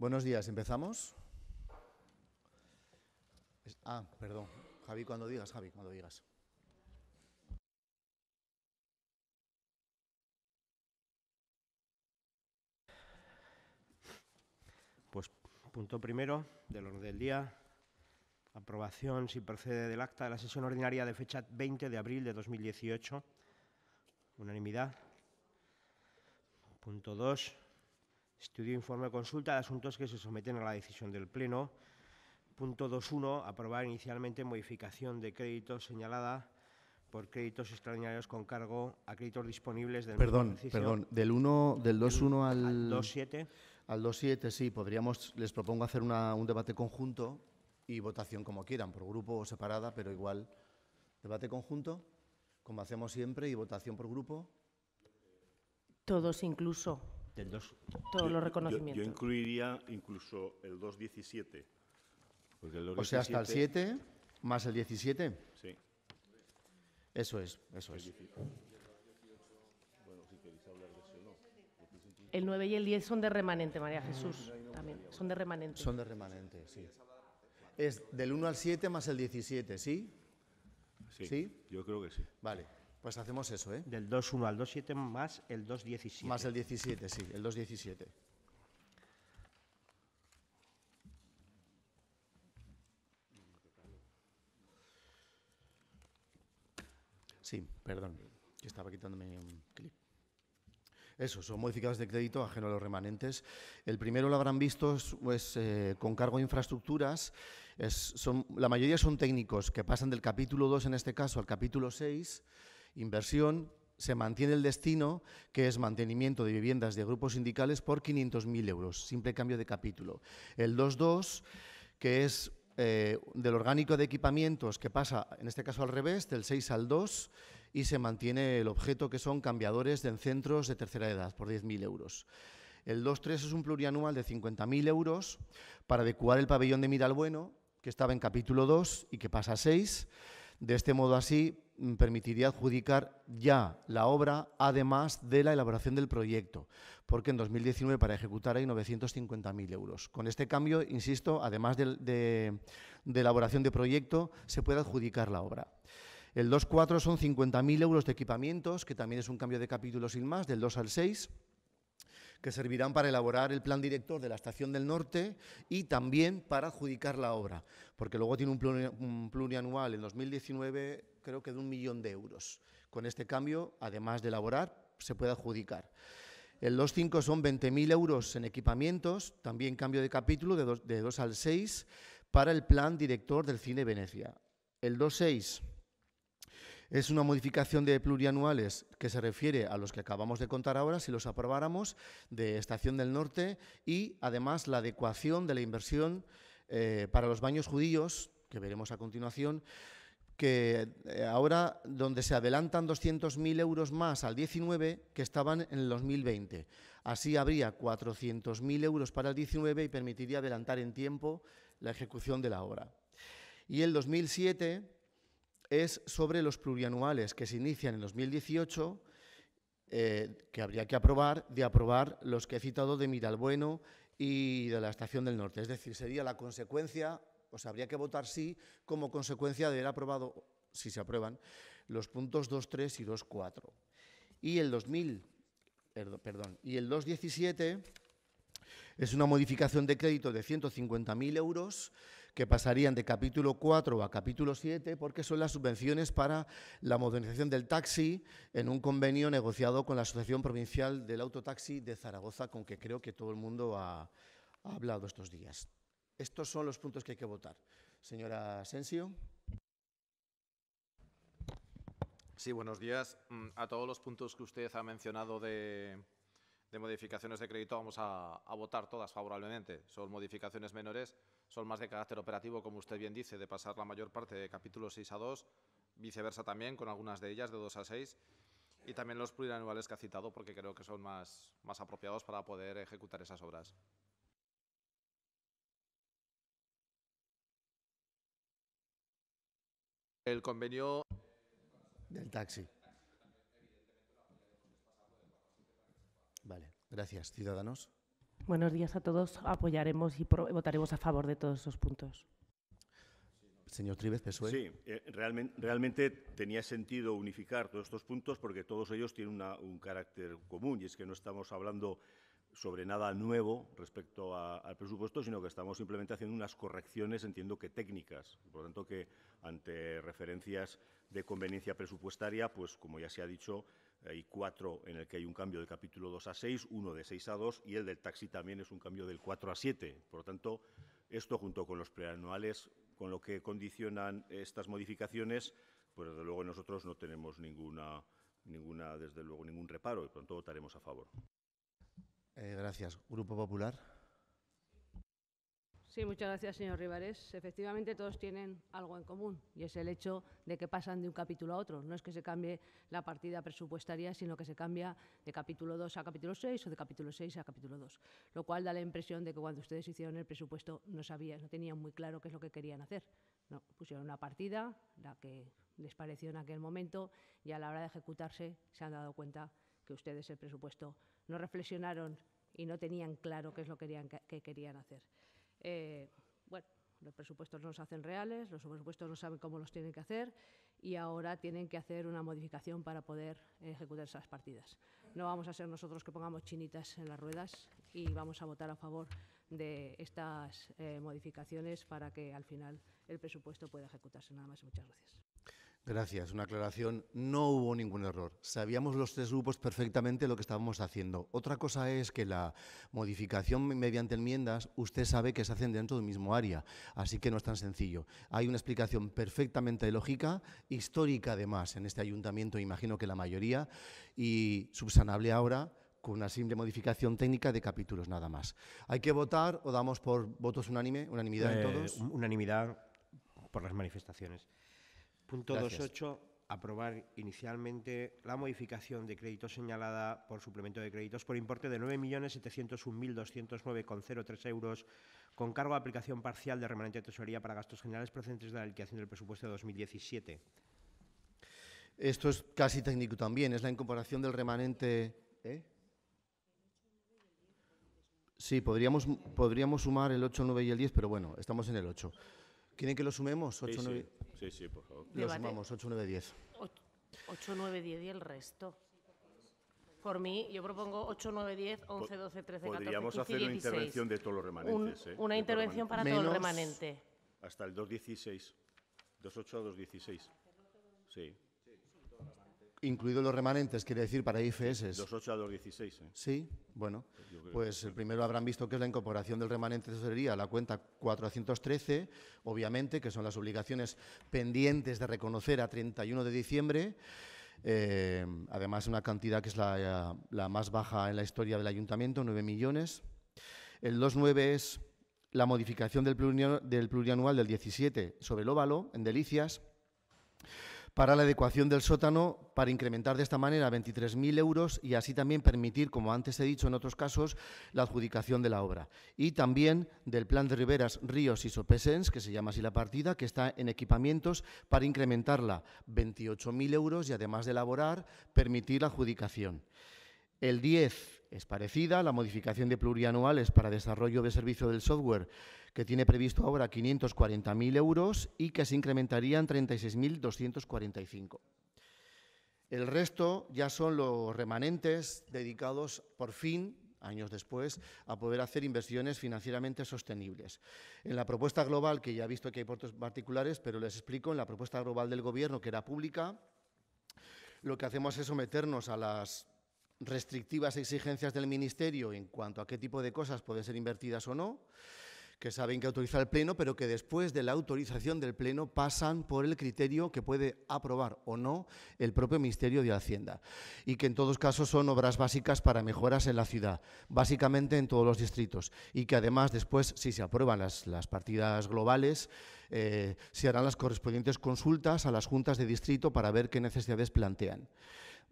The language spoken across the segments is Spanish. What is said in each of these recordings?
Buenos días, ¿empezamos? Ah, perdón. Javi, cuando digas, Javi, cuando digas. Pues punto primero del orden del día. Aprobación, si procede del acta de la sesión ordinaria de fecha 20 de abril de 2018. Unanimidad. Punto dos. Estudio informe consulta de asuntos que se someten a la decisión del Pleno. Punto 2.1. Aprobar inicialmente modificación de créditos señalada por créditos extraordinarios con cargo a créditos disponibles del Perdón, perdón, del 1 del 21 al, al 27 al 27 sí, podríamos les propongo hacer un debate conjunto y votación como quieran, por grupo o separada, pero igual debate conjunto como hacemos siempre y votación por grupo. Todos incluso todos los reconocimientos. Yo, incluiría incluso el 2.17. o sea, hasta el 7 más el 17. Sí. Eso es, eso es. El 9 y el 10 son de remanente, María Jesús. También. Son de remanente. Son de remanente, sí. Es del 1 al 7 más el 17, ¿sí? ¿Sí? Yo creo que sí. Vale. Pues hacemos eso, ¿eh? Del 2.1 al 2.7 más el 2.17. Más el 17, sí, el 2.17. Sí, perdón, que estaba quitándome un clip. Eso, son modificados de crédito ajeno a los remanentes. El primero lo habrán visto pues, eh, con cargo a infraestructuras. son, la mayoría son técnicos que pasan del capítulo 2 en este caso al capítulo 6 Inversión se mantiene el destino, que es mantenimiento de viviendas de grupos sindicales por 500.000 euros, simple cambio de capítulo. El 2.2, que es eh, del orgánico de equipamientos, que pasa, en este caso al revés, del 6 al 2, y se mantiene el objeto que son cambiadores en centros de tercera edad por 10.000 euros. El 2.3 es un plurianual de 50.000 euros para adecuar el pabellón de Miralbueno, que estaba en capítulo 2 y que pasa a 6 de este modo así, mm, permitiría adjudicar ya la obra, además de la elaboración del proyecto, porque en 2019 para ejecutar hay 950.000 euros. Con este cambio, insisto, además de, elaboración de proyecto, se puede adjudicar la obra. El 2.4 son 50.000 euros de equipamientos, que también es un cambio de capítulo sin más, del 2 al 6 que servirán para elaborar el plan director de la Estación del Norte y también para adjudicar la obra, porque luego tiene un plurianual en 2019 creo que de un millón de euros. Con este cambio, además de elaborar, se puede adjudicar. El 2.5 son 20.000 euros en equipamientos, también cambio de capítulo de 2 al 6 para el plan director del Cine Venecia. El 2.6 es una modificación de plurianuales que se refiere a los que acabamos de contar ahora, si los aprobáramos, de Estación del Norte y además la adecuación de la inversión eh, para los baños judíos, que veremos a continuación, que eh, ahora donde se adelantan 200.000 euros más al 19 que estaban en el 2020. Así habría 400.000 euros para el 19 y permitiría adelantar en tiempo la ejecución de la obra. Y el 2007 es sobre los plurianuales que se inician en 2018, eh, que habría que aprobar, de aprobar los que he citado de Miralbueno y de la Estación del Norte. Es decir, sería la consecuencia, o sea, habría que votar sí como consecuencia de haber aprobado, si se aprueban, los puntos 2, 3 y 2, 4. Y el 2000, y el 217 es una modificación de crédito de 150.000 euros que pasarían de capítulo 4 a capítulo 7, porque son las subvenciones para la modernización del taxi en un convenio negociado con la Asociación Provincial del Autotaxi de Zaragoza, con que creo que todo el mundo ha, hablado estos días. Estos son los puntos que hay que votar. Señora Asensio. Sí, buenos días. Mm, a todos los puntos que usted ha mencionado de, de modificaciones de crédito vamos a, votar todas favorablemente. Son modificaciones menores, son más de carácter operativo, como usted bien dice, de pasar la mayor parte de capítulos 6 a 2, viceversa también, con algunas de ellas de 2 a 6, y también los plurianuales que ha citado, porque creo que son más, más apropiados para poder ejecutar esas obras. El convenio... Del taxi. Gracias. Ciudadanos. Buenos días a todos. Apoyaremos y votaremos a favor de todos esos puntos. Señor Trives, PSOE. Sí, eh, realmente, realmente, tenía sentido unificar todos estos puntos porque todos ellos tienen un carácter común y es que no estamos hablando sobre nada nuevo respecto al presupuesto, sino que estamos simplemente haciendo unas correcciones, entiendo que técnicas. Por lo tanto, que ante referencias de conveniencia presupuestaria, pues como ya se ha dicho, hay cuatro en el que hay un cambio del capítulo 2 a 6, uno de 6 a 2 y el del taxi también es un cambio del 4 a 7. Por lo tanto, esto junto con los preanuales, con lo que condicionan estas modificaciones, pues desde luego nosotros no tenemos ninguna, ninguna desde luego ningún reparo y pronto votaremos a favor. Eh, gracias. Grupo Popular. Sí, muchas gracias, señor Rivares. Efectivamente, todos tienen algo en común y es el hecho de que pasan de un capítulo a otro. No es que se cambie la partida presupuestaria, sino que se cambia de capítulo 2 a capítulo 6 o de capítulo 6 a capítulo 2, lo cual da la impresión de que cuando ustedes hicieron el presupuesto no sabían, no tenían muy claro qué es lo que querían hacer. pusieron una partida, la que les pareció en aquel momento, y a la hora de ejecutarse se han dado cuenta que ustedes el presupuesto no reflexionaron y no tenían claro qué es lo que querían hacer. Eh, bueno, los presupuestos no se hacen reales, los presupuestos no saben cómo los tienen que hacer y ahora tienen que hacer una modificación para poder ejecutar esas partidas. No vamos a ser nosotros que pongamos chinitas en las ruedas y vamos a votar a favor de estas eh, modificaciones para que al final el presupuesto pueda ejecutarse. Nada más, muchas gracias. Gracias, una aclaración. No hubo ningún error. Sabíamos los tres grupos perfectamente lo que estábamos haciendo. Otra cosa es que la modificación mediante enmiendas, usted sabe que se hacen dentro del mismo área, así que no es tan sencillo. Hay una explicación perfectamente lógica, histórica además, en este ayuntamiento, imagino que la mayoría, y subsanable ahora con una simple modificación técnica de capítulos nada más. ¿Hay que votar o damos por votos unánime, unanimidad en eh, todos? Unanimidad por las manifestaciones. Punto 2.8. Aprobar inicialmente la modificación de crédito señalada por suplemento de créditos por importe de 9.701.209,03 euros con cargo a aplicación parcial de remanente de tesorería para gastos generales procedentes de la liquidación del presupuesto de 2017. Esto es casi técnico también, es la incorporación del remanente. ¿eh? Sí, podríamos, podríamos sumar el 8, 9 y el 10, pero bueno, estamos en el 8. ¿Quieren que lo sumemos? 8, sí, 9... sí. sí, por favor. Lo sumamos, 8, 9, 10. 8, 9, 10 y el resto. Por mí, yo propongo 8, 9, 10, 11, 12, 13, 14, Podríamos 15, hacer 16. una intervención de todos los remanentes. eh, una intervención para todos todo el remanente. Hasta el 2, 16. 2, 8 a 16. Sí. Incluidos los remanentes, quiere decir, para IFS. Los a los 16. ¿eh? Sí, bueno. Pues el primero habrán visto que es la incorporación del remanente de tesorería la cuenta 413, obviamente, que son las obligaciones pendientes de reconocer a 31 de diciembre. Eh, además, una cantidad que es la, más baja en la historia del ayuntamiento, 9 millones. El 2.9 es la modificación del plurianual del, plurianual del 17 sobre el óvalo, en Delicias para la adecuación del sótano para incrementar de esta manera 23.000 euros y así también permitir, como antes he dicho en otros casos, la adjudicación de la obra. Y también del plan de riberas, ríos y sopesens, que se llama así la partida, que está en equipamientos para incrementarla 28.000 euros y además de elaborar, permitir la adjudicación. El 10 es parecida, la modificación de plurianuales para desarrollo de servicio del software que tiene previsto ahora 540.000 euros y que se incrementarían 36.245. El resto ya son los remanentes dedicados por fin años después, a poder hacer inversiones financieramente sostenibles. En la propuesta global, que ya he visto que hay puertos particulares, pero les explico, en la propuesta global del Gobierno, que era pública, lo que hacemos es someternos a las restrictivas exigencias del Ministerio en cuanto a qué tipo de cosas pueden ser invertidas o no que saben que autoriza el Pleno, pero que después de la autorización del Pleno pasan por el criterio que puede aprobar o no el propio Ministerio de Hacienda y que en todos casos son obras básicas para mejoras en la ciudad, básicamente en todos los distritos y que además después, si se aprueban las, partidas globales, eh, se harán las correspondientes consultas a las juntas de distrito para ver qué necesidades plantean.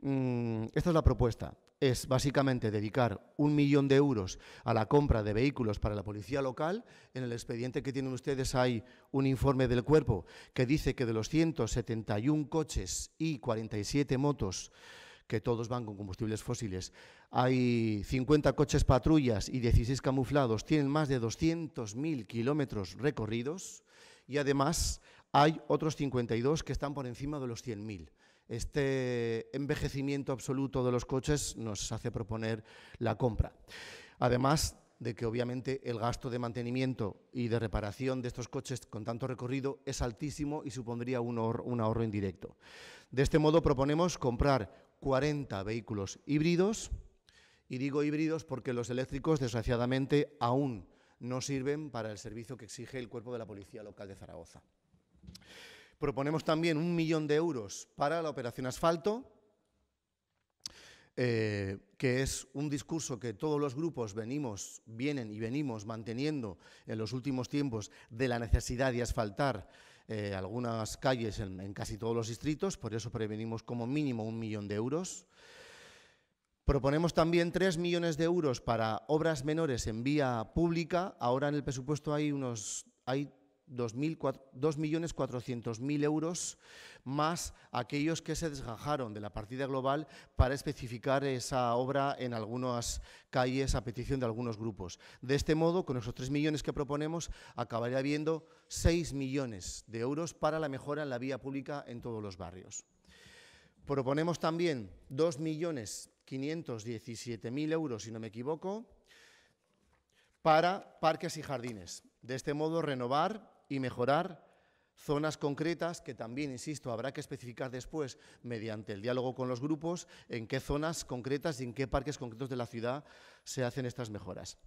Mm, esta es la propuesta es básicamente dedicar un millón de euros a la compra de vehículos para la policía local. En el expediente que tienen ustedes hay un informe del cuerpo que dice que de los 171 coches y 47 motos, que todos van con combustibles fósiles, hay 50 coches patrullas y 16 camuflados, tienen más de 200.000 kilómetros recorridos y además hay otros 52 que están por encima de los 100.000 este envejecimiento absoluto de los coches nos hace proponer la compra. Además de que obviamente el gasto de mantenimiento y de reparación de estos coches con tanto recorrido es altísimo y supondría un ahorro, indirecto. De este modo proponemos comprar 40 vehículos híbridos, y digo híbridos porque los eléctricos desgraciadamente aún no sirven para el servicio que exige el cuerpo de la Policía Local de Zaragoza. Proponemos también un millón de euros para la operación asfalto, eh, que es un discurso que todos los grupos venimos, vienen y venimos manteniendo en los últimos tiempos de la necesidad de asfaltar eh, algunas calles en, casi todos los distritos, por eso prevenimos como mínimo un millón de euros. Proponemos también tres millones de euros para obras menores en vía pública. Ahora en el presupuesto hay unos hay 2.400.000 euros más aquellos que se desgajaron de la partida global para especificar esa obra en algunas calles a petición de algunos grupos. De este modo, con esos 3 millones que proponemos, acabaría habiendo 6 millones de euros para la mejora en la vía pública en todos los barrios. Proponemos también 2.517.000 euros, si no me equivoco, para parques y jardines. De este modo, renovar y mejorar zonas concretas que también, insisto, habrá que especificar después mediante el diálogo con los grupos en qué zonas concretas y en qué parques concretos de la ciudad se hacen estas mejoras.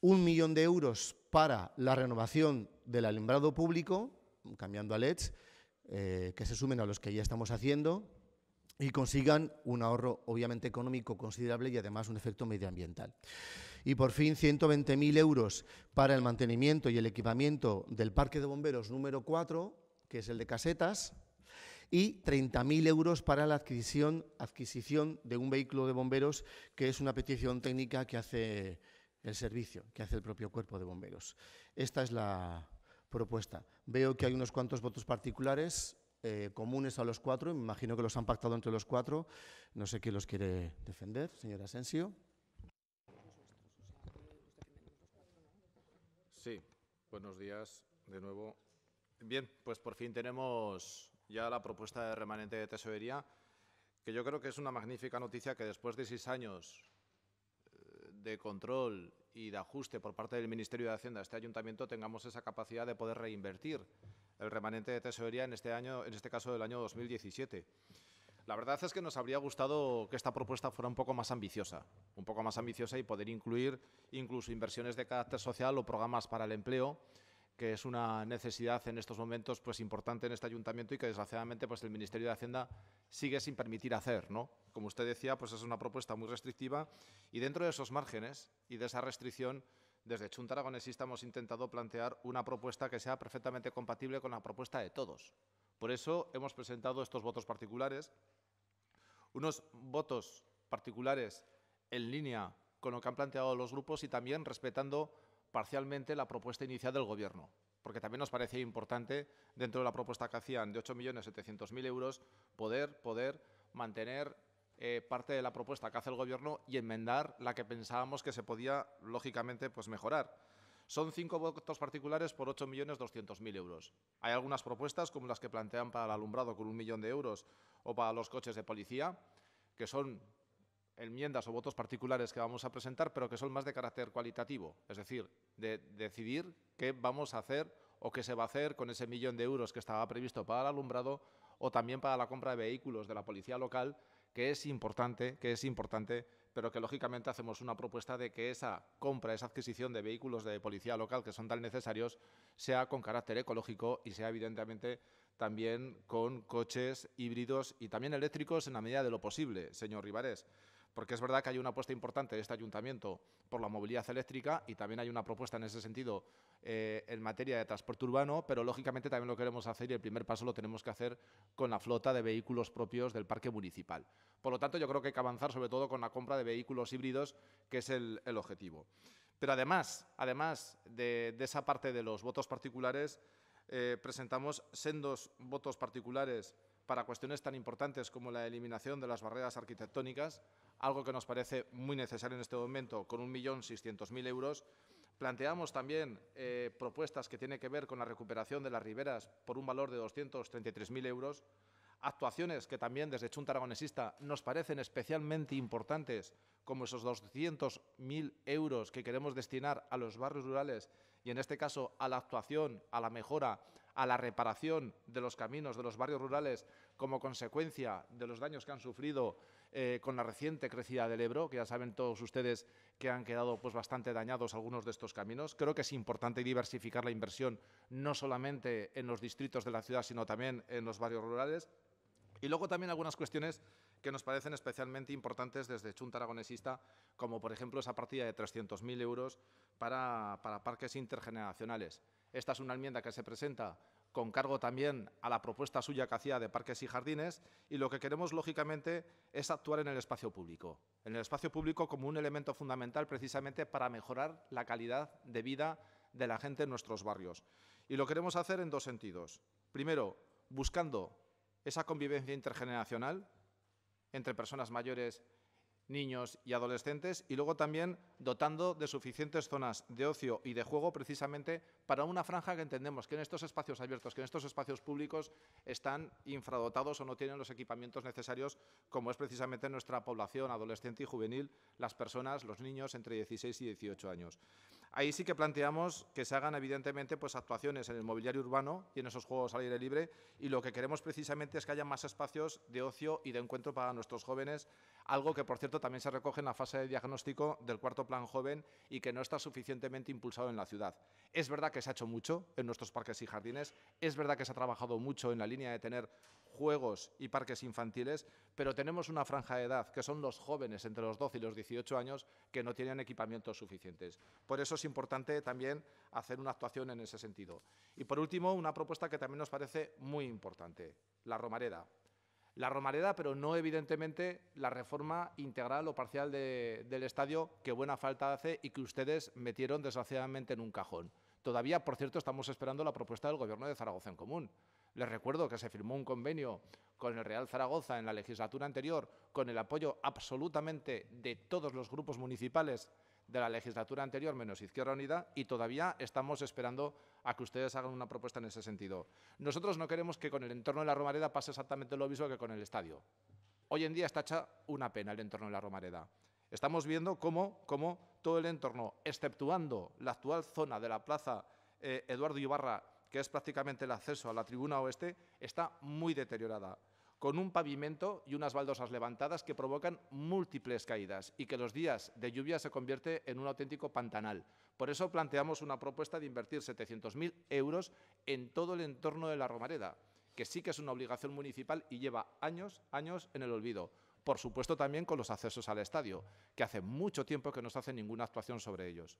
Un millón de euros para la renovación del alumbrado público, cambiando a LEDs, eh, que se sumen a los que ya estamos haciendo y consigan un ahorro obviamente económico considerable y además un efecto medioambiental. Y por fin 120.000 euros para el mantenimiento y el equipamiento del Parque de Bomberos número 4, que es el de casetas, y 30.000 euros para la adquisición, de un vehículo de bomberos, que es una petición técnica que hace el servicio, que hace el propio cuerpo de bomberos. Esta es la propuesta. Veo que hay unos cuantos votos particulares eh, comunes a los cuatro, me imagino que los han pactado entre los cuatro. No sé quién los quiere defender, señora Asensio. Sí, buenos días de nuevo. Bien, pues por fin tenemos ya la propuesta de remanente de tesorería, que yo creo que es una magnífica noticia que después de seis años eh, de control y de ajuste por parte del Ministerio de Hacienda, este ayuntamiento tengamos esa capacidad de poder reinvertir el remanente de tesorería en este año, en este caso del año 2017. La verdad es que nos habría gustado que esta propuesta fuera un poco más ambiciosa, un poco más ambiciosa y poder incluir incluso inversiones de carácter social o programas para el empleo que es una necesidad en estos momentos pues importante en este ayuntamiento y que desgraciadamente pues el Ministerio de Hacienda sigue sin permitir hacer, Como usted decía, pues es una propuesta muy restrictiva y dentro de esos márgenes y de esa restricción desde Chunta Aragonesista hemos intentado plantear una propuesta que sea perfectamente compatible con la propuesta de todos, por eso hemos presentado estos votos particulares, unos votos particulares en línea con lo que han planteado los grupos y también respetando parcialmente la propuesta inicial del Gobierno, porque también nos parece importante, dentro de la propuesta que hacían de 8.700.000 euros, poder, poder mantener eh, parte de la propuesta que hace el Gobierno y enmendar la que pensábamos que se podía, lógicamente, pues mejorar. Son cinco votos particulares por 8.200.000 euros. Hay algunas propuestas, como las que plantean para el alumbrado con un millón de euros o para los coches de policía, que son enmiendas o votos particulares que vamos a presentar, pero que son más de carácter cualitativo, es decir, de decidir qué vamos a hacer o qué se va a hacer con ese millón de euros que estaba previsto para el alumbrado o también para la compra de vehículos de la policía local, que es importante, que es importante pero que lógicamente hacemos una propuesta de que esa compra, esa adquisición de vehículos de policía local que son tan necesarios, sea con carácter ecológico y sea evidentemente también con coches híbridos y también eléctricos en la medida de lo posible, señor Rivares. Porque es verdad que hay una apuesta importante de este ayuntamiento por la movilidad eléctrica y también hay una propuesta en ese sentido eh, en materia de transporte urbano, pero lógicamente también lo queremos hacer y el primer paso lo tenemos que hacer con la flota de vehículos propios del parque municipal. Por lo tanto, yo creo que hay que avanzar sobre todo con la compra de vehículos híbridos, que es el, objetivo. Pero además, además de, esa parte de los votos particulares, eh, presentamos sendos votos particulares para cuestiones tan importantes como la eliminación de las barreras arquitectónicas, algo que nos parece muy necesario en este momento con 1.600.000 euros. Planteamos también eh, propuestas que tienen que ver con la recuperación de las riberas por un valor de 233.000 euros, actuaciones que también desde Chunta Aragonesista nos parecen especialmente importantes, como esos 200.000 euros que queremos destinar a los barrios rurales y, en este caso, a la actuación, a la mejora a la reparación de los caminos de los barrios rurales como consecuencia de los daños que han sufrido eh, con la reciente crecida del Ebro, que ya saben todos ustedes que han quedado pues, bastante dañados algunos de estos caminos. Creo que es importante diversificar la inversión no solamente en los distritos de la ciudad, sino también en los barrios rurales. Y luego también algunas cuestiones que nos parecen especialmente importantes desde Chunta Aragonesista, como por ejemplo esa partida de 300.000 euros para parques intergeneracionales. Esta es una enmienda que se presenta con cargo también a la propuesta suya que hacía de parques y jardines, y lo que queremos, lógicamente, es actuar en el espacio público. En el espacio público como un elemento fundamental precisamente para mejorar la calidad de vida de la gente en nuestros barrios. Y lo queremos hacer en dos sentidos. Primero, buscando esa convivencia intergeneracional entre personas mayores niños y adolescentes y luego también dotando de suficientes zonas de ocio y de juego precisamente para una franja que entendemos que en estos espacios abiertos, que en estos espacios públicos están infradotados o no tienen los equipamientos necesarios como es precisamente nuestra población adolescente y juvenil, las personas, los niños entre 16 y 18 años. Ahí sí que planteamos que se hagan evidentemente pues actuaciones en el mobiliario urbano y en esos juegos al aire libre y lo que queremos precisamente es que haya más espacios de ocio y de encuentro para nuestros jóvenes algo que por cierto también se recoge en la fase de diagnóstico del cuarto plan joven y que no está suficientemente impulsado en la ciudad. Es verdad que se ha hecho mucho en nuestros parques y jardines, es verdad que se ha trabajado mucho en la línea de tener juegos y parques infantiles, pero tenemos una franja de edad, que son los jóvenes entre los 12 y los 18 años, que no tienen equipamientos suficientes. Por eso es importante también hacer una actuación en ese sentido. Y por último, una propuesta que también nos parece muy importante, la Romareda la Romareda, pero no evidentemente la reforma integral o parcial del estadio que buena falta hace y que ustedes metieron desgraciadamente en un cajón. Todavía, por cierto, estamos esperando la propuesta del Gobierno de Zaragoza en Común. Les recuerdo que se firmó un convenio con el Real Zaragoza en la legislatura anterior, con el apoyo absolutamente de todos los grupos municipales de la legislatura anterior, menos Izquierda Unida, y todavía estamos esperando a que ustedes hagan una propuesta en ese sentido. Nosotros no queremos que con el entorno de la Romareda pase exactamente lo mismo que con el estadio. Hoy en día está hecha una pena el entorno de la Romareda. Estamos viendo cómo, todo el entorno, exceptuando la actual zona de la plaza eh, Eduardo Ibarra, que es prácticamente el acceso a la tribuna oeste, está muy deteriorada con un pavimento y unas baldosas levantadas que provocan múltiples caídas y que los días de lluvia se convierte en un auténtico pantanal. Por eso planteamos una propuesta de invertir 700.000 euros en todo el entorno de la Romareda, que sí que es una obligación municipal y lleva años, años en el olvido. Por supuesto también con los accesos al estadio, que hace mucho tiempo que no se hace ninguna actuación sobre ellos.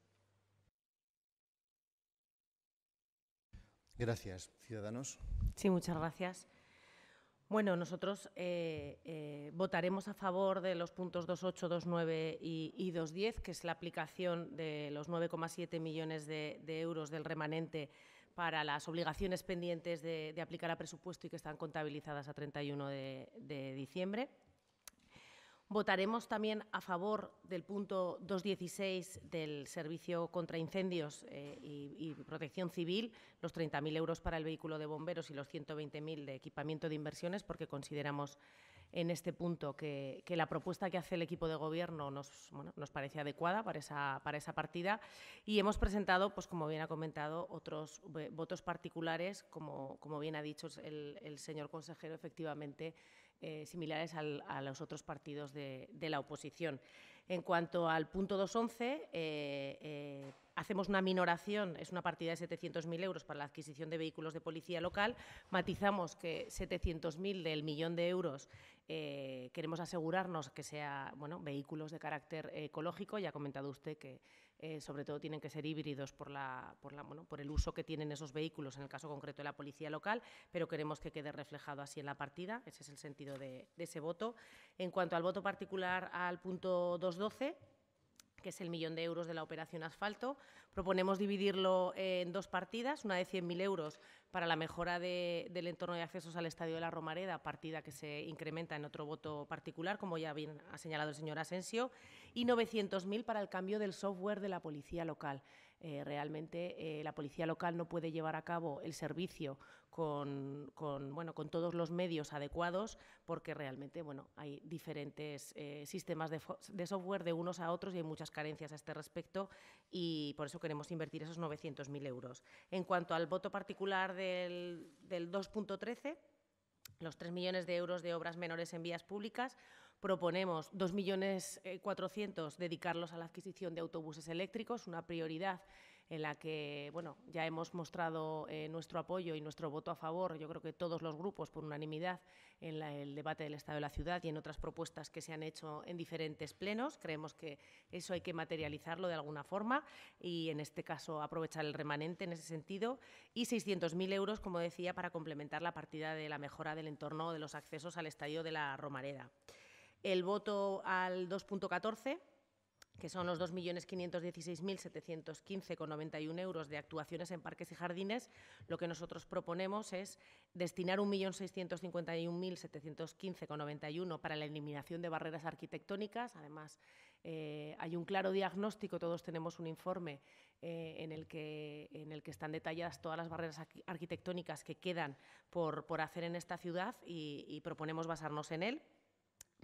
Gracias, ciudadanos. Sí, muchas gracias. Bueno, nosotros eh, eh, votaremos a favor de los puntos 28, 29 y, 210, que es la aplicación de los 9,7 millones de, euros del remanente para las obligaciones pendientes de, aplicar a presupuesto y que están contabilizadas a 31 de diciembre. Votaremos también a favor del punto 216 del servicio contra incendios eh, y, protección civil, los 30.000 euros para el vehículo de bomberos y los 120.000 de equipamiento de inversiones, porque consideramos en este punto que, la propuesta que hace el equipo de gobierno nos, parece adecuada para esa, partida y hemos presentado, pues como bien ha comentado, otros eh, votos particulares, como, bien ha dicho el señor consejero, efectivamente. Eh, similares a los otros partidos de, la oposición. En cuanto al punto 211, eh, eh, hacemos una minoración, es una partida de 700.000 euros para la adquisición de vehículos de policía local. Matizamos que 700.000 del millón de euros queremos asegurarnos que sea bueno, vehículos de carácter ecológico. Ya ha comentado usted que eh, sobre todo tienen que ser híbridos por, el uso que tienen esos vehículos, en el caso concreto de la policía local, pero queremos que quede reflejado así en la partida. Ese es el sentido de, ese voto. En cuanto al voto particular al punto 212, que es el millón de euros de la operación asfalto. Proponemos dividirlo en dos partidas, una de 100.000 euros para la mejora del entorno de accesos al Estadio de la Romareda, partida que se incrementa en otro voto particular, como ya bien ha señalado el señor Asensio, y 900.000 para el cambio del software de la policía local. Eh, realmente eh, la policía local no puede llevar a cabo el servicio con, bueno, con todos los medios adecuados porque realmente bueno, hay diferentes eh, sistemas de, software de unos a otros y hay muchas carencias a este respecto y por eso queremos invertir esos 900.000 euros. En cuanto al voto particular del, del 2.13, los 3 millones de euros de obras menores en vías públicas, Proponemos 2.400.000 eh, dedicarlos a la adquisición de autobuses eléctricos, una prioridad en la que bueno, ya hemos mostrado eh, nuestro apoyo y nuestro voto a favor, yo creo que todos los grupos por unanimidad en el debate del Estado de la Ciudad y en otras propuestas que se han hecho en diferentes plenos. Creemos que eso hay que materializarlo de alguna forma y en este caso aprovechar el remanente en ese sentido y 600.000 euros, como decía, para complementar la partida de la mejora del entorno de los accesos al estadio de la Romareda el voto al 2.14 que son los 2.516.715,91 euros de actuaciones en parques y jardines, lo que nosotros proponemos es destinar 1.651.715,91 para la eliminación de barreras arquitectónicas. Además, eh, hay un claro diagnóstico, todos tenemos un informe eh, en, el que, en el que están detalladas todas las barreras arquitectónicas que quedan por, hacer en esta ciudad y proponemos basarnos en él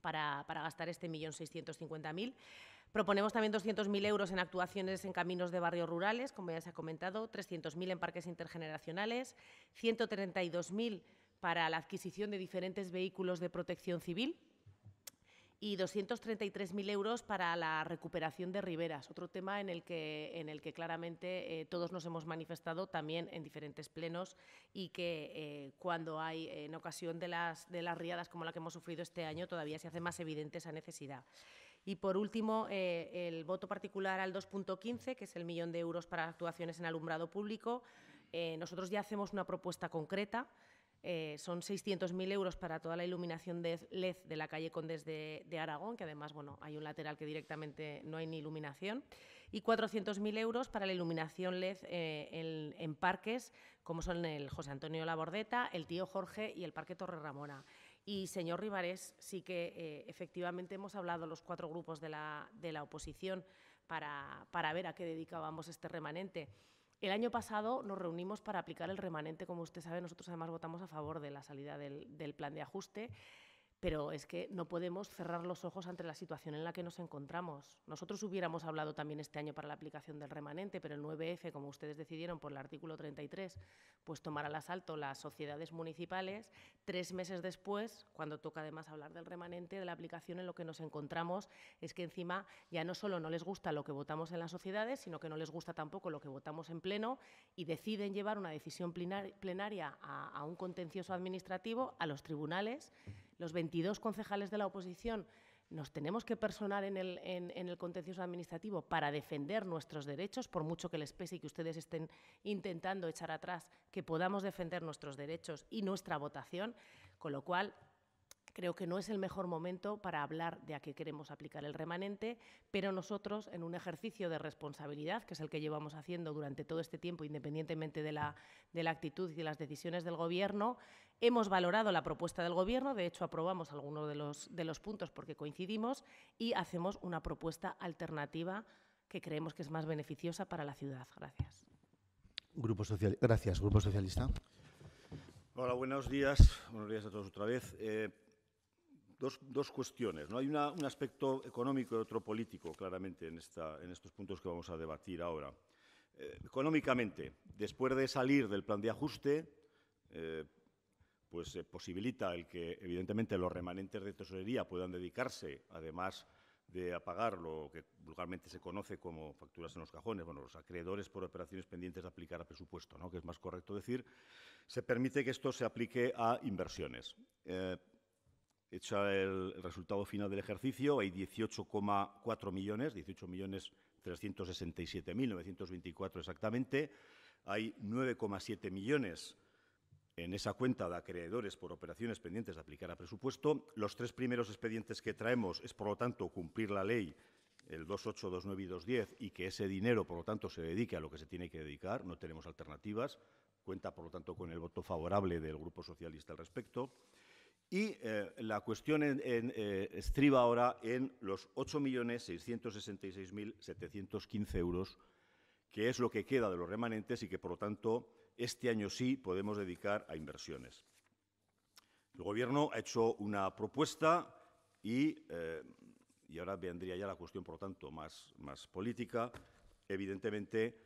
para, gastar este 1.650.000. Proponemos también 200.000 euros en actuaciones en caminos de barrios rurales, como ya se ha comentado, 300.000 en parques intergeneracionales, 132.000 para la adquisición de diferentes vehículos de protección civil, y 233.000 euros para la recuperación de riberas, otro tema en el que, en el que claramente eh, todos nos hemos manifestado también en diferentes plenos y que eh, cuando hay, en ocasión de las, de las riadas como la que hemos sufrido este año, todavía se hace más evidente esa necesidad. Y por último, eh, el voto particular al 2.15, que es el millón de euros para actuaciones en alumbrado público. nosotros ya hacemos una propuesta concreta. Eh, son 600.000 euros para toda la iluminación LED de la calle Condes de, Aragón, que además hay un lateral que directamente no hay ni iluminación, y 400.000 euros para la iluminación LED eh, en, parques como son el José Antonio Labordeta, el Tío Jorge y el Parque Torre Ramona. Y, señor Rivares, sí que eh, efectivamente hemos hablado los cuatro grupos de la, oposición para, ver a qué dedicábamos este remanente. El año pasado nos reunimos para aplicar el remanente, como usted sabe, nosotros además votamos a favor de la salida del, plan de ajuste pero es que no podemos cerrar los ojos ante la situación en la que nos encontramos. Nosotros hubiéramos hablado también este año para la aplicación del remanente, pero el 9F, e como ustedes decidieron por el artículo 33, pues tomar al asalto las sociedades municipales tres meses después, cuando toca además hablar del remanente, de la aplicación, en lo que nos encontramos es que encima ya no solo no les gusta lo que votamos en las sociedades, sino que no les gusta tampoco lo que votamos en pleno y deciden llevar una decisión plenaria a, a un contencioso administrativo, a los tribunales los 22 concejales de la oposición nos tenemos que personar en el, contencioso administrativo para defender nuestros derechos, por mucho que les pese y que ustedes estén intentando echar atrás, que podamos defender nuestros derechos y nuestra votación, con lo cual creo que no es el mejor momento para hablar de a qué queremos aplicar el remanente, pero nosotros, en un ejercicio de responsabilidad, que es el que llevamos haciendo durante todo este tiempo, independientemente de la, de la actitud y las decisiones del Gobierno, Hemos valorado la propuesta del Gobierno, de hecho aprobamos algunos de los, de los puntos porque coincidimos y hacemos una propuesta alternativa que creemos que es más beneficiosa para la ciudad. Gracias. Grupo Social, gracias, Grupo Socialista. Hola, buenos días. Buenos días a todos otra vez. Eh, dos, cuestiones. ¿no? Hay un aspecto económico y otro político, claramente, en, esta, en estos puntos que vamos a debatir ahora. Eh, económicamente, después de salir del plan de ajuste, eh, pues eh, posibilita el que, evidentemente, los remanentes de tesorería puedan dedicarse, además de apagar lo que vulgarmente se conoce como facturas en los cajones, bueno, los acreedores por operaciones pendientes de aplicar a presupuesto, ¿no? que es más correcto decir, se permite que esto se aplique a inversiones. Eh, hecha el resultado final del ejercicio, hay 18,4 millones, 18 millones exactamente, hay 9,7 millones en esa cuenta de acreedores por operaciones pendientes de aplicar a presupuesto. Los tres primeros expedientes que traemos es, por lo tanto, cumplir la ley el 28, 29 y 210 y que ese dinero, por lo tanto, se dedique a lo que se tiene que dedicar. No tenemos alternativas. Cuenta, por lo tanto, con el voto favorable del Grupo Socialista al respecto. Y eh, la cuestión eh, estriba ahora en los 8.666.715 euros, que es lo que queda de los remanentes y que, por lo tanto, este año sí podemos dedicar a inversiones. El Gobierno ha hecho una propuesta y, eh, y ahora vendría ya la cuestión, por lo tanto, más, más política. Evidentemente,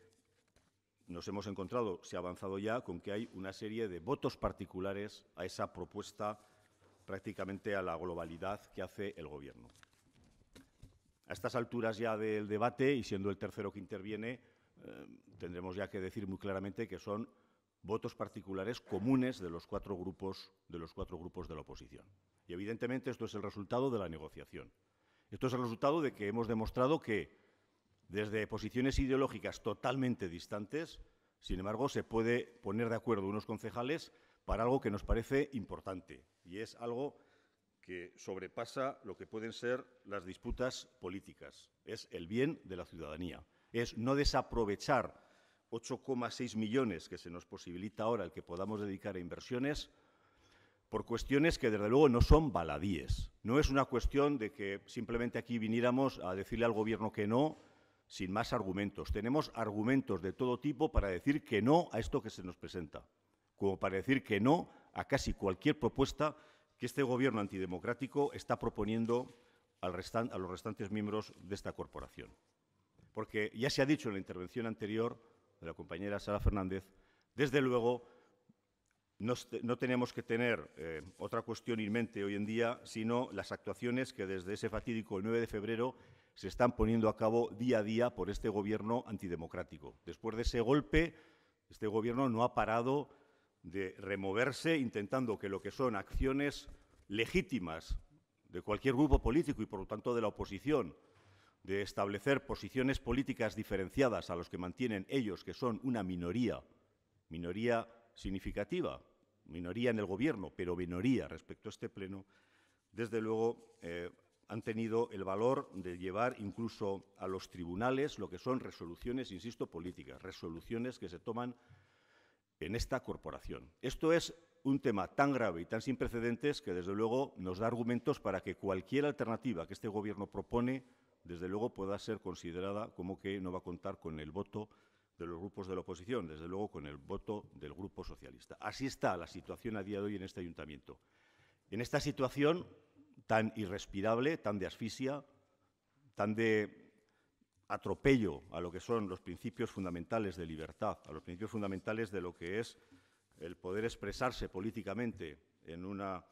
nos hemos encontrado, se ha avanzado ya, con que hay una serie de votos particulares a esa propuesta prácticamente a la globalidad que hace el Gobierno. A estas alturas ya del debate, y siendo el tercero que interviene, eh, tendremos ya que decir muy claramente que son votos particulares comunes de los cuatro grupos de, los cuatro grupos de la oposición. Y evidentemente esto es el resultado de la negociación. Esto es el resultado de que hemos demostrado que desde posiciones ideológicas totalmente distantes, sin embargo, se puede poner de acuerdo unos concejales para algo que nos parece importante y es algo que sobrepasa lo que pueden ser las disputas políticas. Es el bien de la ciudadanía. Es no desaprovechar 8,6 millones que se nos posibilita ahora el que podamos dedicar a inversiones por cuestiones que desde luego no son baladíes. No es una cuestión de que simplemente aquí viniéramos a decirle al gobierno que no sin más argumentos. Tenemos argumentos de todo tipo para decir que no a esto que se nos presenta, como para decir que no a casi cualquier propuesta que este gobierno antidemocrático está proponiendo a los restantes miembros de esta corporación. Porque ya se ha dicho en la intervención anterior de la compañera Sara Fernández, desde luego no tenemos que tener eh, otra cuestión en mente hoy en día, sino las actuaciones que desde ese fatídico el 9 de febrero se están poniendo a cabo día a día por este gobierno antidemocrático. Después de ese golpe, este gobierno no ha parado de removerse intentando que lo que son acciones legítimas de cualquier grupo político y por lo tanto de la oposición, de establecer posiciones políticas diferenciadas a los que mantienen ellos, que son una minoría, minoría significativa, minoría en el Gobierno, pero minoría respecto a este Pleno, desde luego eh, han tenido el valor de llevar incluso a los tribunales lo que son resoluciones, insisto, políticas, resoluciones que se toman en esta corporación. Esto es un tema tan grave y tan sin precedentes que, desde luego, nos da argumentos para que cualquier alternativa que este Gobierno propone desde luego pueda ser considerada como que no va a contar con el voto de los grupos de la oposición, desde luego con el voto del Grupo Socialista. Así está la situación a día de hoy en este ayuntamiento. En esta situación tan irrespirable, tan de asfixia, tan de atropello a lo que son los principios fundamentales de libertad, a los principios fundamentales de lo que es el poder expresarse políticamente en una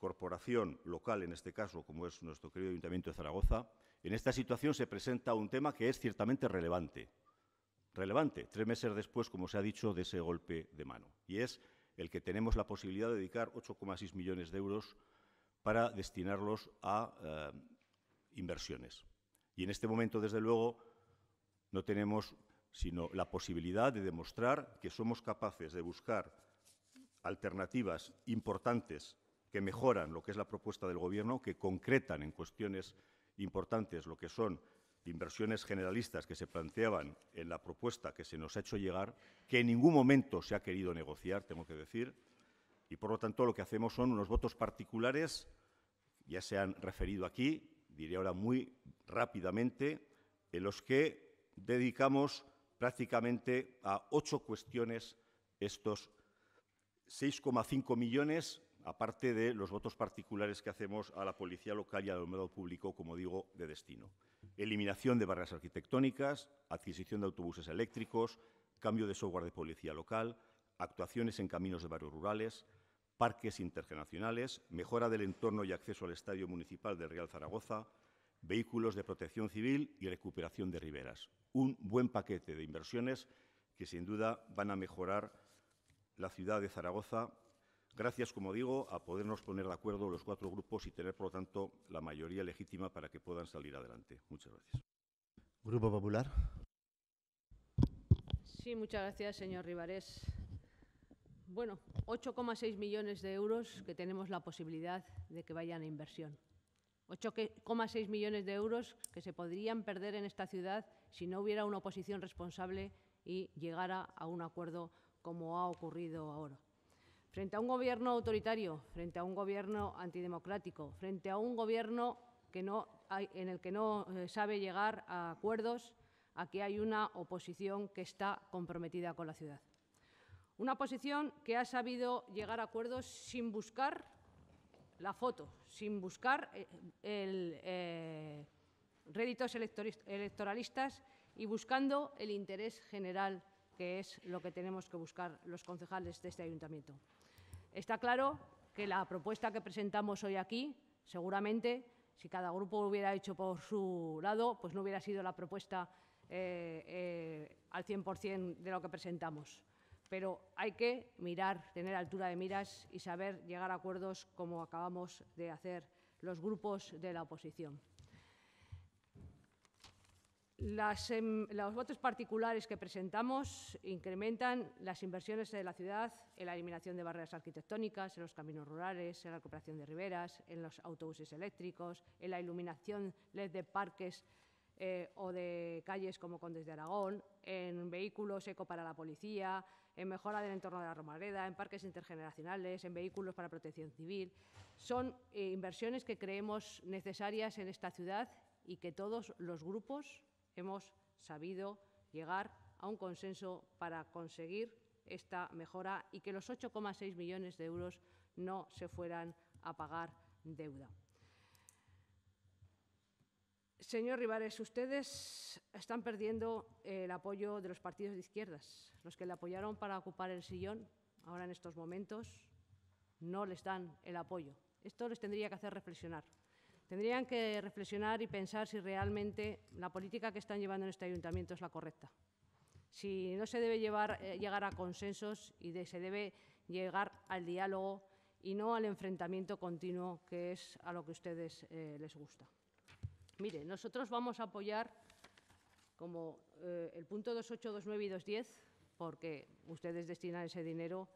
corporación local, en este caso, como es nuestro querido Ayuntamiento de Zaragoza, en esta situación se presenta un tema que es ciertamente relevante. Relevante, tres meses después, como se ha dicho, de ese golpe de mano. Y es el que tenemos la posibilidad de dedicar 8,6 millones de euros para destinarlos a eh, inversiones. Y en este momento, desde luego, no tenemos sino la posibilidad de demostrar que somos capaces de buscar alternativas importantes que mejoran lo que es la propuesta del Gobierno, que concretan en cuestiones importantes lo que son inversiones generalistas que se planteaban en la propuesta que se nos ha hecho llegar, que en ningún momento se ha querido negociar, tengo que decir, y por lo tanto lo que hacemos son unos votos particulares, ya se han referido aquí, diré ahora muy rápidamente, en los que dedicamos prácticamente a ocho cuestiones estos 6,5 millones aparte de los votos particulares que hacemos a la policía local y al alumbrado público, como digo, de destino. Eliminación de barreras arquitectónicas, adquisición de autobuses eléctricos, cambio de software de policía local, actuaciones en caminos de barrios rurales, parques internacionales, mejora del entorno y acceso al estadio municipal de Real Zaragoza, vehículos de protección civil y recuperación de riberas. Un buen paquete de inversiones que sin duda van a mejorar la ciudad de Zaragoza gracias, como digo, a podernos poner de acuerdo los cuatro grupos y tener, por lo tanto, la mayoría legítima para que puedan salir adelante. Muchas gracias. Grupo Popular. Sí, muchas gracias, señor Rivares. Bueno, 8,6 millones de euros que tenemos la posibilidad de que vayan a inversión. 8,6 millones de euros que se podrían perder en esta ciudad si no hubiera una oposición responsable y llegara a un acuerdo como ha ocurrido ahora. Frente a un gobierno autoritario, frente a un gobierno antidemocrático, frente a un gobierno en el que no eh, sabe llegar a acuerdos, aquí hay una oposición que está comprometida con la ciudad. Una oposición que ha sabido llegar a acuerdos sin buscar la foto, sin buscar eh, el, eh, réditos electoralistas y buscando el interés general, que es lo que tenemos que buscar los concejales de este ayuntamiento. Está claro que la propuesta que presentamos hoy aquí, seguramente, si cada grupo hubiera hecho por su lado, pues no hubiera sido la propuesta eh, eh, al 100% de lo que presentamos. Pero hay que mirar, tener altura de miras y saber llegar a acuerdos como acabamos de hacer los grupos de la oposición. Las, em, los votos particulares que presentamos incrementan las inversiones de la ciudad en la eliminación de barreras arquitectónicas, en los caminos rurales, en la recuperación de riberas, en los autobuses eléctricos, en la iluminación LED de parques eh, o de calles como Condes de Aragón, en vehículos eco para la policía, en mejora del entorno de la Romareda, en parques intergeneracionales, en vehículos para protección civil. Son eh, inversiones que creemos necesarias en esta ciudad y que todos los grupos hemos sabido llegar a un consenso para conseguir esta mejora y que los 8,6 millones de euros no se fueran a pagar deuda. Señor Rivares, ustedes están perdiendo el apoyo de los partidos de izquierdas. Los que le apoyaron para ocupar el sillón, ahora en estos momentos, no les dan el apoyo. Esto les tendría que hacer reflexionar. Tendrían que reflexionar y pensar si realmente la política que están llevando en este ayuntamiento es la correcta. Si no se debe eh, llegar a consensos y se debe llegar al diálogo y no al enfrentamiento continuo, que es a lo que a ustedes eh, les gusta. Mire, nosotros vamos a apoyar como eh, el punto 28, 29 y 210, porque ustedes destinan ese dinero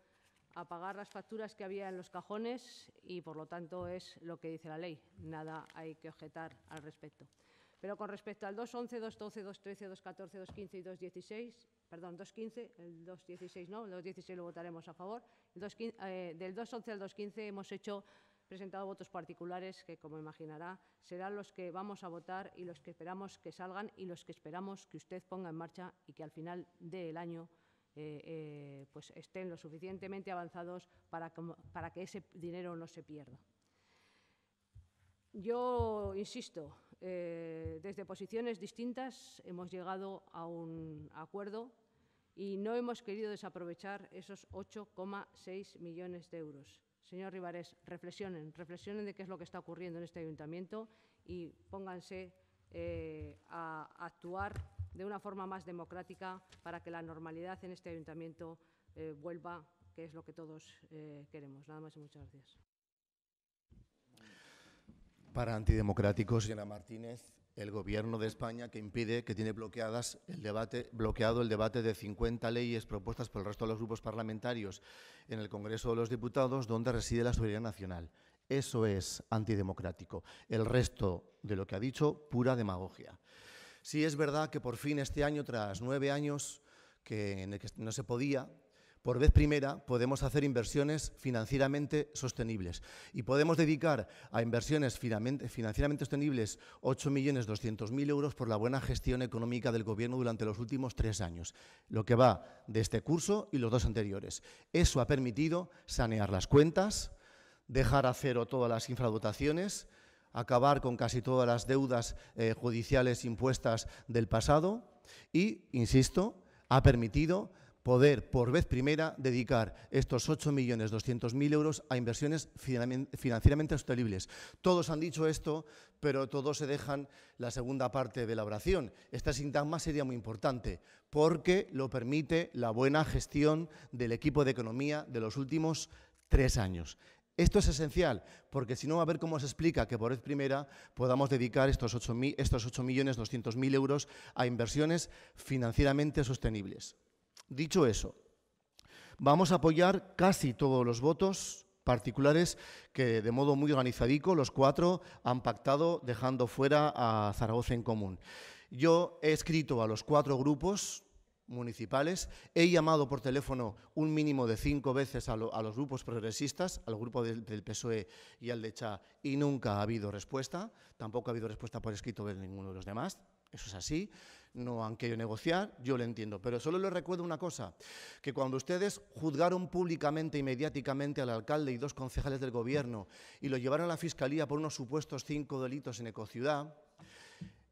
a pagar las facturas que había en los cajones y, por lo tanto, es lo que dice la ley. Nada hay que objetar al respecto. Pero con respecto al 211, 212, 213, 214, 215 y 216, perdón, 215, el 216 no, el 216 lo votaremos a favor. El eh, del 211 al 215 hemos hecho presentado votos particulares que, como imaginará, serán los que vamos a votar y los que esperamos que salgan y los que esperamos que usted ponga en marcha y que al final del año eh, eh, pues estén lo suficientemente avanzados para, para que ese dinero no se pierda. Yo insisto, eh, desde posiciones distintas hemos llegado a un acuerdo y no hemos querido desaprovechar esos 8,6 millones de euros. Señor Rivares, reflexionen, reflexionen de qué es lo que está ocurriendo en este ayuntamiento y pónganse a actuar de una forma más democrática para que la normalidad en este ayuntamiento eh, vuelva, que es lo que todos eh, queremos. Nada más y muchas gracias. Para antidemocráticos, señora Martínez, el Gobierno de España que impide, que tiene bloqueadas el debate, bloqueado el debate de 50 leyes propuestas por el resto de los grupos parlamentarios en el Congreso de los Diputados, donde reside la soberanía nacional. Eso es antidemocrático. El resto de lo que ha dicho, pura demagogia. Sí es verdad que por fin este año, tras nueve años que, en que no se podía, por vez primera podemos hacer inversiones financieramente sostenibles y podemos dedicar a inversiones financieramente sostenibles 8.200.000 euros por la buena gestión económica del Gobierno durante los últimos tres años, lo que va de este curso y los dos anteriores. Eso ha permitido sanear las cuentas, dejar a cero todas las infradotaciones, acabar con casi todas las deudas eh, judiciales impuestas del pasado y, insisto, ha permitido poder por vez primera dedicar estos 8.200.000 euros a inversiones financieramente sostenibles. Todos han dicho esto, pero todos se dejan la segunda parte de la oración. Esta sintagma sería muy importante porque lo permite la buena gestión del equipo de economía de los últimos tres años. Esto es esencial, porque si no, a ver cómo se explica que por vez primera podamos dedicar estos 8.200.000 estos euros a inversiones financieramente sostenibles. Dicho eso, vamos a apoyar casi todos los votos particulares que de modo muy organizadico los cuatro han pactado dejando fuera a Zaragoza en común. Yo he escrito a los cuatro grupos municipales. He llamado por teléfono un mínimo de cinco veces a, los grupos progresistas, al grupo del, PSOE y al de CHA, y nunca ha habido respuesta. Tampoco ha habido respuesta por escrito de ninguno de los demás. Eso es así. No han querido negociar, yo lo entiendo. Pero solo les recuerdo una cosa, que cuando ustedes juzgaron públicamente y mediáticamente al alcalde y dos concejales del gobierno y lo llevaron a la fiscalía por unos supuestos cinco delitos en Ecociudad,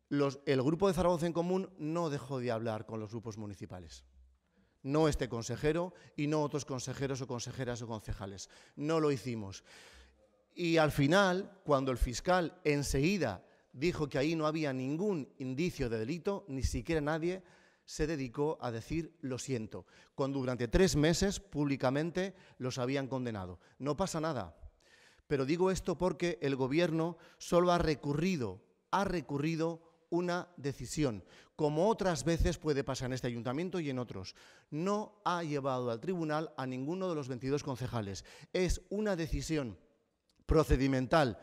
el grupo de Zaragoza en Común no dejó de hablar con los grupos municipales. No este consejero y no otros consejeros o consejeras o concejales. No lo hicimos. Y al final, cuando el fiscal enseguida dijo que ahí no había ningún indicio de delito, ni siquiera nadie se dedicó a decir lo siento, cuando durante tres meses públicamente los habían condenado. No pasa nada. Pero digo esto porque el Gobierno solo ha recurrido, ha recurrido una decisión, como otras veces puede pasar en este ayuntamiento y en otros. No ha llevado al tribunal a ninguno de los 22 concejales. Es una decisión procedimental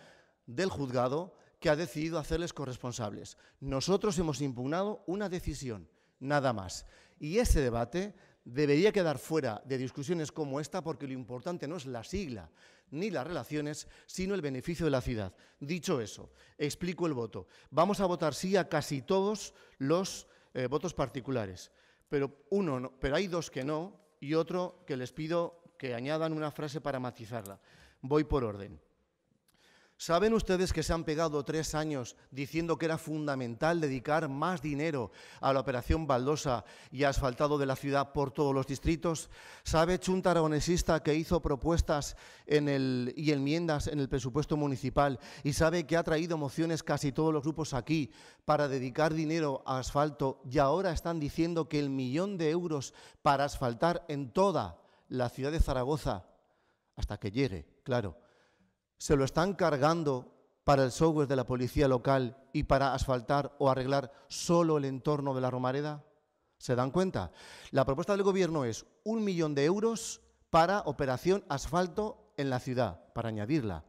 del juzgado que ha decidido hacerles corresponsables. Nosotros hemos impugnado una decisión, nada más. Y ese debate debería quedar fuera de discusiones como esta porque lo importante no es la sigla, ni las relaciones, sino el beneficio de la ciudad. Dicho eso, explico el voto. Vamos a votar sí a casi todos los eh, votos particulares, pero, uno pero hay dos que no y otro que les pido que añadan una frase para matizarla. Voy por orden. ¿Saben ustedes que se han pegado tres años diciendo que era fundamental dedicar más dinero a la operación baldosa y asfaltado de la ciudad por todos los distritos? ¿Sabe Chunta Aragonesista que hizo propuestas y enmiendas en el presupuesto municipal? ¿Y sabe que ha traído mociones casi todos los grupos aquí para dedicar dinero a asfalto y ahora están diciendo que el millón de euros para asfaltar en toda la ciudad de Zaragoza, hasta que llegue, claro, se lo están cargando para el software de la policía local y para asfaltar o arreglar solo el entorno de la Romareda? ¿Se dan cuenta? La propuesta del Gobierno es un millón de euros para operación asfalto en la ciudad, para añadirla.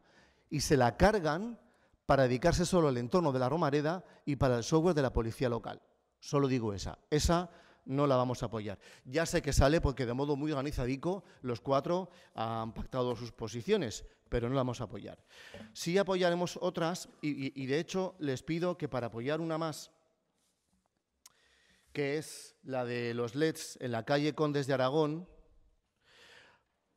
Y se la cargan para dedicarse solo al entorno de la Romareda y para el software de la policía local. Solo digo esa. Esa no la vamos a apoyar. Ya sé que sale porque de modo muy organizadico los cuatro han pactado sus posiciones, pero no la vamos a apoyar. Sí apoyaremos otras y, y de hecho les pido que para apoyar una más, que es la de los LEDs en la calle Condes de Aragón,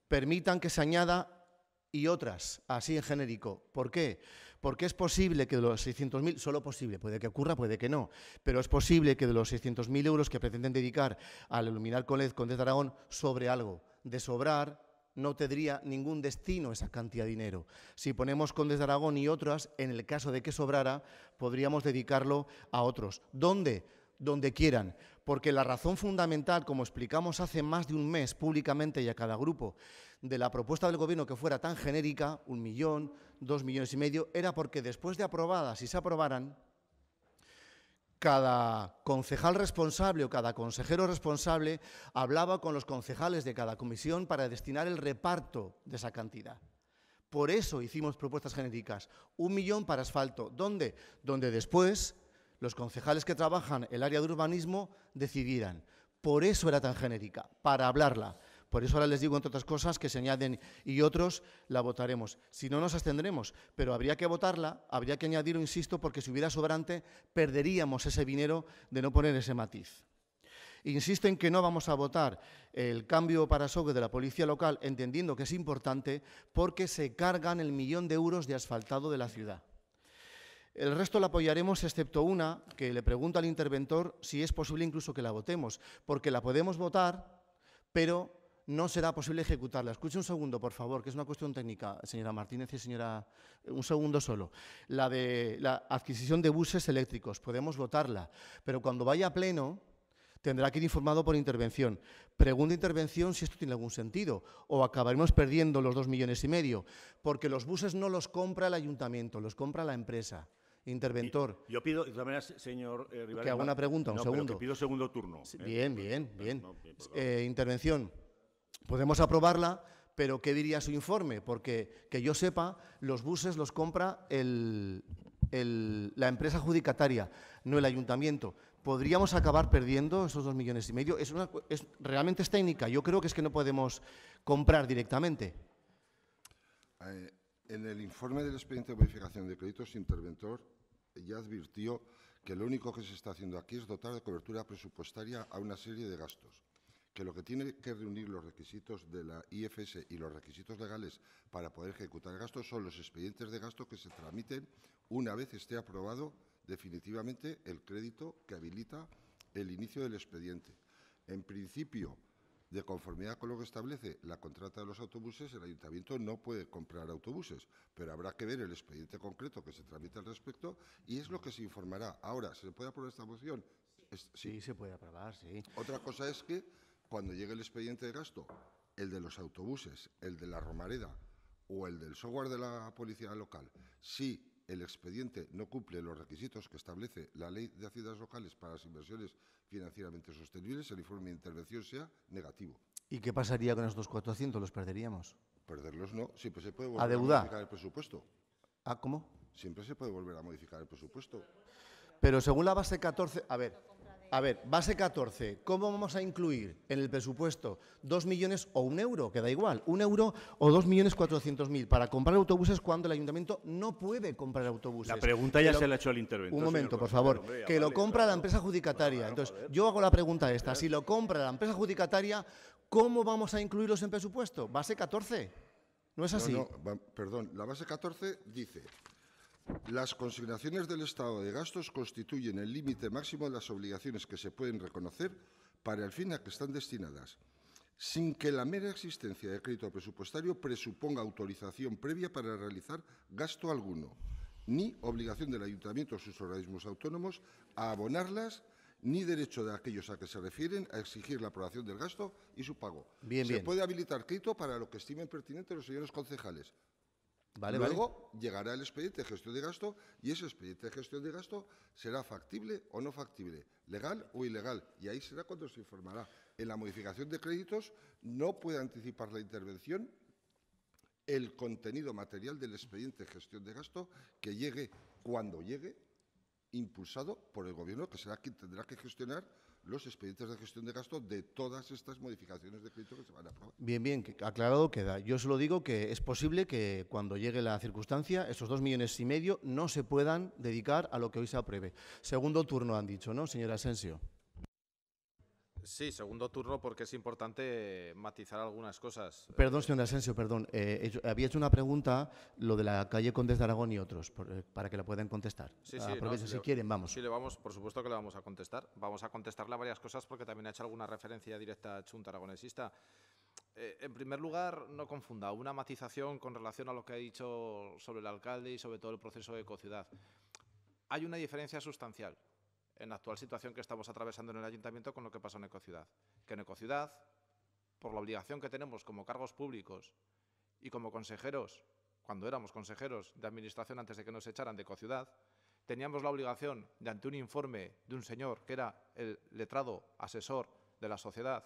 permitan que se añada y otras, así en genérico. ¿Por qué? Porque es posible que de los 600.000, solo posible, puede que ocurra, puede que no, pero es posible que de los 600.000 euros que pretenden dedicar al iluminar con Condes de Aragón sobre algo, de sobrar, no tendría ningún destino esa cantidad de dinero. Si ponemos Condes de Aragón y otras, en el caso de que sobrara, podríamos dedicarlo a otros. ¿Dónde? Donde quieran porque la razón fundamental, como explicamos hace más de un mes públicamente y a cada grupo, de la propuesta del Gobierno que fuera tan genérica, un millón, dos millones y medio, era porque después de aprobadas, y se aprobaran, cada concejal responsable o cada consejero responsable hablaba con los concejales de cada comisión para destinar el reparto de esa cantidad. Por eso hicimos propuestas genéricas. Un millón para asfalto. ¿Dónde? Donde después los concejales que trabajan el área de urbanismo decidirán. Por eso era tan genérica, para hablarla. Por eso ahora les digo, entre otras cosas, que se añaden y otros la votaremos. Si no, nos abstendremos, pero habría que votarla, habría que añadirlo, insisto, porque si hubiera sobrante, perderíamos ese dinero de no poner ese matiz. Insisten en que no vamos a votar el cambio para de la policía local, entendiendo que es importante, porque se cargan el millón de euros de asfaltado de la ciudad. El resto la apoyaremos excepto una que le pregunta al interventor si es posible incluso que la votemos, porque la podemos votar, pero no será posible ejecutarla. Escuche un segundo, por favor, que es una cuestión técnica, señora Martínez y señora... Un segundo solo. La de la adquisición de buses eléctricos, podemos votarla, pero cuando vaya a pleno tendrá que ir informado por intervención. Pregunta intervención si esto tiene algún sentido o acabaremos perdiendo los dos millones y medio, porque los buses no los compra el ayuntamiento, los compra la empresa interventor. yo pido, de señor eh, Que haga una pregunta, un segundo. pido segundo turno. ¿eh? bien, bien, bien. Eh, intervención. Podemos aprobarla, pero ¿qué diría su informe? Porque, que yo sepa, los buses los compra la empresa adjudicataria, no el ayuntamiento. ¿Podríamos acabar perdiendo esos dos millones y medio? Es, una, realmente es técnica. Yo creo que es que no podemos comprar directamente. en el informe del expediente de modificación de créditos, interventor, ya advirtió que lo único que se está haciendo aquí es dotar de cobertura presupuestaria a una serie de gastos, que lo que tiene que reunir los requisitos de la IFS y los requisitos legales para poder ejecutar gastos son los expedientes de gasto que se tramiten una vez esté aprobado definitivamente el crédito que habilita el inicio del expediente. En principio, de conformidad con lo que establece la contrata de los autobuses, el ayuntamiento no puede comprar autobuses, pero habrá que ver el expediente concreto que se tramite al respecto y es lo que se informará. Ahora, ¿se puede aprobar esta moción? Sí, se puede aprobar, sí. Otra cosa es que cuando llegue el expediente de gasto, el de los autobuses, el de la Romareda o el del software de la policía local, sí el expediente no cumple los requisitos que establece la Ley de Haciendas Locales para las inversiones financieramente sostenibles, el informe de intervención sea negativo. ¿Y qué pasaría con estos 400? ¿Los perderíamos? Perderlos no, siempre se puede volver a modificar el presupuesto. ¿Ah, cómo? Siempre se puede volver a modificar el presupuesto. Pero según la base 14, a ver, a ver, base 14, ¿cómo vamos a incluir en el presupuesto dos millones o un euro? Que da igual, un euro o dos millones cuatrocientos mil para comprar autobuses cuando el ayuntamiento no puede comprar autobuses. La pregunta ya se la ha hecho al interventor. Un momento, por favor. que lo compra la empresa adjudicataria. Entonces, yo hago la pregunta esta. Eh. Si lo compra la empresa adjudicataria, ¿cómo vamos a incluirlos en presupuesto? Base 14. ¿No es así? no, perdón. La base 14 dice las consignaciones del Estado de gastos constituyen el límite máximo de las obligaciones que se pueden reconocer para el fin a que están destinadas, sin que la mera existencia de crédito presupuestario presuponga autorización previa para realizar gasto alguno, ni obligación del Ayuntamiento o sus organismos autónomos a abonarlas ni derecho de aquellos a que se refieren a exigir la aprobación del gasto y su pago. se puede habilitar crédito para lo que estimen pertinente los señores concejales. Vale, Luego llegará el expediente de gestión de gasto y ese expediente de gestión de gasto será factible o no factible, legal o ilegal. Y ahí será cuando se informará. En la modificación de créditos no puede anticipar la intervención el contenido material del expediente de gestión de gasto que llegue cuando llegue, impulsado por el Gobierno, que será quien tendrá que gestionar los expedientes de gestión de gasto de todas estas modificaciones de crédito que se van a aprobar. Bien, bien, aclarado queda. Yo solo digo que es posible que cuando llegue la circunstancia, esos dos millones y medio no se puedan dedicar a lo que hoy se apruebe. Segundo turno han dicho, ¿no, señora Asensio? Sí, segundo turno porque es importante matizar algunas cosas. Perdón, eh, señor Asensio, perdón. Eh, había hecho una pregunta, lo de la calle Condes de Aragón y otros, eh, para que la puedan contestar. Sí, sí, si, quieren, vamos. Sí, le vamos, por supuesto que le vamos a contestar. Vamos a contestarle varias cosas porque también ha hecho alguna referencia directa a Chunta Aragonesista. en primer lugar, no confunda una matización con relación a lo que ha dicho sobre el alcalde y sobre todo el proceso de ecociudad. Hay una diferencia sustancial en la actual situación que estamos atravesando en el ayuntamiento con lo que pasó en Ecociudad. Que en Ecociudad, por la obligación que tenemos como cargos públicos y como consejeros, cuando éramos consejeros de administración antes de que nos echaran de Ecociudad, teníamos la obligación de, ante un informe de un señor que era el letrado asesor de la sociedad,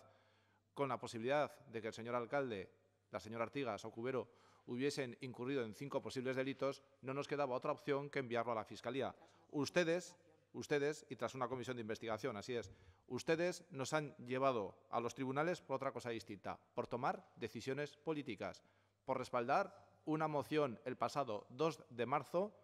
con la posibilidad de que el señor alcalde, la señora Artigas o Cubero hubiesen incurrido en cinco posibles delitos, no nos quedaba otra opción que enviarlo a la Fiscalía. Ustedes ustedes, y tras una comisión de investigación, así es, ustedes nos han llevado a los tribunales por otra cosa distinta, por tomar decisiones políticas, por respaldar una moción el pasado 2 de marzo,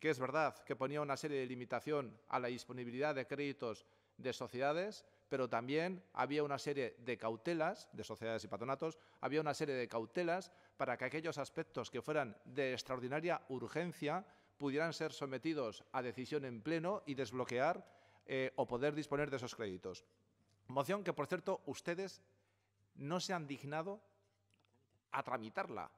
que es verdad que ponía una serie de limitación a la disponibilidad de créditos de sociedades, pero también había una serie de cautelas, de sociedades y patronatos, había una serie de cautelas para que aquellos aspectos que fueran de extraordinaria urgencia pudieran ser sometidos a decisión en pleno y desbloquear eh, o poder disponer de esos créditos. Moción que, por cierto, ustedes no se han dignado a tramitarla,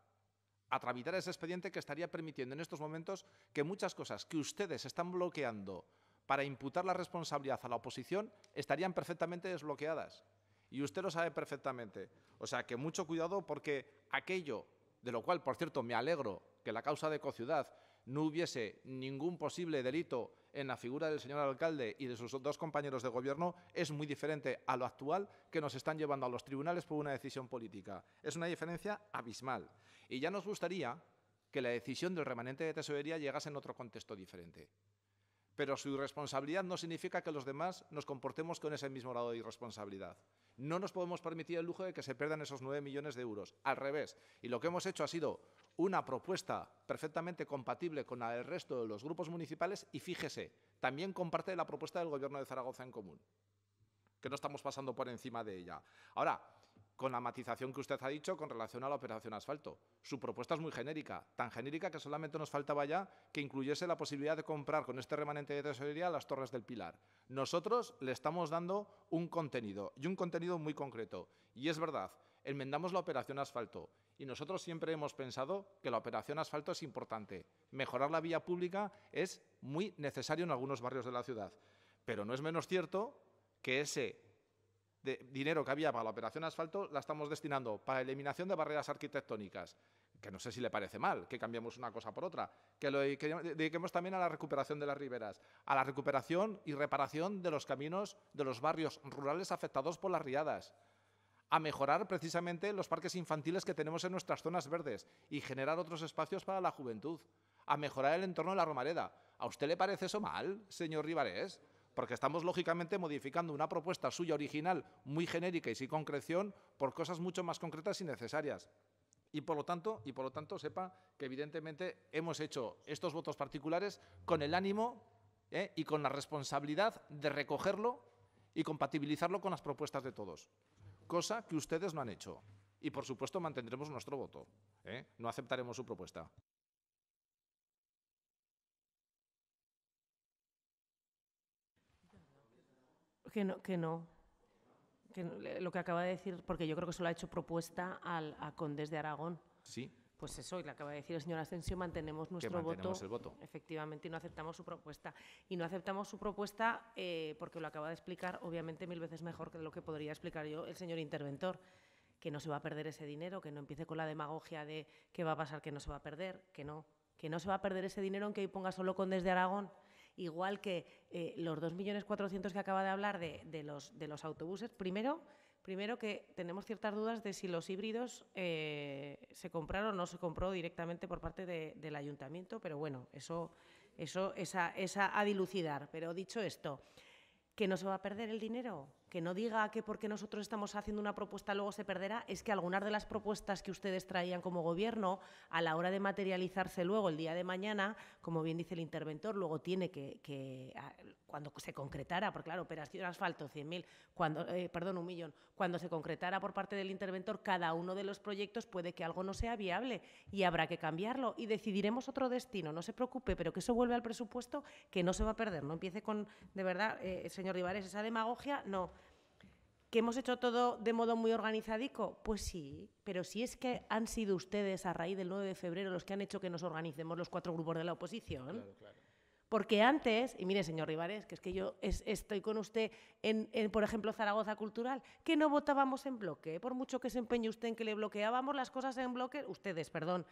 a tramitar ese expediente que estaría permitiendo en estos momentos que muchas cosas que ustedes están bloqueando para imputar la responsabilidad a la oposición estarían perfectamente desbloqueadas. Y usted lo sabe perfectamente. O sea que mucho cuidado porque aquello, de lo cual, por cierto, me alegro que la causa de Ecociudad no hubiese ningún posible delito en la figura del señor alcalde y de sus dos compañeros de gobierno es muy diferente a lo actual que nos están llevando a los tribunales por una decisión política. Es una diferencia abismal. Y ya nos gustaría que la decisión del remanente de tesorería llegase en otro contexto diferente pero su irresponsabilidad no significa que los demás nos comportemos con ese mismo grado de irresponsabilidad. No nos podemos permitir el lujo de que se pierdan esos 9 millones de euros. Al revés. Y lo que hemos hecho ha sido una propuesta perfectamente compatible con la del resto de los grupos municipales y fíjese, también comparte la propuesta del Gobierno de Zaragoza en común, que no estamos pasando por encima de ella. Ahora, con la matización que usted ha dicho con relación a la operación asfalto. Su propuesta es muy genérica, tan genérica que solamente nos faltaba ya que incluyese la posibilidad de comprar con este remanente de tesorería las torres del Pilar. Nosotros le estamos dando un contenido y un contenido muy concreto. Y es verdad, enmendamos la operación asfalto y nosotros siempre hemos pensado que la operación asfalto es importante. Mejorar la vía pública es muy necesario en algunos barrios de la ciudad. Pero no es menos cierto que ese de dinero que había para la operación asfalto la estamos destinando para eliminación de barreras arquitectónicas, que no sé si le parece mal, que cambiamos una cosa por otra, que lo dediquemos también a la recuperación de las riberas, a la recuperación y reparación de los caminos de los barrios rurales afectados por las riadas, a mejorar precisamente los parques infantiles que tenemos en nuestras zonas verdes y generar otros espacios para la juventud, a mejorar el entorno de la Romareda. ¿A usted le parece eso mal, señor Rivarés? porque estamos lógicamente modificando una propuesta suya original muy genérica y sin concreción por cosas mucho más concretas y necesarias. Y por, lo tanto, y por lo tanto, sepa que evidentemente hemos hecho estos votos particulares con el ánimo ¿eh? y con la responsabilidad de recogerlo y compatibilizarlo con las propuestas de todos, cosa que ustedes no han hecho. Y por supuesto mantendremos nuestro voto. ¿eh? No aceptaremos su propuesta. Que no, que no. lo que acaba de decir, porque yo creo que solo lo ha hecho propuesta al, a Condés de Aragón. Sí. Pues eso, y lo acaba de decir el señor Asensio, mantenemos nuestro voto, voto. Efectivamente, y no aceptamos su propuesta. Y no aceptamos su propuesta eh, porque lo acaba de explicar, obviamente, mil veces mejor que lo que podría explicar yo el señor interventor que no se va a perder ese dinero, que no empiece con la demagogia de qué va a pasar, que no se va a perder, que no, que no se va a perder ese dinero que hoy ponga solo Condes de Aragón igual que eh, los 2.400.000 que acaba de hablar de, los, autobuses, primero, primero que tenemos ciertas dudas de si los híbridos eh, se compraron o no se compró directamente por parte del ayuntamiento, pero bueno, eso, eso esa, esa a dilucidar. Pero dicho esto, ¿que no se va a perder el dinero? que no diga que porque nosotros estamos haciendo una propuesta luego se perderá, es que algunas de las propuestas que ustedes traían como gobierno, a la hora de materializarse luego el día de mañana, como bien dice el interventor, luego tiene que, cuando se concretara, porque claro, operación asfalto, 100.000, cuando, eh, perdón, un millón, cuando se concretara por parte del interventor cada uno de los proyectos, puede que algo no sea viable y habrá que cambiarlo y decidiremos otro destino, no se preocupe, pero que eso vuelve al presupuesto que no se va a perder, no empiece con, de verdad, eh, señor Rivares, esa demagogia, no. ¿Que hemos hecho todo de modo muy organizadico? Pues sí, pero si es que han sido ustedes a raíz del 9 de febrero los que han hecho que nos organicemos los cuatro grupos de la oposición. Claro, claro. Porque antes, y mire, señor Rivares, que es que yo estoy con usted en, por ejemplo, Zaragoza Cultural, que no votábamos en bloque. Por mucho que se empeñe usted en que le bloqueábamos las cosas en bloque, ustedes, perdón,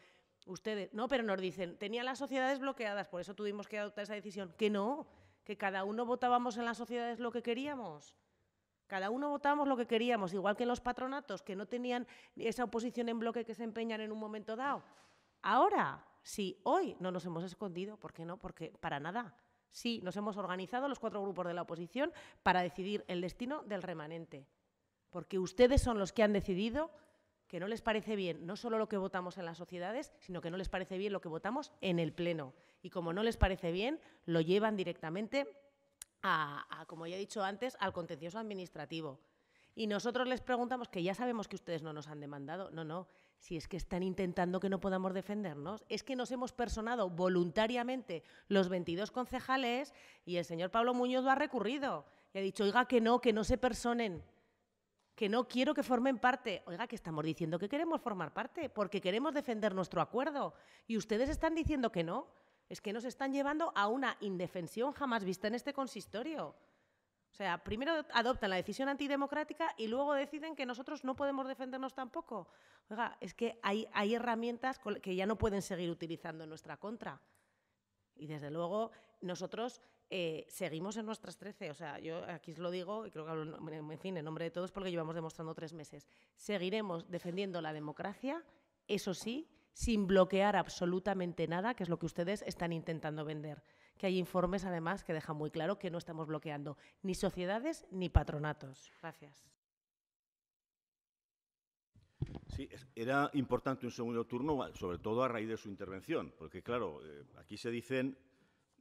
ustedes, no, pero nos dicen, tenía las sociedades bloqueadas, por eso tuvimos que adoptar esa decisión. Que no, que cada uno votábamos en las sociedades lo que queríamos. Cada uno votamos lo que queríamos, igual que los patronatos, que no tenían esa oposición en bloque que se empeñan en un momento dado. Ahora, sí, hoy no nos hemos escondido, ¿por qué no? Porque para nada. Sí, nos hemos organizado los cuatro grupos de la oposición para decidir el destino del remanente. Porque ustedes son los que han decidido que no les parece bien no solo lo que votamos en las sociedades, sino que no les parece bien lo que votamos en el Pleno. Y como no les parece bien, lo llevan directamente a, como ya he dicho antes, al contencioso administrativo. Y nosotros les preguntamos que ya sabemos que ustedes no nos han demandado. No, no, si es que están intentando que no podamos defendernos. Es que nos hemos personado voluntariamente los 22 concejales y el señor Pablo Muñoz lo ha recurrido y ha dicho, oiga, que no, que no se personen, que no quiero que formen parte. Oiga, que estamos diciendo que queremos formar parte porque queremos defender nuestro acuerdo y ustedes están diciendo que no es que nos están llevando a una indefensión jamás vista en este consistorio. O sea, primero adoptan la decisión antidemocrática y luego deciden que nosotros no podemos defendernos tampoco. Oiga, es que hay, herramientas que ya no pueden seguir utilizando en nuestra contra. Y desde luego nosotros eh, seguimos en nuestras trece, O sea, yo aquí os lo digo, y creo que hablo, en en nombre de todos, porque llevamos demostrando tres meses. Seguiremos defendiendo la democracia, eso sí, sin bloquear absolutamente nada, que es lo que ustedes están intentando vender. Que hay informes, además, que dejan muy claro que no estamos bloqueando ni sociedades ni patronatos. Gracias. Sí, era importante un segundo turno, sobre todo a raíz de su intervención, porque claro, eh, aquí se dicen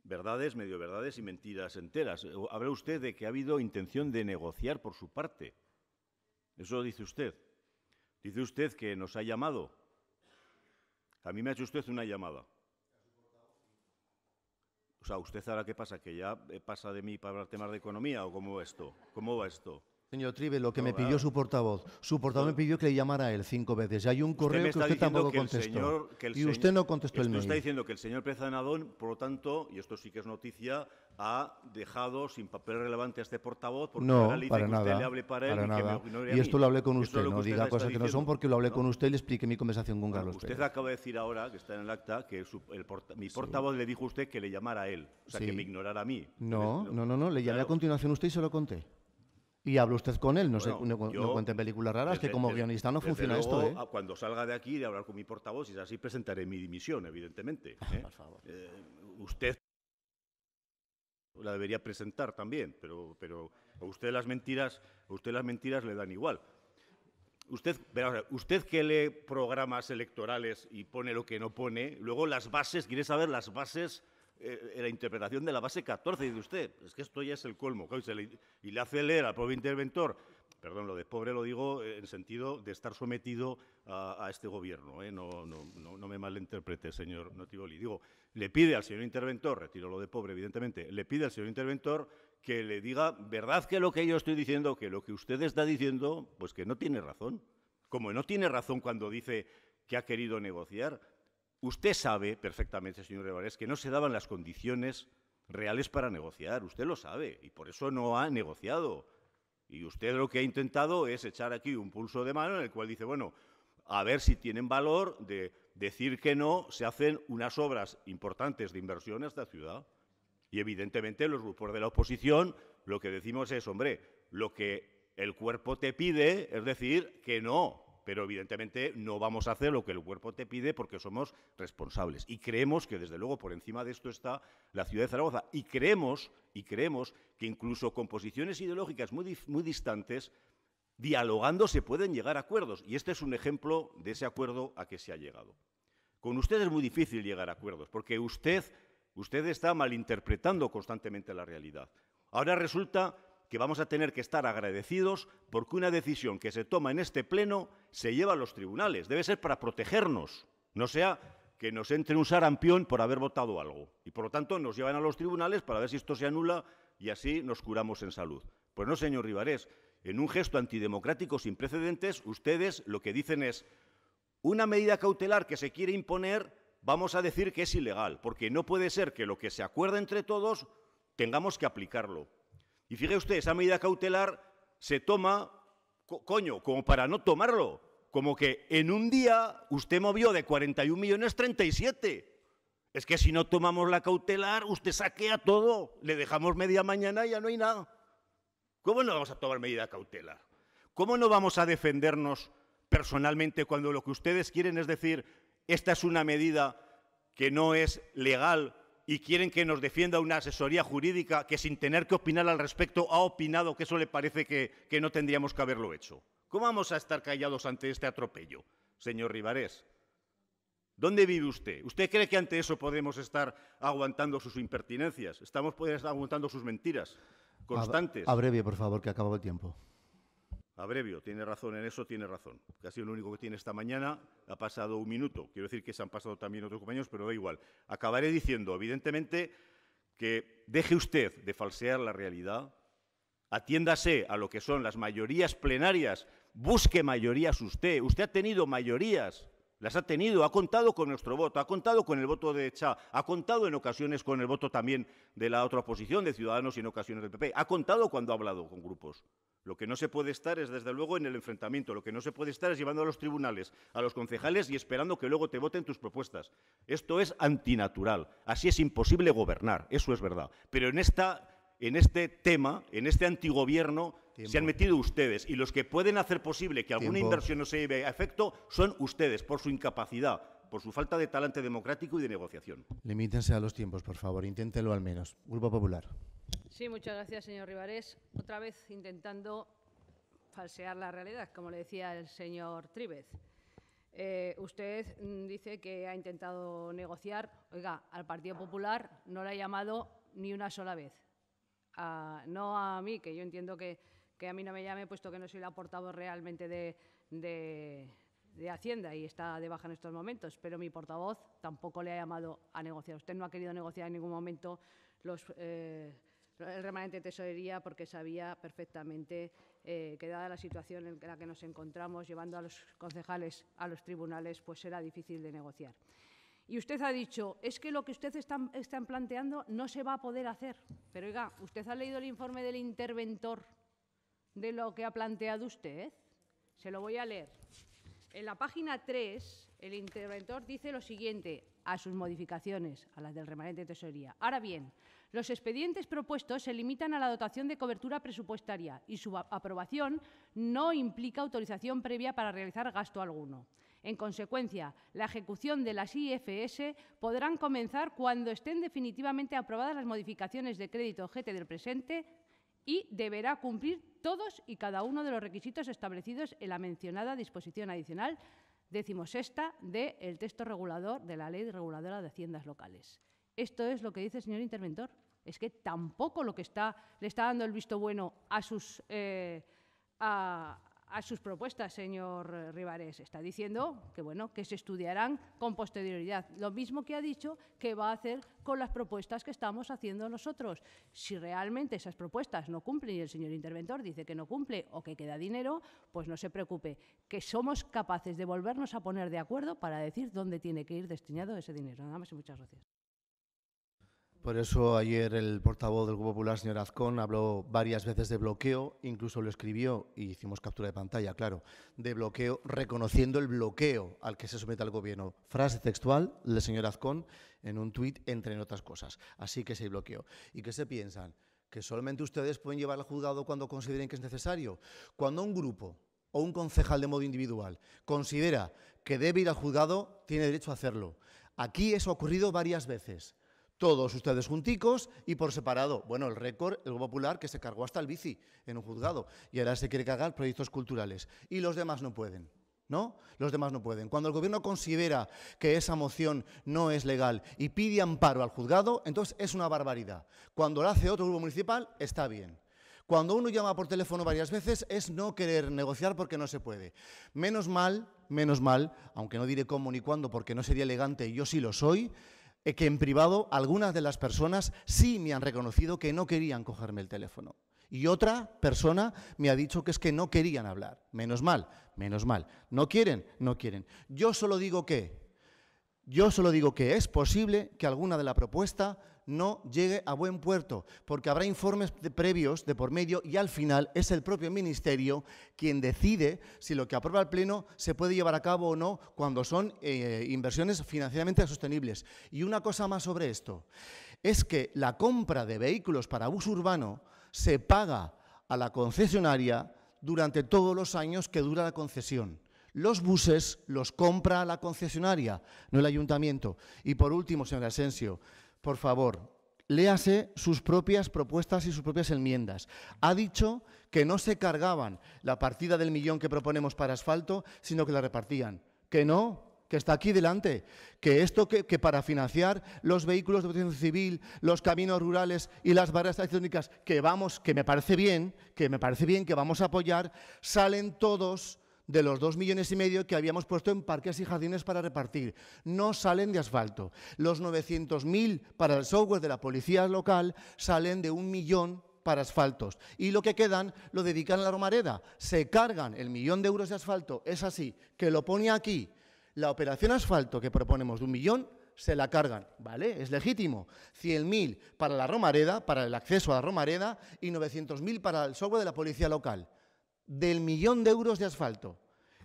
verdades, medio verdades y mentiras enteras. Eh, Habla usted de que ha habido intención de negociar por su parte. Eso dice usted. Dice usted que nos ha llamado a mí me ha hecho usted una llamada. O sea, ¿usted ahora qué pasa? ¿Que ya pasa de mí para hablar temas de economía o cómo va esto? ¿Cómo va esto? Señor Tribe, lo que me pidió su portavoz. Su portavoz me pidió que le llamara a él cinco veces. Y hay un correo que usted tampoco contestó. y usted no contestó el mío. está diciendo que el señor Pérez por lo tanto, y esto sí que es noticia, ha dejado sin papel relevante a este portavoz porque no, para usted le hable para él y que esto lo hablé con usted, no diga cosas que no son porque lo hablé con usted y le expliqué mi conversación con Carlos Usted acaba de decir ahora, que está en el acta, que mi portavoz le dijo a usted que le llamara a él, o sea, que me ignorara a mí. No, no, no, no, le llamé a continuación a usted y se lo conté. Y habla usted con él, no, sé, no, cuente películas raras, que como guionista no funciona esto. ¿eh? Cuando salga de aquí de hablar con mi portavoz y así presentaré mi dimisión, evidentemente. Ah, ¿eh? eh, usted la debería presentar también, pero, pero a usted las mentiras, usted las mentiras le dan igual. Usted, usted que lee programas electorales y pone lo que no pone, luego las bases, quiere saber las bases, eh, la interpretación de la base 14, de usted, es que esto ya es el colmo, y le hace leer al propio interventor Perdón, lo de pobre lo digo en sentido de estar sometido a, este gobierno. ¿eh? No, no, no, me malinterprete, señor Notivoli. Digo, le pide al señor interventor, retiro lo de pobre, evidentemente, le pide al señor interventor que le diga verdad que lo que yo estoy diciendo, que lo que usted está diciendo, pues que no tiene razón. Como no tiene razón cuando dice que ha querido negociar, usted sabe perfectamente, señor Evarés, que no se daban las condiciones reales para negociar. Usted lo sabe y por eso no ha negociado y usted lo que ha intentado es echar aquí un pulso de mano en el cual dice, bueno, a ver si tienen valor de decir que no, se hacen unas obras importantes de inversión a esta ciudad. Y evidentemente los grupos de la oposición lo que decimos es, hombre, lo que el cuerpo te pide es decir que no, pero evidentemente no vamos a hacer lo que el cuerpo te pide porque somos responsables. Y creemos que, desde luego, por encima de esto está la ciudad de Zaragoza. Y creemos, y creemos que incluso con posiciones ideológicas muy, muy distantes, dialogando se pueden llegar a acuerdos. Y este es un ejemplo de ese acuerdo a que se ha llegado. Con usted es muy difícil llegar a acuerdos, porque usted, usted está malinterpretando constantemente la realidad. Ahora resulta que vamos a tener que estar agradecidos porque una decisión que se toma en este Pleno se lleva a los tribunales. Debe ser para protegernos, no sea que nos entre un sarampión por haber votado algo. Y por lo tanto nos llevan a los tribunales para ver si esto se anula y así nos curamos en salud. Pues no, señor Rivarés, en un gesto antidemocrático sin precedentes, ustedes lo que dicen es una medida cautelar que se quiere imponer, vamos a decir que es ilegal, porque no puede ser que lo que se acuerda entre todos tengamos que aplicarlo. Y fíjese usted, esa medida cautelar se toma, coño, como para no tomarlo. Como que en un día usted movió de 41 millones 37. Es que si no tomamos la cautelar, usted saquea todo. Le dejamos media mañana y ya no hay nada. ¿Cómo no vamos a tomar medida cautelar? ¿Cómo no vamos a defendernos personalmente cuando lo que ustedes quieren es decir, esta es una medida que no es legal y quieren que nos defienda una asesoría jurídica que sin tener que opinar al respecto ha opinado que eso le parece que, no tendríamos que haberlo hecho. ¿Cómo vamos a estar callados ante este atropello, señor Rivarés? ¿Dónde vive usted? ¿Usted cree que ante eso podemos estar aguantando sus impertinencias? Estamos pues, aguantando sus mentiras constantes. Abrevie, por favor, que acabó el tiempo. Abrevio, tiene razón en eso, tiene razón. Casi lo único que tiene esta mañana, ha pasado un minuto. Quiero decir que se han pasado también otros compañeros, pero da igual. Acabaré diciendo, evidentemente, que deje usted de falsear la realidad, atiéndase a lo que son las mayorías plenarias, busque mayorías usted. Usted ha tenido mayorías las ha tenido, ha contado con nuestro voto, ha contado con el voto de echa ha contado en ocasiones con el voto también de la otra oposición, de Ciudadanos y en ocasiones del PP, ha contado cuando ha hablado con grupos. Lo que no se puede estar es, desde luego, en el enfrentamiento. Lo que no se puede estar es llevando a los tribunales, a los concejales y esperando que luego te voten tus propuestas. Esto es antinatural. Así es imposible gobernar. Eso es verdad. Pero en este tema, en este antigobierno, se han metido ustedes. Y los que pueden hacer posible que alguna inversión no se lleve a efecto son ustedes, por su incapacidad, por su falta de talante democrático y de negociación. Limítense a los tiempos, por favor. Inténtelo al menos. Grupo Popular. Sí, muchas gracias, señor Rivares. Otra vez intentando falsear la realidad, como le decía el señor Tríbez. Eh, usted mm, dice que ha intentado negociar. Oiga, al Partido Popular no le ha llamado ni una sola vez. Ah, no a mí, que yo entiendo que que a mí no me llame, puesto que no soy la portavoz realmente de, Hacienda y está de baja en estos momentos, pero mi portavoz tampoco le ha llamado a negociar. Usted no ha querido negociar en ningún momento eh, el remanente de tesorería porque sabía perfectamente eh, que, dada la situación en la que nos encontramos, llevando a los concejales a los tribunales, pues era difícil de negociar. Y usted ha dicho, es que lo que usted está planteando no se va a poder hacer. Pero oiga, usted ha leído el informe del interventor de lo que ha planteado usted? Se lo voy a leer. En la página 3, el interventor dice lo siguiente a sus modificaciones, a las del remanente de tesorería. Ahora bien, los expedientes propuestos se limitan a la dotación de cobertura presupuestaria y su aprobación no implica autorización previa para realizar gasto alguno. En consecuencia, la ejecución de las IFS podrán comenzar cuando estén definitivamente aprobadas las modificaciones de crédito GT del presente y deberá cumplir todos y cada uno de los requisitos establecidos en la mencionada disposición adicional decimosexta del texto regulador de la Ley Reguladora de Haciendas Locales. Esto es lo que dice el señor interventor. Es que tampoco lo que le está dando el visto bueno a sus, eh, a, a sus propuestas, señor eh, Rivares. Está diciendo que, bueno, que se estudiarán con posterioridad. Lo mismo que ha dicho que va a hacer con las propuestas que estamos haciendo nosotros. Si realmente esas propuestas no cumplen y el señor interventor dice que no cumple o que queda dinero, pues no se preocupe, que somos capaces de volvernos a poner de acuerdo para decir dónde tiene que ir destinado ese dinero. Nada más y muchas gracias. Por eso ayer el portavoz del Grupo Popular, señor Azcón, habló varias veces de bloqueo, incluso lo escribió, y hicimos captura de pantalla, claro, de bloqueo, reconociendo el bloqueo al que se somete el Gobierno. Frase textual del señor Azcón en un tuit, entre otras cosas. Así que se bloqueó. ¿Y qué se piensan? ¿Que solamente ustedes pueden llevar al juzgado cuando consideren que es necesario? Cuando un grupo o un concejal de modo individual considera que debe ir al juzgado, tiene derecho a hacerlo. Aquí eso ha ocurrido varias veces todos ustedes junticos y por separado. Bueno, el récord, el Popular, que se cargó hasta el bici en un juzgado y ahora se quiere cargar proyectos culturales. Y los demás no pueden, ¿no? Los demás no pueden. Cuando el Gobierno considera que esa moción no es legal y pide amparo al juzgado, entonces es una barbaridad. Cuando lo hace otro grupo municipal, está bien. Cuando uno llama por teléfono varias veces es no querer negociar porque no se puede. Menos mal, menos mal, aunque no diré cómo ni cuándo porque no sería elegante y yo sí lo soy, eh, que en privado algunas de las personas sí me han reconocido que no querían cogerme el teléfono. Y otra persona me ha dicho que es que no querían hablar. Menos mal, menos mal. No quieren, no quieren. Yo solo digo que, yo solo digo que es posible que alguna de la propuesta no llegue a buen puerto, porque habrá informes previos de por medio y al final es el propio Ministerio quien decide si lo que aprueba el Pleno se puede llevar a cabo o no cuando son eh, inversiones financieramente sostenibles. Y una cosa más sobre esto, es que la compra de vehículos para bus urbano se paga a la concesionaria durante todos los años que dura la concesión. Los buses los compra la concesionaria, no el ayuntamiento. Y por último, señor Asensio, por favor, léase sus propias propuestas y sus propias enmiendas. Ha dicho que no se cargaban la partida del millón que proponemos para asfalto, sino que la repartían. Que no, que está aquí delante, que esto que, para financiar los vehículos de protección civil, los caminos rurales y las barreras electrónicas que vamos, que me parece bien, que me parece bien que vamos a apoyar, salen todos de los dos millones y medio que habíamos puesto en parques y jardines para repartir. No salen de asfalto. Los 900.000 para el software de la policía local salen de un millón para asfaltos. Y lo que quedan lo dedican a la Romareda. Se cargan el millón de euros de asfalto. Es así, que lo pone aquí. La operación asfalto que proponemos de un millón se la cargan, ¿vale? Es legítimo. 100.000 para la Romareda, para el acceso a la Romareda, y 900.000 para el software de la policía local del millón de euros de asfalto.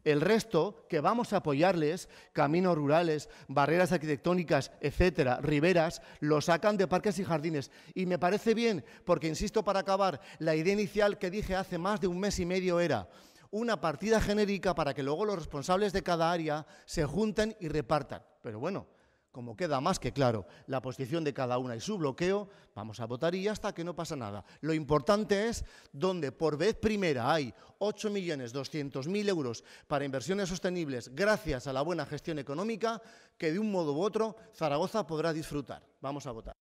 El resto, que vamos a apoyarles, caminos rurales, barreras arquitectónicas, etcétera, riberas, lo sacan de parques y jardines. Y me parece bien, porque insisto para acabar, la idea inicial que dije hace más de un mes y medio era una partida genérica para que luego los responsables de cada área se junten y repartan. Pero bueno, como queda más que claro la posición de cada una y su bloqueo, vamos a votar y hasta que no pasa nada. Lo importante es donde por vez primera hay 8.200.000 euros para inversiones sostenibles gracias a la buena gestión económica que de un modo u otro Zaragoza podrá disfrutar. Vamos a votar.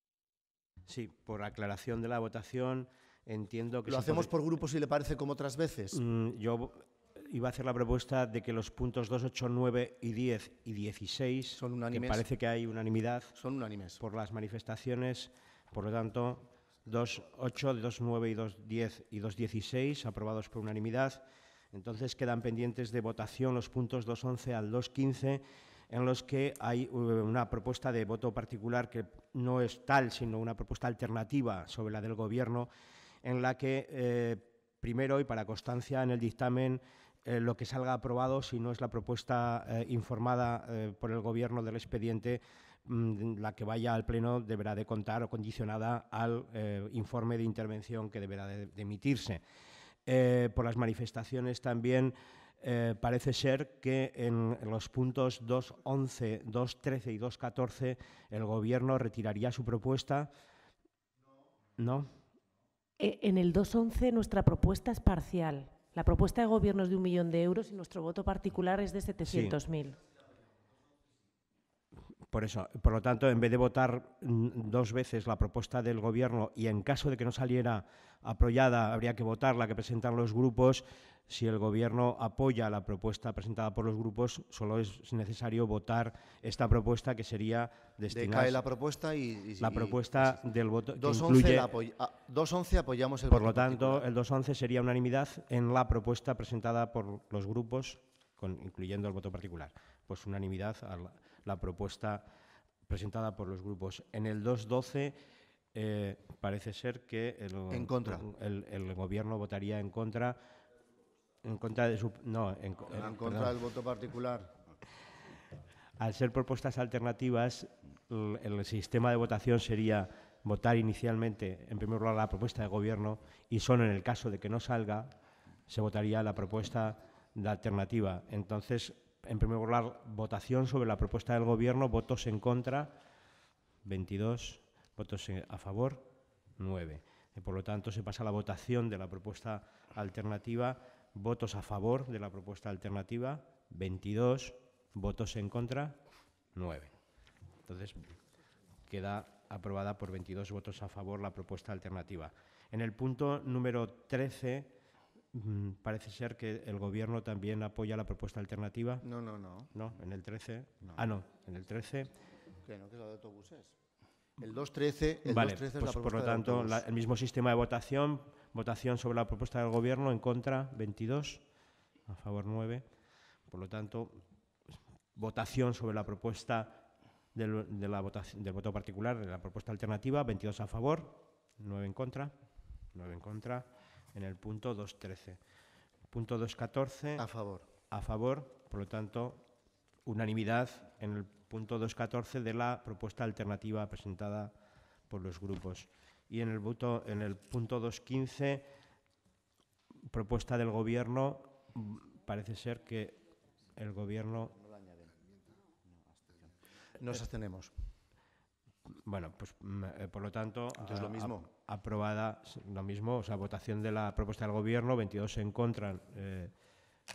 Sí, por aclaración de la votación, entiendo que... ¿Lo hacemos por grupo si le parece como otras veces? Mm, yo iba a hacer la propuesta de que los puntos 2, 8, 9 y 10 y 16, son unánimes, que parece que hay unanimidad son unánimes. por las manifestaciones, por lo tanto, 2, 8, 2, 9 y 2, 10 y 2, 16 aprobados por unanimidad. Entonces quedan pendientes de votación los puntos 2.11 al 2.15 en los que hay eh, una propuesta de voto particular que no es tal, sino una propuesta alternativa sobre la del Gobierno, en la que eh, primero y para constancia en el dictamen eh, lo que salga aprobado, si no es la propuesta eh, informada eh, por el Gobierno del expediente, mm, la que vaya al Pleno deberá de contar o condicionada al informe de intervención que deberá de, emitirse. por las manifestaciones también parece ser que en los puntos 2.11, 2.13 y 2.14 el Gobierno retiraría su propuesta. ¿No? En el 2.11 nuestra propuesta es parcial. La propuesta de gobierno es de un millón de euros y nuestro voto particular es de 700.000. Por eso, por lo tanto, en vez de votar dos veces la propuesta del gobierno y en caso de que no saliera apoyada, habría que votar la que presentan los grupos, si el Gobierno apoya la propuesta presentada por los grupos, solo es necesario votar esta propuesta que sería Decae la propuesta y... la propuesta del voto 211 ah, apoyamos el Por lo tanto, el 211 sería unanimidad en la propuesta presentada por los grupos, incluyendo el voto particular. Pues unanimidad a la, propuesta presentada por los grupos. En el 212... Eh, parece ser que el gobierno votaría en contra en contra de su. No, en, contra del voto particular. Al ser propuestas alternativas, el, mm, el sistema de votación sería votar inicialmente, en primer lugar, la propuesta de gobierno y solo en el caso de que no salga, se votaría la propuesta de alternativa. Entonces, en primer lugar, votación sobre la propuesta del gobierno, votos en contra, 22, votos a favor, 9. Y por lo tanto, se pasa a la votación de la propuesta alternativa votos a favor de la propuesta alternativa, 22, votos en contra, 9. Entonces, queda aprobada por 22 votos a favor la propuesta alternativa. En el punto número 13, mm, parece ser que el Gobierno también apoya la propuesta alternativa. No, no, no. No, en el 13. Ah, no, en el 13. Que que es la de autobuses. El 2.13 vale, es la propuesta Por lo tanto, el mismo sistema de votación Votación sobre la propuesta del Gobierno en contra 22, a favor 9. Por lo tanto, votación sobre la propuesta del, de la votación, voto particular, de la propuesta alternativa, 22 a favor, 9 en contra, 9 en contra, en el punto 2.13. Punto 2.14. A favor. A favor, por lo tanto, unanimidad en el punto 2.14 de la propuesta alternativa presentada por los grupos y en el, punto, en el punto 2.15, propuesta del Gobierno, parece ser que el Gobierno... Nos abstenemos. Bueno, pues mm, eh, por lo tanto, Entonces, lo mismo. aprobada lo mismo, o sea, votación de la propuesta del Gobierno, 22 en contra, eh,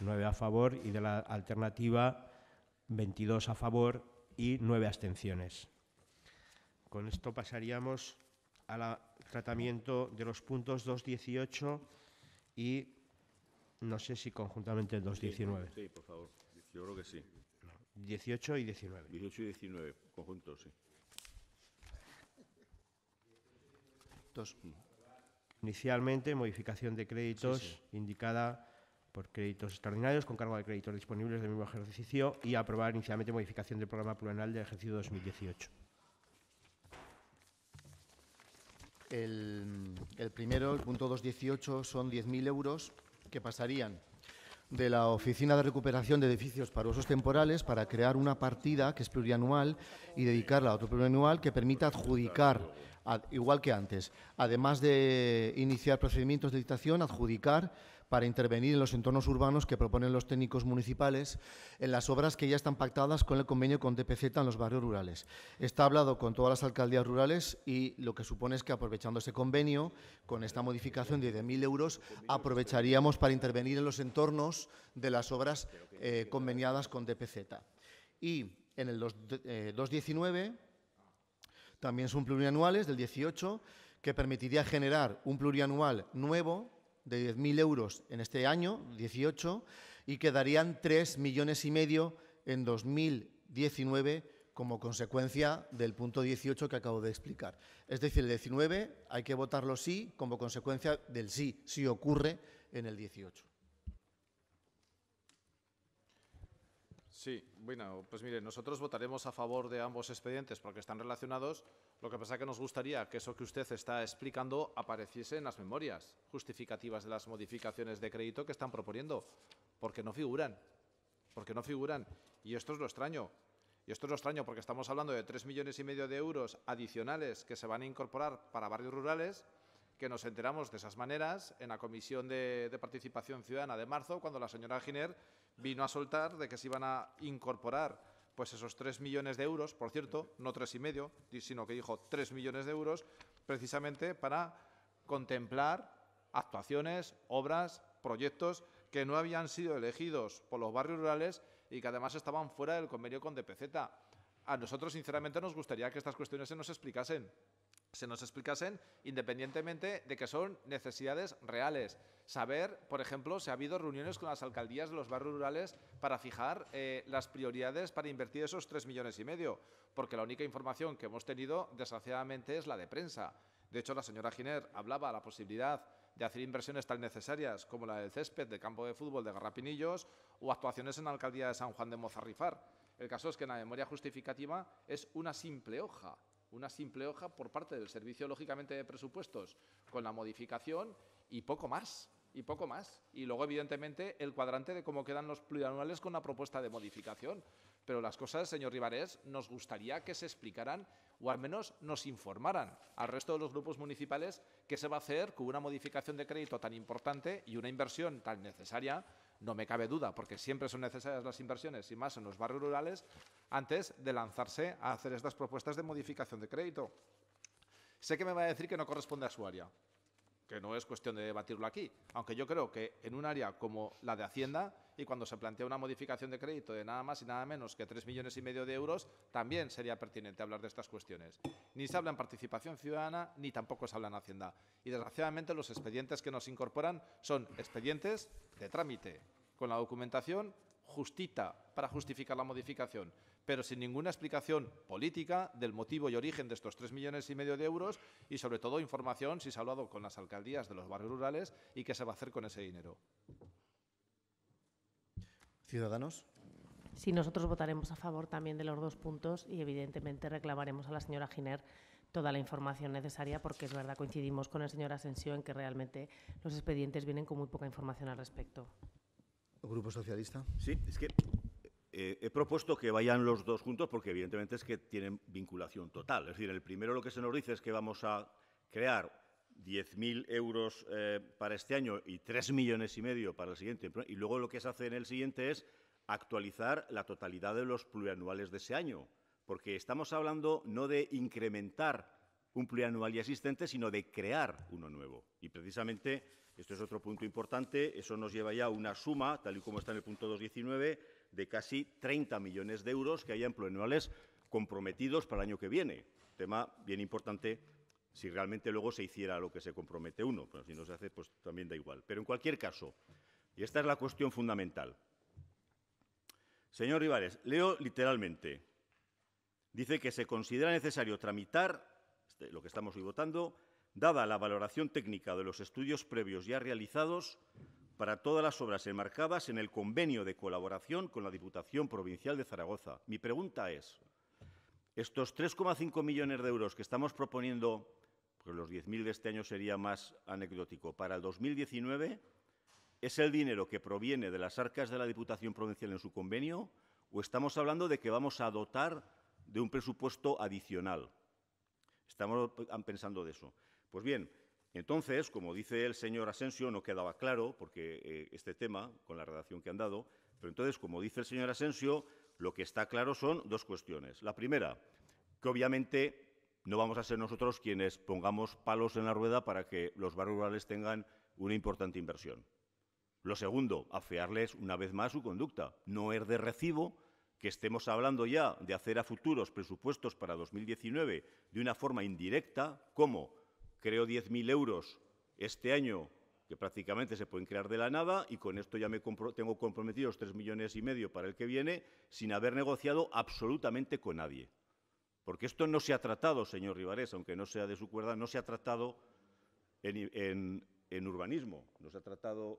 9 a favor y de la alternativa 22 a favor y 9 abstenciones. Con esto pasaríamos al tratamiento de los puntos 2.18 y no sé si conjuntamente el 2.19. Sí, por favor. Yo creo que sí. 18 y 19. 18 y 19, conjuntos, sí. Dos. Inicialmente, modificación de créditos indicada por créditos extraordinarios con cargo de créditos disponibles del mismo ejercicio y aprobar inicialmente modificación del programa plurianual del ejercicio 2018. El, primero, el punto 218, son 10.000 euros que pasarían de la Oficina de Recuperación de Edificios para Usos Temporales para crear una partida que es plurianual y dedicarla a otro plurianual que permita adjudicar, igual que antes, además de iniciar procedimientos de dictación, adjudicar para intervenir en los entornos urbanos que proponen los técnicos municipales en las obras que ya están pactadas con el convenio con DPZ en los barrios rurales. Está hablado con todas las alcaldías rurales y lo que supone es que aprovechando ese convenio, con esta modificación de 10.000 euros, aprovecharíamos para intervenir en los entornos de las obras eh, conveniadas con DPZ. Y en el 2.19 eh, también son plurianuales del 18, que permitiría generar un plurianual nuevo de 10.000 euros en este año, 18, y quedarían 3 millones y medio en 2019 como consecuencia del punto 18 que acabo de explicar. Es decir, el 19 hay que votarlo sí como consecuencia del sí, si ocurre en el 18. Sí, bueno, pues mire, nosotros votaremos a favor de ambos expedientes porque están relacionados. Lo que pasa es que nos gustaría que eso que usted está explicando apareciese en las memorias justificativas de las modificaciones de crédito que están proponiendo, porque no figuran, porque no figuran. Y esto es lo extraño. Y esto es lo extraño porque estamos hablando de tres millones y medio de euros adicionales que se van a incorporar para barrios rurales que nos enteramos de esas maneras en la Comisión de, de Participación Ciudadana de marzo, cuando la señora Giner vino a soltar de que se iban a incorporar pues esos tres millones de euros, por cierto, no tres y medio, sino que dijo tres millones de euros, precisamente para contemplar actuaciones, obras, proyectos que no habían sido elegidos por los barrios rurales y que además estaban fuera del convenio con DPZ. A nosotros, sinceramente, nos gustaría que estas cuestiones se nos explicasen se nos explicasen independientemente de que son necesidades reales. Saber, por ejemplo, si ha habido reuniones con las alcaldías de los barrios rurales para fijar eh, las prioridades para invertir esos tres millones y medio, porque la única información que hemos tenido, desgraciadamente, es la de prensa. De hecho, la señora Giner hablaba de la posibilidad de hacer inversiones tan necesarias como la del césped de campo de fútbol de Garrapinillos o actuaciones en la alcaldía de San Juan de Mozarrifar. El caso es que en la memoria justificativa es una simple hoja una simple hoja por parte del Servicio, lógicamente, de presupuestos con la modificación y poco más. Y poco más. Y luego, evidentemente, el cuadrante de cómo quedan los plurianuales con una propuesta de modificación. Pero las cosas, señor Rivares, nos gustaría que se explicaran o al menos nos informaran al resto de los grupos municipales qué se va a hacer con una modificación de crédito tan importante y una inversión tan necesaria no me cabe duda, porque siempre son necesarias las inversiones y más en los barrios rurales, antes de lanzarse a hacer estas propuestas de modificación de crédito. Sé que me va a decir que no corresponde a su área, que no es cuestión de debatirlo aquí, aunque yo creo que en un área como la de Hacienda y cuando se plantea una modificación de crédito de nada más y nada menos que tres millones y medio de euros, también sería pertinente hablar de estas cuestiones. Ni se habla en participación ciudadana ni tampoco se habla en Hacienda. Y desgraciadamente los expedientes que nos incorporan son expedientes de trámite, con la documentación justita para justificar la modificación, pero sin ninguna explicación política del motivo y origen de estos tres millones y medio de euros y, sobre todo, información si se ha hablado con las alcaldías de los barrios rurales y qué se va a hacer con ese dinero. Ciudadanos. Sí, nosotros votaremos a favor también de los dos puntos y, evidentemente, reclamaremos a la señora Giner toda la información necesaria, porque es verdad, coincidimos con el señor Asensio en que realmente los expedientes vienen con muy poca información al respecto. Grupo Socialista. Sí, es que eh, he propuesto que vayan los dos juntos porque evidentemente es que tienen vinculación total. Es decir, el primero lo que se nos dice es que vamos a crear 10.000 euros eh, para este año y 3 millones y medio para el siguiente. Y luego lo que se hace en el siguiente es actualizar la totalidad de los plurianuales de ese año. Porque estamos hablando no de incrementar un plurianual ya existente, sino de crear uno nuevo. Y precisamente, esto es otro punto importante, eso nos lleva ya a una suma, tal y como está en el punto 219 de casi 30 millones de euros que hay en comprometidos para el año que viene. Tema bien importante si realmente luego se hiciera lo que se compromete uno. si no se hace, pues también da igual. Pero en cualquier caso, y esta es la cuestión fundamental. Señor Rivares, leo literalmente. Dice que se considera necesario tramitar, este, lo que estamos hoy votando, dada la valoración técnica de los estudios previos ya realizados, para todas las obras enmarcadas en el convenio de colaboración con la Diputación Provincial de Zaragoza. Mi pregunta es, estos 3,5 millones de euros que estamos proponiendo, porque los 10.000 de este año sería más anecdótico, para el 2019, ¿es el dinero que proviene de las arcas de la Diputación Provincial en su convenio o estamos hablando de que vamos a dotar de un presupuesto adicional? Estamos pensando de eso. Pues bien, entonces, como dice el señor Asensio, no quedaba claro, porque eh, este tema, con la redacción que han dado, pero entonces, como dice el señor Asensio, lo que está claro son dos cuestiones. La primera, que obviamente no vamos a ser nosotros quienes pongamos palos en la rueda para que los barrios rurales tengan una importante inversión. Lo segundo, afearles una vez más su conducta. No es de recibo que estemos hablando ya de hacer a futuros presupuestos para 2019 de una forma indirecta, como creo 10.000 euros este año, que prácticamente se pueden crear de la nada, y con esto ya me tengo comprometidos 3 millones y medio para el que viene, sin haber negociado absolutamente con nadie. Porque esto no se ha tratado, señor Rivares, aunque no sea de su cuerda, no se ha tratado en, urbanismo, no se ha tratado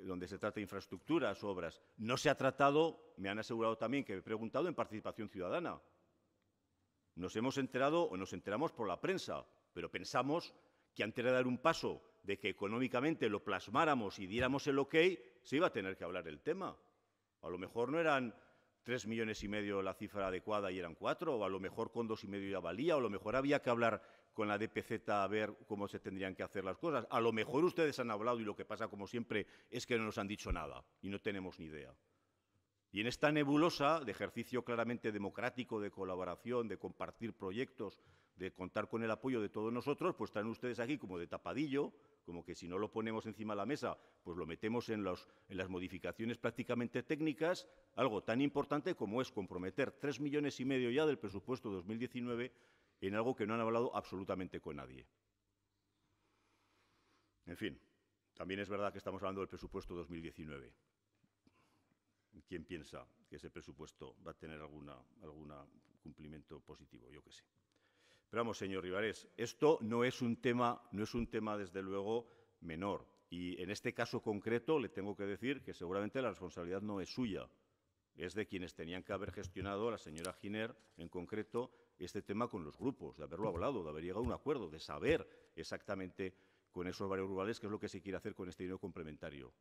donde se trata de infraestructuras, obras. No se ha tratado, me han asegurado también que he preguntado, en participación ciudadana. Nos hemos enterado o nos enteramos por la prensa, pero pensamos que antes de dar un paso de que económicamente lo plasmáramos y diéramos el ok, se iba a tener que hablar el tema. A lo mejor no eran tres millones y medio la cifra adecuada y eran cuatro, o a lo mejor con dos y medio ya valía, o a lo mejor había que hablar con la DPZ a ver cómo se tendrían que hacer las cosas. A lo mejor ustedes han hablado y lo que pasa, como siempre, es que no nos han dicho nada y no tenemos ni idea. Y en esta nebulosa de ejercicio claramente democrático, de colaboración, de compartir proyectos, de contar con el apoyo de todos nosotros, pues están ustedes aquí como de tapadillo, como que si no lo ponemos encima de la mesa, pues lo metemos en, los, en las modificaciones prácticamente técnicas, algo tan importante como es comprometer tres millones y medio ya del presupuesto 2019 en algo que no han hablado absolutamente con nadie. En fin, también es verdad que estamos hablando del presupuesto 2019. ¿Quién piensa que ese presupuesto va a tener algún cumplimiento positivo? Yo que sé. Pero vamos, señor Rivares, esto no es un tema, no es un tema desde luego menor. Y en este caso concreto le tengo que decir que seguramente la responsabilidad no es suya, es de quienes tenían que haber gestionado, a la señora Giner en concreto, este tema con los grupos, de haberlo hablado, de haber llegado a un acuerdo, de saber exactamente con esos barrios rurales qué es lo que se quiere hacer con este dinero complementario,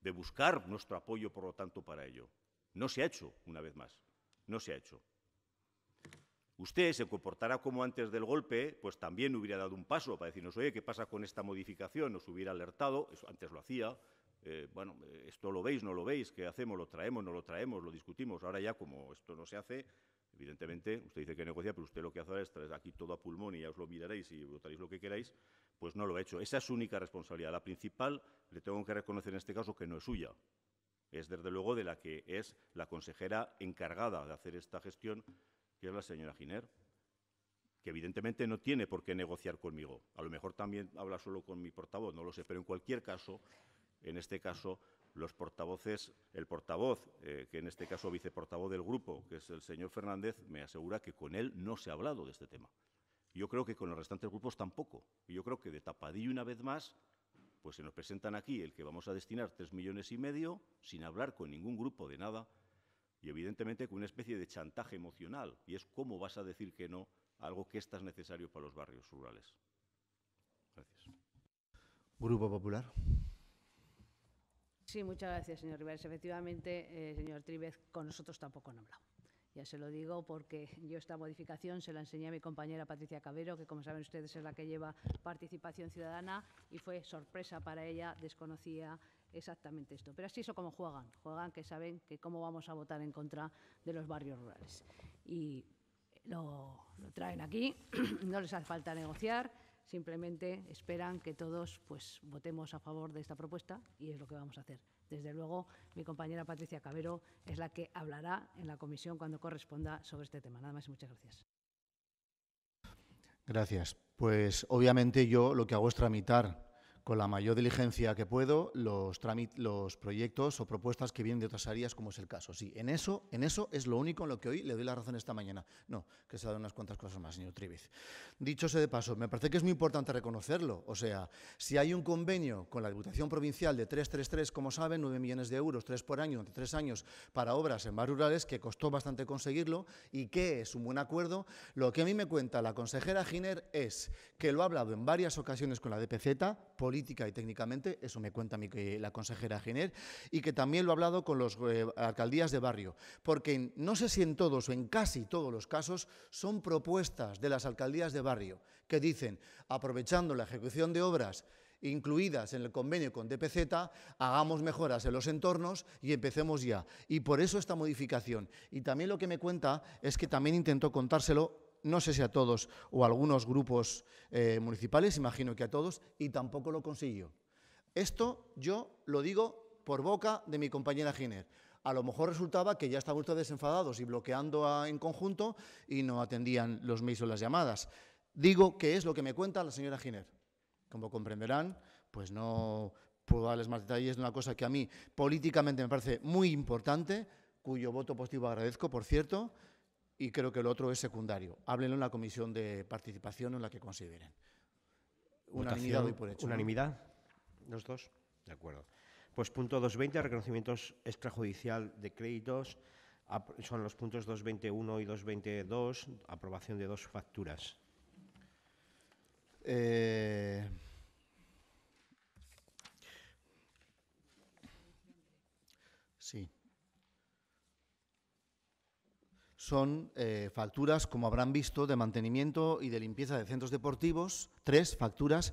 de buscar nuestro apoyo, por lo tanto, para ello. No se ha hecho, una vez más, no se ha hecho usted se comportará como antes del golpe, pues también hubiera dado un paso para decirnos, oye, ¿qué pasa con esta modificación? Nos hubiera alertado, eso antes lo hacía, eh, bueno, esto lo veis, no lo veis, ¿qué hacemos? ¿Lo traemos, no lo traemos? ¿Lo discutimos? Ahora ya, como esto no se hace, evidentemente, usted dice que negocia, pero usted lo que hace ahora es traer aquí todo a pulmón y ya os lo miraréis y votaréis lo que queráis, pues no lo ha hecho. Esa es su única responsabilidad. La principal, le tengo que reconocer en este caso que no es suya. Es desde luego de la que es la consejera encargada de hacer esta gestión que es la señora Giner, que evidentemente no tiene por qué negociar conmigo. A lo mejor también habla solo con mi portavoz, no lo sé, pero en cualquier caso, en este caso, los portavoces, el portavoz, eh, que en este caso viceportavoz del grupo, que es el señor Fernández, me asegura que con él no se ha hablado de este tema. Yo creo que con los restantes grupos tampoco. Y yo creo que de tapadillo una vez más, pues se nos presentan aquí el que vamos a destinar tres millones y medio sin hablar con ningún grupo de nada y evidentemente con una especie de chantaje emocional, y es cómo vas a decir que no a algo que es necesario para los barrios rurales. Gracias. Grupo Popular. Sí, muchas gracias, señor Rivales. Efectivamente, eh, señor Tribez, con nosotros tampoco han hablado. Ya se lo digo porque yo esta modificación se la enseñé a mi compañera Patricia Cabero, que como saben ustedes es la que lleva participación ciudadana y fue sorpresa para ella, desconocía exactamente esto. Pero así es como juegan, juegan que saben que cómo vamos a votar en contra de los barrios rurales. Y lo, traen aquí, no les hace falta negociar, simplemente esperan que todos pues, votemos a favor de esta propuesta y es lo que vamos a hacer. Desde luego, mi compañera Patricia Cabero es la que hablará en la comisión cuando corresponda sobre este tema. Nada más y muchas gracias. Gracias. Pues obviamente yo lo que hago es tramitar con la mayor diligencia que puedo los, los proyectos o propuestas que vienen de otras áreas, como es el caso. Sí, en eso, en eso es lo único en lo que hoy le doy la razón esta mañana. No, que se ha dado unas cuantas cosas más, señor Triviz. Dicho ese de paso, me parece que es muy importante reconocerlo. O sea, si hay un convenio con la Diputación Provincial de 333, como saben, 9 millones de euros, 3 por año, durante 3 años, para obras en más rurales, que costó bastante conseguirlo y que es un buen acuerdo, lo que a mí me cuenta la consejera Giner es que lo ha hablado en varias ocasiones con la DPZ, política y técnicamente, eso me cuenta la consejera Giner, y que también lo ha hablado con las eh, alcaldías de barrio, porque no sé si en todos o en casi todos los casos son propuestas de las alcaldías de barrio que dicen, aprovechando la ejecución de obras, incluidas en el convenio con DPZ, hagamos mejoras en los entornos y empecemos ya. Y por eso esta modificación. Y también lo que me cuenta es que también intentó contárselo no sé si a todos o a algunos grupos eh, municipales, imagino que a todos, y tampoco lo consiguió. Esto yo lo digo por boca de mi compañera Giner. A lo mejor resultaba que ya estaban ustedes desenfadados y bloqueando en conjunto y no atendían los mails o las llamadas. Digo que es lo que me cuenta la señora Giner. Como comprenderán, pues no puedo darles más detalles de una cosa que a mí políticamente me parece muy importante, cuyo voto positivo agradezco, por cierto, y creo que el otro es secundario. Háblenlo en la comisión de participación en la que consideren. Unanimidad y por hecho. Unanimidad, los dos. De acuerdo. Pues punto 220, reconocimientos extrajudicial de créditos. Son los puntos 221 y 222, aprobación de dos facturas. Eh, sí. son eh, facturas, como habrán visto, de mantenimiento y de limpieza de centros deportivos, tres facturas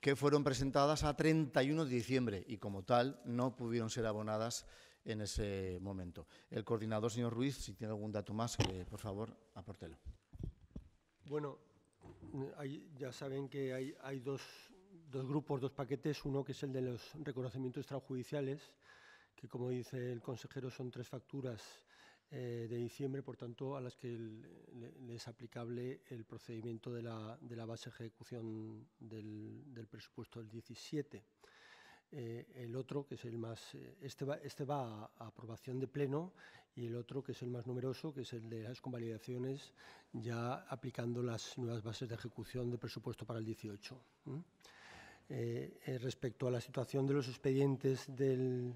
que fueron presentadas a 31 de diciembre y como tal no pudieron ser abonadas en ese momento. El coordinador, señor Ruiz, si tiene algún dato más, que, por favor, aportelo. Bueno, ya saben que hay, hay dos, dos grupos, dos paquetes. Uno que es el de los reconocimientos extrajudiciales, que como dice el consejero son tres facturas eh, de diciembre, por tanto, a las que les es aplicable el procedimiento de la, de la base de ejecución del, presupuesto del 17. Eh, el otro, que es el más, eh, este va, este va a, aprobación de pleno y el otro, que es el más numeroso, que es el de las convalidaciones, ya aplicando las nuevas bases de ejecución de presupuesto para el 18. respecto a la situación de los expedientes del,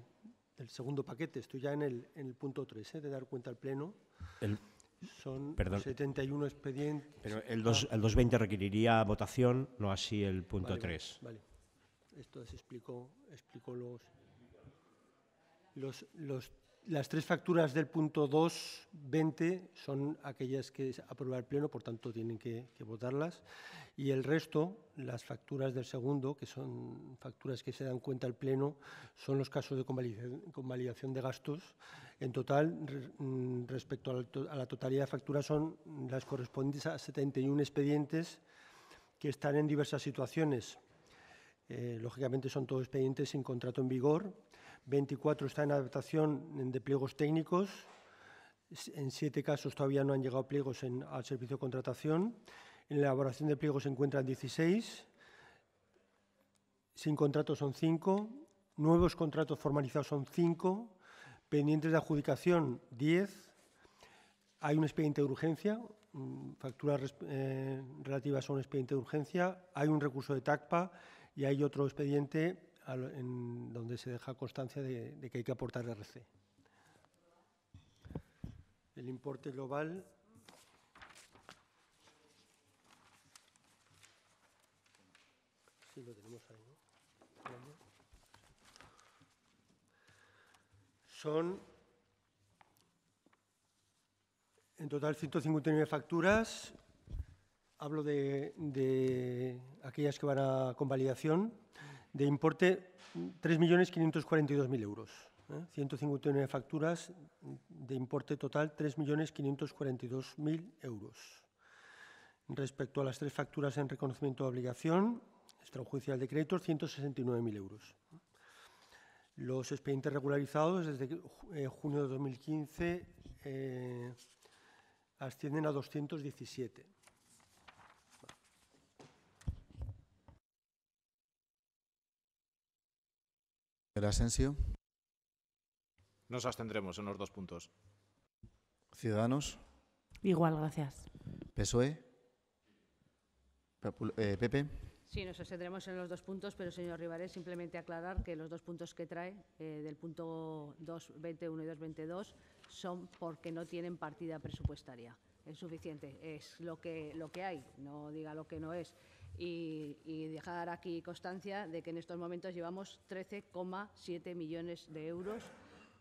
el segundo paquete, estoy ya en el, punto 3, ¿eh? de dar cuenta al Pleno. Son 71 expedientes. Pero el, 220 requeriría votación, no así el punto 3. Esto se explicó, los, los, los las tres facturas del punto 2.20 son aquellas que aprueba el Pleno, por tanto tienen que, votarlas. Y el resto, las facturas del segundo, que son facturas que se dan cuenta al Pleno, son los casos de convalidación de gastos. En total, mm, respecto a la totalidad de facturas, son las correspondientes a 71 expedientes que están en diversas situaciones. Eh, lógicamente son todos expedientes sin contrato en vigor 24 está en adaptación de pliegos técnicos. En siete casos todavía no han llegado pliegos al servicio de contratación. En la elaboración de pliegos se encuentran 16. Sin contratos son 5. Nuevos contratos formalizados son 5. Pendientes de adjudicación, 10. Hay un expediente de urgencia, mm, facturas eh, relativas a un expediente de urgencia. Hay un recurso de TACPA y hay otro expediente en donde se deja constancia de, que hay que aportar RC. El importe global sí lo tenemos ahí, ¿no? Son en total 159 facturas. Hablo de, de aquellas que van a convalidación, de importe 3.542.000 euros. 159 ¿eh? facturas de importe total 3.542.000 euros. Respecto a las tres facturas en reconocimiento de obligación extrajudicial de créditos, 169.000 euros. Los expedientes regularizados desde eh, junio de 2015 eh, ascienden a 217. El Asensio. Nos abstendremos en los dos puntos. Ciudadanos. Igual, gracias. PSOE. PP. Eh, Pepe. Sí, nos abstendremos en los dos puntos, pero, señor Rivares, simplemente aclarar que los dos puntos que trae, eh, del punto 2.21 y 2.22, son porque no tienen partida presupuestaria. Es suficiente, es lo que, lo que hay, no diga lo que no es y, dejar aquí constancia de que en estos momentos llevamos 13,7 millones de euros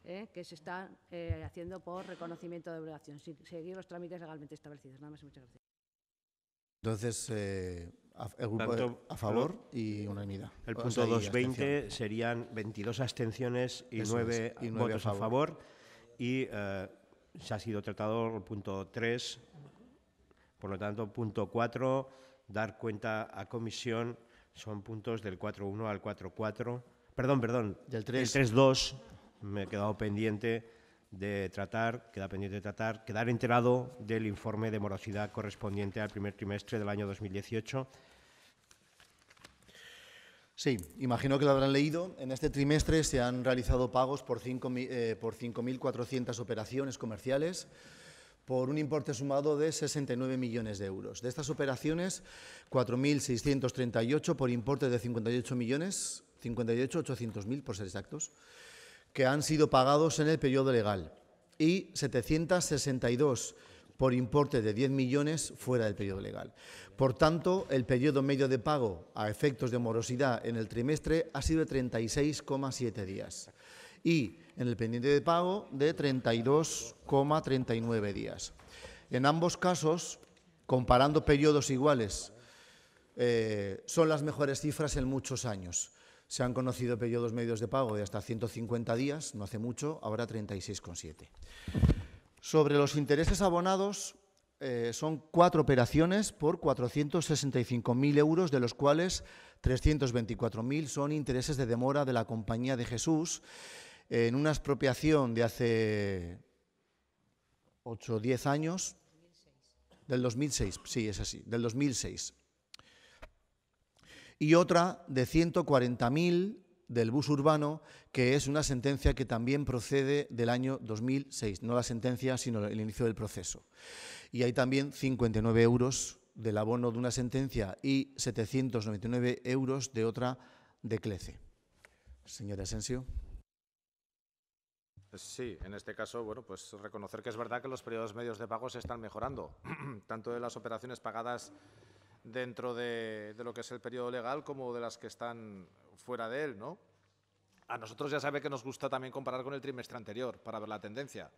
¿eh? que se están eh, haciendo por reconocimiento de obligación, sin seguir los trámites legalmente establecidos. Nada más y muchas gracias. Entonces, eh, a, el grupo a favor y unanimidad. El punto 220 serían 22 abstenciones y, 9, votos a favor. A favor y se ha sido tratado el punto 3, por lo tanto, punto 4 dar cuenta a comisión son puntos del 4.1 al 4.4. Perdón, perdón. Del 3.2 me he quedado pendiente de tratar, queda pendiente de tratar, quedar enterado del informe de morosidad correspondiente al primer trimestre del año 2018. Sí, imagino que lo habrán leído. En este trimestre se han realizado pagos por 5.400 eh, operaciones comerciales por un importe sumado de 69 millones de euros. De estas operaciones, 4.638 por importe de 58 millones, 58.800.000 por ser exactos, que han sido pagados en el periodo legal y 762 por importe de 10 millones fuera del periodo legal. Por tanto, el periodo medio de pago a efectos de morosidad en el trimestre ha sido de 36,7 días y en el pendiente de pago de 32,39 días. En ambos casos, comparando periodos iguales, eh, son las mejores cifras en muchos años. Se han conocido periodos medios de pago de hasta 150 días, no hace mucho, ahora 36,7. Sobre los intereses abonados, eh, son cuatro operaciones por 465.000 euros, de los cuales 324.000 son intereses de demora de la Compañía de Jesús en una expropiación de hace 8 o 10 años, del 2006, sí, es así, del 2006, y otra de 140.000 del bus urbano, que es una sentencia que también procede del año 2006, no la sentencia, sino el inicio del proceso. Y hay también 59 euros del abono de una sentencia y 799 euros de otra de Clece. Señor Asensio. Sí, en este caso, bueno, pues reconocer que es verdad que los periodos medios de pago se están mejorando, tanto de las operaciones pagadas dentro de, lo que es el periodo legal como de las que están fuera de él, ¿no? A nosotros ya sabe que nos gusta también comparar con el trimestre anterior para ver la tendencia,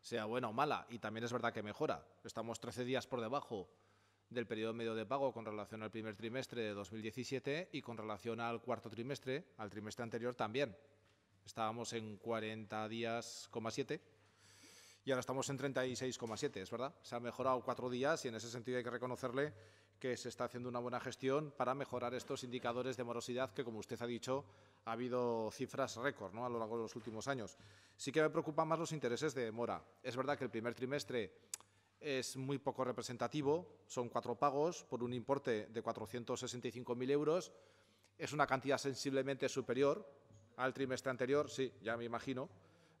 sea buena o mala, y también es verdad que mejora. Estamos 13 días por debajo del periodo medio de pago con relación al primer trimestre de 2017 y con relación al cuarto trimestre, al trimestre anterior también. Estábamos en 40 días, y ahora estamos en 36,7, es verdad. Se ha mejorado cuatro días y en ese sentido hay que reconocerle que se está haciendo una buena gestión para mejorar estos indicadores de morosidad que, como usted ha dicho, ha habido cifras récord ¿no? a lo largo de los últimos años. Sí que me preocupan más los intereses de mora. Es verdad que el primer trimestre es muy poco representativo, son cuatro pagos por un importe de 465.000 euros, es una cantidad sensiblemente superior al trimestre anterior, sí, ya me imagino.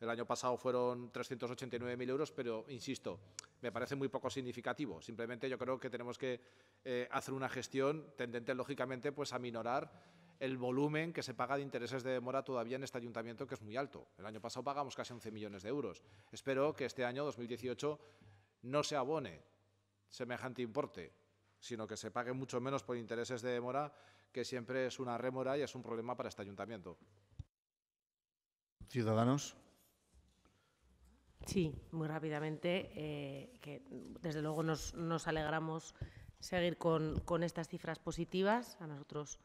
El año pasado fueron 389.000 euros, pero insisto, me parece muy poco significativo. Simplemente yo creo que tenemos que eh, hacer una gestión tendente, lógicamente, pues a minorar el volumen que se paga de intereses de demora todavía en este ayuntamiento, que es muy alto. El año pasado pagamos casi 11 millones de euros. Espero que este año, 2018, no se abone semejante importe, sino que se pague mucho menos por intereses de demora, que siempre es una rémora y es un problema para este ayuntamiento. Ciudadanos. Sí, muy rápidamente, eh, que desde luego nos, alegramos seguir con, con, estas cifras positivas. A nosotros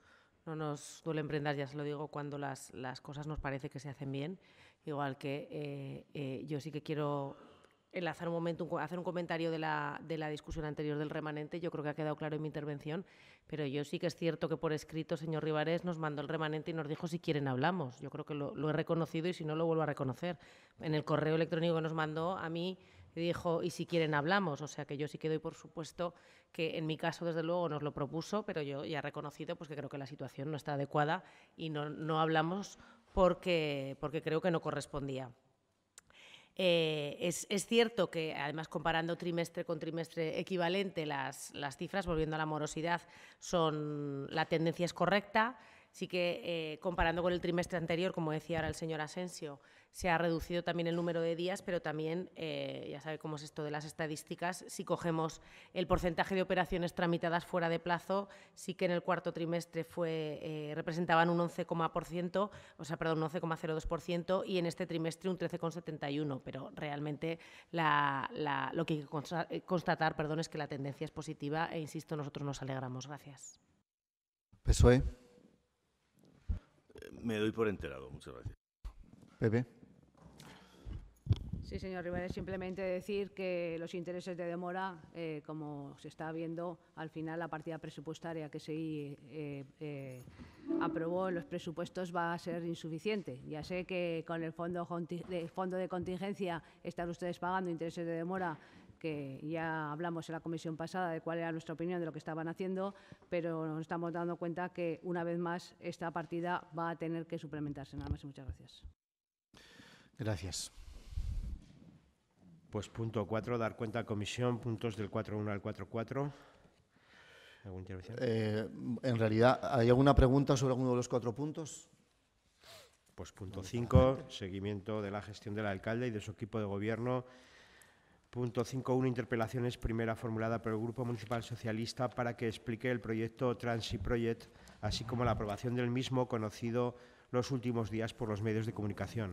no nos duelen prendas, ya se lo digo, cuando las, las cosas nos parece que se hacen bien. Igual que eh, eh, yo sí que quiero enlazar un momento, hacer un comentario de la, de la discusión anterior del remanente. Yo creo que ha quedado claro en mi intervención, pero yo sí que es cierto que por escrito, señor Rivares, nos mandó el remanente y nos dijo si quieren hablamos. Yo creo que lo, he reconocido y si no lo vuelvo a reconocer. En el correo electrónico que nos mandó a mí dijo y si quieren hablamos. O sea que yo sí que doy por supuesto que en mi caso desde luego nos lo propuso, pero yo ya he reconocido pues que creo que la situación no está adecuada y no, no hablamos porque, porque creo que no correspondía. Eh, es, cierto que, además, comparando trimestre con trimestre equivalente, las, las cifras, volviendo a la morosidad, son, la tendencia es correcta. Sí que eh, comparando con el trimestre anterior, como decía ahora el señor Asensio, se ha reducido también el número de días, pero también, eh, ya sabe cómo es esto de las estadísticas, si cogemos el porcentaje de operaciones tramitadas fuera de plazo, sí que en el cuarto trimestre fue, eh, representaban un 11,02%, o sea, perdón, 11,02% y en este trimestre un 13,71%, pero realmente lo que hay que constatar perdón, es que la tendencia es positiva e, insisto, nosotros nos alegramos. Gracias. PSOE. Me doy por enterado. Muchas gracias. Pepe. Sí, señor Rivera, simplemente decir que los intereses de demora, eh, como se está viendo, al final la partida presupuestaria que se eh, eh, aprobó en los presupuestos va a ser insuficiente. Ya sé que con el fondo, de, fondo de contingencia están ustedes pagando intereses de demora que ya hablamos en la comisión pasada de cuál era nuestra opinión de lo que estaban haciendo, pero nos estamos dando cuenta que una vez más esta partida va a tener que suplementarse. Nada más y muchas gracias. Gracias. Pues punto 4, dar cuenta a comisión, puntos del 4.1 al 4.4. ¿Alguna intervención? Eh, en realidad, ¿hay alguna pregunta sobre alguno de los cuatro puntos? Pues punto 5, seguimiento de la gestión de la alcalde y de su equipo de gobierno Punto 5.1. Interpelaciones primera formulada por el Grupo Municipal Socialista para que explique el proyecto transi Project, así como la aprobación del mismo conocido los últimos días por los medios de comunicación.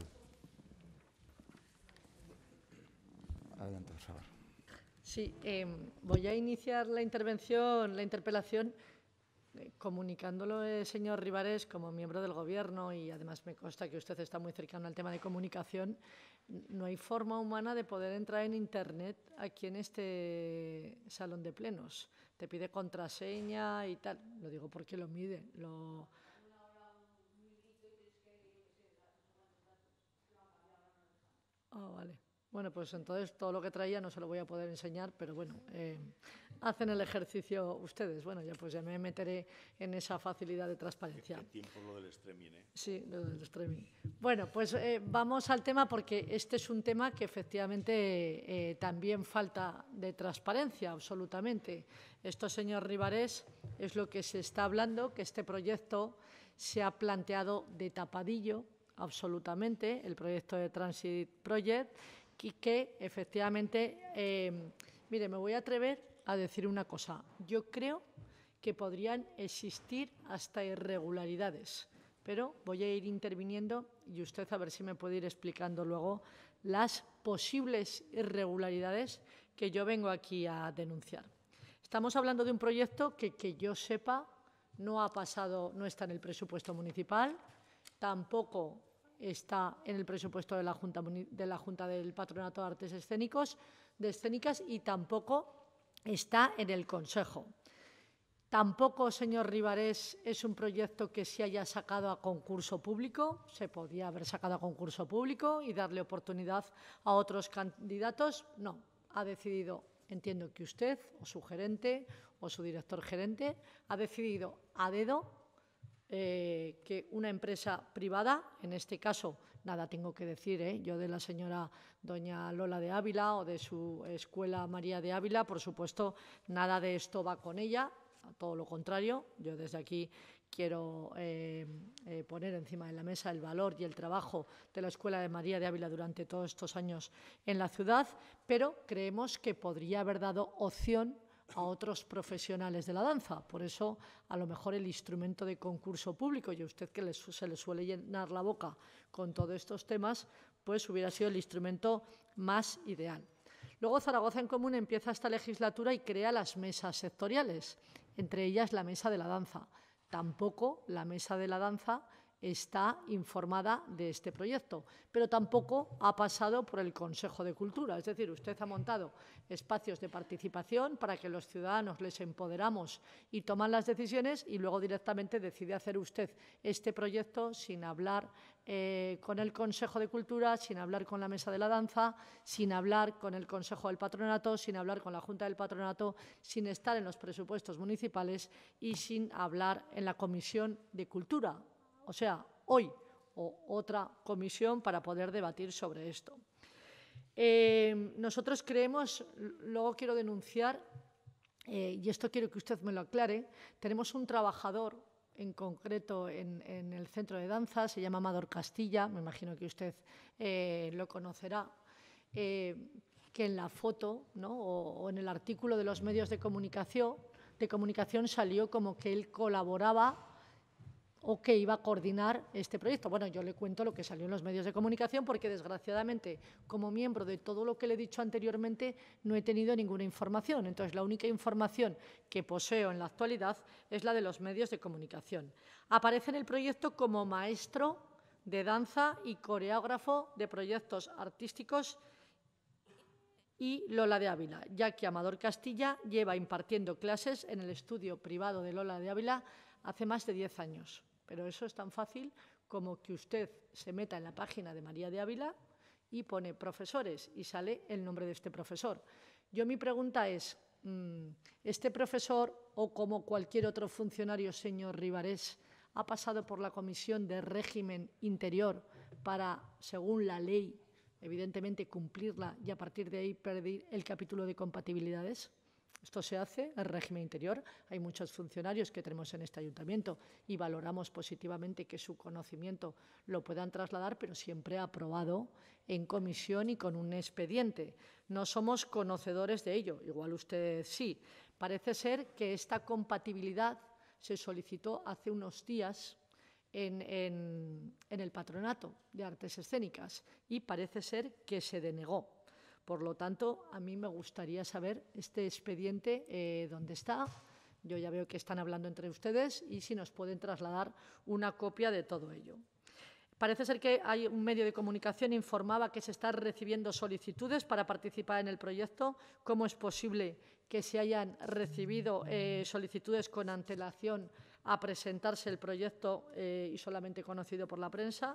Adelante, por Sí, eh, voy a iniciar la intervención, la interpelación, eh, comunicándolo, eh, señor Rivares, como miembro del Gobierno, y además me consta que usted está muy cercano al tema de comunicación, no hay forma humana de poder entrar en Internet aquí en este salón de plenos. Te pide contraseña y tal. Lo digo porque lo mide Lo... Ah, vale. Bueno, pues entonces todo lo que traía no se lo voy a poder enseñar, pero bueno. Eh, hacen el ejercicio ustedes. Bueno, ya pues ya me meteré en esa facilidad de transparencia. tiempo lo del streaming, ¿eh? Sí, lo del streaming. Bueno, pues eh, vamos al tema porque este es un tema que efectivamente eh, también falta de transparencia, absolutamente. Esto, señor Rivares, es lo que se está hablando, que este proyecto se ha planteado de tapadillo, absolutamente, el proyecto de Transit Project, y que efectivamente, mire, me voy a atrever a decir una cosa. Yo creo que podrían existir hasta irregularidades, pero voy a ir interviniendo y usted a ver si me puede ir explicando luego las posibles irregularidades que yo vengo aquí a denunciar. Estamos hablando de un proyecto que, que yo sepa, no ha pasado, no está en el presupuesto municipal, tampoco está en el presupuesto de la Junta, de la Junta del Patronato de Artes Escénicos, de Escénicas y tampoco está en el Consejo. Tampoco, señor Rivarés, es un proyecto que se haya sacado a concurso público. Se podía haber sacado a concurso público y darle oportunidad a otros candidatos. No, ha decidido, entiendo que usted o su gerente o su director gerente, ha decidido a dedo eh, que una empresa privada, en este caso nada tengo que decir. ¿eh? Yo de la señora doña Lola de Ávila o de su escuela María de Ávila, por supuesto, nada de esto va con ella, todo lo contrario. Yo desde aquí quiero eh, eh, poner encima de la mesa el valor y el trabajo de la Escuela de María de Ávila durante todos estos años en la ciudad, pero creemos que podría haber dado opción a otros profesionales de la danza. Por eso, a lo mejor el instrumento de concurso público, y a usted que se le suele llenar la boca con todos estos temas, pues hubiera sido el instrumento más ideal. Luego Zaragoza en Común empieza esta legislatura y crea las mesas sectoriales, entre ellas la mesa de la danza. Tampoco la mesa de la danza está informada de este proyecto, pero tampoco ha pasado por el Consejo de Cultura. Es decir, usted ha montado espacios de participación para que los ciudadanos les empoderamos y toman las decisiones y luego directamente decide hacer usted este proyecto sin hablar eh, con el Consejo de Cultura, sin hablar con la Mesa de la Danza, sin hablar con el Consejo del Patronato, sin hablar con la Junta del Patronato, sin estar en los presupuestos municipales y sin hablar en la Comisión de Cultura o sea, hoy, o otra comisión para poder debatir sobre esto. Eh, nosotros creemos, luego quiero denunciar, eh, y esto quiero que usted me lo aclare, tenemos un trabajador en concreto en, el centro de danza, se llama Amador Castilla, me imagino que usted eh, lo conocerá, que en la foto o, en el artículo de los medios de comunicación salió como que él colaboraba o que iba a coordinar este proyecto. Bueno, yo le cuento lo que salió en los medios de comunicación porque, desgraciadamente, como miembro de todo lo que le he dicho anteriormente, no he tenido ninguna información. Entonces, la única información que poseo en la actualidad es la de los medios de comunicación. Aparece en el proyecto como maestro de danza y coreógrafo de proyectos artísticos y Lola de Ávila, ya que Amador Castilla lleva impartiendo clases en el estudio privado de Lola de Ávila hace más de 10 años. Pero eso es tan fácil como que usted se meta en la página de María de Ávila y pone profesores y sale el nombre de este profesor. Yo mi pregunta es, mm, ¿este profesor o como cualquier otro funcionario, señor Rivarés, ha pasado por la Comisión de Régimen Interior para, según la ley, evidentemente cumplirla y a partir de ahí perder el capítulo de compatibilidades? Esto se hace en régimen interior. Hay muchos funcionarios que tenemos en este ayuntamiento y valoramos positivamente que su conocimiento lo puedan trasladar, pero siempre aprobado en comisión y con un expediente. No somos conocedores de ello, igual usted sí. Parece ser que esta compatibilidad se solicitó hace unos días en el patronato de artes escénicas y parece ser que se denegó. Por lo tanto, a mí me gustaría saber este expediente eh, dónde está. Yo ya veo que están hablando entre ustedes y si nos pueden trasladar una copia de todo ello. Parece ser que hay un medio de comunicación informaba que se están recibiendo solicitudes para participar en el proyecto. ¿Cómo es posible que se hayan recibido eh, solicitudes con antelación a presentarse el proyecto eh, y solamente conocido por la prensa?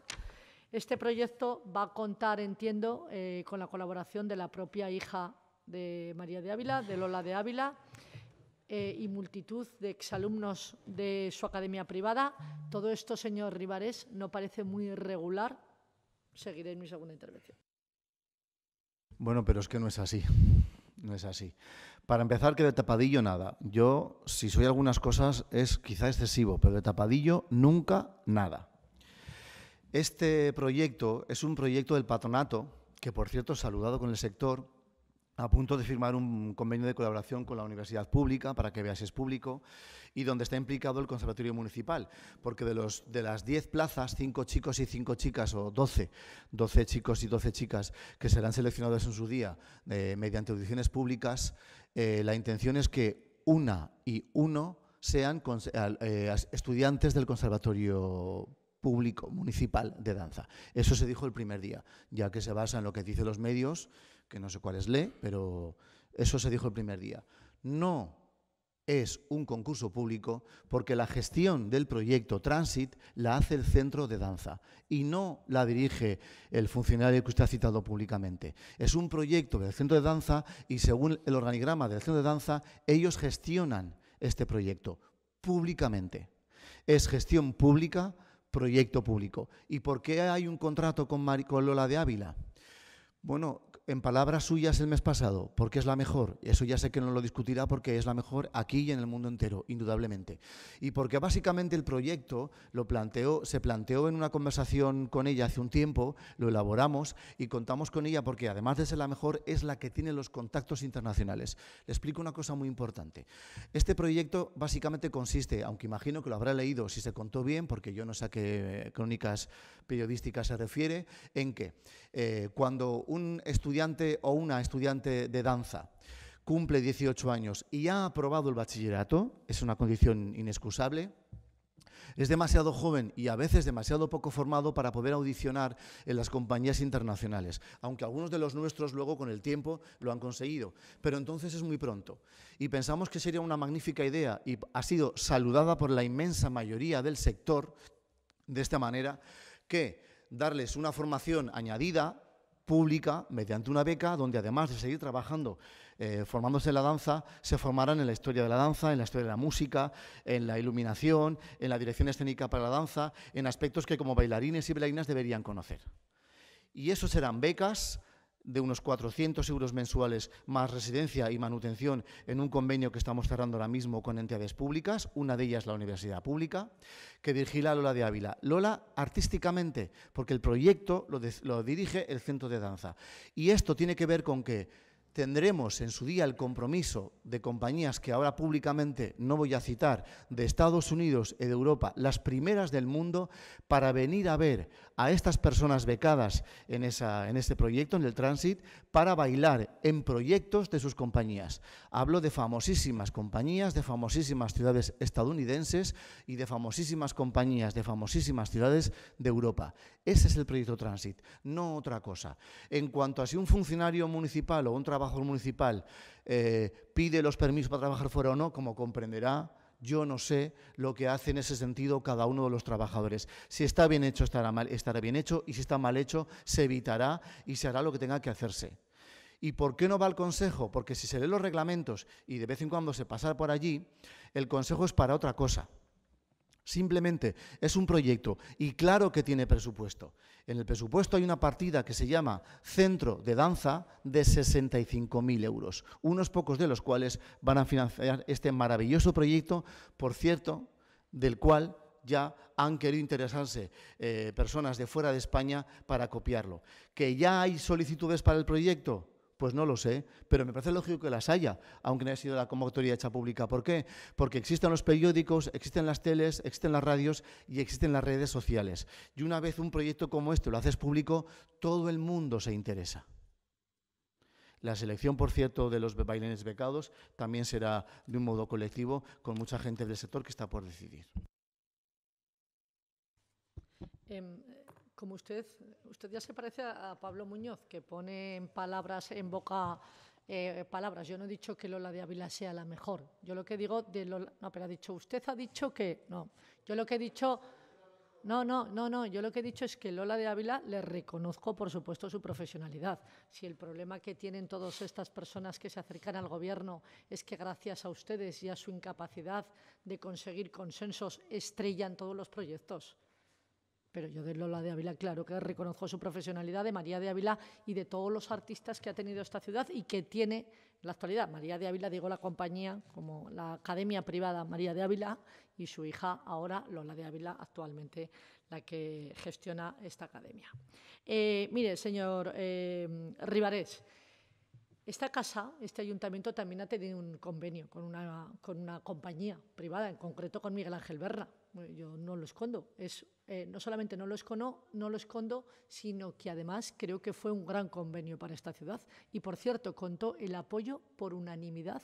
Este proyecto va a contar, entiendo, eh, con la colaboración de la propia hija de María de Ávila, de Lola de Ávila, eh, y multitud de exalumnos de su academia privada. Todo esto, señor Rivares, no parece muy regular. Seguiré en mi segunda intervención. Bueno, pero es que no es así. No es así. Para empezar, que de tapadillo nada. Yo, si soy algunas cosas, es quizá excesivo, pero de tapadillo nunca nada. Este proyecto es un proyecto del patronato, que por cierto, saludado con el sector, a punto de firmar un convenio de colaboración con la universidad pública, para que veas es público, y donde está implicado el Conservatorio Municipal, porque de, los, de las 10 plazas, 5 chicos y 5 chicas, o 12, 12 chicos y 12 chicas que serán seleccionados en su día eh, mediante audiciones públicas, eh, la intención es que una y uno sean eh, estudiantes del Conservatorio público municipal de danza. Eso se dijo el primer día, ya que se basa en lo que dicen los medios, que no sé cuáles lee, pero eso se dijo el primer día. No es un concurso público porque la gestión del proyecto Transit la hace el centro de danza y no la dirige el funcionario que usted ha citado públicamente. Es un proyecto del centro de danza y según el organigrama del centro de danza, ellos gestionan este proyecto públicamente. Es gestión pública proyecto público. ¿Y por qué hay un contrato con, Lola de Ávila? Bueno, en palabras suyas el mes pasado, porque es la mejor. Eso ya sé que no lo discutirá porque es la mejor aquí y en el mundo entero, indudablemente. Y porque básicamente el proyecto lo planteó, se planteó en una conversación con ella hace un tiempo, lo elaboramos y contamos con ella porque además de ser la mejor es la que tiene los contactos internacionales. Le explico una cosa muy importante. Este proyecto básicamente consiste, aunque imagino que lo habrá leído si se contó bien, porque yo no sé a qué eh, crónicas periodísticas se refiere, en que eh, cuando un estudiante o una estudiante de danza cumple 18 años y ha aprobado el bachillerato, es una condición inexcusable, es demasiado joven y a veces demasiado poco formado para poder audicionar en las compañías internacionales, aunque algunos de los nuestros luego con el tiempo lo han conseguido, pero entonces es muy pronto. Y pensamos que sería una magnífica idea y ha sido saludada por la inmensa mayoría del sector de esta manera que darles una formación añadida pública mediante una beca donde además de seguir trabajando, eh, formándose en la danza, se formarán en la historia de la danza, en la historia de la música, en la iluminación, en la dirección escénica para la danza, en aspectos que como bailarines y bailarinas deberían conocer. Y eso serán becas de unos 400 euros mensuales más residencia y manutención en un convenio que estamos cerrando ahora mismo con entidades públicas, una de ellas la Universidad Pública, que dirigirá Lola de Ávila. Lola artísticamente, porque el proyecto lo, lo dirige el Centro de Danza. Y esto tiene que ver con que tendremos en su día el compromiso de compañías que ahora públicamente no voy a citar, de Estados Unidos y de Europa, las primeras del mundo, para venir a ver a estas personas becadas en, este proyecto, en el Transit, para bailar en proyectos de sus compañías. Hablo de famosísimas compañías, de famosísimas ciudades estadounidenses y de famosísimas compañías, de famosísimas ciudades de Europa. Ese es el proyecto Transit, no otra cosa. En cuanto a si un funcionario municipal o un trabajador municipal eh, pide los permisos para trabajar fuera o no, como comprenderá, yo no sé lo que hace en ese sentido cada uno de los trabajadores. Si está bien hecho, estará, mal, estará bien hecho, y si está mal hecho, se evitará y se hará lo que tenga que hacerse. ¿Y por qué no va al Consejo? Porque si se leen los reglamentos y de vez en cuando se pasa por allí, el Consejo es para otra cosa. Simplemente es un proyecto y claro que tiene presupuesto. En el presupuesto hay una partida que se llama Centro de Danza de 65.000 euros, unos pocos de los cuales van a financiar este maravilloso proyecto, por cierto, del cual ya han querido interesarse eh, personas de fuera de España para copiarlo. ¿Que ya hay solicitudes para el proyecto? Pues no lo sé, pero me parece lógico que las haya, aunque no haya sido la convocatoria hecha pública. ¿Por qué? Porque existen los periódicos, existen las teles, existen las radios y existen las redes sociales. Y una vez un proyecto como este lo haces público, todo el mundo se interesa. La selección, por cierto, de los bailarines becados también será de un modo colectivo, con mucha gente del sector que está por decidir. Em, como usted, usted ya se parece a Pablo Muñoz, que pone en palabras, en boca eh, palabras. Yo no he dicho que Lola de Ávila sea la mejor. Yo lo que digo de Lola, no, pero ha dicho, usted ha dicho que, no, yo lo que he dicho, no, no, no, no, yo lo que he dicho es que Lola de Ávila le reconozco, por supuesto, su profesionalidad. Si el problema que tienen todas estas personas que se acercan al gobierno es que gracias a ustedes y a su incapacidad de conseguir consensos estrellan todos los proyectos pero yo de Lola de Ávila, claro que reconozco su profesionalidad, de María de Ávila y de todos los artistas que ha tenido esta ciudad y que tiene en la actualidad. María de Ávila, digo la compañía, como la academia privada María de Ávila y su hija ahora, Lola de Ávila, actualmente la que gestiona esta academia. Eh, mire, señor eh, Esta casa, este ayuntamiento también ha tenido un convenio con una, compañía privada, en concreto con Miguel Ángel Berra. Yo no lo escondo, es eh, no solamente no lo, escondo, no lo escondo, sino que además creo que fue un gran convenio para esta ciudad. Y por cierto, contó el apoyo por unanimidad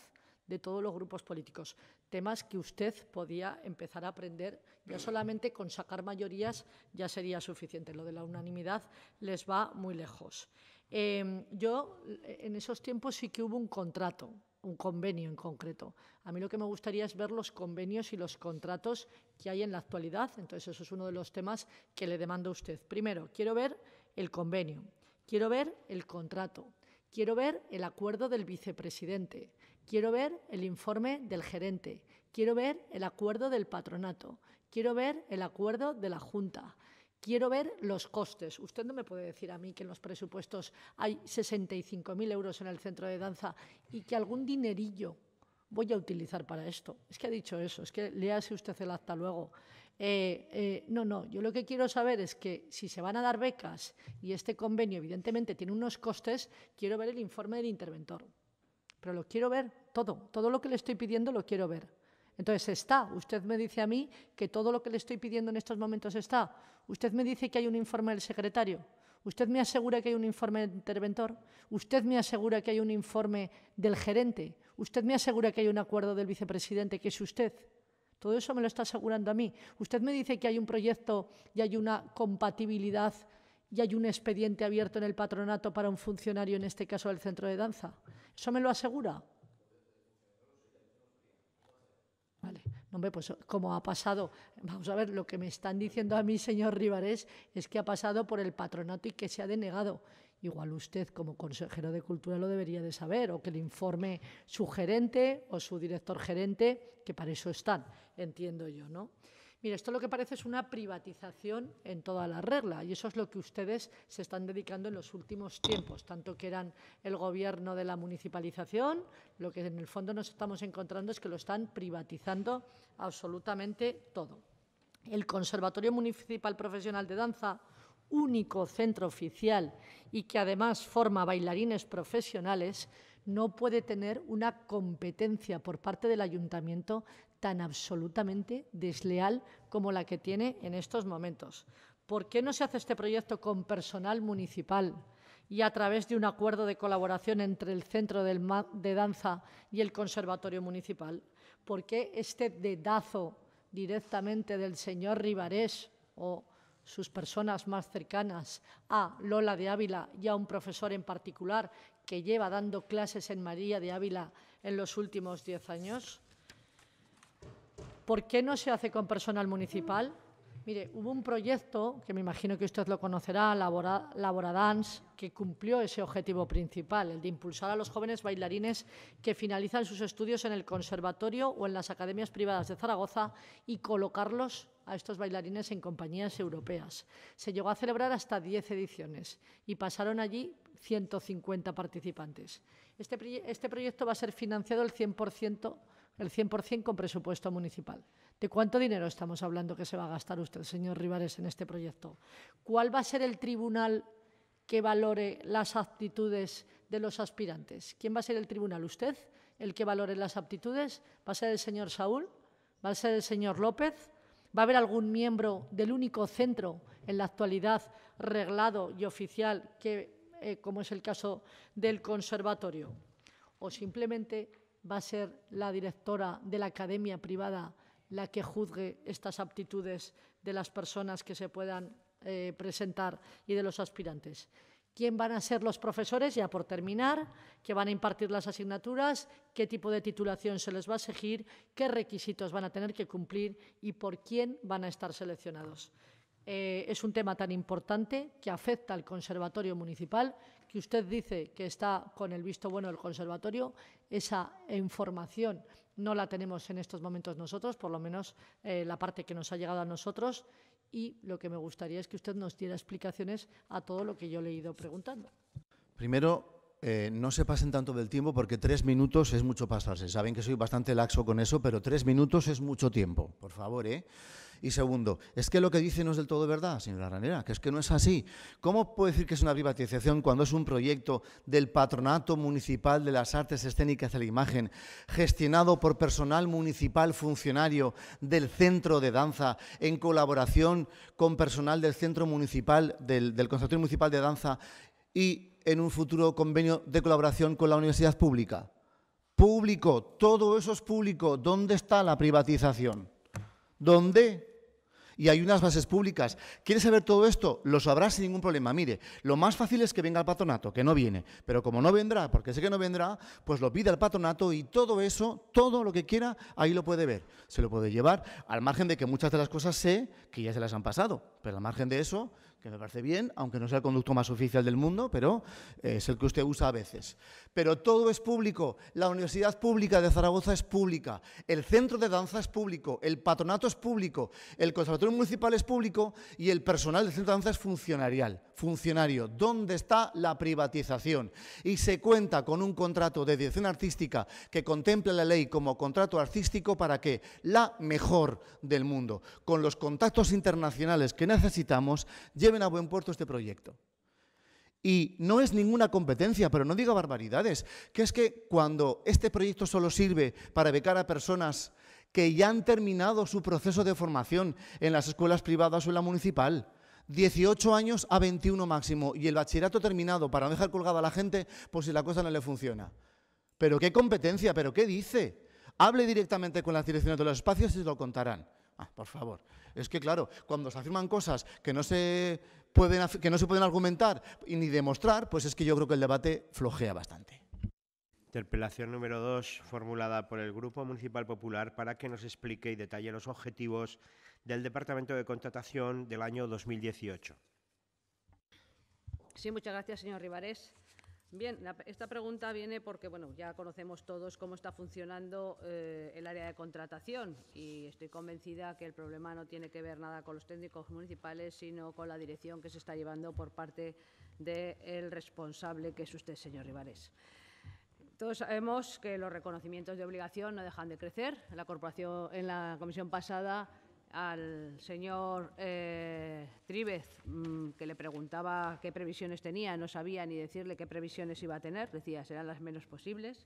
de todos los grupos políticos. Temas que usted podía empezar a aprender, ya solamente con sacar mayorías ya sería suficiente. Lo de la unanimidad les va muy lejos. Eh, yo en esos tiempos sí que hubo un contrato un convenio en concreto. A mí lo que me gustaría es ver los convenios y los contratos que hay en la actualidad. Entonces, eso es uno de los temas que le demando a usted. Primero, quiero ver el convenio, quiero ver el contrato, quiero ver el acuerdo del vicepresidente, quiero ver el informe del gerente, quiero ver el acuerdo del patronato, quiero ver el acuerdo de la Junta, Quiero ver los costes. Usted no me puede decir a mí que en los presupuestos hay 65.000 euros en el centro de danza y que algún dinerillo voy a utilizar para esto. Es que ha dicho eso, es que léase usted el acta luego. Eh, eh, no, no, yo lo que quiero saber es que si se van a dar becas y este convenio evidentemente tiene unos costes, quiero ver el informe del interventor. Pero lo quiero ver todo, todo lo que le estoy pidiendo lo quiero ver. Entonces, está. Usted me dice a mí que todo lo que le estoy pidiendo en estos momentos está. Usted me dice que hay un informe del secretario. Usted me asegura que hay un informe del interventor. Usted me asegura que hay un informe del gerente. Usted me asegura que hay un acuerdo del vicepresidente, que es usted. Todo eso me lo está asegurando a mí. Usted me dice que hay un proyecto y hay una compatibilidad y hay un expediente abierto en el patronato para un funcionario, en este caso del centro de danza. ¿Eso me lo asegura? hombre, pues como ha pasado, vamos a ver, lo que me están diciendo a mí, señor Rivares, es que ha pasado por el patronato y que se ha denegado. Igual usted, como consejero de cultura, lo debería de saber, o que le informe su gerente o su director gerente, que para eso están, entiendo yo, ¿no? Mire, esto lo que parece es una privatización en toda la regla y eso es lo que ustedes se están dedicando en los últimos tiempos, tanto que eran el gobierno de la municipalización, lo que en el fondo nos estamos encontrando es que lo están privatizando absolutamente todo. El Conservatorio Municipal Profesional de Danza, único centro oficial y que además forma bailarines profesionales, no puede tener una competencia por parte del ayuntamiento tan absolutamente desleal como la que tiene en estos momentos. ¿Por qué no se hace este proyecto con personal municipal y a través de un acuerdo de colaboración entre el Centro de Danza y el Conservatorio Municipal? ¿Por qué este dedazo directamente del señor Ribarés o sus personas más cercanas a Lola de Ávila y a un profesor en particular que lleva dando clases en María de Ávila en los últimos diez años? ¿Por qué no se hace con personal municipal? Mire, hubo un proyecto, que me imagino que usted lo conocerá, Laboradance, que cumplió ese objetivo principal, el de impulsar a los jóvenes bailarines que finalizan sus estudios en el conservatorio o en las academias privadas de Zaragoza y colocarlos a estos bailarines en compañías europeas. Se llegó a celebrar hasta 10 ediciones y pasaron allí 150 participantes. Este, este proyecto va a ser financiado el 100% el 100% con presupuesto municipal. ¿De cuánto dinero estamos hablando que se va a gastar usted, señor Rivares, en este proyecto? ¿Cuál va a ser el tribunal que valore las aptitudes de los aspirantes? ¿Quién va a ser el tribunal? ¿Usted? ¿El que valore las aptitudes? ¿Va a ser el señor Saúl? ¿Va a ser el señor López? ¿Va a haber algún miembro del único centro en la actualidad reglado y oficial que, eh, como es el caso del conservatorio? ¿O simplemente va a ser la directora de la academia privada la que juzgue estas aptitudes de las personas que se puedan eh, presentar y de los aspirantes. ¿Quién van a ser los profesores? Ya por terminar, ¿Qué van a impartir las asignaturas, qué tipo de titulación se les va a exigir, qué requisitos van a tener que cumplir y por quién van a estar seleccionados. Eh, es un tema tan importante que afecta al Conservatorio Municipal, que usted dice que está con el visto bueno del Conservatorio. Esa información no la tenemos en estos momentos nosotros, por lo menos eh, la parte que nos ha llegado a nosotros. Y lo que me gustaría es que usted nos diera explicaciones a todo lo que yo le he ido preguntando. Primero, eh, no se pasen tanto del tiempo porque tres minutos es mucho pasarse. Saben que soy bastante laxo con eso, pero tres minutos es mucho tiempo. Por favor, ¿eh? Y segundo, es que lo que dice no es del todo verdad, señora Ranera, que es que no es así. ¿Cómo puede decir que es una privatización cuando es un proyecto del Patronato Municipal de las Artes Escénicas de la Imagen, gestionado por personal municipal funcionario del Centro de Danza, en colaboración con personal del Centro Municipal, del, del Municipal de Danza y en un futuro convenio de colaboración con la Universidad Pública? Público, todo eso es público. ¿Dónde está la privatización? ¿Dónde? y hay unas bases públicas. ¿Quieres saber todo esto? Lo sabrás sin ningún problema. Mire, lo más fácil es que venga el patronato, que no viene. Pero como no vendrá, porque sé que no vendrá, pues lo pide al patronato y todo eso, todo lo que quiera, ahí lo puede ver. Se lo puede llevar, al margen de que muchas de las cosas sé que ya se las han pasado. Pero al margen de eso, que me parece bien, aunque no sea el conducto más oficial del mundo, pero eh, es el que usted usa a veces. Pero todo es público, la Universidad Pública de Zaragoza es pública, el Centro de Danza es público, el Patronato es público, el Conservatorio Municipal es público y el personal del Centro de Danza es funcionarial funcionario, dónde está la privatización. Y se cuenta con un contrato de dirección artística que contempla la ley como contrato artístico para que la mejor del mundo, con los contactos internacionales que necesitamos, lleven a buen puerto este proyecto. Y no es ninguna competencia, pero no diga barbaridades, que es que cuando este proyecto solo sirve para becar a personas que ya han terminado su proceso de formación en las escuelas privadas o en la municipal, 18 años a 21 máximo y el bachillerato terminado para no dejar colgada a la gente por pues si la cosa no le funciona. Pero qué competencia, pero qué dice. Hable directamente con las direcciones de los espacios y se lo contarán. Ah, por favor. Es que claro, cuando se afirman cosas que no se pueden, que no se pueden argumentar y ni demostrar, pues es que yo creo que el debate flojea bastante. Interpelación número 2, formulada por el Grupo Municipal Popular, para que nos explique y detalle los objetivos del Departamento de Contratación del año 2018. Sí, muchas gracias, señor Rivares. Bien, esta pregunta viene porque bueno, ya conocemos todos cómo está funcionando eh, el área de contratación y estoy convencida que el problema no tiene que ver nada con los técnicos municipales, sino con la dirección que se está llevando por parte del responsable, que es usted, señor Rivares. Todos sabemos que los reconocimientos de obligación no dejan de crecer. la, corporación, en la comisión pasada al señor eh, Tríbez, mm, que le preguntaba qué previsiones tenía, no sabía ni decirle qué previsiones iba a tener, decía, serán las menos posibles.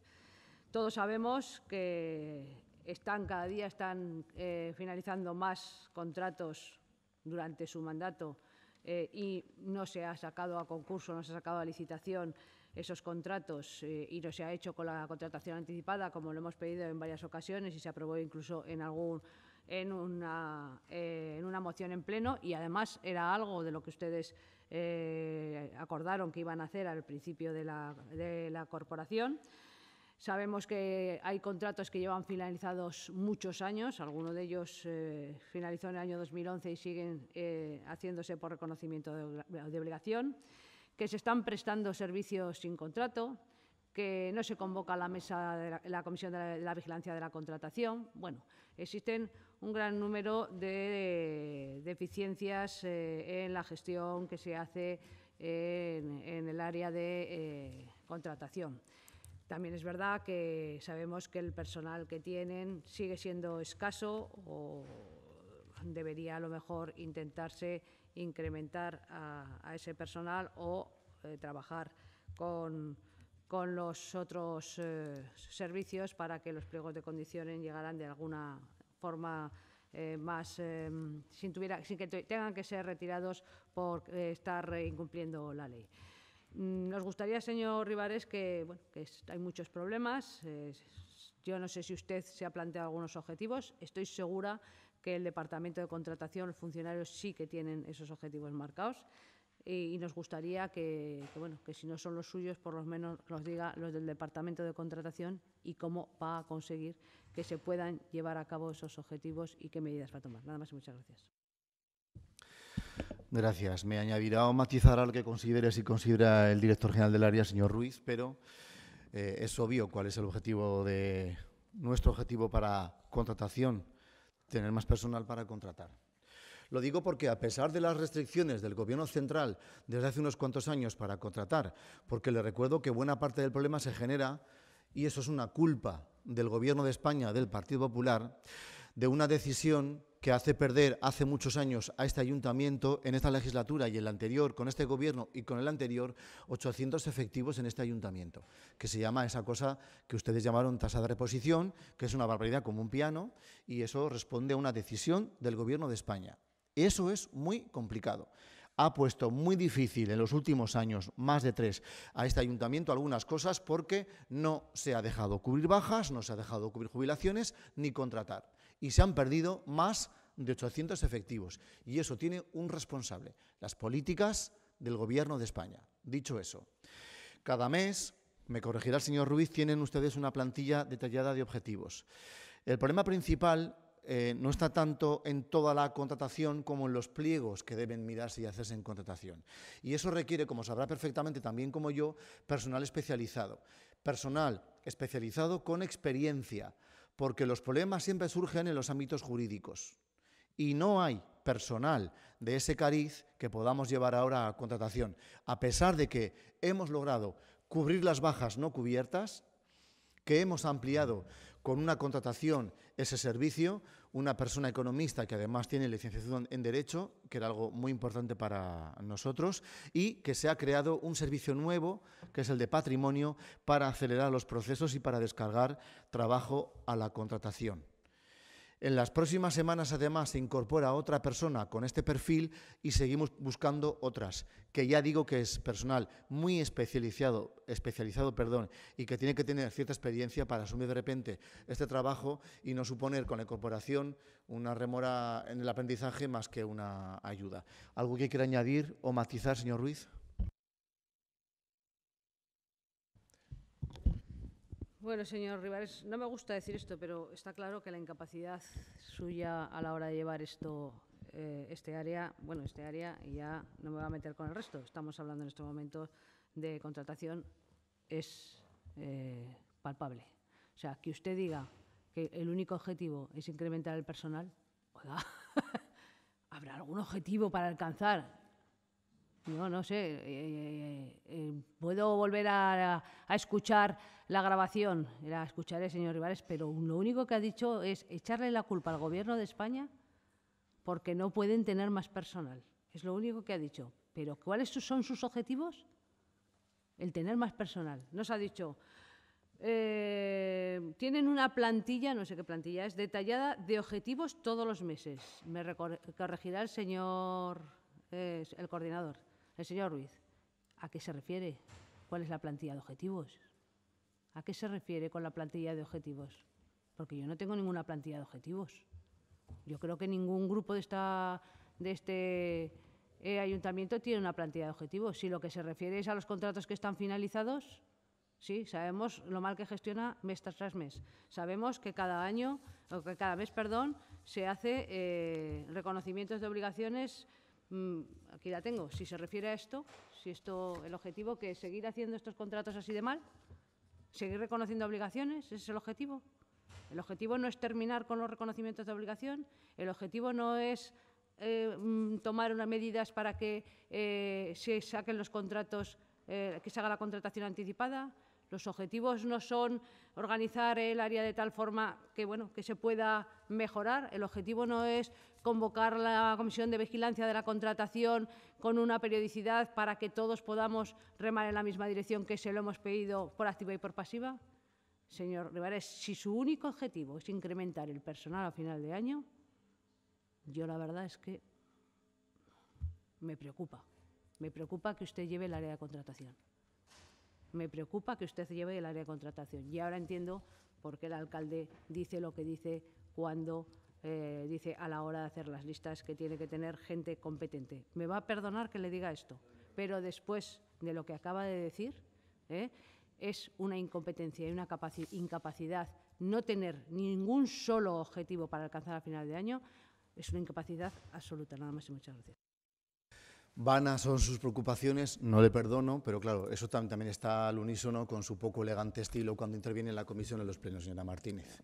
Todos sabemos que están cada día están eh, finalizando más contratos durante su mandato eh, y no se ha sacado a concurso, no se ha sacado a licitación esos contratos eh, y no se ha hecho con la contratación anticipada, como lo hemos pedido en varias ocasiones y se aprobó incluso en algún en una, eh, en moción en pleno y además era algo de lo que ustedes eh, acordaron que iban a hacer al principio de la, de la corporación. Sabemos que hay contratos que llevan finalizados muchos años, algunos de ellos eh, finalizó en el año 2011 y siguen haciéndose por reconocimiento de, obligación, que se están prestando servicios sin contrato, que no se convoca la mesa de la, Comisión de la, Vigilancia de la Contratación. Bueno, existen un gran número de, deficiencias eh, en la gestión que se hace en, el área de eh, contratación. También es verdad que sabemos que el personal que tienen sigue siendo escaso o debería a lo mejor intentarse incrementar a ese personal o eh, trabajar con con los otros eh, servicios para que los pliegos de condiciones llegaran de alguna forma eh, más eh, sin, que tengan que ser retirados por estar incumpliendo la ley. Mm, nos gustaría, señor Rivares, que, hay muchos problemas. yo no sé si usted se ha planteado algunos objetivos. Estoy segura que el Departamento de Contratación, los funcionarios sí que tienen esos objetivos marcados y, nos gustaría que, bueno, que si no son los suyos, por lo menos los diga los del Departamento de Contratación y cómo va a conseguir que se puedan llevar a cabo esos objetivos y qué medidas va a tomar. Nada más y muchas gracias. Gracias. Me añadirá o matizará lo que considere si considera el director general del área, señor Ruiz, pero eh, es obvio cuál es el objetivo de nuestro objetivo para contratación, tener más personal para contratar. Lo digo porque a pesar de las restricciones del Gobierno central desde hace unos cuantos años para contratar, porque le recuerdo que buena parte del problema se genera, y eso es una culpa del Gobierno de España, del Partido Popular, de una decisión que hace perder hace muchos años a este ayuntamiento, en esta legislatura y en la anterior, con este gobierno y con el anterior, 800 efectivos en este ayuntamiento, que se llama esa cosa que ustedes llamaron tasa de reposición, que es una barbaridad como un piano, y eso responde a una decisión del gobierno de España. Eso es muy complicado. Ha puesto muy difícil en los últimos años, más de tres, a este ayuntamiento algunas cosas porque no se ha dejado cubrir bajas, no se ha dejado cubrir jubilaciones ni contratar. Y se han perdido más de 800 efectivos. Y eso tiene un responsable, las políticas del Gobierno de España. Dicho eso, cada mes, me corregirá el señor Ruiz, tienen ustedes una plantilla detallada de objetivos. El problema principal eh, no está tanto en toda la contratación como en los pliegos que deben mirarse y hacerse en contratación. Y eso requiere, como sabrá perfectamente también como yo, personal especializado. Personal especializado con experiencia, porque los problemas siempre surgen en los ámbitos jurídicos. Y no hay personal de ese cariz que podamos llevar ahora a contratación. A pesar de que hemos logrado cubrir las bajas no cubiertas, que hemos ampliado con una contratación ese servicio, una persona economista que además tiene licenciación en Derecho, que era algo muy importante para nosotros, y que se ha creado un servicio nuevo, que es el de patrimonio, para acelerar los procesos y para descargar trabajo a la contratación. En las próximas semanas, además, se incorpora otra persona con este perfil y seguimos buscando otras, que ya digo que es personal muy especializado, especializado perdón, y que tiene que tener cierta experiencia para asumir de repente este trabajo y no suponer con la incorporación una remora en el aprendizaje más que una ayuda. ¿Algo que quiera añadir o matizar, señor Ruiz? Bueno, señor Rivares, no me gusta decir esto, pero está claro que la incapacidad suya a la hora de llevar esto, eh, este área, bueno, este área, ya no me va a meter con el resto. Estamos hablando en este momento de contratación, es eh, palpable. O sea, que usted diga que el único objetivo es incrementar el personal, oiga, habrá algún objetivo para alcanzar no, no sé, eh, eh, eh, puedo volver a, escuchar la grabación, la escucharé, señor Ibares, pero lo único que ha dicho es echarle la culpa al Gobierno de España porque no pueden tener más personal. Es lo único que ha dicho. Pero ¿cuáles son sus objetivos? El tener más personal. Nos ha dicho, eh, tienen una plantilla, no sé qué plantilla es, detallada de objetivos todos los meses. Me corregirá el señor, el coordinador. El señor Ruiz, ¿a qué se refiere? ¿Cuál es la plantilla de objetivos? ¿A qué se refiere con la plantilla de objetivos? Porque yo no tengo ninguna plantilla de objetivos. Yo creo que ningún grupo de, esta, de este eh, ayuntamiento tiene una plantilla de objetivos. Si lo que se refiere es a los contratos que están finalizados, sí, sabemos lo mal que gestiona mes tras mes. Sabemos que cada año, o que cada mes, perdón, se hace eh, reconocimientos de obligaciones Mm, aquí la tengo, si se refiere a esto, si esto, el objetivo que seguir haciendo estos contratos así de mal, seguir reconociendo obligaciones, ese es el objetivo. El objetivo no es terminar con los reconocimientos de obligación, el objetivo no es eh, mm, tomar unas medidas para que eh, se saquen los contratos, eh, que se haga la contratación anticipada, los objetivos no son organizar el área de tal forma que, bueno, que se pueda mejorar. El objetivo no es convocar la Comisión de Vigilancia de la Contratación con una periodicidad para que todos podamos remar en la misma dirección que se lo hemos pedido por activa y por pasiva. Señor Rivares, si su único objetivo es incrementar el personal a final de año, yo la verdad es que me preocupa. Me preocupa que usted lleve el área de contratación me preocupa que usted lleve el área de contratación. Y ahora entiendo por qué el alcalde dice lo que dice cuando eh, dice a la hora de hacer las listas que tiene que tener gente competente. Me va a perdonar que le diga esto, pero después de lo que acaba de decir, ¿eh? es una incompetencia y una incapacidad no tener ningún solo objetivo para alcanzar a final de año, es una incapacidad absoluta. Nada más y muchas gracias. Vanas son sus preocupaciones, no le perdono, pero claro, eso también está al unísono con su poco elegante estilo cuando interviene en la comisión en los plenos, señora Martínez.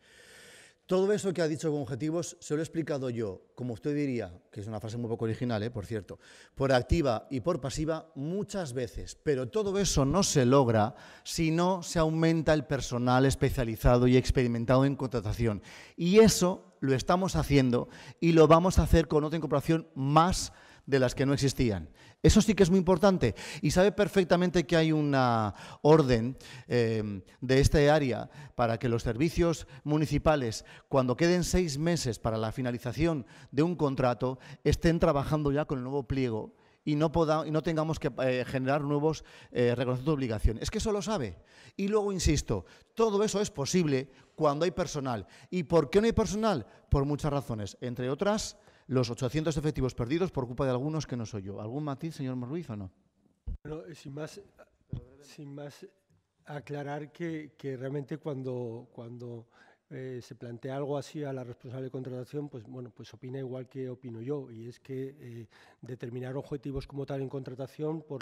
Todo eso que ha dicho con objetivos se lo he explicado yo, como usted diría, que es una frase muy poco original, eh, por cierto, por activa y por pasiva muchas veces, pero todo eso no se logra si no se aumenta el personal especializado y experimentado en contratación. Y eso lo estamos haciendo y lo vamos a hacer con otra incorporación más de las que no existían. Eso sí que es muy importante y sabe perfectamente que hay una orden eh, de este área para que los servicios municipales, cuando queden seis meses para la finalización de un contrato, estén trabajando ya con el nuevo pliego y no, no tengamos que eh, generar nuevos eh, de obligación. Es que eso lo sabe. Y luego, insisto, todo eso es posible cuando hay personal. ¿Y por qué no hay personal? Por muchas razones, entre otras los 800 efectivos perdidos por culpa de algunos que no soy yo. ¿Algún matiz, señor Morruiz, o no? Bueno, eh, sin más, sin más aclarar que, que realmente cuando, cuando eh, se plantea algo así a la responsable de contratación, pues bueno, pues opina igual que opino yo, y es que eh, determinar objetivos como tal en contratación por,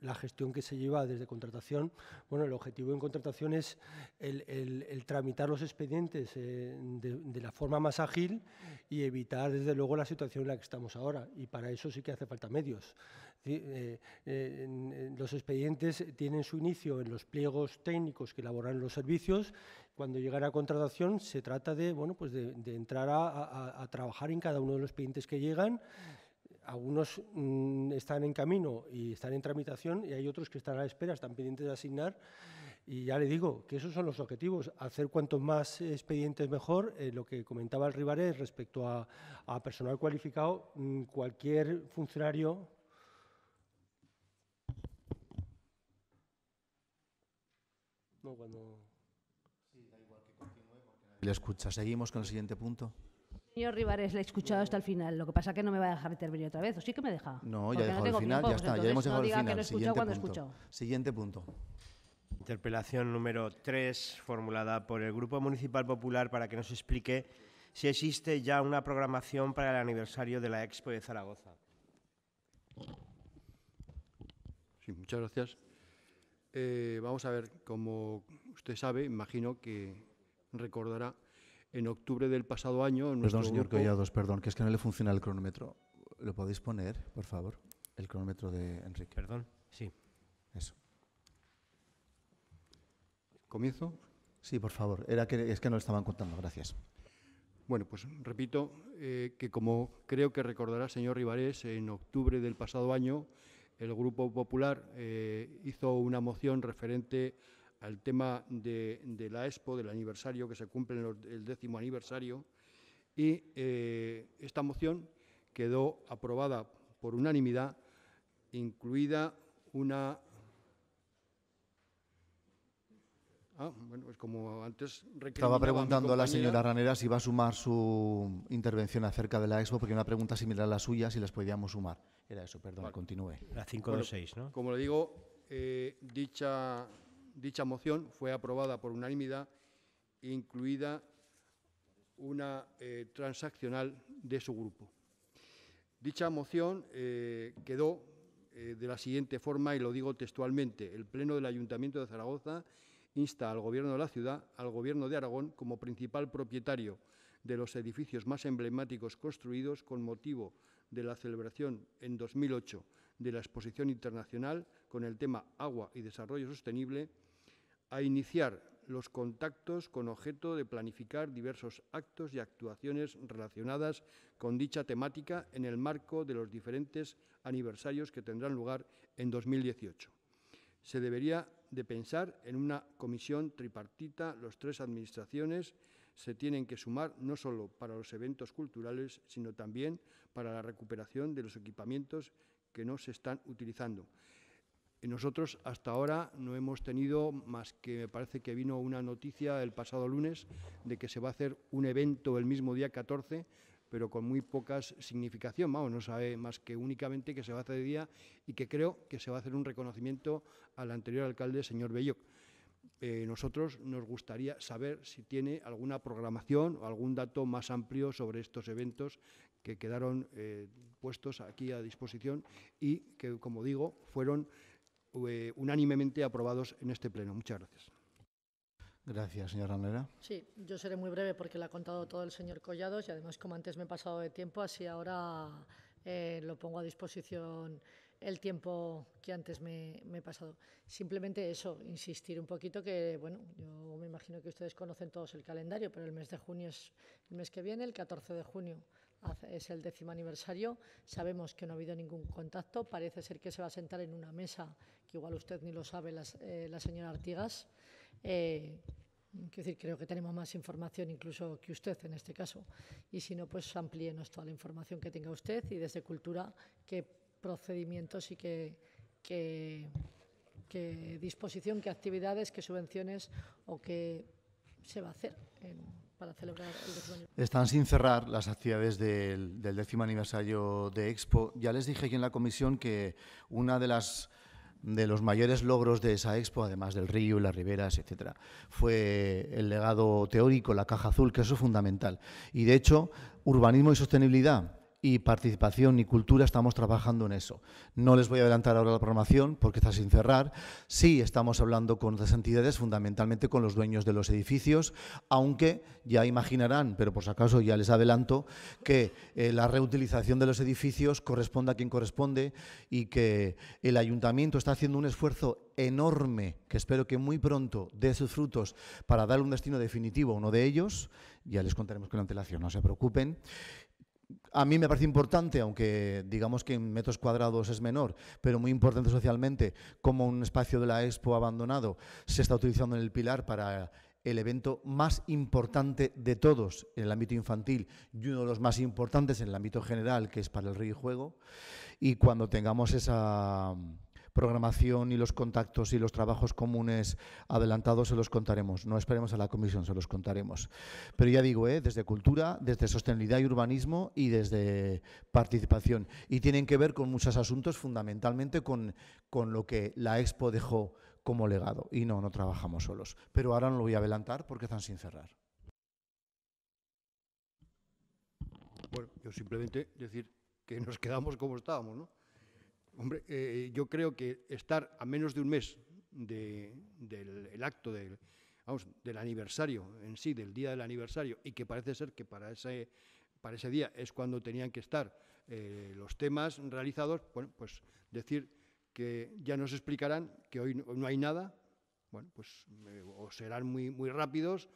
la gestión que se lleva desde contratación, bueno, el objetivo en contratación es el, tramitar los expedientes eh, de, la forma más ágil y evitar desde luego la situación en la que estamos ahora, y para eso sí que hace falta medios. los expedientes tienen su inicio en los pliegos técnicos que elaboran los servicios cuando llegan a contratación se trata de, bueno, pues de, entrar a, trabajar en cada uno de los expedientes que llegan. Algunos mm, están en camino y están en tramitación y hay otros que están a la espera, están pendientes de asignar. Y ya le digo que esos son los objetivos, hacer cuantos más expedientes mejor. Eh, lo que comentaba el Ribarés respecto a, personal cualificado, mm, cualquier funcionario no, cuando le escucha. Seguimos con el siguiente punto. Señor Rivares, le he escuchado hasta el final. Lo que pasa es que no me va a dejar intervenir otra vez. ¿O sí que me deja? No, ya he no el final. ya está, ya hemos no dejado el final. Siguiente punto. Siguiente punto. Interpelación número 3, formulada por el Grupo Municipal Popular para que nos explique si existe ya una programación para el aniversario de la Expo de Zaragoza. Sí, muchas gracias. Eh, vamos a ver, como usted sabe, imagino que recordará, en octubre del pasado año... Perdón, señor Collados, perdón, que es que no le funciona el cronómetro. ¿Lo podéis poner, por favor? El cronómetro de Enrique. Perdón, sí. Eso. ¿Comienzo? Sí, por favor. Era que, es que no lo estaban contando. Gracias. Bueno, pues repito eh, que como creo que recordará, señor Rivares, en octubre del pasado año el Grupo Popular eh, hizo una moción referente al tema de, la Expo, del aniversario, que se cumple el décimo aniversario, y eh, esta moción quedó aprobada por unanimidad, incluida una... Ah, bueno, como antes... Estaba preguntando a, la señora Ranera si va a sumar su intervención acerca de la Expo, porque una pregunta similar a la suya, si las podíamos sumar. Era eso, perdón, continúe. La 526, ¿no? Como le digo, eh, dicha Dicha moción fue aprobada por unanimidad, incluida una eh, transaccional de su grupo. Dicha moción eh, quedó eh, de la siguiente forma, y lo digo textualmente, el Pleno del Ayuntamiento de Zaragoza insta al Gobierno de la ciudad, al Gobierno de Aragón, como principal propietario de los edificios más emblemáticos construidos con motivo de la celebración en 2008 de la Exposición Internacional con el tema Agua y Desarrollo Sostenible, a iniciar los contactos con objeto de planificar diversos actos y actuaciones relacionadas con dicha temática en el marco de los diferentes aniversarios que tendrán lugar en 2018. Se debería de pensar en una comisión tripartita, las tres administraciones se tienen que sumar no solo para los eventos culturales, sino también para la recuperación de los equipamientos que no se están utilizando. Nosotros hasta ahora no hemos tenido más que, me parece que vino una noticia el pasado lunes de que se va a hacer un evento el mismo día 14, pero con muy poca significación, vamos, no sabe más que únicamente que se va a hacer de día y que creo que se va a hacer un reconocimiento al anterior alcalde, señor Belloc. Eh, nosotros nos gustaría saber si tiene alguna programación o algún dato más amplio sobre estos eventos que quedaron eh, puestos aquí a disposición y que, como digo, fueron eh, unánimemente aprobados en este Pleno. Muchas gracias. Gracias, señora Ranera. Sí, yo seré muy breve porque lo ha contado todo el señor Collados y además, como antes me he pasado de tiempo, así ahora eh, lo pongo a disposición el tiempo que antes me, me, he pasado. Simplemente eso, insistir un poquito que, bueno, yo me imagino que ustedes conocen todos el calendario, pero el mes de junio es el mes que viene, el 14 de junio es el décimo aniversario, sabemos que no ha habido ningún contacto, parece ser que se va a sentar en una mesa, que igual usted ni lo sabe, eh, la señora Artigas. Eh, decir, creo que tenemos más información incluso que usted en este caso. Y si no, pues amplíenos toda la información que tenga usted y desde Cultura qué procedimientos y qué, qué disposición, qué actividades, qué subvenciones o qué se va a hacer en para celebrar Están sin cerrar las actividades del, décimo aniversario de Expo. Ya les dije aquí en la comisión que una de las de los mayores logros de esa expo, además del río, y las riberas, etcétera, fue el legado teórico, la caja azul, que eso es fundamental. Y de hecho, urbanismo y sostenibilidad, y participación y cultura estamos trabajando en eso. No les voy a adelantar ahora la programación porque está sin cerrar. Sí estamos hablando con otras entidades, fundamentalmente con los dueños de los edificios, aunque ya imaginarán, pero por si acaso ya les adelanto, que eh, la reutilización de los edificios corresponde a quien corresponde y que el ayuntamiento está haciendo un esfuerzo enorme que espero que muy pronto dé sus frutos para dar un destino definitivo a uno de ellos. Ya les contaremos con antelación, no se preocupen a mí me parece importante, aunque digamos que en metros cuadrados es menor, pero muy importante socialmente, como un espacio de la expo abandonado se está utilizando en el Pilar para el evento más importante de todos en el ámbito infantil y uno de los más importantes en el ámbito general, que es para el Rey Juego. Y cuando tengamos esa programación y los contactos y los trabajos comunes adelantados se los contaremos. No esperemos a la comisión, se los contaremos. Pero ya digo, ¿eh? desde cultura, desde sostenibilidad y urbanismo y desde participación. Y tienen que ver con muchos asuntos, fundamentalmente con, con lo que la Expo dejó como legado. Y no, no trabajamos solos. Pero ahora no lo voy a adelantar porque están sin cerrar. Bueno, yo simplemente decir que nos quedamos como estábamos, ¿no? Hombre, eh, eh, yo creo que estar a menos de un mes de, del acto del, del aniversario en sí, del día del aniversario, y que parece ser que para ese, para ese día es cuando tenían que estar eh, los temas realizados, bueno, pues decir que ya nos explicarán que hoy no, hay nada, bueno, pues o serán muy, muy rápidos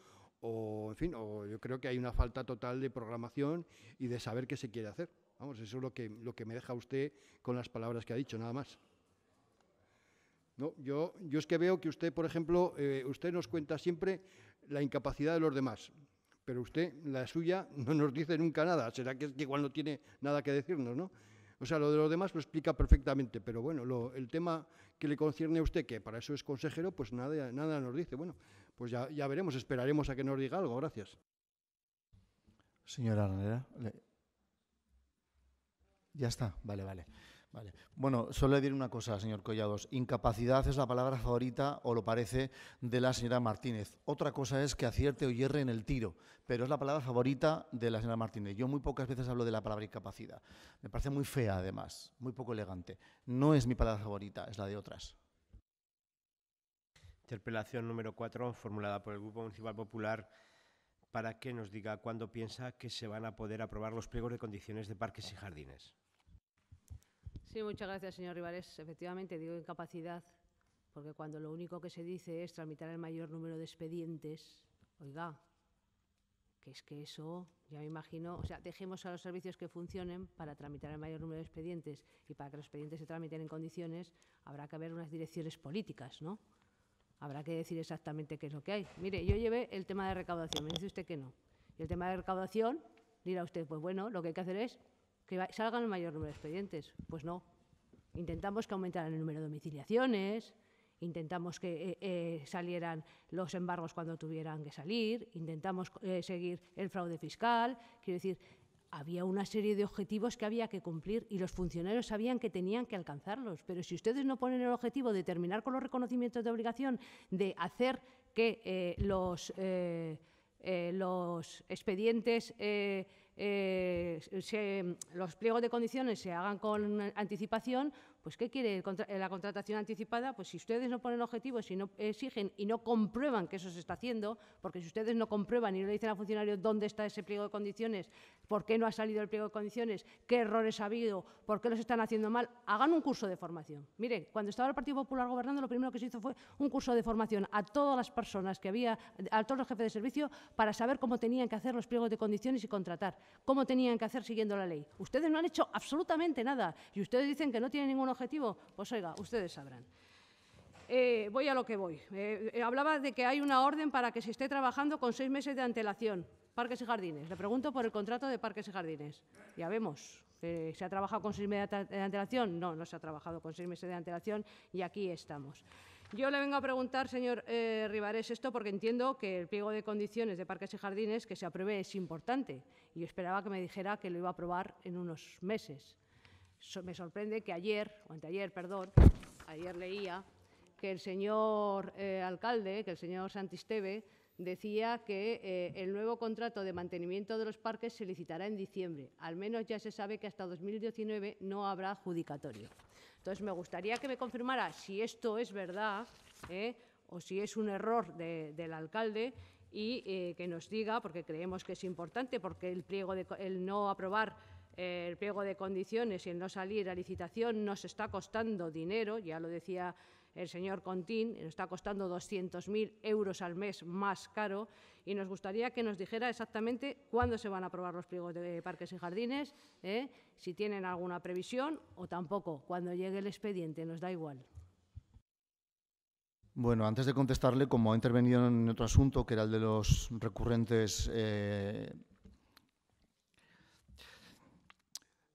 o, en fin, o yo creo que hay una falta total de programación y de saber qué se quiere hacer. Vamos, eso es lo que, lo que me deja usted con las palabras que ha dicho, nada más. No, yo, yo es que veo que usted, por ejemplo, eh, usted nos cuenta siempre la incapacidad de los demás, pero usted, la suya, no nos dice nunca nada. ¿Será que, igual no tiene nada que decirnos, no? O sea, lo de los demás lo explica perfectamente, pero bueno, el tema que le concierne a usted, que para eso es consejero, pues nada, nada nos dice. Bueno, pues ya, veremos, esperaremos a que nos diga algo. Gracias. Señora le... Ya está, vale, vale. Vale. Bueno, solo decir una cosa, señor Collados. Incapacidad es la palabra favorita, o lo parece, de la señora Martínez. Otra cosa es que acierte o hierre en el tiro, pero es la palabra favorita de la señora Martínez. Yo muy pocas veces hablo de la palabra incapacidad. Me parece muy fea, además, muy poco elegante. No es mi palabra favorita, es la de otras. Interpelación número cuatro, formulada por el Grupo Municipal Popular para que nos diga cuándo piensa que se van a poder aprobar los pliegos de condiciones de parques y jardines. Sí, muchas gracias, señor Rivales. Efectivamente, digo incapacidad, porque cuando lo único que se dice es tramitar el mayor número de expedientes, oiga, que es que eso, ya me imagino, o sea, dejemos a los servicios que funcionen para tramitar el mayor número de expedientes y para que los expedientes se tramiten en condiciones, habrá que haber unas direcciones políticas, ¿no? Habrá que decir exactamente qué es lo que hay. Mire, yo llevé el tema de recaudación, me dice usted que no. Y el tema de recaudación, dirá usted, pues bueno, lo que hay que hacer es que salgan el mayor número de expedientes. Pues no. Intentamos que aumentaran el número de domiciliaciones, intentamos que eh, eh, salieran los embargos cuando tuvieran que salir, intentamos eh, seguir el fraude fiscal. Quiero decir, había una serie de objetivos que había que cumplir y los funcionarios sabían que tenían que alcanzarlos. Pero si ustedes no ponen el objetivo de terminar con los reconocimientos de obligación, de hacer que los, los expedientes eh, se, los pliegos de condiciones se hagan con anticipación pues ¿qué quiere la contratación anticipada? Pues si ustedes no ponen objetivos si no exigen y no comprueban que eso se está haciendo, porque si ustedes no comprueban y no le dicen al funcionario dónde está ese pliego de condiciones, por qué no ha salido el pliego de condiciones, qué errores ha habido, por qué los están haciendo mal, hagan un curso de formación. Mire, cuando estaba el Partido Popular gobernando, lo primero que se hizo fue un curso de formación a todas las personas que había, a todos los jefes de servicio, para saber cómo tenían que hacer los pliegos de condiciones y contratar, cómo tenían que hacer siguiendo la ley. Ustedes no han hecho absolutamente nada y ustedes dicen que no tienen ninguna objetivo? Pues oiga, ustedes sabrán. Eh, voy a lo que voy. Eh, eh, hablaba de que hay una orden para que se esté trabajando con seis meses de antelación. Parques y jardines. Le pregunto por el contrato de parques y jardines. Ya vemos. ¿Se ha trabajado con seis meses de antelación? No, no se ha trabajado con seis meses de antelación y aquí estamos. Yo le vengo a preguntar, señor Rivares, esto porque entiendo que el pliego de condiciones de parques y jardines que se apruebe es importante y esperaba que me dijera que lo iba a aprobar en unos meses me sorprende que ayer, o anteayer, perdón, ayer leía que el señor eh, alcalde, que el señor Santisteve, decía que eh, el nuevo contrato de mantenimiento de los parques se licitará en diciembre. Al menos ya se sabe que hasta 2019 no habrá adjudicatorio. Entonces, me gustaría que me confirmara si esto es verdad eh, o si es un error del alcalde y que nos diga, porque creemos que es importante, porque el pliego de, el no aprobar el pliego de condiciones y el no salir a licitación nos está costando dinero, ya lo decía el señor Contín, nos está costando 200.000 euros al mes más caro y nos gustaría que nos dijera exactamente cuándo se van a aprobar los pliegos de parques y jardines, ¿eh? si tienen alguna previsión o tampoco, cuando llegue el expediente, nos da igual. Bueno, antes de contestarle, como ha intervenido en otro asunto, que era el de los recurrentes eh,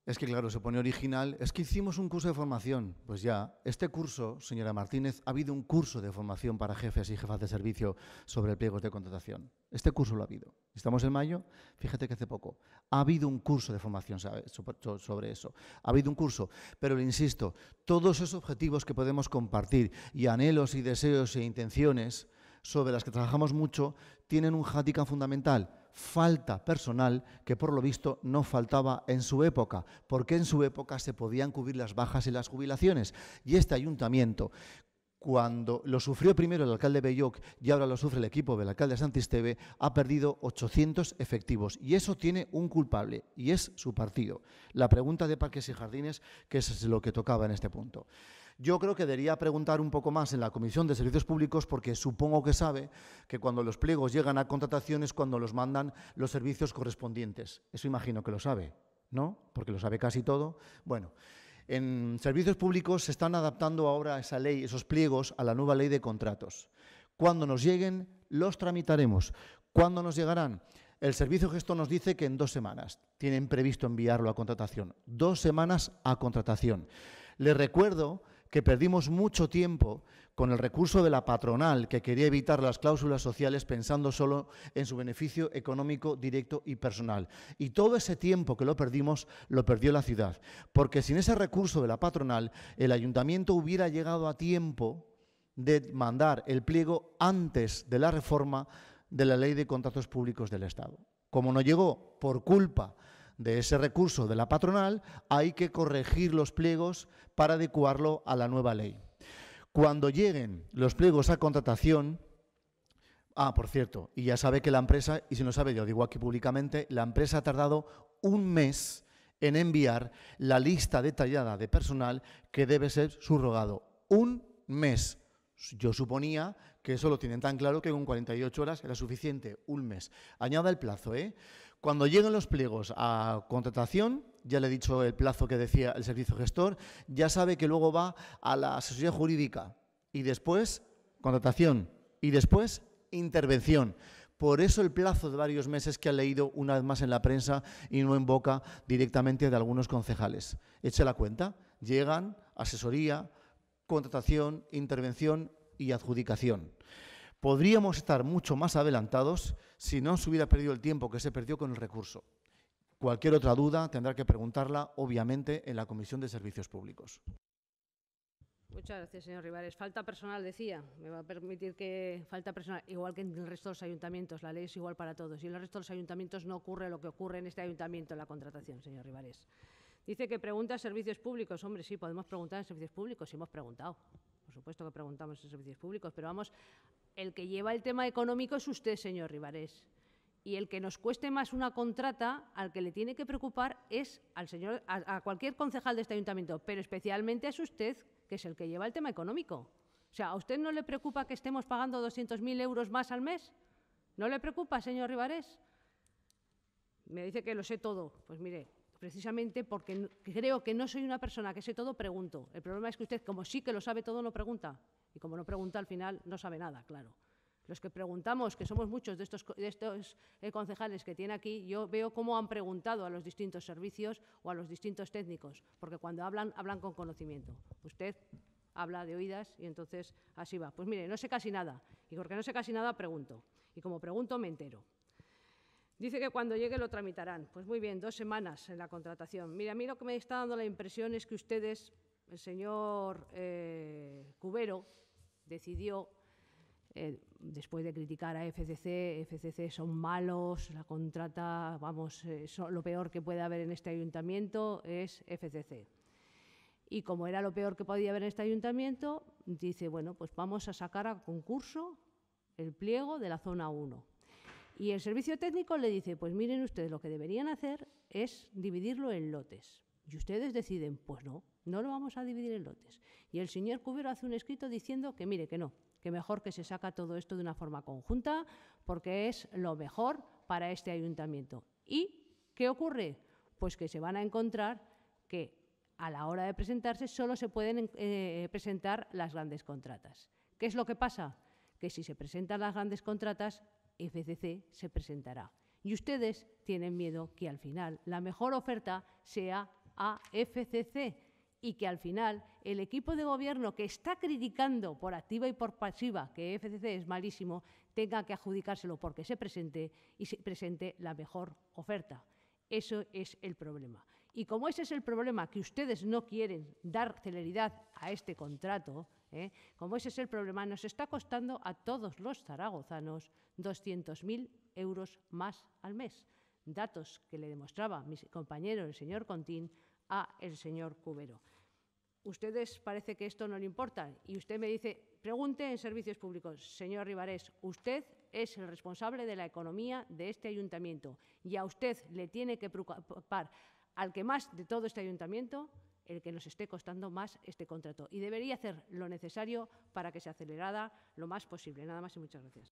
Es que, claro, se pone original. Es que hicimos un curso de formación. Pues ya, este curso, señora Martínez, ha habido un curso de formación para jefes y jefas de servicio sobre pliegos de contratación. Este curso lo ha habido. Estamos en mayo, fíjate que hace poco. Ha habido un curso de formación sobre eso. Ha habido un curso. Pero le insisto, todos esos objetivos que podemos compartir y anhelos y deseos e intenciones sobre las que trabajamos mucho tienen un hatican fundamental falta personal que por lo visto no faltaba en su época, porque en su época se podían cubrir las bajas y las jubilaciones. Y este ayuntamiento, cuando lo sufrió primero el alcalde Belloc y ahora lo sufre el equipo del alcalde Santisteve, ha perdido 800 efectivos. Y eso tiene un culpable, y es su partido. La pregunta de Parques y Jardines, que es lo que tocaba en este punto. Yo creo que debería preguntar un poco más en la Comisión de Servicios Públicos porque supongo que sabe que cuando los pliegos llegan a contrataciones cuando los mandan los servicios correspondientes. Eso imagino que lo sabe, ¿no? Porque lo sabe casi todo. Bueno, en servicios públicos se están adaptando ahora esa ley, esos pliegos, a la nueva ley de contratos. Cuando nos lleguen, los tramitaremos. ¿Cuándo nos llegarán? El servicio gestor nos dice que en dos semanas tienen previsto enviarlo a contratación. Dos semanas a contratación. Les recuerdo que perdimos mucho tiempo con el recurso de la patronal que quería evitar las cláusulas sociales pensando solo en su beneficio económico directo y personal. Y todo ese tiempo que lo perdimos lo perdió la ciudad, porque sin ese recurso de la patronal el ayuntamiento hubiera llegado a tiempo de mandar el pliego antes de la reforma de la ley de contratos públicos del Estado. Como no llegó por culpa de ese recurso de la patronal, hay que corregir los pliegos para adecuarlo a la nueva ley. Cuando lleguen los pliegos a contratación, ah, por cierto, y ya sabe que la empresa, y si no sabe, yo digo aquí públicamente, la empresa ha tardado un mes en enviar la lista detallada de personal que debe ser subrogado. Un mes. Yo suponía que eso lo tienen tan claro que con 48 horas era suficiente, un mes. Añada el plazo, ¿eh? Cuando llegan los pliegos a contratación, ya le he dicho el plazo que decía el servicio gestor, ya sabe que luego va a la asesoría jurídica y después contratación y después intervención. Por eso el plazo de varios meses que ha leído una vez más en la prensa y no en boca directamente de algunos concejales. Eche la cuenta, llegan asesoría, contratación, intervención y adjudicación. Podríamos estar mucho más adelantados si no se hubiera perdido el tiempo que se perdió con el recurso. Cualquier otra duda tendrá que preguntarla, obviamente, en la Comisión de Servicios Públicos. Muchas gracias, señor Rivares. Falta personal, decía. Me va a permitir que falta personal, igual que en el resto de los ayuntamientos, la ley es igual para todos. Y en el resto de los ayuntamientos no ocurre lo que ocurre en este ayuntamiento en la contratación, señor Rivares. Dice que pregunta a servicios públicos. Hombre, sí, podemos preguntar en servicios públicos, sí hemos preguntado. Por supuesto que preguntamos en servicios públicos, pero vamos el que lleva el tema económico es usted, señor Rivarés. Y el que nos cueste más una contrata, al que le tiene que preocupar es al señor, a, cualquier concejal de este ayuntamiento, pero especialmente a usted, que es el que lleva el tema económico. O sea, ¿a usted no le preocupa que estemos pagando 200.000 euros más al mes? ¿No le preocupa, señor Rivarés? Me dice que lo sé todo. Pues mire, precisamente porque creo que no soy una persona que sé todo, pregunto. El problema es que usted, como sí que lo sabe todo, no pregunta. Y como no pregunta al final, no sabe nada, claro. Los que preguntamos, que somos muchos de estos, estos eh, concejales que tiene aquí, yo veo cómo han preguntado a los distintos servicios o a los distintos técnicos, porque cuando hablan, hablan con conocimiento. Usted habla de oídas y entonces así va. Pues mire, no sé casi nada. Y porque no sé casi nada, pregunto. Y como pregunto, me entero. Dice que cuando llegue lo tramitarán. Pues muy bien, dos semanas en la contratación. Mire, a mí lo que me está dando la impresión es que ustedes, el señor eh, Cubero, decidió, eh, después de criticar a FCC, FCC son malos, la contrata, vamos, eh, lo peor que puede haber en este ayuntamiento es FCC. Y como era lo peor que podía haber en este ayuntamiento, dice, bueno, pues vamos a sacar a concurso el pliego de la zona 1. Y el servicio técnico le dice, pues miren ustedes, lo que deberían hacer es dividirlo en lotes. Y ustedes deciden, pues no, no lo vamos a dividir en lotes. Y el señor Cubero hace un escrito diciendo que mire, que no, que mejor que se saca todo esto de una forma conjunta, porque es lo mejor para este ayuntamiento. ¿Y qué ocurre? Pues que se van a encontrar que a la hora de presentarse solo se pueden eh, presentar las grandes contratas. ¿Qué es lo que pasa? Que si se presentan las grandes contratas, FCC se presentará. Y ustedes tienen miedo que al final la mejor oferta sea a FCC y que al final el equipo de gobierno que está criticando por activa y por pasiva que FCC es malísimo tenga que adjudicárselo porque se presente y se presente la mejor oferta. Eso es el problema. Y como ese es el problema, que ustedes no quieren dar celeridad a este contrato, ¿eh? como ese es el problema, nos está costando a todos los zaragozanos 200.000 euros más al mes. Datos que le demostraba mi compañero el señor Contín a el señor Cubero. Ustedes parece que esto no le importa y usted me dice, pregunte en servicios públicos, señor Rivares, usted es el responsable de la economía de este ayuntamiento y a usted le tiene que preocupar al que más de todo este ayuntamiento el que nos esté costando más este contrato. Y debería hacer lo necesario para que se acelerara lo más posible. Nada más y muchas gracias.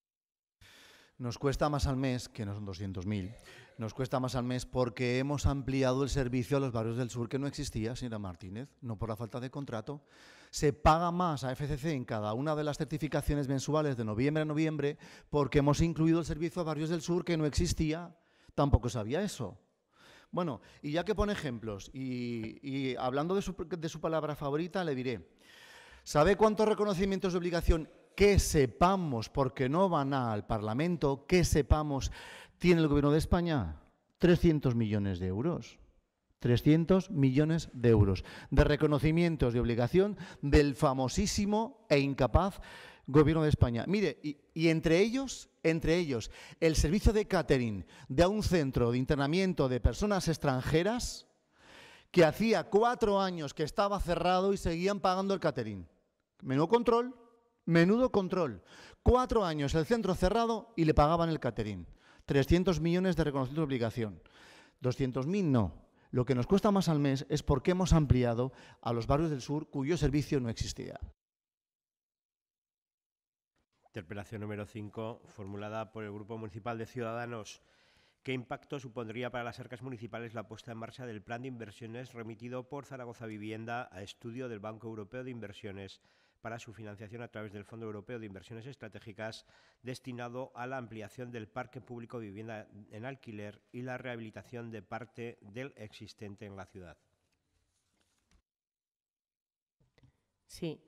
Nos cuesta más al mes, que no son 200.000, nos cuesta más al mes porque hemos ampliado el servicio a los barrios del sur que no existía, señora Martínez, no por la falta de contrato. Se paga más a FCC en cada una de las certificaciones mensuales de noviembre a noviembre porque hemos incluido el servicio a barrios del sur que no existía, tampoco sabía eso. Bueno, y ya que pone ejemplos, y, hablando de su, de su palabra favorita, le diré, ¿sabe cuántos reconocimientos de obligación que sepamos, porque no van al Parlamento, que sepamos, tiene el Gobierno de España 300 millones de euros. 300 millones de euros de reconocimientos de obligación del famosísimo e incapaz Gobierno de España. Mire, y, entre ellos, entre ellos, el servicio de catering de un centro de internamiento de personas extranjeras que hacía cuatro años que estaba cerrado y seguían pagando el catering. Menos control. Menudo control. Cuatro años el centro cerrado y le pagaban el catering. 300 millones de reconocimiento de obligación. 200.000 no. Lo que nos cuesta más al mes es porque hemos ampliado a los barrios del sur cuyo servicio no existía. Interpelación número 5, formulada por el Grupo Municipal de Ciudadanos. ¿Qué impacto supondría para las arcas municipales la puesta en marcha del plan de inversiones remitido por Zaragoza Vivienda a estudio del Banco Europeo de Inversiones para su financiación a través del Fondo Europeo de Inversiones Estratégicas destinado a la ampliación del parque público de vivienda en alquiler y la rehabilitación de parte del existente en la ciudad. Sí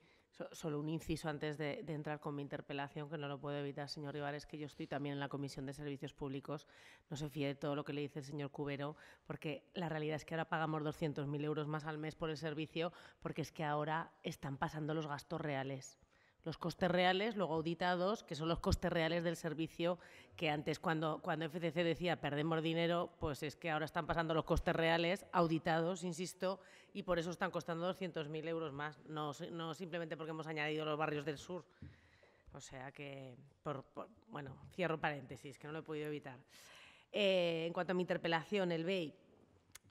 solo un inciso antes de, entrar con mi interpelación, que no lo puedo evitar, señor rivas que yo estoy también en la Comisión de Servicios Públicos. No se fíe de todo lo que le dice el señor Cubero, porque la realidad es que ahora pagamos 200.000 euros más al mes por el servicio, porque es que ahora están pasando los gastos reales los costes reales, luego auditados, que son los costes reales del servicio, que antes cuando, cuando FCC decía perdemos dinero, pues es que ahora están pasando los costes reales, auditados, insisto, y por eso están costando 200.000 euros más, no, simplemente porque hemos añadido los barrios del sur. O sea que, por, bueno, cierro paréntesis, que no lo he podido evitar. Eh, en cuanto a mi interpelación, el BEI,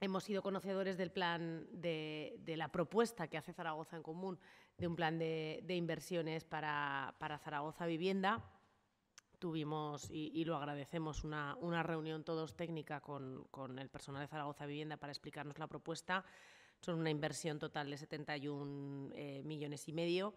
hemos sido conocedores del plan de, de, la propuesta que hace Zaragoza en Común de un plan de, inversiones para, Zaragoza Vivienda. Tuvimos, y, lo agradecemos, una, reunión todos técnica con, el personal de Zaragoza Vivienda para explicarnos la propuesta son una inversión total de 71 eh, millones y medio,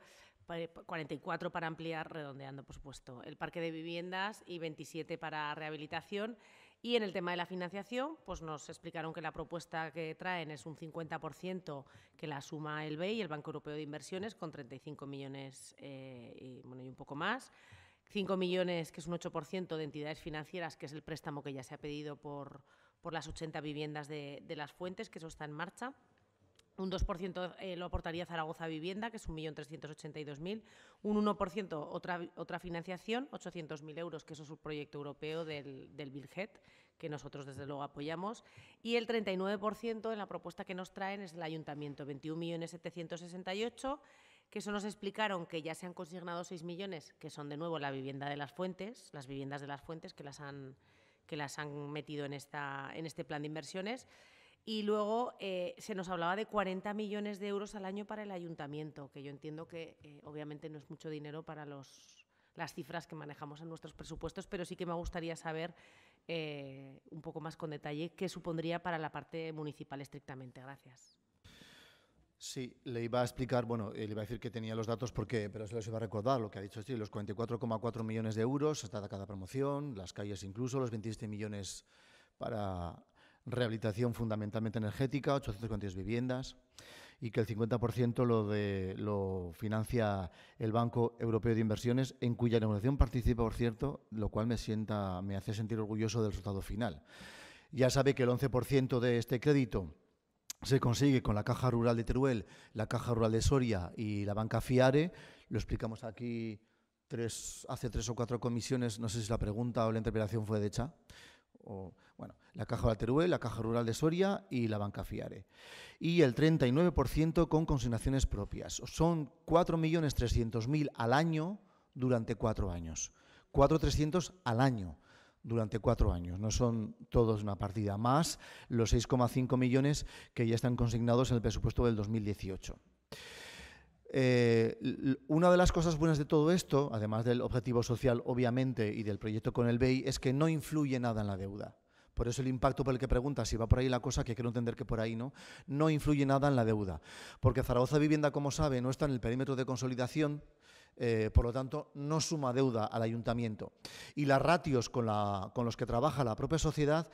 44 para ampliar, redondeando por supuesto el parque de viviendas y 27 para rehabilitación y en el tema de la financiación, pues nos explicaron que la propuesta que traen es un 50% que la suma el BEI, el Banco Europeo de Inversiones, con 35 millones eh, y, bueno, y un poco más. 5 millones, que es un 8% de entidades financieras, que es el préstamo que ya se ha pedido por, las 80 viviendas de, de las fuentes, que eso está en marcha. Un 2% eh, lo aportaría Zaragoza Vivienda, que es 1.382.000. Un 1% otra, otra financiación, 800.000 euros, que eso es un proyecto europeo del, del Bilget, que nosotros desde luego apoyamos. Y el 39% en la propuesta que nos traen es el Ayuntamiento, 21.768.000 que eso nos explicaron que ya se han consignado 6 millones, que son de nuevo la vivienda de las fuentes, las viviendas de las fuentes que las han, que las han metido en, esta, en este plan de inversiones. Y luego eh, se nos hablaba de 40 millones de euros al año para el ayuntamiento, que yo entiendo que eh, obviamente no es mucho dinero para las cifras que manejamos en nuestros presupuestos, pero sí que me gustaría saber eh, un poco más con detalle qué supondría para la parte municipal estrictamente. Gracias. Sí, le iba a explicar, bueno, le iba a decir que tenía los datos porque, pero se los iba a recordar, lo que ha dicho, sí, los 44,4 millones de euros hasta cada promoción, las calles incluso, los 27 millones para rehabilitación fundamentalmente energética, 842 viviendas, y que el 50% lo, de, lo financia el Banco Europeo de Inversiones, en cuya negociación participa, por cierto, lo cual me, sienta, me hace sentir orgulloso del resultado final. Ya sabe que el 11% de este crédito se consigue con la Caja Rural de Teruel, la Caja Rural de Soria y la Banca Fiare. Lo explicamos aquí tres, hace tres o cuatro comisiones, no sé si la pregunta o la interpelación fue de hecha bueno, la Caja de la la Caja Rural de Soria y la Banca Fiare. Y el 39% con consignaciones propias. Son 4.300.000 al año durante cuatro años. 4.300 al año durante cuatro años. No son todos una partida, más los 6,5 millones que ya están consignados en el presupuesto del 2018. Eh, una de las cosas buenas de todo esto, además del objetivo social, obviamente, y del proyecto con el BEI, es que no influye nada en la deuda. Por eso el impacto por el que pregunta si va por ahí la cosa, que quiero entender que por ahí no, no influye nada en la deuda. Porque Zaragoza Vivienda, como sabe, no está en el perímetro de consolidación, eh, por lo tanto, no suma deuda al ayuntamiento. Y las ratios con los que trabaja la propia sociedad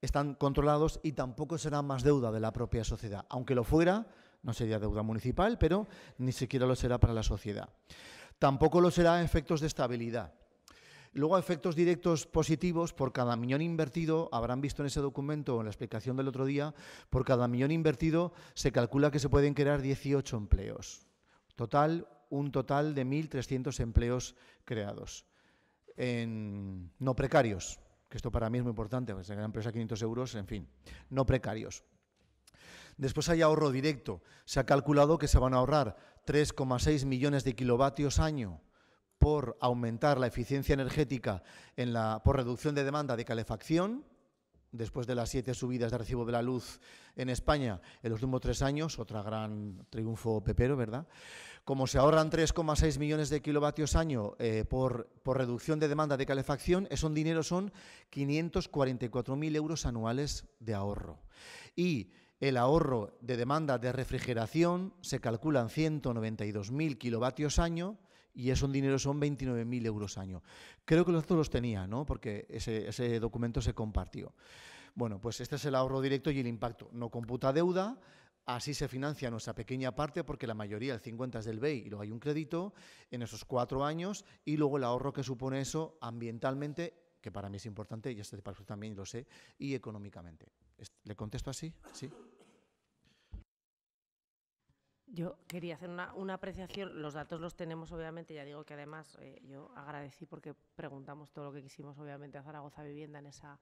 están controlados y tampoco será más deuda de la propia sociedad. Aunque lo fuera, no sería deuda municipal, pero ni siquiera lo será para la sociedad. Tampoco lo será efectos de estabilidad. Luego, efectos directos positivos, por cada millón invertido, habrán visto en ese documento o en la explicación del otro día, por cada millón invertido se calcula que se pueden crear 18 empleos. Total, un total de 1.300 empleos creados. En no precarios, que esto para mí es muy importante, porque crean empleos a 500 euros, en fin, no precarios. Después hay ahorro directo. Se ha calculado que se van a ahorrar 3,6 millones de kilovatios año por aumentar la eficiencia energética en la, por reducción de demanda de calefacción, después de las siete subidas de recibo de la luz en España en los últimos tres años, otra gran triunfo pepero, ¿verdad? Como se ahorran 3,6 millones de kilovatios año eh, por, por, reducción de demanda de calefacción, esos dinero son 544.000 euros anuales de ahorro. Y el ahorro de demanda de refrigeración se calcula en 192.000 kilovatios año y esos un dinero, son 29.000 euros año. Creo que los otros los tenía, ¿no? Porque ese, documento se compartió. Bueno, pues este es el ahorro directo y el impacto. No computa deuda, así se financia nuestra pequeña parte porque la mayoría, el 50 es del BEI y luego hay un crédito en esos cuatro años y luego el ahorro que supone eso ambientalmente que para mí es importante, y este para también lo sé, y económicamente. ¿Le contesto así? Sí. Yo quería hacer una, una, apreciación. Los datos los tenemos, obviamente. Ya digo que además eh, yo agradecí porque preguntamos todo lo que quisimos, obviamente, a Zaragoza Vivienda en esa,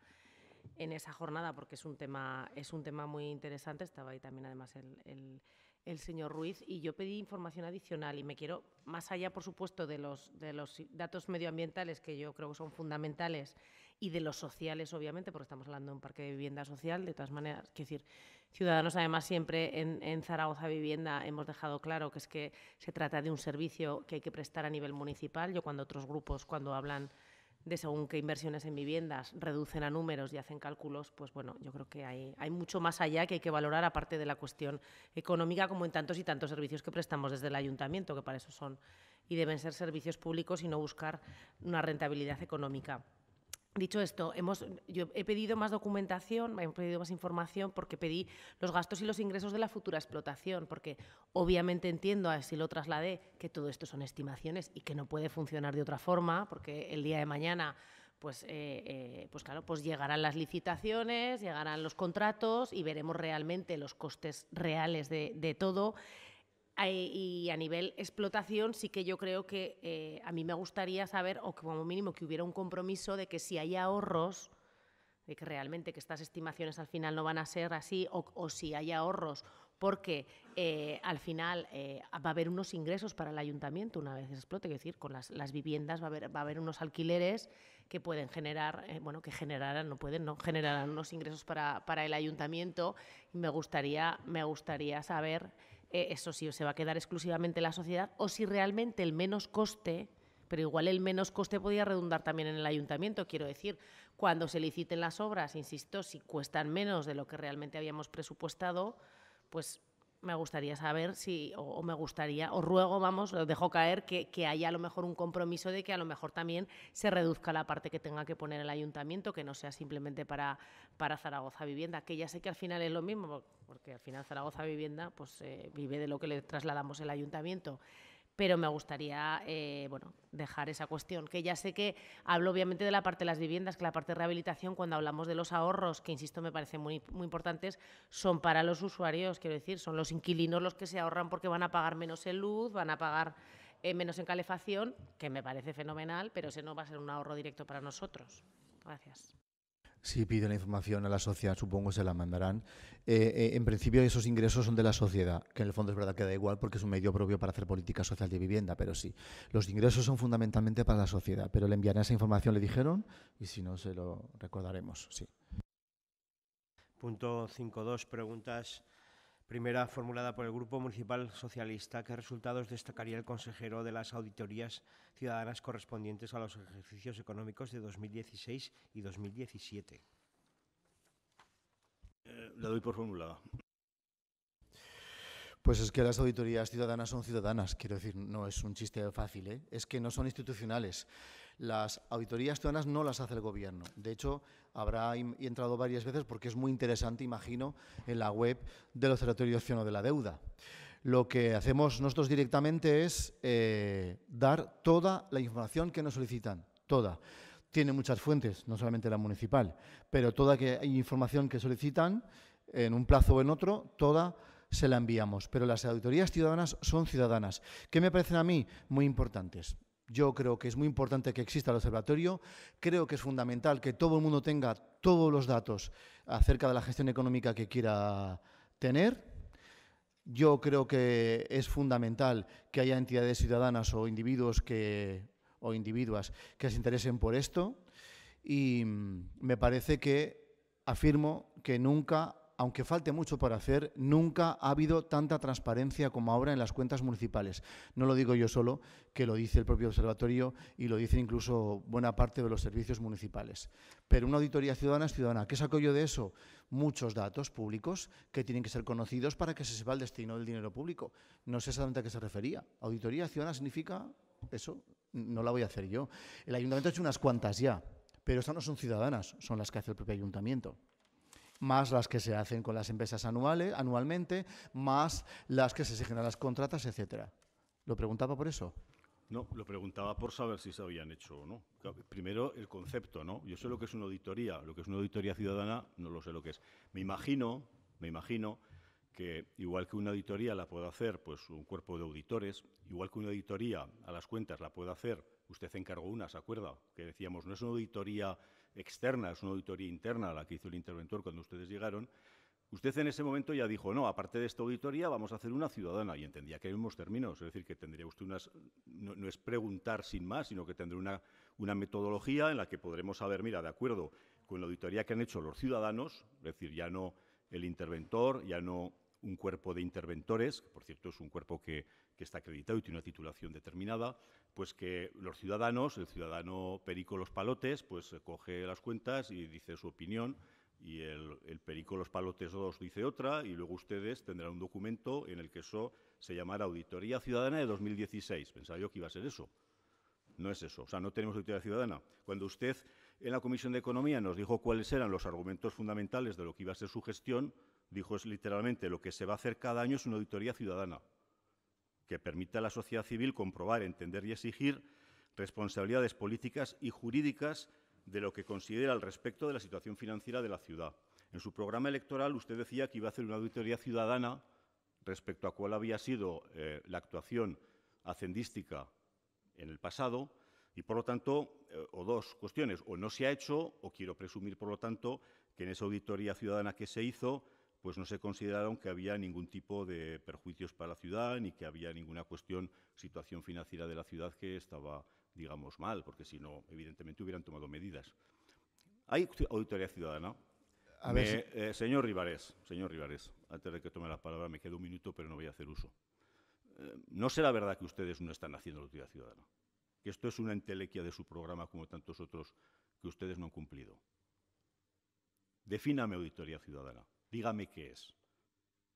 en esa jornada, porque es un tema, es un tema muy interesante. Estaba ahí también, además, el, el, el señor Ruiz. Y yo pedí información adicional y me quiero, más allá, por supuesto, de los, de los datos medioambientales, que yo creo que son fundamentales, y de los sociales, obviamente, porque estamos hablando de un parque de vivienda social. De todas maneras, quiero decir Ciudadanos, además, siempre en, Zaragoza Vivienda hemos dejado claro que es que se trata de un servicio que hay que prestar a nivel municipal. Yo cuando otros grupos, cuando hablan de según qué inversiones en viviendas, reducen a números y hacen cálculos, pues bueno, yo creo que hay, hay mucho más allá que hay que valorar, aparte de la cuestión económica, como en tantos y tantos servicios que prestamos desde el ayuntamiento, que para eso son y deben ser servicios públicos y no buscar una rentabilidad económica. Dicho esto, hemos, yo he pedido más documentación, he pedido más información porque pedí los gastos y los ingresos de la futura explotación, porque obviamente entiendo, así lo trasladé, que todo esto son estimaciones y que no puede funcionar de otra forma, porque el día de mañana pues, eh, eh, pues claro, pues llegarán las licitaciones, llegarán los contratos y veremos realmente los costes reales de todo y a nivel explotación sí que yo creo que eh, a mí me gustaría saber, o como mínimo que hubiera un compromiso de que si hay ahorros, de que realmente que estas estimaciones al final no van a ser así, o, si hay ahorros, porque eh, al final eh, va a haber unos ingresos para el ayuntamiento una vez se explote, es decir, con las, viviendas va a, haber, va a, haber, unos alquileres que pueden generar, bueno, que generarán, no pueden, no, generarán unos ingresos para, el ayuntamiento. me gustaría, me gustaría saber eh, eso sí, se va a quedar exclusivamente la sociedad, o si realmente el menos coste, pero igual el menos coste podía redundar también en el ayuntamiento, quiero decir, cuando se liciten las obras, insisto, si cuestan menos de lo que realmente habíamos presupuestado, pues me gustaría saber si, o, me gustaría, o ruego, vamos, lo dejo caer, que, que, haya a lo mejor un compromiso de que a lo mejor también se reduzca la parte que tenga que poner el ayuntamiento, que no sea simplemente para, para Zaragoza Vivienda, que ya sé que al final es lo mismo, porque al final Zaragoza Vivienda pues eh, vive de lo que le trasladamos el ayuntamiento pero me gustaría eh, bueno, dejar esa cuestión, que ya sé que hablo obviamente de la parte de las viviendas, que la parte de rehabilitación, cuando hablamos de los ahorros, que insisto me parecen muy, importantes, son para los usuarios, quiero decir, son los inquilinos los que se ahorran porque van a pagar menos en luz, van a pagar eh, menos en calefacción, que me parece fenomenal, pero ese no va a ser un ahorro directo para nosotros. Gracias. Si piden la información a la sociedad, supongo que se la mandarán. Eh, eh, en principio, esos ingresos son de la sociedad, que en el fondo es verdad que da igual porque es un medio propio para hacer política social de vivienda, pero sí. Los ingresos son fundamentalmente para la sociedad, pero le enviarán esa información, le dijeron, y si no, se lo recordaremos, sí. Punto 5.2, preguntas primera formulada por el Grupo Municipal Socialista, ¿qué resultados destacaría el consejero de las auditorías ciudadanas correspondientes a los ejercicios económicos de 2016 y 2017? Eh, la doy por formulada. Pues es que las auditorías ciudadanas son ciudadanas, quiero decir, no es un chiste fácil, ¿eh? es que no son institucionales. Las auditorías ciudadanas no las hace el Gobierno. De hecho, habrá entrado varias veces porque es muy interesante, imagino, en la web del Observatorio Ciudadano de la Deuda. Lo que hacemos nosotros directamente es eh, dar toda la información que nos solicitan, toda. Tiene muchas fuentes, no solamente la municipal, pero toda que, información que solicitan, en un plazo o en otro, toda se la enviamos. Pero las auditorías ciudadanas son ciudadanas, ¿Qué me parecen a mí muy importantes. Yo creo que es muy importante que exista el observatorio, creo que es fundamental que todo el mundo tenga todos los datos acerca de la gestión económica que quiera tener. Yo creo que es fundamental que haya entidades ciudadanas o individuos que o individuas que se interesen por esto y mm, me parece que afirmo que nunca aunque falte mucho por hacer, nunca ha habido tanta transparencia como ahora en las cuentas municipales. No lo digo yo solo, que lo dice el propio observatorio y lo dicen incluso buena parte de los servicios municipales. Pero una auditoría ciudadana es ciudadana. ¿Qué saco yo de eso? Muchos datos públicos que tienen que ser conocidos para que se sepa el destino del dinero público. No sé exactamente a qué se refería. Auditoría ciudadana significa eso. No la voy a hacer yo. El ayuntamiento ha hecho unas cuantas ya, pero estas no son ciudadanas, son las que hace el propio ayuntamiento más las que se hacen con las empresas anuales, anualmente, más las que se exigen a las contratas, etcétera. ¿Lo preguntaba por eso? No, lo preguntaba por saber si se habían hecho o no. Primero, el concepto, ¿no? Yo sé lo que es una auditoría, lo que es una auditoría ciudadana, no lo sé lo que es. Me imagino, me imagino que igual que una auditoría la puede hacer pues, un cuerpo de auditores, igual que una auditoría a las cuentas la puede hacer, usted encargó una, ¿se acuerda? Que decíamos, no es una auditoría externa, es una auditoría interna la que hizo el interventor cuando ustedes llegaron, usted en ese momento ya dijo, no, aparte de esta auditoría vamos a hacer una ciudadana, y entendía que hay mismos términos, es decir, que tendría usted unas, no, es preguntar sin más, sino que tendrá una, una metodología en la que podremos saber, mira, de acuerdo con la auditoría que han hecho los ciudadanos, es decir, ya no el interventor, ya no un cuerpo de interventores, que por cierto es un cuerpo que, está acreditado y tiene una titulación determinada, pues que los ciudadanos, el ciudadano Perico Los Palotes, pues eh, coge las cuentas y dice su opinión, y el, el Perico Los Palotes 2 dice otra, y luego ustedes tendrán un documento en el que eso se llamará Auditoría Ciudadana de 2016. Pensaba yo que iba a ser eso. No es eso. O sea, no tenemos auditoría ciudadana. Cuando usted en la Comisión de Economía nos dijo cuáles eran los argumentos fundamentales de lo que iba a ser su gestión, Dijo, es literalmente lo que se va a hacer cada año es una auditoría ciudadana que permita a la sociedad civil comprobar, entender y exigir responsabilidades políticas y jurídicas de lo que considera al respecto de la situación financiera de la ciudad. En su programa electoral usted decía que iba a hacer una auditoría ciudadana respecto a cuál había sido eh, la actuación hacendística en el pasado y, por lo tanto, eh, o dos cuestiones, o no se ha hecho, o quiero presumir, por lo tanto, que en esa auditoría ciudadana que se hizo pues no se consideraron que había ningún tipo de perjuicios para la ciudad ni que había ninguna cuestión, situación financiera de la ciudad que estaba, digamos, mal, porque si no, evidentemente hubieran tomado medidas. Hay auditoría ciudadana. Eh, señor Rivares, señor Rivares, antes de que tome la palabra, me queda un minuto, pero no voy a hacer uso. Eh, no será verdad que ustedes no están haciendo auditoría ciudadana, que esto es una entelequia de su programa como tantos otros que ustedes no han cumplido. Defíname auditoría ciudadana dígame qué es.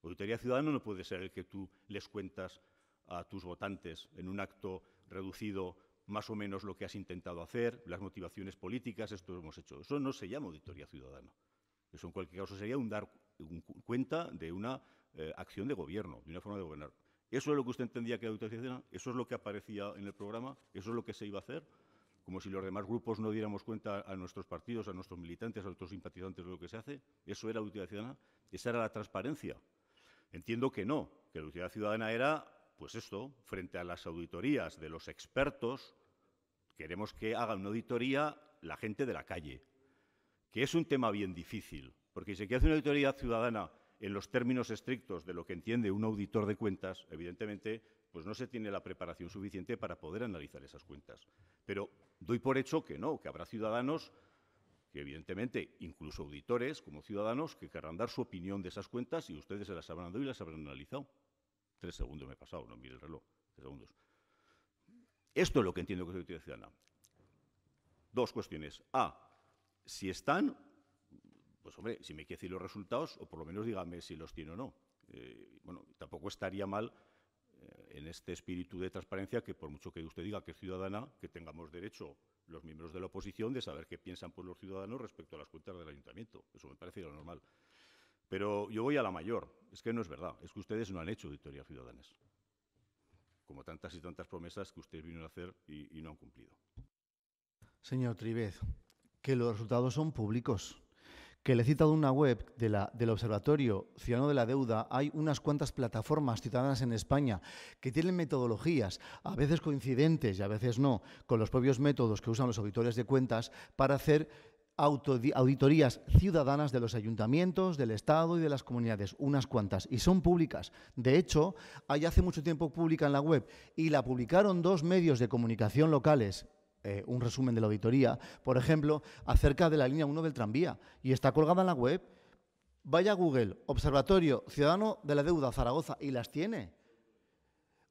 Auditoría ciudadana no puede ser el que tú les cuentas a tus votantes en un acto reducido más o menos lo que has intentado hacer, las motivaciones políticas, esto hemos hecho. Eso no se llama auditoría ciudadana. Eso en cualquier caso sería un dar cuenta de una eh, acción de gobierno, de una forma de gobernar. ¿Eso es lo que usted entendía que era auditoría ciudadana? ¿Eso es lo que aparecía en el programa? ¿Eso es lo que se iba a hacer? como si los demás grupos no diéramos cuenta a nuestros partidos, a nuestros militantes, a nuestros simpatizantes de lo que se hace. ¿Eso era la utilidad ciudadana? ¿Esa era la transparencia? Entiendo que no, que la utilidad ciudadana era, pues esto, frente a las auditorías de los expertos, queremos que haga una auditoría la gente de la calle, que es un tema bien difícil, porque si se hace una auditoría ciudadana en los términos estrictos de lo que entiende un auditor de cuentas, evidentemente pues no se tiene la preparación suficiente para poder analizar esas cuentas. Pero doy por hecho que no, que habrá ciudadanos que evidentemente, incluso auditores como ciudadanos, que querrán dar su opinión de esas cuentas y ustedes se las habrán dado y las habrán analizado. Tres segundos me he pasado, no mire el reloj, tres segundos. Esto es lo que entiendo que es la ciudadana. Dos cuestiones. A, si están, pues hombre, si me quiere decir los resultados, o por lo menos dígame si los tiene o no. Eh, bueno, tampoco estaría mal eh, en este espíritu de transparencia que por mucho que usted diga que es ciudadana, que tengamos derecho los miembros de la oposición de saber qué piensan por los ciudadanos respecto a las cuentas del ayuntamiento. Eso me parece lo normal. Pero yo voy a la mayor. Es que no es verdad. Es que ustedes no han hecho auditorías ciudadanas. Como tantas y tantas promesas que ustedes vinieron a hacer y, y no han cumplido. Señor Trivez, que los resultados son públicos que le he citado una web del Observatorio Ciudadano de la Deuda, hay unas cuantas plataformas ciudadanas en España que tienen metodologías, a veces coincidentes y a veces no, con los propios métodos que usan los auditores de cuentas para hacer auditorías ciudadanas de los ayuntamientos, del Estado y de las comunidades, unas cuantas, y son públicas. De hecho, hay hace mucho tiempo pública en la web y la publicaron dos medios de comunicación locales, eh, un resumen de la auditoría, por ejemplo, acerca de la línea 1 del tranvía y está colgada en la web. Vaya a Google, Observatorio Ciudadano de la Deuda Zaragoza y las tiene.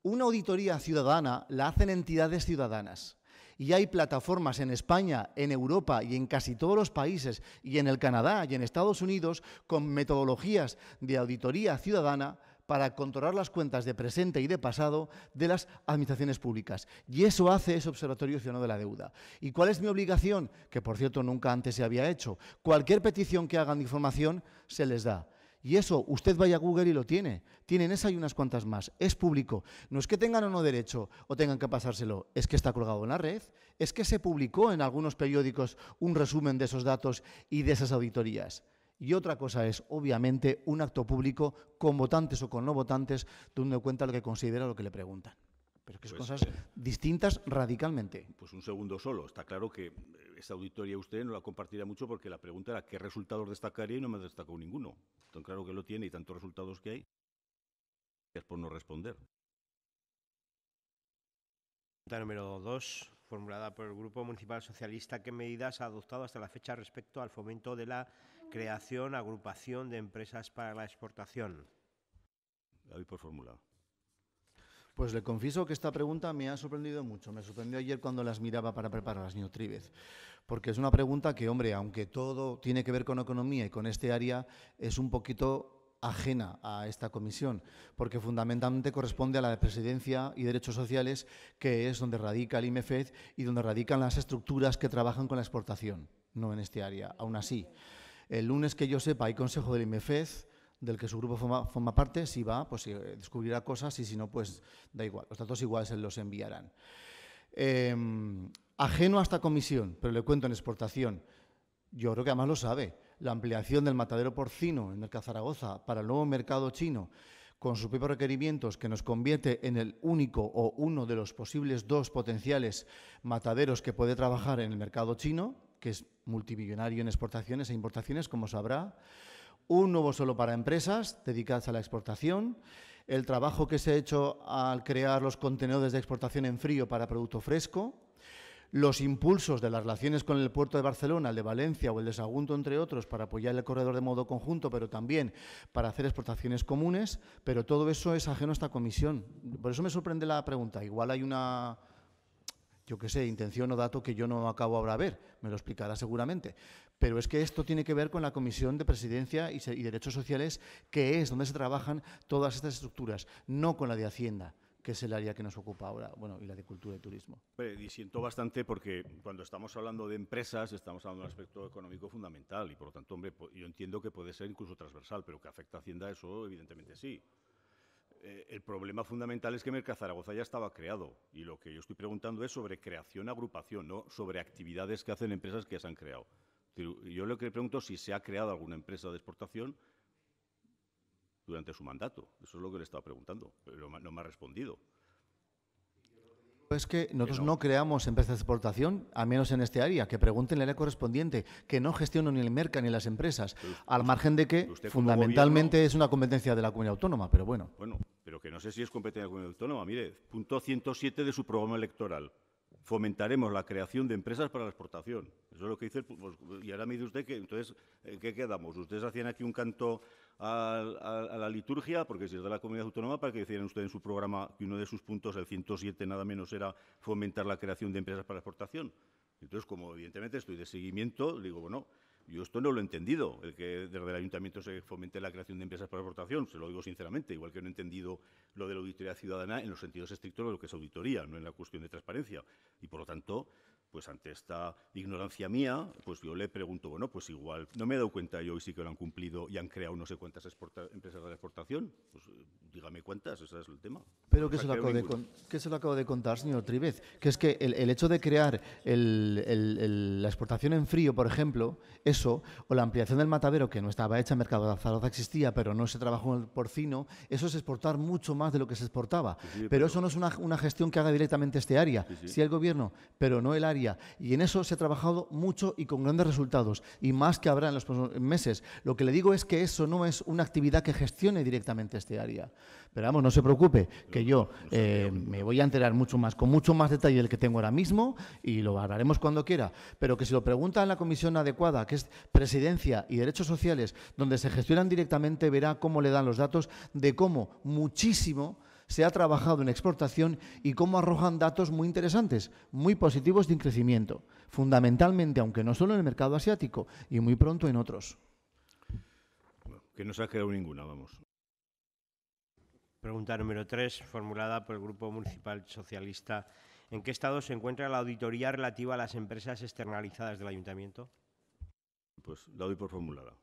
Una auditoría ciudadana la hacen entidades ciudadanas. Y hay plataformas en España, en Europa y en casi todos los países, y en el Canadá y en Estados Unidos, con metodologías de auditoría ciudadana para controlar las cuentas de presente y de pasado de las administraciones públicas. Y eso hace ese Observatorio Ciudadano de la Deuda. ¿Y cuál es mi obligación? Que, por cierto, nunca antes se había hecho. Cualquier petición que hagan de información se les da. Y eso, usted vaya a Google y lo tiene. Tienen esa y unas cuantas más. Es público. No es que tengan o no derecho o tengan que pasárselo. Es que está colgado en la red. Es que se publicó en algunos periódicos un resumen de esos datos y de esas auditorías. Y otra cosa es, obviamente, un acto público con votantes o con no votantes, teniendo en cuenta lo que considera lo que le preguntan. Pero que son pues cosas distintas radicalmente. Pues un segundo solo. Está claro que esta auditoría usted no la compartirá mucho porque la pregunta era qué resultados destacaría y no me destacó ninguno. Tan claro que lo tiene y tantos resultados que hay, es por no responder. Pregunta número dos, formulada por el Grupo Municipal Socialista. ¿Qué medidas ha adoptado hasta la fecha respecto al fomento de la Creación, agrupación de empresas para la exportación. David por formulado. Pues le confieso que esta pregunta me ha sorprendido mucho. Me sorprendió ayer cuando las miraba para preparar las New Porque es una pregunta que, hombre, aunque todo tiene que ver con economía y con este área, es un poquito ajena a esta comisión, porque fundamentalmente corresponde a la Presidencia y Derechos Sociales, que es donde radica el IMEFED y donde radican las estructuras que trabajan con la exportación, no en este área, aún así. El lunes que yo sepa hay consejo del IMFED, del que su grupo forma, parte, si va, pues eh, descubrirá cosas y si no, pues da igual. Los datos iguales los enviarán. Em, ajeno a esta comisión, pero le cuento en exportación, yo creo que además lo sabe, la ampliación del matadero porcino en el Cazaragoza para el nuevo mercado chino, con sus propios requerimientos, que nos convierte en el único o uno de los posibles dos potenciales mataderos que puede trabajar en el mercado chino, que es multimillonario en exportaciones e importaciones, como sabrá. Un nuevo solo para empresas, dedicadas a la exportación. El trabajo que se ha hecho al crear los contenedores de exportación en frío para producto fresco. Los impulsos de las relaciones con el puerto de Barcelona, el de Valencia o el de Sagunto, entre otros, para apoyar el corredor de modo conjunto, pero también para hacer exportaciones comunes. Pero todo eso es ajeno a esta comisión. Por eso me sorprende la pregunta. Igual hay una yo qué sé, intención o dato que yo no acabo ahora a ver, me lo explicará seguramente. Pero es que esto tiene que ver con la Comisión de Presidencia y, Derechos Sociales, que es donde se trabajan todas estas estructuras, no con la de Hacienda que es el área que nos ocupa ahora, bueno, y la de cultura y turismo. Y siento bastante porque cuando estamos hablando de empresas, estamos hablando de un aspecto económico fundamental y, por lo tanto, hombre, yo entiendo que puede ser incluso transversal, pero que afecta a Hacienda, eso evidentemente sí. Eh, el problema fundamental es que Merca Zaragoza ya estaba creado y lo que yo estoy preguntando es sobre creación, agrupación, no sobre actividades que hacen empresas que ya se han creado. Yo le pregunto si se ha creado alguna empresa de exportación durante su mandato. Eso es lo que le estaba preguntando, pero no me ha respondido. Es que nosotros no. creamos empresas de exportación, a menos en este área, que preguntenle al correspondiente, que no gestiono ni el merca ni las empresas, al margen de que fundamentalmente es una competencia de la comunidad autónoma, pero bueno. Bueno, pero que no sé si es competencia de la comunidad autónoma. Mire, punto 107 de su programa electoral. Fomentaremos la creación de empresas para la exportación. Eso es lo que dice. Pues, y ahora me dice usted que, entonces, eh, ¿qué quedamos? Ustedes hacían aquí un canto a, la liturgia, porque si es de la comunidad autónoma, para que decían ustedes en su programa que uno de sus puntos, el 107, nada menos era fomentar la creación de empresas para exportación. Entonces, como evidentemente estoy de seguimiento, digo, bueno, yo esto no lo he entendido, el que desde el ayuntamiento se fomente la creación de empresas para exportación, se lo digo sinceramente, igual que no he entendido lo de la auditoría ciudadana en los sentidos estrictos de lo que es auditoría, no en la cuestión de transparencia. Y por lo tanto, pues ante esta ignorancia mía, pues yo le pregunto, bueno, pues igual no me he dado cuenta yo y sí que lo han cumplido y han creado no sé cuántas empresas de exportación. Pues dígame cuántas, ese es el tema. Pero qué que se, lo acabo de que se lo acabo de contar, señor Trivez, que es que el, hecho de crear el, la exportación en frío, por ejemplo, eso, o la ampliación del matadero, que no estaba hecha, Mercado de Zaragoza existía, pero no se trabajó en el porcino, eso es exportar mucho más de lo que se exportaba. pero, eso no es una, gestión que haga directamente este área, si el gobierno, pero no el área y en eso se ha trabajado mucho y con grandes resultados, y más que habrá en los próximos meses. Lo que le digo es que eso no es una actividad que gestione directamente este área. Pero vamos, no se preocupe, que yo eh, me voy a enterar mucho más, con mucho más detalle del que tengo ahora mismo, y lo hablaremos cuando quiera. Pero que si lo pregunta en la comisión adecuada, que es Presidencia y Derechos Sociales, donde se gestionan directamente, verá cómo le dan los datos de cómo muchísimo se ha trabajado en exportación y cómo arrojan datos muy interesantes, muy positivos de crecimiento, fundamentalmente, aunque no solo en el mercado asiático y muy pronto en otros. Que no se ha quedado ninguna, vamos. Pregunta número tres, formulada por el Grupo Municipal Socialista. ¿En qué estado se encuentra la auditoría relativa a las empresas externalizadas del Ayuntamiento? Pues la doy por formulada.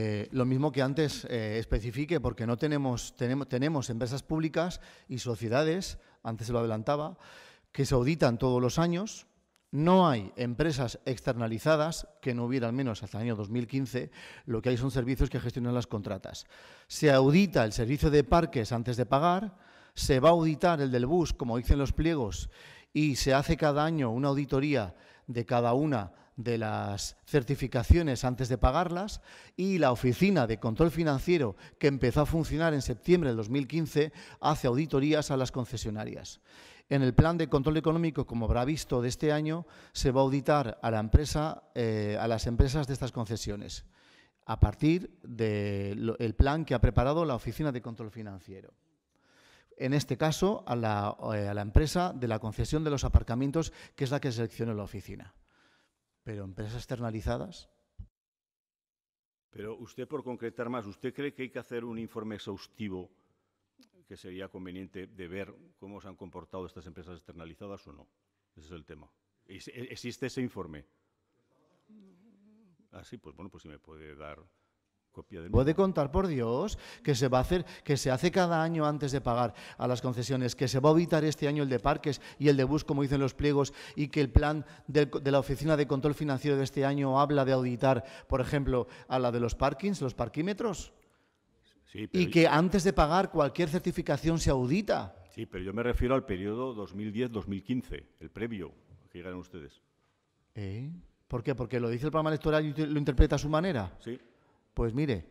Eh, lo mismo que antes eh, especifique, porque no tenemos, tenemos, tenemos empresas públicas y sociedades, antes se lo adelantaba, que se auditan todos los años. No hay empresas externalizadas, que no hubiera al menos hasta el año 2015, lo que hay son servicios que gestionan las contratas. Se audita el servicio de parques antes de pagar, se va a auditar el del bus, como dicen los pliegos, y se hace cada año una auditoría de cada una de las certificaciones antes de pagarlas y la Oficina de Control Financiero, que empezó a funcionar en septiembre del 2015, hace auditorías a las concesionarias. En el plan de control económico, como habrá visto de este año, se va a auditar a, la empresa, eh, a las empresas de estas concesiones a partir del plan que ha preparado la Oficina de Control Financiero. En este caso, eh, a la, empresa de la concesión de los aparcamientos, que es la que seleccionó la oficina pero empresas externalizadas. Pero usted, por concretar más, ¿usted cree que hay que hacer un informe exhaustivo que sería conveniente de ver cómo se han comportado estas empresas externalizadas o no? Ese es el tema. ¿Existe ese informe? Ah, sí, pues bueno, pues si me puede dar Puede contar por Dios que se va a hacer, que se hace cada año antes de pagar a las concesiones, que se va a auditar este año el de parques y el de bus, como dicen los pliegos, y que el plan de, la Oficina de Control Financiero de este año habla de auditar, por ejemplo, a la de los parkings, los parquímetros. Y que antes de pagar cualquier certificación se audita. Sí, pero yo me refiero al periodo 2010-2015, el previo que llegaron ustedes. ¿Eh? ¿Por qué? ¿Porque lo dice el programa electoral y lo interpreta a su manera? Sí. Pues mire,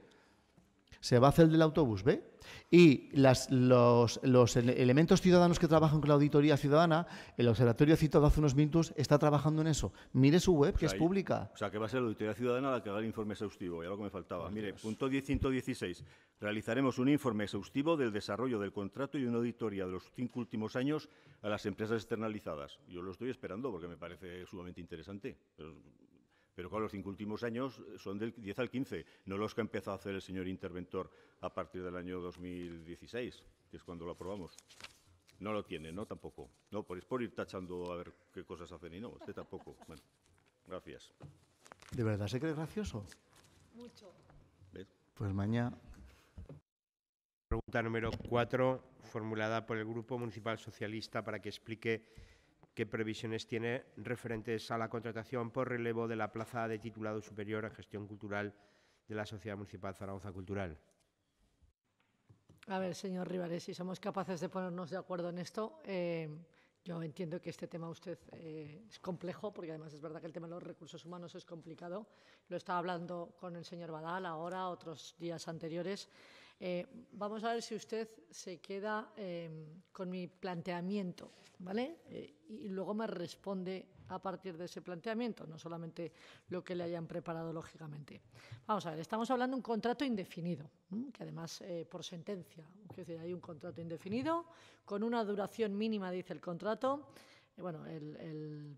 se va a hacer del autobús, ¿ve? Y los, elementos ciudadanos que trabajan con la auditoría ciudadana, el observatorio citado hace unos minutos está trabajando en eso. Mire su web, que pues es pública. O sea, que va a ser la auditoría ciudadana la que haga el informe exhaustivo, Y lo que me faltaba. Mire, punto 10.116. Realizaremos un informe exhaustivo del desarrollo del contrato y una auditoría de los cinco últimos años a las empresas externalizadas. Yo lo estoy esperando porque me parece sumamente interesante. Pero pero con los cinco últimos años son del 10 al 15, no los que empezó a hacer el señor interventor a partir del año 2016, que es cuando lo aprobamos. No lo tiene, ¿no? Tampoco. No, por, es por ir tachando a ver qué cosas hacen y no, usted tampoco. Bueno, gracias. ¿De verdad se cree gracioso? Mucho. Pues mañana. Pregunta número cuatro, formulada por el Grupo Municipal Socialista para que explique ¿Qué previsiones tiene referentes a la contratación por relevo de la plaza de titulado superior a gestión cultural de la Sociedad Municipal Zaragoza Cultural? A ver, señor Rivares, si somos capaces de ponernos de acuerdo en esto, eh, yo entiendo que este tema usted eh, es complejo, porque además es verdad que el tema de los recursos humanos es complicado. Lo estaba hablando con el señor Badal ahora, otros días anteriores. Eh, vamos a ver si usted se queda em, con mi planteamiento, ¿vale? Eh, y luego me responde a partir de ese planteamiento, no solamente lo que le hayan preparado lógicamente. Vamos a ver, estamos hablando de un contrato indefinido, que además eh, por sentencia, hay un contrato indefinido con una duración mínima, dice el contrato, bueno, el,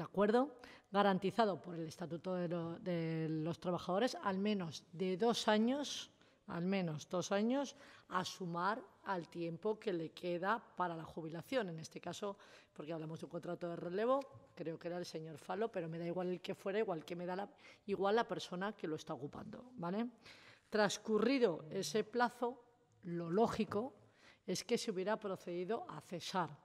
acuerdo garantizado por el Estatuto de, de, los Trabajadores al menos de dos años al menos dos años, a sumar al tiempo que le queda para la jubilación. En este caso, porque hablamos de un contrato de relevo, creo que era el señor Falo, pero me da igual el que fuera, igual que me da la, igual la persona que lo está ocupando. ¿vale? Transcurrido ese plazo, lo lógico es que se hubiera procedido a cesar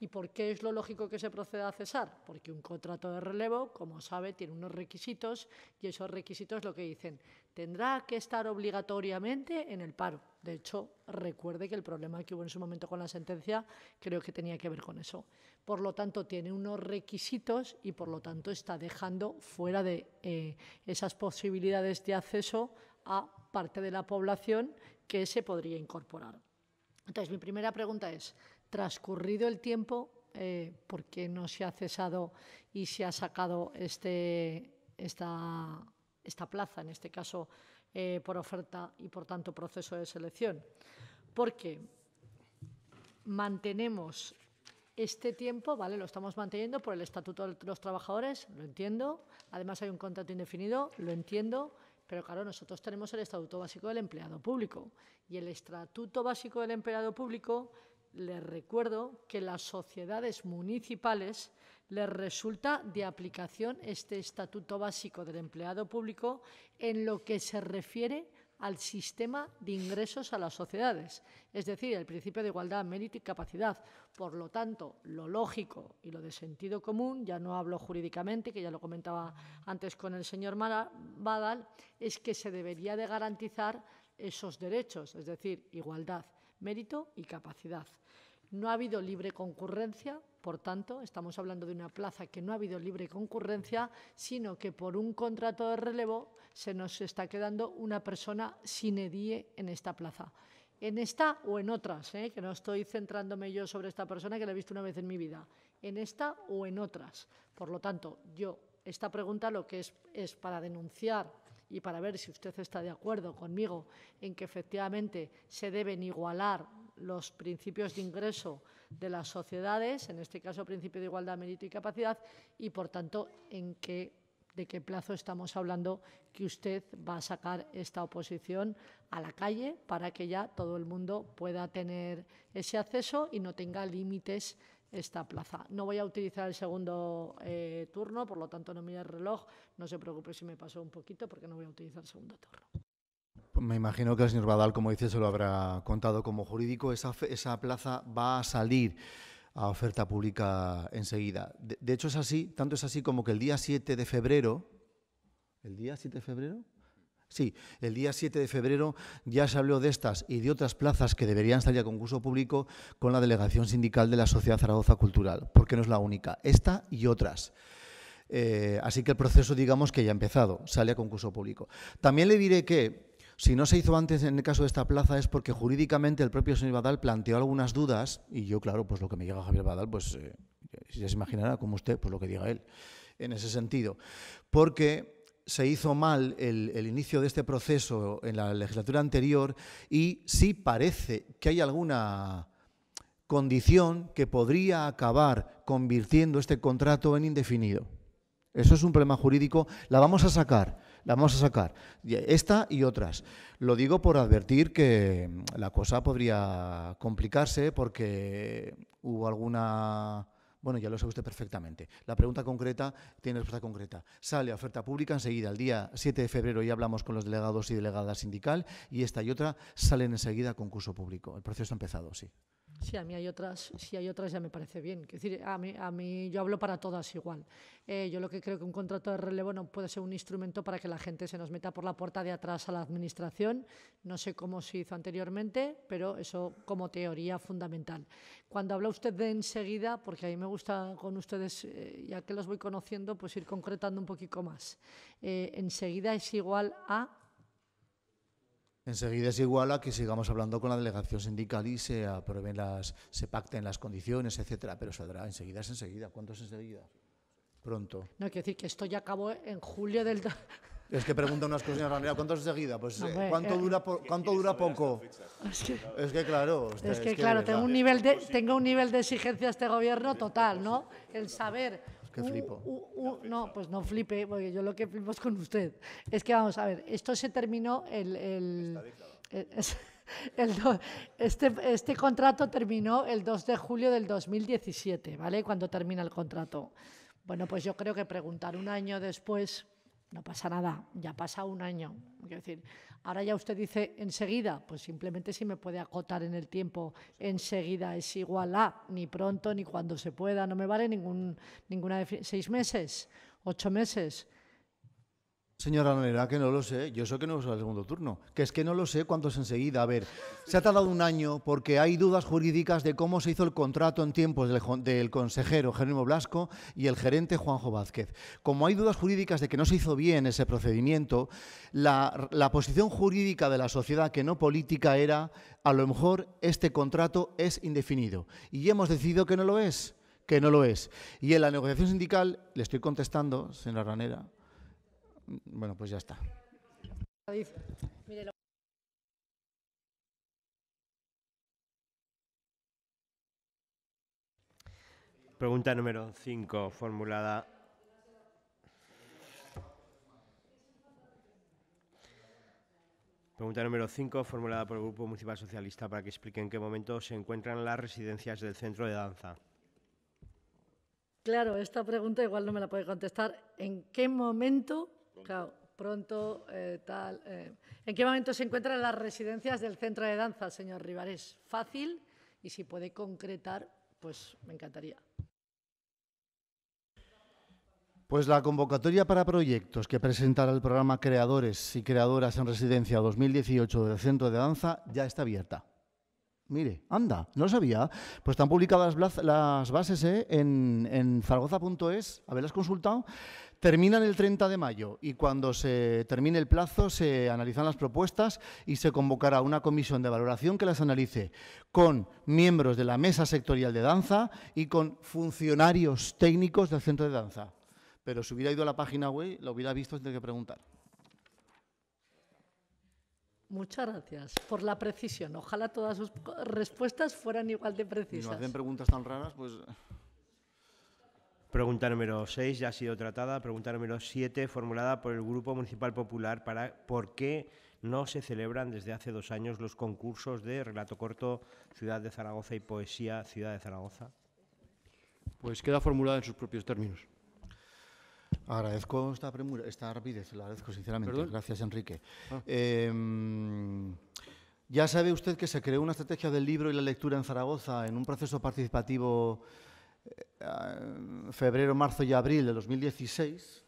¿Y por qué es lo lógico que se proceda a cesar? Porque un contrato de relevo, como sabe, tiene unos requisitos y esos requisitos lo que dicen, tendrá que estar obligatoriamente en el paro. De hecho, recuerde que el problema que hubo en su momento con la sentencia creo que tenía que ver con eso. Por lo tanto, tiene unos requisitos y por lo tanto está dejando fuera de eh, esas posibilidades de acceso a parte de la población que se podría incorporar. Entonces, mi primera pregunta es, transcurrido el tiempo, eh, ¿por porque no se ha cesado y se ha sacado este, esta, esta plaza, en este caso eh, por oferta y por tanto proceso de selección. Porque mantenemos este tiempo, ¿vale? Lo estamos manteniendo por el Estatuto de los Trabajadores, lo entiendo. Además hay un contrato indefinido, lo entiendo. Pero claro, nosotros tenemos el Estatuto Básico del Empleado Público. Y el Estatuto Básico del Empleado Público les recuerdo que las sociedades municipales les resulta de aplicación este Estatuto Básico del Empleado Público en lo que se refiere al sistema de ingresos a las sociedades, es decir, el principio de igualdad, mérito y capacidad. Por lo tanto, lo lógico y lo de sentido común, ya no hablo jurídicamente, que ya lo comentaba antes con el señor Badal, es que se debería de garantizar esos derechos, es decir, igualdad, mérito y capacidad. No ha habido libre concurrencia, por tanto, estamos hablando de una plaza que no ha habido libre concurrencia, sino que por un contrato de relevo se nos está quedando una persona sin edie en esta plaza. En esta o en otras, ¿eh? que no estoy centrándome yo sobre esta persona que la he visto una vez en mi vida. En esta o en otras. Por lo tanto, yo esta pregunta lo que es es para denunciar y para ver si usted está de acuerdo conmigo en que efectivamente se deben igualar los principios de ingreso de las sociedades, en este caso principio de igualdad, mérito y capacidad, y por tanto en qué, de qué plazo estamos hablando que usted va a sacar esta oposición a la calle para que ya todo el mundo pueda tener ese acceso y no tenga límites esta plaza. No voy a utilizar el segundo eh, turno, por lo tanto no mire el reloj, no se preocupe si me paso un poquito porque no voy a utilizar el segundo turno. Me imagino que el señor Badal, como dice, se lo habrá contado como jurídico. Esa, plaza va a salir a oferta pública enseguida. de hecho, es así, tanto es así como que el día 7 de febrero, ¿el día 7 de febrero? Sí, el día 7 de febrero ya se habló de estas y de otras plazas que deberían estar a concurso público con la delegación sindical de la Sociedad Zaragoza Cultural, porque no es la única, esta y otras. Eh, así que el proceso, digamos que ya ha empezado, sale a concurso público. También le diré que si no se hizo antes en el caso de esta plaza es porque jurídicamente el propio señor Badal planteó algunas dudas y yo, claro, pues lo que me llega Javier Badal, pues eh, ya se imaginará como usted, pues lo que diga él en ese sentido. Porque se hizo mal el, inicio de este proceso en la legislatura anterior y sí parece que hay alguna condición que podría acabar convirtiendo este contrato en indefinido. Eso es un problema jurídico, la vamos a sacar, la vamos a sacar, esta y otras. Lo digo por advertir que mm, la cosa podría complicarse porque hubo alguna bueno, ya lo sabe usted perfectamente. La pregunta concreta tiene respuesta concreta. Sale oferta pública enseguida, el día 7 de febrero ya hablamos con los delegados y delegadas sindical y esta y otra salen enseguida a concurso público. El proceso ha empezado, sí. Sí, a mí hay otras, si hay otras ya me parece bien. Es decir, a mí, yo hablo para todas igual. Eh, yo lo que creo que un contrato de relevo no puede ser un instrumento para que la gente se nos meta por la puerta de atrás a la administración. No sé cómo se hizo anteriormente, pero eso como teoría fundamental. Cuando habla usted de enseguida, porque a mí me gusta con ustedes, eh, ya que los voy conociendo, pues ir concretando un poquito más. Eh, enseguida es igual a Enseguida es igual a que sigamos hablando con la delegación sindical y se aprueben las, se pacten las condiciones, etcétera, pero saldrá enseguida es enseguida. ¿Cuánto es enseguida? Pronto. No, quiero decir que esto ya acabó en julio del... Es que pregunta unas cosas, Ramírez, ¿cuánto es enseguida? Pues, eh, ¿cuánto, eh, dura, ¿cuánto dura poco? Es que, claro... es, que, claro, tengo un, nivel de, tengo un nivel de exigencia este gobierno total, ¿no? El saber Uh, uh, uh, no, pues no flipe, porque yo lo que flipo es con usted. Es que vamos a ver, esto se terminó el... este, este contrato terminó el 2 de julio del 2017, ¿vale? Cuando termina el contrato. Bueno, pues yo creo que preguntar un año después no pasa nada, ya pasa un año. Quiero decir, Ahora ya usted dice enseguida, pues simplemente si me puede acotar en el tiempo, enseguida es igual a, ni pronto, ni cuando se pueda, no me vale ningún, ninguna seis meses, ocho meses. Señora Ranera, que no lo sé. Yo sé que no es el segundo turno. Que es que no lo sé cuánto es enseguida. A ver, se ha tardado un año porque hay dudas jurídicas de cómo se hizo el contrato en tiempos del, consejero Jerónimo Blasco y el gerente Juanjo Vázquez. Como hay dudas jurídicas de que no se hizo bien ese procedimiento, la, la posición jurídica de la sociedad, que no política, era a lo mejor este contrato es indefinido. Y hemos decidido que no lo es, que no lo es. Y en la negociación sindical, le estoy contestando, señora Ranera, bueno, pues ya está. Pregunta número 5, formulada. Pregunta número 5, formulada por el Grupo Municipal Socialista, para que explique en qué momento se encuentran las residencias del Centro de Danza. Claro, esta pregunta igual no me la puede contestar. ¿En qué momento Claro, pronto, eh, tal. Eh. ¿En qué momento se encuentran las residencias del centro de danza, señor Rivares? Fácil y si puede concretar, pues me encantaría. Pues la convocatoria para proyectos que presentará el programa Creadores y Creadoras en Residencia 2018 del Centro de Danza ya está abierta. Mire, anda, no lo sabía. Pues están publicadas las, bases eh, en, zaragoza.es, haberlas consultado. Terminan el 30 de mayo y cuando se termine el plazo se analizan las propuestas y se convocará una comisión de valoración que las analice con miembros de la mesa sectorial de danza y con funcionarios técnicos del centro de danza. Pero si hubiera ido a la página web, lo hubiera visto sin tener que preguntar. Muchas gracias por la precisión. Ojalá todas sus respuestas fueran igual de precisas. Nos hacen preguntas tan raras, pues. Pregunta número 6 ya ha sido tratada. Pregunta número 7 formulada por el Grupo Municipal Popular para por qué no se celebran desde hace dos años los concursos de relato corto Ciudad de Zaragoza y poesía Ciudad de Zaragoza. Pues queda formulada en sus propios términos. Agradezco esta premura, esta rapidez, la agradezco sinceramente. Gracias, Enrique. Ah. Em, ya sabe usted que se creó una estrategia del libro y la lectura en Zaragoza en un proceso participativo eh, febrero, marzo y abril de 2016.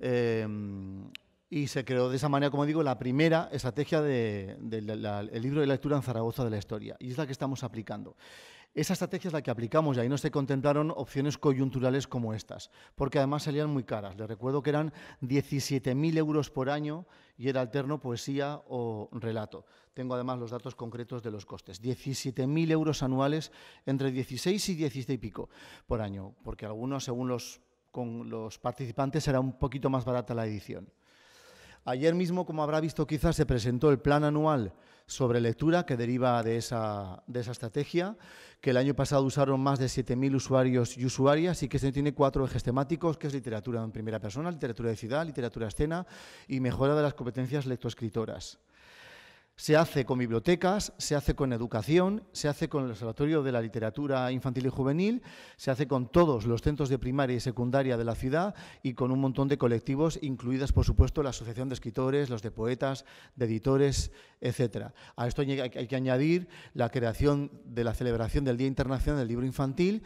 Em, y se creó de esa manera, como digo, la primera estrategia del libro de libro lectura en Zaragoza de la historia. Y es la que estamos aplicando. Esa estrategia es la que aplicamos y ahí no se contemplaron opciones coyunturales como estas, porque además salían muy caras. Les recuerdo que eran 17.000 euros por año y era alterno poesía o relato. Tengo además los datos concretos de los costes. 17.000 euros anuales entre 16 y 17 y pico por año, porque algunos, según los, con los participantes, era un poquito más barata la edición. Ayer mismo, como habrá visto quizás, se presentó el plan anual sobre lectura que deriva de esa, estrategia, que el año pasado usaron más de 7.000 usuarios y usuarias y que se este tiene cuatro ejes temáticos, que es literatura en primera persona, literatura de ciudad, literatura escena y mejora de las competencias lectoescritoras. Se hace con bibliotecas, se hace con educación, se hace con el Observatorio de la Literatura Infantil y Juvenil, se hace con todos los centros de primaria y secundaria de la ciudad y con un montón de colectivos, incluidas, por supuesto, la Asociación de Escritores, los de Poetas, de Editores, etc. A esto hay que añadir la creación de la celebración del Día Internacional del Libro Infantil,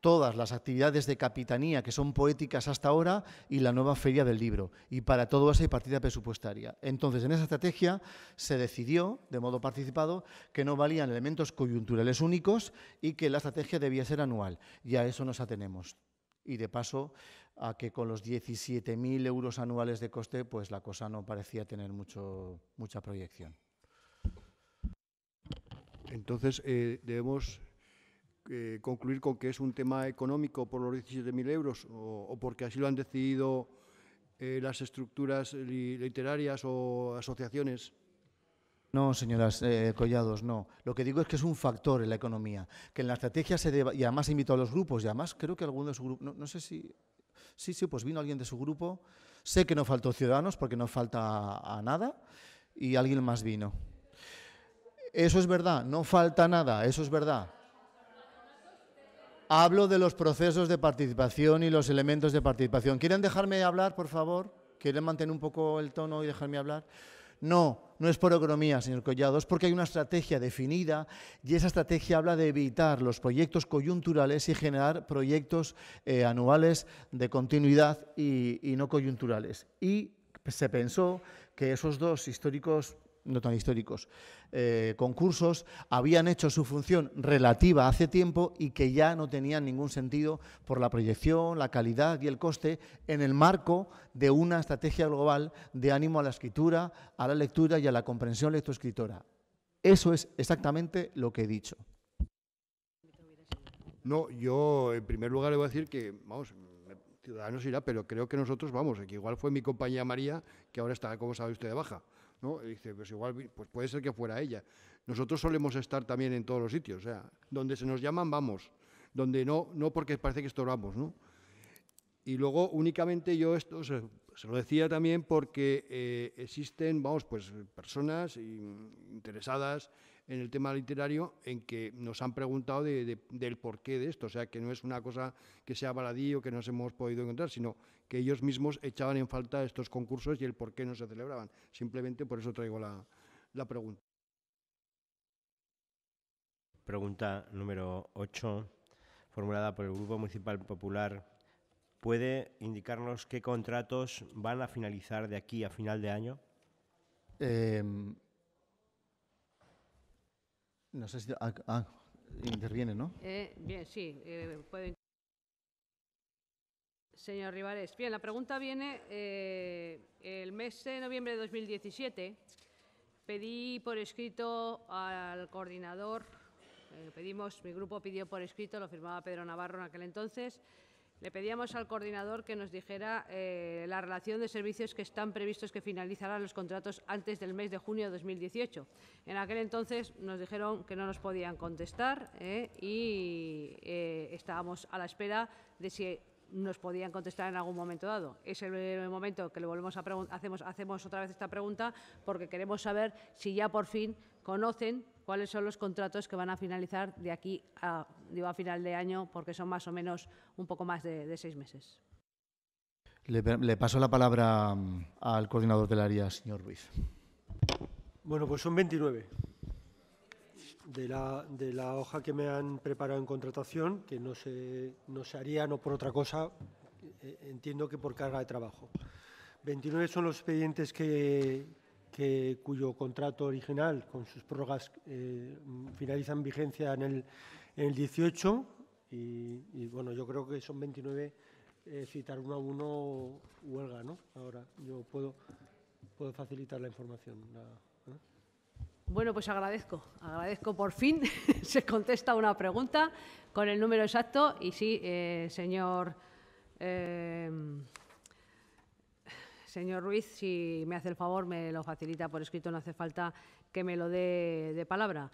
todas las actividades de capitanía que son poéticas hasta ahora y la nueva feria del libro. Y para todo eso hay partida presupuestaria. Entonces, en esa estrategia se decidió, de modo participado, que no valían elementos coyunturales únicos y que la estrategia debía ser anual. Y a eso nos atenemos. Y de paso, a que con los 17.000 euros anuales de coste, pues la cosa no parecía tener mucho, mucha proyección. Entonces, eh, debemos eh, concluir con que es un tema económico por los 17.000 euros o, porque así lo han decidido eh, las estructuras literarias o asociaciones? No, señoras eh, Collados, no. Lo que digo es que es un factor en la economía, que en la estrategia se deba, y además invito a los grupos, y además creo que alguno de su grupo, no, sé si, sí, sí, pues vino alguien de su grupo, sé que no faltó Ciudadanos porque no falta a nada, y alguien más vino. Eso es verdad, no falta nada, eso es verdad. Hablo de los procesos de participación y los elementos de participación. ¿Quieren dejarme hablar, por favor? ¿Quieren mantener un poco el tono y dejarme hablar? No, no es por economía, señor Collado, es porque hay una estrategia definida y esa estrategia habla de evitar los proyectos coyunturales y generar proyectos eh, anuales de continuidad y, y no coyunturales. Y se pensó que esos dos históricos no tan históricos, eh, concursos, habían hecho su función relativa hace tiempo y que ya no tenían ningún sentido por la proyección, la calidad y el coste en el marco de una estrategia global de ánimo a la escritura, a la lectura y a la comprensión lectoescritora. Eso es exactamente lo que he dicho. No, yo en primer lugar le voy a decir que, vamos, Ciudadanos irá, pero creo que nosotros, vamos, que igual fue mi compañía María, que ahora está, como sabe usted, de baja dice, pues igual, pues puede ser que fuera ella. Nosotros solemos estar también en todos los sitios, o sea, donde se nos llaman, vamos, donde no, no porque parece que estorbamos, ¿no? Y luego únicamente yo esto se, lo decía también porque eh, existen, vamos, pues personas mm, interesadas en el tema literario en que nos han preguntado de, del porqué de esto, o sea, que no es una cosa que sea baladío, que nos hemos podido encontrar, sino que ellos mismos echaban en falta estos concursos y el por qué no se celebraban. Simplemente por eso traigo la, pregunta. Pregunta número 8, formulada por el Grupo Municipal Popular. ¿Puede indicarnos qué contratos van a finalizar de aquí a final de año? Em, no sé si... Ah, ah, interviene, ¿no? Eh, bien, sí. Eh, Señor Rivares, bien, la pregunta viene eh, el mes de noviembre de 2017. Pedí por escrito al coordinador, eh, pedimos, mi grupo pidió por escrito, lo firmaba Pedro Navarro en aquel entonces, le pedíamos al coordinador que nos dijera eh, la relación de servicios que están previstos que finalizarán los contratos antes del mes de junio de 2018. En aquel entonces nos dijeron que no nos podían contestar y estábamos a la espera de si nos podían contestar en algún momento dado. Es el momento que le volvemos a hacemos, hacemos otra vez esta pregunta porque queremos saber si ya por fin conocen cuáles son los contratos que van a finalizar de aquí a, a final de año, porque son más o menos un poco más de, seis meses. Le, le, paso la palabra mm, al coordinador del área, señor Ruiz. Bueno, pues son 29 de la, de la hoja que me han preparado en contratación, que no se, no haría, no por otra cosa, eh, entiendo que por carga de trabajo. 29 son los expedientes que, que, cuyo contrato original, con sus prórrogas, eh, finalizan vigencia en el, en el 18 y, bueno, yo creo que son 29 eh, citar uno a uno huelga, ¿no? Ahora yo puedo, puedo facilitar la información. La, bueno, pues agradezco, agradezco por fin. se contesta una pregunta con el número exacto y sí, eh, señor, eh, señor Ruiz, si me hace el favor, me lo facilita por escrito, no hace falta que me lo dé de palabra.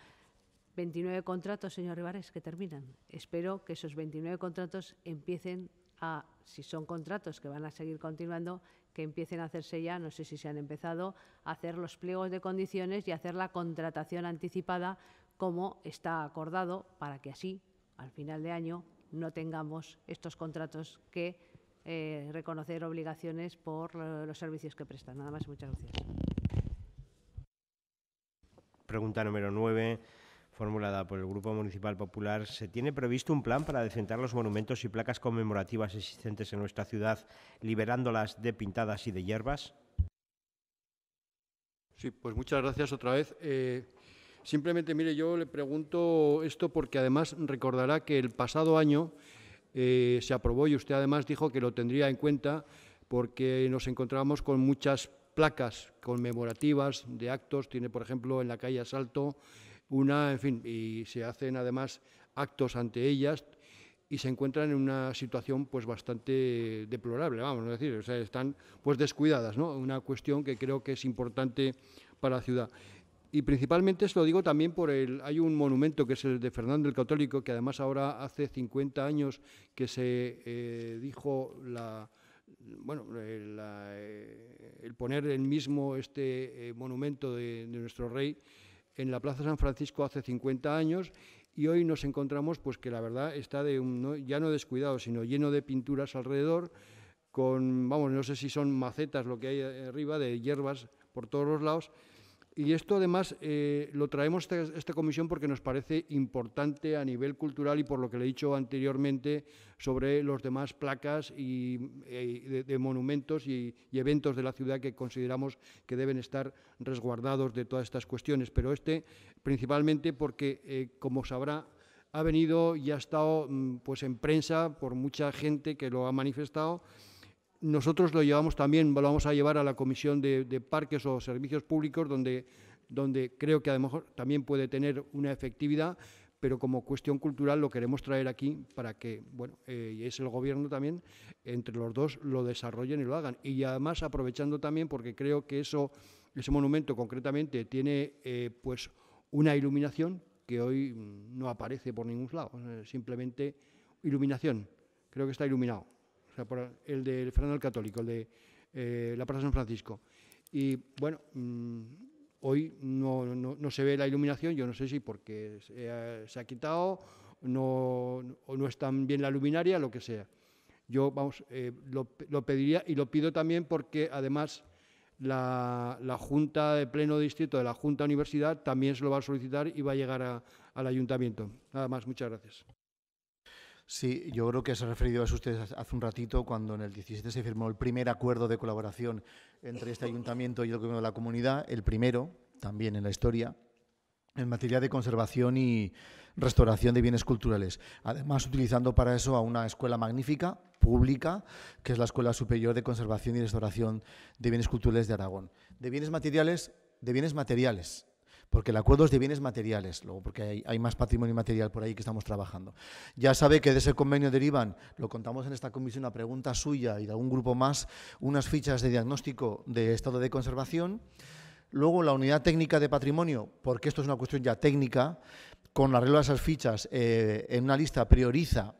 29 contratos, señor Rivares, que terminan. Espero que esos 29 contratos empiecen a, si son contratos que van a seguir continuando, que empiecen a hacerse ya, no sé si se han empezado, a hacer los pliegos de condiciones y hacer la contratación anticipada como está acordado para que así, al final de año, no tengamos estos contratos que eh, reconocer obligaciones por eh, los servicios que prestan. Nada más, muchas gracias. Pregunta número 9 formulada por el Grupo Municipal Popular, ¿se tiene previsto un plan para decentar los monumentos y placas conmemorativas existentes en nuestra ciudad, liberándolas de pintadas y de hierbas? Sí, pues muchas gracias otra vez. Eh, simplemente, mire, yo le pregunto esto porque además recordará que el pasado año eh, se aprobó y usted además dijo que lo tendría en cuenta porque nos encontrábamos con muchas placas conmemorativas de actos. Tiene, por ejemplo, en la calle Asalto una, en fin, y se hacen además actos ante ellas y se encuentran en una situación pues bastante deplorable, vamos a decir, o sea, están pues descuidadas, ¿no? Una cuestión que creo que es importante para la ciudad. Y principalmente se lo digo también por el hay un monumento que es el de Fernando el Católico que además ahora hace 50 años que se eh, dijo la bueno, eh, eh, el poner el mismo este monumento de nuestro rey en la Plaza San Francisco hace 50 años y hoy nos encontramos pues que la verdad está de un, ya no descuidado, sino lleno de pinturas alrededor con, vamos, no sé si son macetas lo que hay arriba de hierbas por todos los lados y esto además eh, lo traemos a esta, comisión porque nos parece importante a nivel cultural y por lo que le he dicho anteriormente sobre los demás placas y, eh, de, monumentos y, eventos de la ciudad que consideramos que deben estar resguardados de todas estas cuestiones. Pero este principalmente porque, eh, como sabrá, ha venido y ha estado mm, pues, en prensa por mucha gente que lo ha manifestado nosotros lo llevamos también, lo vamos a llevar a la Comisión de, Parques o Servicios Públicos, donde, creo que a lo mejor también puede tener una efectividad, pero como cuestión cultural lo queremos traer aquí para que, bueno, y eh, es el gobierno también, entre los dos lo desarrollen y lo hagan. Y además aprovechando también, porque creo que eso, ese monumento concretamente tiene eh, pues una iluminación que hoy no aparece por ningún lado, simplemente iluminación, creo que está iluminado el del Fernando el Católico, el de eh, la Plaza San Francisco. Y bueno, mm, hoy no, se ve la iluminación, yo no sé si porque se ha, quitado no, o no está bien la luminaria, lo que sea. Yo vamos, eh, lo, pediría y lo pido también porque además la, Junta de Pleno Distrito de la Junta Universidad también se lo va a solicitar y va a llegar al ayuntamiento. Nada más, muchas gracias. Sí, yo creo que se ha referido a eso usted hace un ratito, cuando en el 17 se firmó el primer acuerdo de colaboración entre este ayuntamiento y el gobierno de la comunidad, el primero también en la historia, en materia de conservación y restauración de bienes culturales. Además, utilizando para eso a una escuela magnífica, pública, que es la Escuela Superior de Conservación y Restauración de Bienes Culturales de Aragón. De bienes materiales, de bienes materiales, porque el acuerdo es de bienes materiales, luego porque hay, más patrimonio material por ahí que estamos trabajando. Ya sabe que de ese convenio derivan, lo contamos en esta comisión, una pregunta suya y de algún grupo más, unas fichas de diagnóstico de estado de conservación. Luego la unidad técnica de patrimonio, porque esto es una cuestión ya técnica, con la regla de esas fichas eh, en una lista prioriza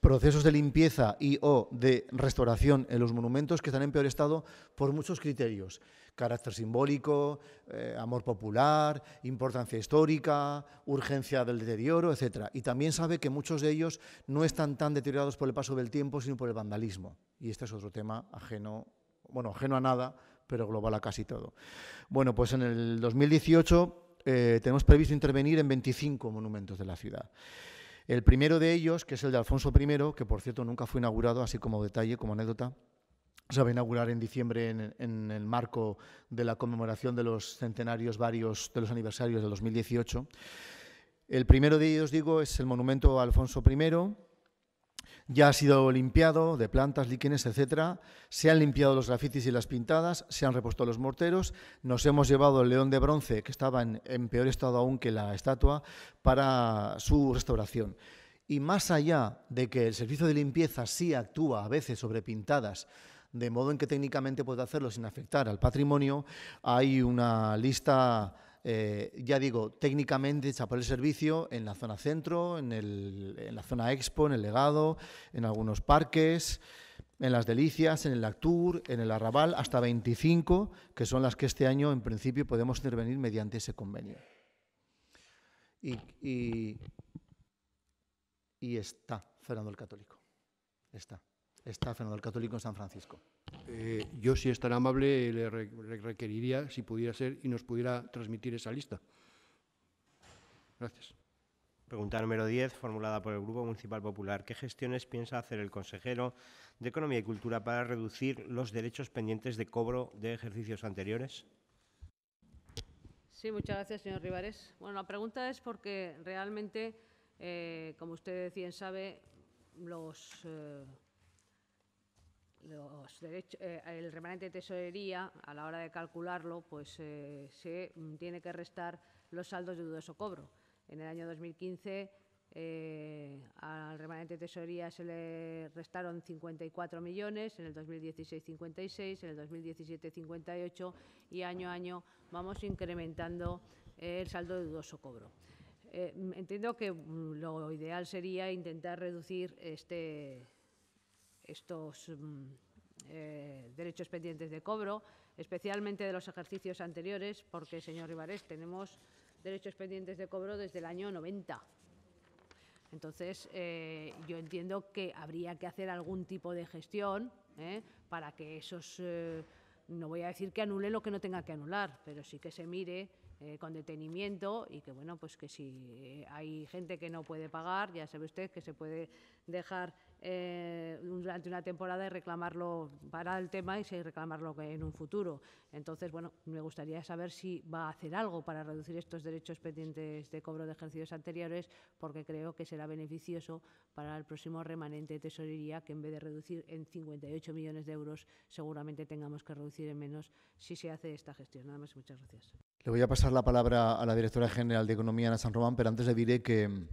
procesos de limpieza y o de restauración en los monumentos que están en peor estado por muchos criterios carácter simbólico, eh, amor popular, importancia histórica, urgencia del deterioro, etc. Y también sabe que muchos de ellos no están tan deteriorados por el paso del tiempo, sino por el vandalismo. Y este es otro tema ajeno, bueno, ajeno a nada, pero global a casi todo. Bueno, pues en el 2018 eh, tenemos previsto intervenir en 25 monumentos de la ciudad. El primero de ellos, que es el de Alfonso I, que por cierto nunca fue inaugurado, así como detalle, como anécdota, se va a inaugurar en diciembre en, el marco de la conmemoración de los centenarios varios, de los aniversarios del 2018. El primero de ellos, digo, es el monumento a Alfonso I. Ya ha sido limpiado de plantas, líquenes, etc. Se han limpiado los grafitis y las pintadas, se han repuesto los morteros. Nos hemos llevado el león de bronce, que estaba en peor estado aún que la estatua, para su restauración. Y más allá de que el servicio de limpieza sí actúa a veces sobre pintadas, de modo en que técnicamente puede hacerlo sin afectar al patrimonio. Hay una lista, eh, ya digo, técnicamente hecha por el servicio en la zona centro, en, la zona expo, en el legado, en algunos parques en las Delicias, en el Actur, en el Arrabal, hasta 25, que son las que este año en principio podemos intervenir mediante ese convenio. Y, y está Fernando el Católico. Está está Fernando el Católico en San Francisco. Eh, yo, si es tan amable, le requeriría, si pudiera ser, y nos pudiera transmitir esa lista. Gracias. Pregunta número 10, formulada por el Grupo Municipal Popular. ¿Qué gestiones piensa hacer el consejero de Economía y Cultura para reducir los derechos pendientes de cobro de ejercicios anteriores? Sí, muchas gracias, señor Rivares. Bueno, la pregunta es porque realmente, eh, como usted bien sabe, los. Eh, eh, el remanente de tesorería, a la hora de calcularlo, pues eh, se tiene que restar los saldos de dudoso cobro. En el año 2015 eh, al remanente de tesorería se le restaron 54 millones, en el 2016 56, en el 2017 58 y año a año vamos incrementando el saldo de dudoso cobro. entiendo que lo ideal sería intentar reducir este, estos mm, eh, derechos pendientes de cobro, especialmente de los ejercicios anteriores, porque, señor Rivarés, tenemos derechos pendientes de cobro desde el año 90. Entonces, eh, yo entiendo que habría que hacer algún tipo de gestión ¿eh? para que esos, no voy a decir que anule lo que no tenga que anular, pero sí que se mire con detenimiento y que bueno pues que si hay gente que no puede pagar ya sabe usted que se puede dejar eh, durante una temporada y reclamarlo para el tema y reclamarlo en un futuro. Entonces, bueno, me gustaría saber si va a hacer algo para reducir estos derechos pendientes de cobro de ejercicios anteriores, porque creo que será beneficioso para el próximo remanente de tesorería, que en vez de reducir en 58 millones de euros, seguramente tengamos que reducir en menos si se hace esta gestión. Nada más y muchas gracias. Le voy a pasar la palabra a la directora general de Economía, Ana San Román, pero antes le diré que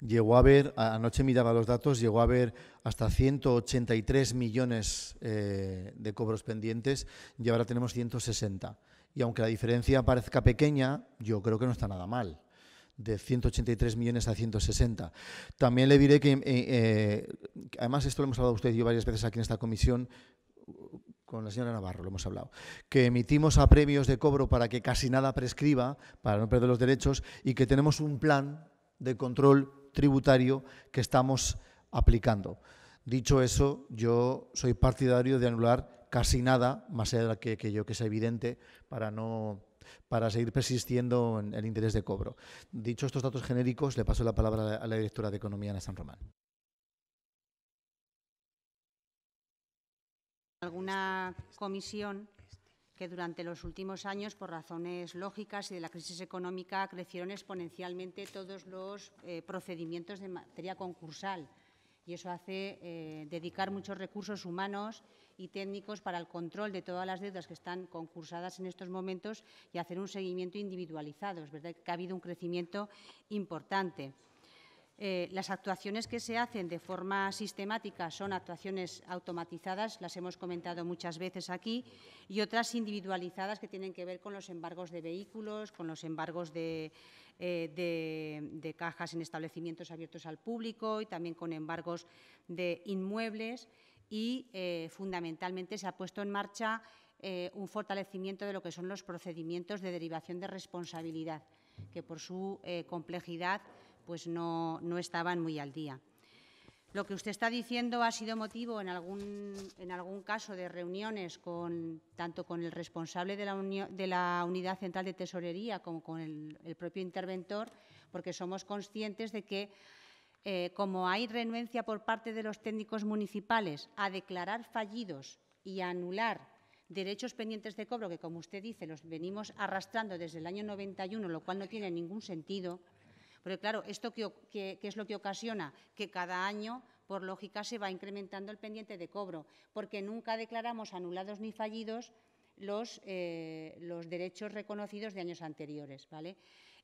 llegó a haber, anoche miraba los datos, llegó a haber hasta 183 millones eh, de cobros pendientes y ahora tenemos 160. Y aunque la diferencia parezca pequeña, yo creo que no está nada mal de 183 millones a 160. También le diré que, eh, eh, además esto lo hemos hablado usted y yo varias veces aquí en esta comisión, con la señora Navarro, lo hemos hablado, que emitimos a premios de cobro para que casi nada prescriba, para no perder los derechos, y que tenemos un plan de control tributario que estamos aplicando. Dicho eso, yo soy partidario de anular casi nada, más allá de que, que yo que sea evidente, para no para seguir persistiendo en el interés de cobro. Dicho estos datos genéricos, le paso la palabra a la directora de Economía, Ana San Román. alguna comisión que durante los últimos años, por razones lógicas y de la crisis económica, crecieron exponencialmente todos los eh, procedimientos de materia concursal. Y eso hace eh, dedicar muchos recursos humanos y técnicos para el control de todas las deudas que están concursadas en estos momentos y hacer un seguimiento individualizado. Es verdad que ha habido un crecimiento importante. Eh, las actuaciones que se hacen de forma sistemática son actuaciones automatizadas, las hemos comentado muchas veces aquí, y otras individualizadas que tienen que ver con los embargos de vehículos, con los embargos de, eh, cajas en establecimientos abiertos al público y también con embargos de inmuebles. Y eh, fundamentalmente se ha puesto en marcha un fortalecimiento de lo que son los procedimientos de derivación de responsabilidad, que por su complejidad pues no, estaban muy al día. Lo que usted está diciendo ha sido motivo en algún, en algún caso de reuniones con, tanto con el responsable de la, Unidad Central de Tesorería como con el, propio interventor, porque somos conscientes de que eh, como hay renuencia por parte de los técnicos municipales a declarar fallidos y a anular derechos pendientes de cobro, que como usted dice los venimos arrastrando desde el año 91, lo cual no tiene ningún sentido, porque claro, ¿esto qué, es lo que ocasiona? Que cada año por lógica, se va incrementando el pendiente de cobro, porque nunca declaramos anulados ni fallidos los, eh, derechos reconocidos de años anteriores. ¿vale?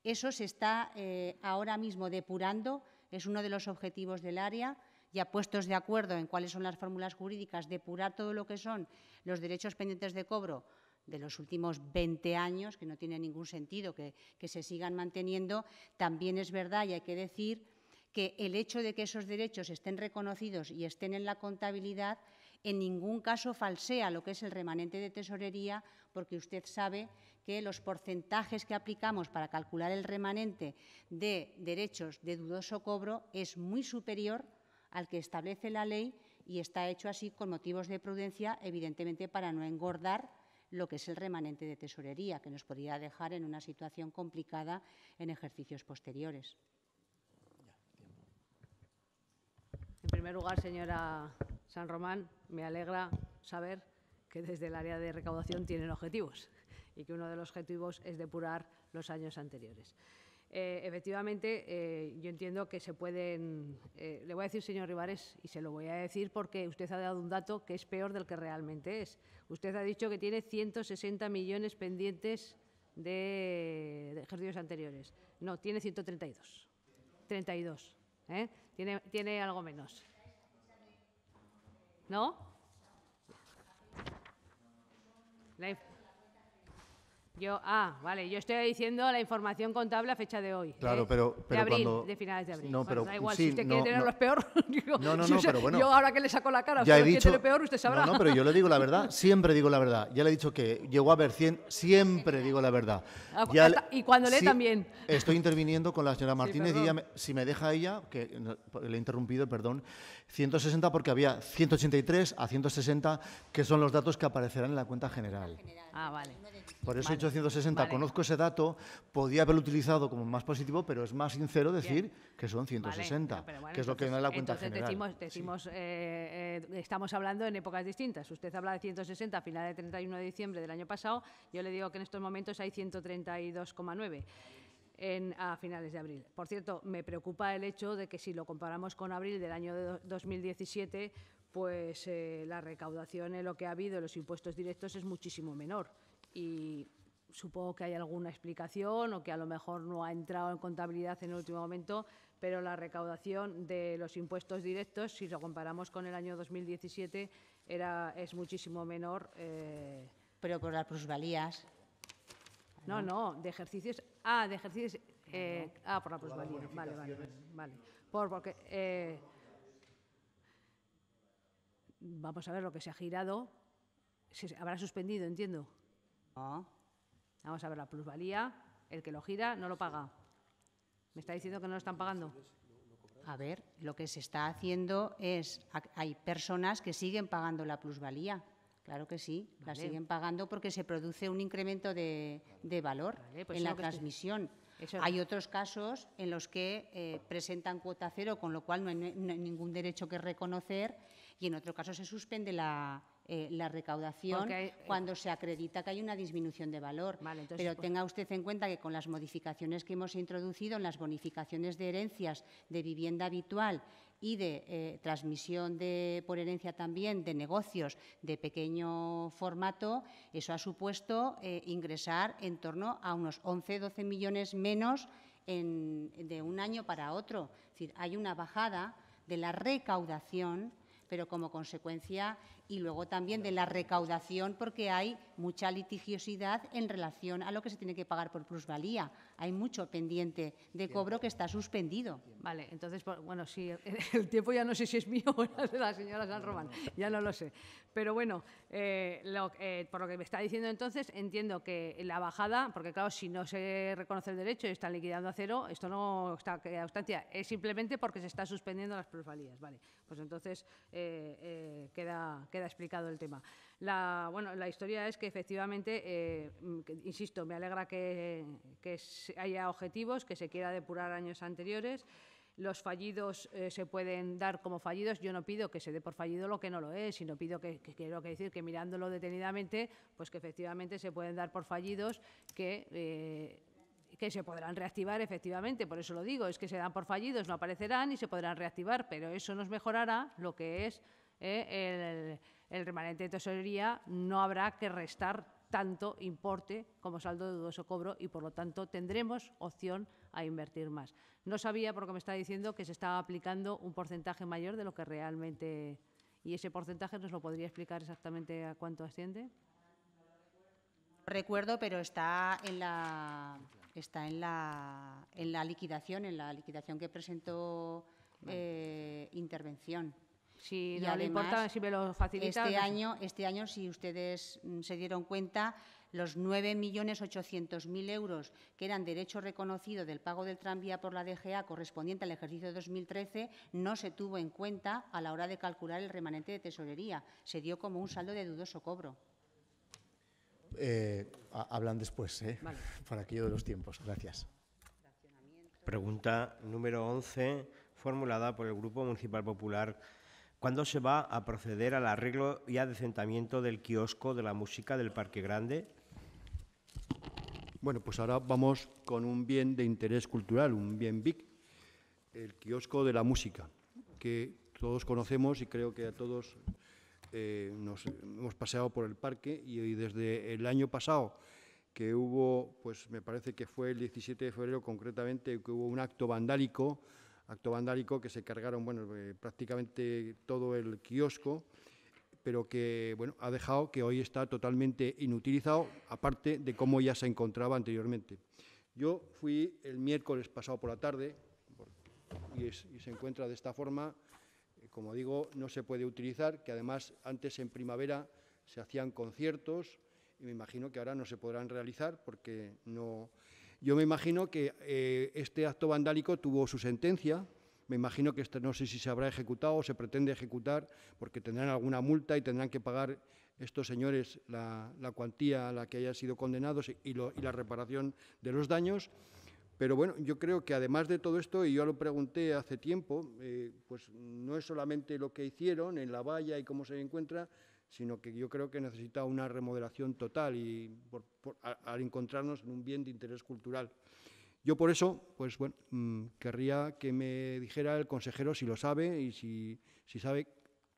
Eso se está eh, ahora mismo depurando, es uno de los objetivos del área, ya puestos de acuerdo en cuáles son las fórmulas jurídicas, depurar todo lo que son los derechos pendientes de cobro de los últimos 20 años, que no tiene ningún sentido que, se sigan manteniendo, también es verdad y hay que decir que el hecho de que esos derechos estén reconocidos y estén en la contabilidad en ningún caso falsea lo que es el remanente de tesorería, porque usted sabe que los porcentajes que aplicamos para calcular el remanente de derechos de dudoso cobro es muy superior al que establece la ley y está hecho así con motivos de prudencia, evidentemente para no engordar lo que es el remanente de tesorería, que nos podría dejar en una situación complicada en ejercicios posteriores. En primer lugar, señora San Román, me alegra saber que desde el área de recaudación tienen objetivos y que uno de los objetivos es depurar los años anteriores. Eh, efectivamente, eh, yo entiendo que se pueden. Eh, le voy a decir, señor Rivares, y se lo voy a decir porque usted ha dado un dato que es peor del que realmente es. Usted ha dicho que tiene 160 millones pendientes de, ejercicios anteriores. No, tiene 132. 32. Tiene, tiene algo menos. ¿No? La, yo, ah, vale, yo estoy diciendo la información contable a fecha de hoy. Claro, pero, De abril, de finales de abril. No, pero. igual, si usted quiere tener no, peor. no, no, no, pero bueno. Yo ahora que le saco la cara, ya he dicho, lo peor, usted sabrá. No, pero yo le digo la verdad, siempre digo la verdad. Ya le he dicho que llegó a haber 100, siempre digo la verdad. Ah, y cuando lee también. Estoy interviniendo con la señora Martínez y si me deja ella, que le he interrumpido, perdón, 160 porque había 183 a 160 que son los datos que aparecerán en la cuenta general. Ah, vale. Por eso he 160. conozco ese dato, podía haberlo utilizado como más positivo, pero es más sincero decir que son 160, que es lo que la cuenta general. Decimos, eh, eh, estamos hablando en épocas distintas. Usted habla de 160 a finales de 31 de diciembre del año pasado, yo le digo que en estos momentos hay 132,9. a finales de abril. Por cierto, me preocupa el hecho de que si lo comparamos con abril del año de 2017, pues eh, la recaudación en lo que ha habido los impuestos directos es muchísimo menor. Y supongo que hay alguna explicación o que a lo mejor no ha entrado en contabilidad en el último momento, pero la recaudación de los impuestos directos, si lo comparamos con el año 2017, era, es muchísimo menor. Eh, pero por las plusvalías. Ah, no, no, de ejercicios. Ah, de ejercicios. Eh, ah, ah, por la plusvalía. Vale, vale, vale. Por, porque. Eh, vamos a ver lo que se ha girado. Se, habrá suspendido, entiendo. Vamos a ver, la plusvalía, el que lo gira no lo paga. ¿Me está diciendo que no lo están pagando? A ver, lo que se está haciendo es, hay personas que siguen pagando la plusvalía. Claro que sí, la siguen pagando porque se produce un incremento de, valor pues en la transmisión. Hay otros casos en los que eh, presentan cuota cero, con lo cual no hay ningún derecho que reconocer, y en otro caso se suspende la, eh, la recaudación eh, cuando se acredita que hay una disminución de valor. Pero tenga usted en cuenta que con las modificaciones que hemos introducido en las bonificaciones de herencias de vivienda habitual y de eh, transmisión por herencia también de negocios de pequeño formato, eso ha supuesto ingresar en torno a unos 11-12 millones menos de un año para otro. Es decir, hay una bajada de la recaudación, pero como consecuencia y luego también de la recaudación, porque hay mucha litigiosidad en relación a lo que se tiene que pagar por plusvalía. Hay mucho pendiente de cobro que está suspendido. Vale, entonces, pues, bueno, el tiempo ya no sé si es mío o de la señora San Román, ya no lo sé. Pero bueno, eh, eh, por lo que me está diciendo entonces, entiendo que la bajada, porque claro, si no se reconoce el derecho y están liquidando a cero, esto no está a sustancia. es simplemente porque se está suspendiendo las plusvalías. Vale, pues entonces eh, queda queda explicado el tema. La, bueno, la historia es que efectivamente, eh, insisto, me alegra que, haya objetivos, que se quiera depurar años anteriores los fallidos eh, se pueden dar como fallidos. Yo no pido que se dé por fallido lo que no lo es, sino pido que, quiero que decir que mirándolo detenidamente, pues que efectivamente se pueden dar por fallidos que eh, que se podrán reactivar efectivamente, por eso lo digo, es que se dan por fallidos, no aparecerán y se podrán reactivar, pero eso nos mejorará lo que es ¿eh? el, remanente de tesorería no habrá que restar tanto importe como saldo de dudoso cobro y, por lo tanto, tendremos opción a invertir más. No sabía, porque me está diciendo, que se estaba aplicando un porcentaje mayor de lo que realmente... ¿Y ese porcentaje nos lo podría explicar exactamente a cuánto asciende? recuerdo, pero está en la liquidación, en la liquidación que presentó eh, intervención. Si además, le importa, si me lo facilita. Este, año, este año, si ustedes mm, se dieron cuenta, los 9.800.000 euros que eran derecho reconocido del pago del tranvía por la DGA correspondiente al ejercicio 2013 no se tuvo en cuenta a la hora de calcular el remanente de tesorería. Se dio como un saldo de dudoso cobro. Eh, hablan después, ¿eh? por aquello de los tiempos. Gracias. Pregunta número 11, formulada por el Grupo Municipal Popular ¿Cuándo se va a proceder al arreglo y adecentamiento del kiosco de la música del Parque Grande? Bueno, pues ahora vamos con un bien de interés cultural, un bien big, el kiosco de la música, que todos conocemos y creo que a todos eh, nos hemos paseado por el parque y, y, desde el año pasado que hubo, pues me parece que fue el 17 de febrero concretamente, que hubo un acto vandálico acto vandálico que se cargaron bueno, eh, prácticamente todo el kiosco, pero que bueno, ha dejado que hoy está totalmente inutilizado, aparte de cómo ya se encontraba anteriormente. Yo fui el miércoles pasado por la tarde y se encuentra de esta forma. Eh, como digo, no se puede utilizar, que además antes en primavera se hacían conciertos y me imagino que ahora no se podrán realizar porque no, yo me imagino que eh, este acto vandálico tuvo su sentencia. Me imagino que este, no sé si se habrá ejecutado o se pretende ejecutar, porque tendrán alguna multa y tendrán que pagar estos señores la, cuantía a la que hayan sido condenados y, la reparación de los daños. Pero bueno, yo creo que además de todo esto, y yo lo pregunté hace tiempo, eh, pues no es solamente lo que hicieron en la valla y cómo se encuentra, sino que yo creo que necesita una remodelación total y al encontrarnos en un bien de interés cultural. Yo por eso, pues bueno, mm, querría que me dijera el consejero si lo sabe y si, si sabe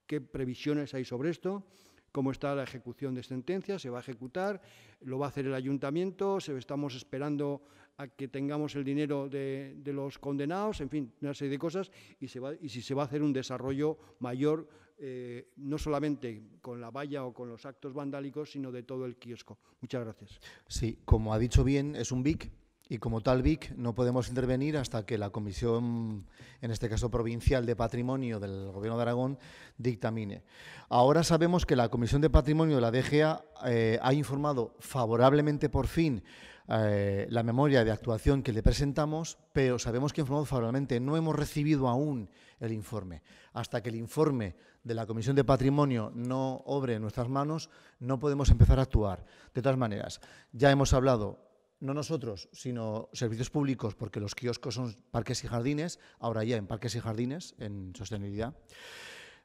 qué previsiones hay sobre esto, cómo está la ejecución de sentencias, se va a ejecutar, lo va a hacer el ayuntamiento, se, estamos esperando a que tengamos el dinero de, los condenados, en fin, una serie de cosas, y, se va, y si se va a hacer un desarrollo mayor eh, no solamente con la valla o con los actos vandálicos, sino de todo el kiosco. Muchas gracias. Sí, como ha dicho bien, es un BIC y como tal BIC no podemos intervenir hasta que la Comisión, en este caso provincial de Patrimonio del Gobierno de Aragón, dictamine. Ahora sabemos que la Comisión de Patrimonio de la DGA eh, ha informado favorablemente por fin eh, la memoria de actuación que le presentamos, pero sabemos que informado favorablemente. No hemos recibido aún el informe. Hasta que el informe de la Comisión de Patrimonio no obre en nuestras manos, no podemos empezar a actuar. De todas maneras, ya hemos hablado, no nosotros, sino servicios públicos, porque los kioscos son parques y jardines, ahora ya en parques y jardines, en sostenibilidad.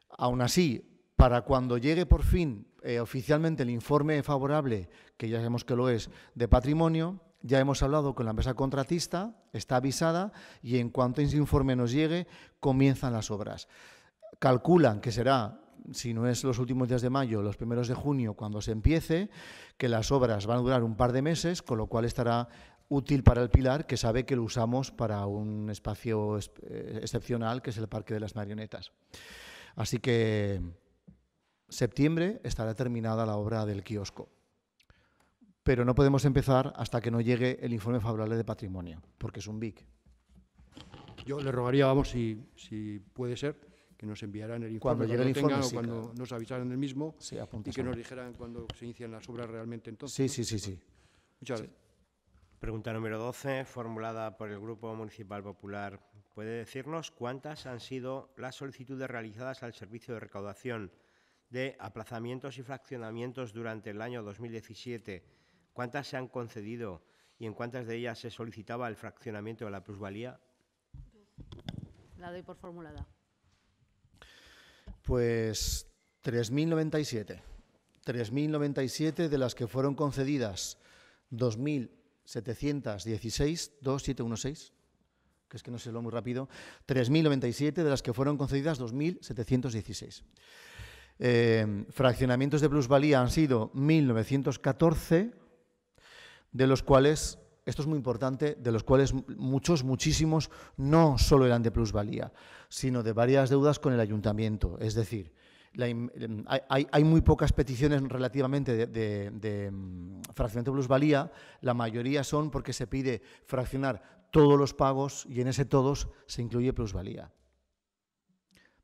Aún así, para cuando llegue por fin eh, oficialmente el informe favorable, que ya sabemos que lo es, de patrimonio, ya hemos hablado con la empresa contratista, está avisada y en cuanto ese informe nos llegue, comienzan las obras calculan que será si no es los últimos días de mayo, los primeros de junio, cuando se empiece, que las obras van a durar un par de meses, con lo cual estará útil para el Pilar, que sabe que lo usamos para un espacio eh, excepcional, que es el Parque de las Marionetas. Así que septiembre estará terminada la obra del kiosco. Pero no podemos empezar hasta que no llegue el informe favorable de patrimonio, porque es un BIC. Yo le rogaría, vamos, si puede ser, que nos enviaran el informe cuando, el informe, o cuando nos avisaran del mismo y que nos dijeran cuándo se inician las obras realmente entonces. Sí, sí, sí, sí. Muchas gracias. Pregunta número 12, formulada por el Grupo Municipal Popular. ¿Puede decirnos cuántas han sido las solicitudes realizadas al Servicio de Recaudación de aplazamientos y fraccionamientos durante el año 2017? ¿Cuántas se han concedido y en cuántas de ellas se solicitaba el fraccionamiento de la plusvalía? La doy por formulada. Pues 3.097. 3.097 de las que fueron concedidas 2.716, 2716, que es que no se lo muy rápido, 3.097 de las que fueron concedidas 2.716. Eh, fraccionamientos de plusvalía han sido 1.914, de los cuales esto es muy importante, de los cuales muchos, muchísimos, no solo eran de plusvalía, sino de varias deudas con el ayuntamiento. Es decir, em, hay, muy pocas peticiones relativamente de, de em, fraccionamiento de plusvalía, la mayoría son porque se pide fraccionar todos los pagos y en ese todos se incluye plusvalía.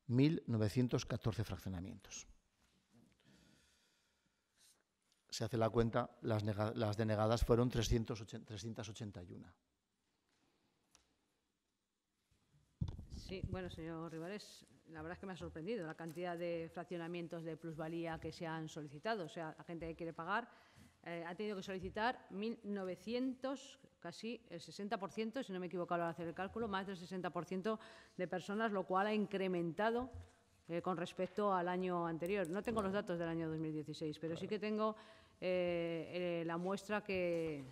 1.914 fraccionamientos se hace la cuenta, las, denegadas fueron 381. Sí, bueno, señor Rivales, la verdad es que me ha sorprendido la cantidad de fraccionamientos de plusvalía que se han solicitado. O sea, la gente que quiere pagar eh, ha tenido que solicitar 1.900, casi el 60%, si no me he equivocado al hacer el cálculo, más del 60% de personas, lo cual ha incrementado eh, con respecto al año anterior. No tengo los datos del año 2016, pero sí que tengo eh, eh, la muestra que,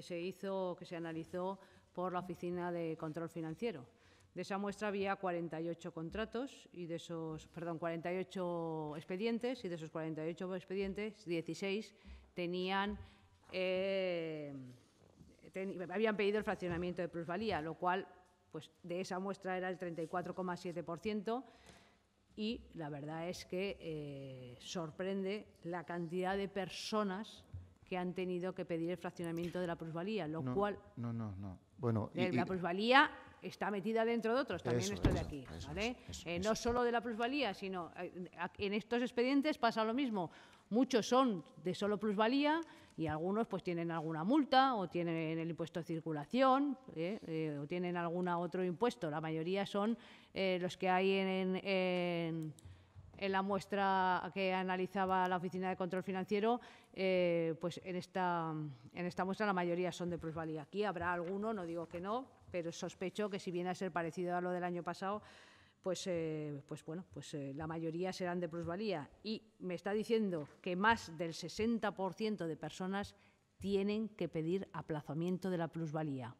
se hizo, que se analizó por la Oficina de Control Financiero. De esa muestra había 48 contratos y de esos, perdón, 48 expedientes y de esos 48 expedientes, 16 tenían eh, habían pedido el fraccionamiento de plusvalía, lo cual, pues, de esa muestra era el 34,7% y la verdad es que eh, sorprende la cantidad de personas que han tenido que pedir el fraccionamiento de la plusvalía, lo cual... No, no, no. Bueno, eh, la plusvalía está metida dentro de otros, también estoy esto de aquí. Eh, no solo de la plusvalía, sino en estos expedientes pasa lo mismo. Muchos son de solo plusvalía, y algunos pues tienen alguna multa o tienen el impuesto de circulación ¿eh? Eh, o tienen algún otro impuesto. La mayoría son eh, los que hay en, en, la muestra que analizaba la Oficina de Control Financiero, pues en esta, en esta muestra la mayoría son de plusvalía. Aquí habrá alguno, no digo que no, pero sospecho que si viene a ser parecido a lo del año pasado, pues, eh, pues bueno, pues eh, la mayoría serán de plusvalía. Y me está diciendo que más del 60% de personas tienen que pedir aplazamiento de la plusvalía.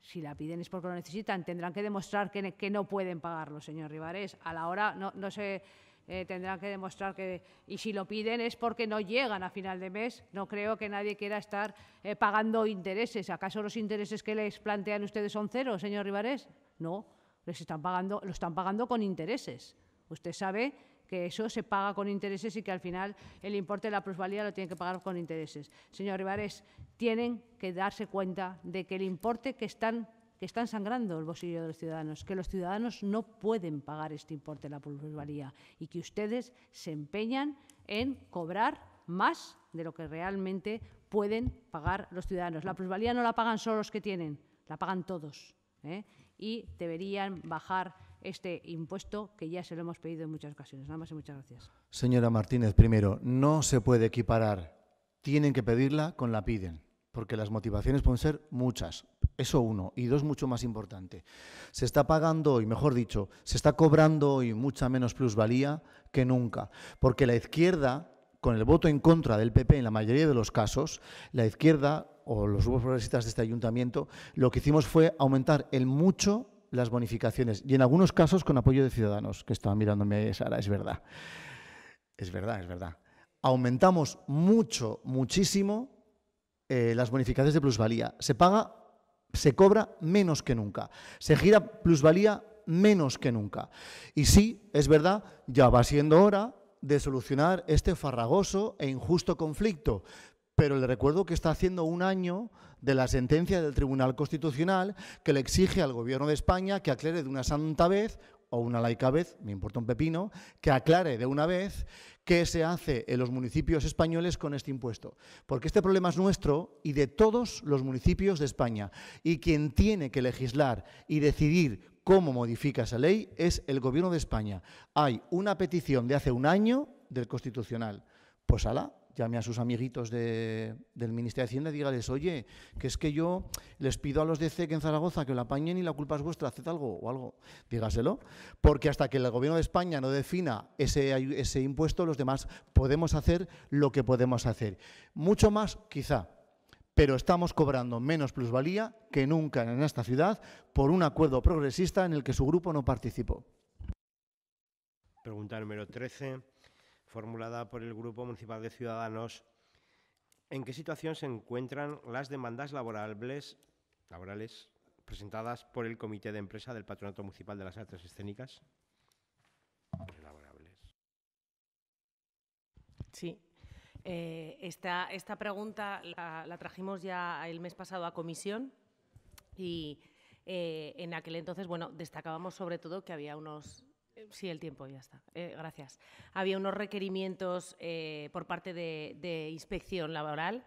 Si la piden es porque lo necesitan, tendrán que demostrar que, no pueden pagarlo, señor Rivares. A la hora no, no se eh, tendrán que demostrar que y si lo piden es porque no llegan a final de mes. No creo que nadie quiera estar pagando intereses. ¿Acaso los intereses que les plantean ustedes son cero, señor Rivarés? No están pagando, lo están pagando con intereses. Usted sabe que eso se paga con intereses y que al final el importe de la plusvalía lo tienen que pagar con intereses. Señor Rivares, tienen que darse cuenta de que el importe que están, que están sangrando el bolsillo de los ciudadanos, que los ciudadanos no pueden pagar este importe de la plusvalía y que ustedes se empeñan en cobrar más de lo que realmente pueden pagar los ciudadanos. La plusvalía no la pagan solo los que tienen, la pagan todos. ¿eh? y deberían bajar este impuesto que ya se lo hemos pedido en muchas ocasiones. Nada más y muchas gracias. Señora Martínez, primero, no se puede equiparar. Tienen que pedirla con la piden, porque las motivaciones pueden ser muchas. Eso uno. Y dos, mucho más importante. Se está pagando hoy, mejor dicho, se está cobrando hoy mucha menos plusvalía que nunca, porque la izquierda con el voto en contra del PP en la mayoría de los casos, la izquierda o los grupos progresistas de este ayuntamiento lo que hicimos fue aumentar el mucho las bonificaciones y en algunos casos con apoyo de ciudadanos, que estaban mirándome Sara, es verdad. Es verdad, es verdad. Aumentamos mucho, muchísimo eh, las bonificaciones de plusvalía. Se paga, se cobra menos que nunca. Se gira plusvalía menos que nunca. Y sí, es verdad, ya va siendo hora de solucionar este farragoso e injusto conflicto, pero le recuerdo que está haciendo un año de la sentencia del Tribunal Constitucional que le exige al Gobierno de España que aclare de una santa vez o una laica vez, me importa un pepino, que aclare de una vez qué se hace en los municipios españoles con este impuesto. Porque este problema es nuestro y de todos los municipios de España. Y quien tiene que legislar y decidir cómo modifica esa ley es el Gobierno de España. Hay una petición de hace un año del Constitucional. Pues ala, llame a sus amiguitos del Ministerio de Hacienda y dígales, oye, que es que yo les pido a los de CEC e en Zaragoza que lo apañen y la culpa es vuestra, haced algo o algo, dígaselo, porque hasta que el Gobierno de España no defina ese, ese impuesto, los demás podemos hacer lo que podemos hacer. Mucho más, quizá, pero estamos cobrando menos plusvalía que nunca en esta ciudad por un acuerdo progresista en el que su grupo no participó. Pregunta número 13 formulada por el Grupo Municipal de Ciudadanos, ¿en qué situación se encuentran las demandas laborales, laborales presentadas por el Comité de Empresa del Patronato Municipal de las Artes Escénicas? Sí, eh, esta, pregunta la, trajimos ya el mes pasado a comisión y eh, en aquel entonces, bueno, destacábamos sobre todo que había unos Sí, el tiempo, ya está. Eh, gracias. Había unos requerimientos eh, por parte de inspección laboral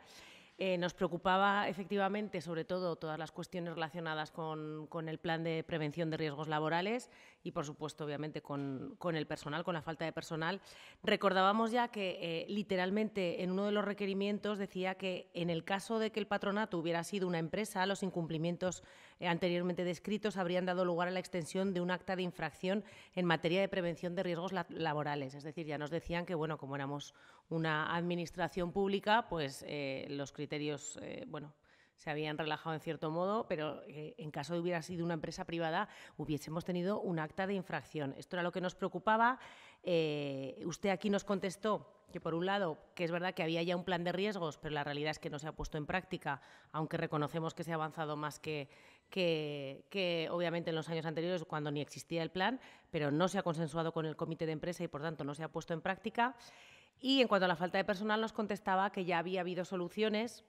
eh, nos preocupaba efectivamente, sobre todo, todas las cuestiones relacionadas con, el plan de prevención de riesgos laborales y, por supuesto, obviamente, con, el personal, con la falta de personal. Recordábamos ya que, eh, literalmente, en uno de los requerimientos decía que, en el caso de que el patronato hubiera sido una empresa, los incumplimientos eh, anteriormente descritos habrían dado lugar a la extensión de un acta de infracción en materia de prevención de riesgos laborales. Es decir, ya nos decían que, bueno, como éramos una administración pública, pues eh, los criterios, eh, bueno, se habían relajado en cierto modo, pero eh, en caso de hubiera sido una empresa privada, hubiésemos tenido un acta de infracción. Esto era lo que nos preocupaba. usted aquí nos contestó que, por un lado, que es verdad que había ya un plan de riesgos, pero la realidad es que no se ha puesto en práctica, aunque reconocemos que se ha avanzado más que, que, que obviamente en los años anteriores, cuando ni existía el plan, pero no se ha consensuado con el comité de empresa y, por tanto, no se ha puesto en práctica. Y en cuanto a la falta de personal, nos contestaba que ya había habido soluciones.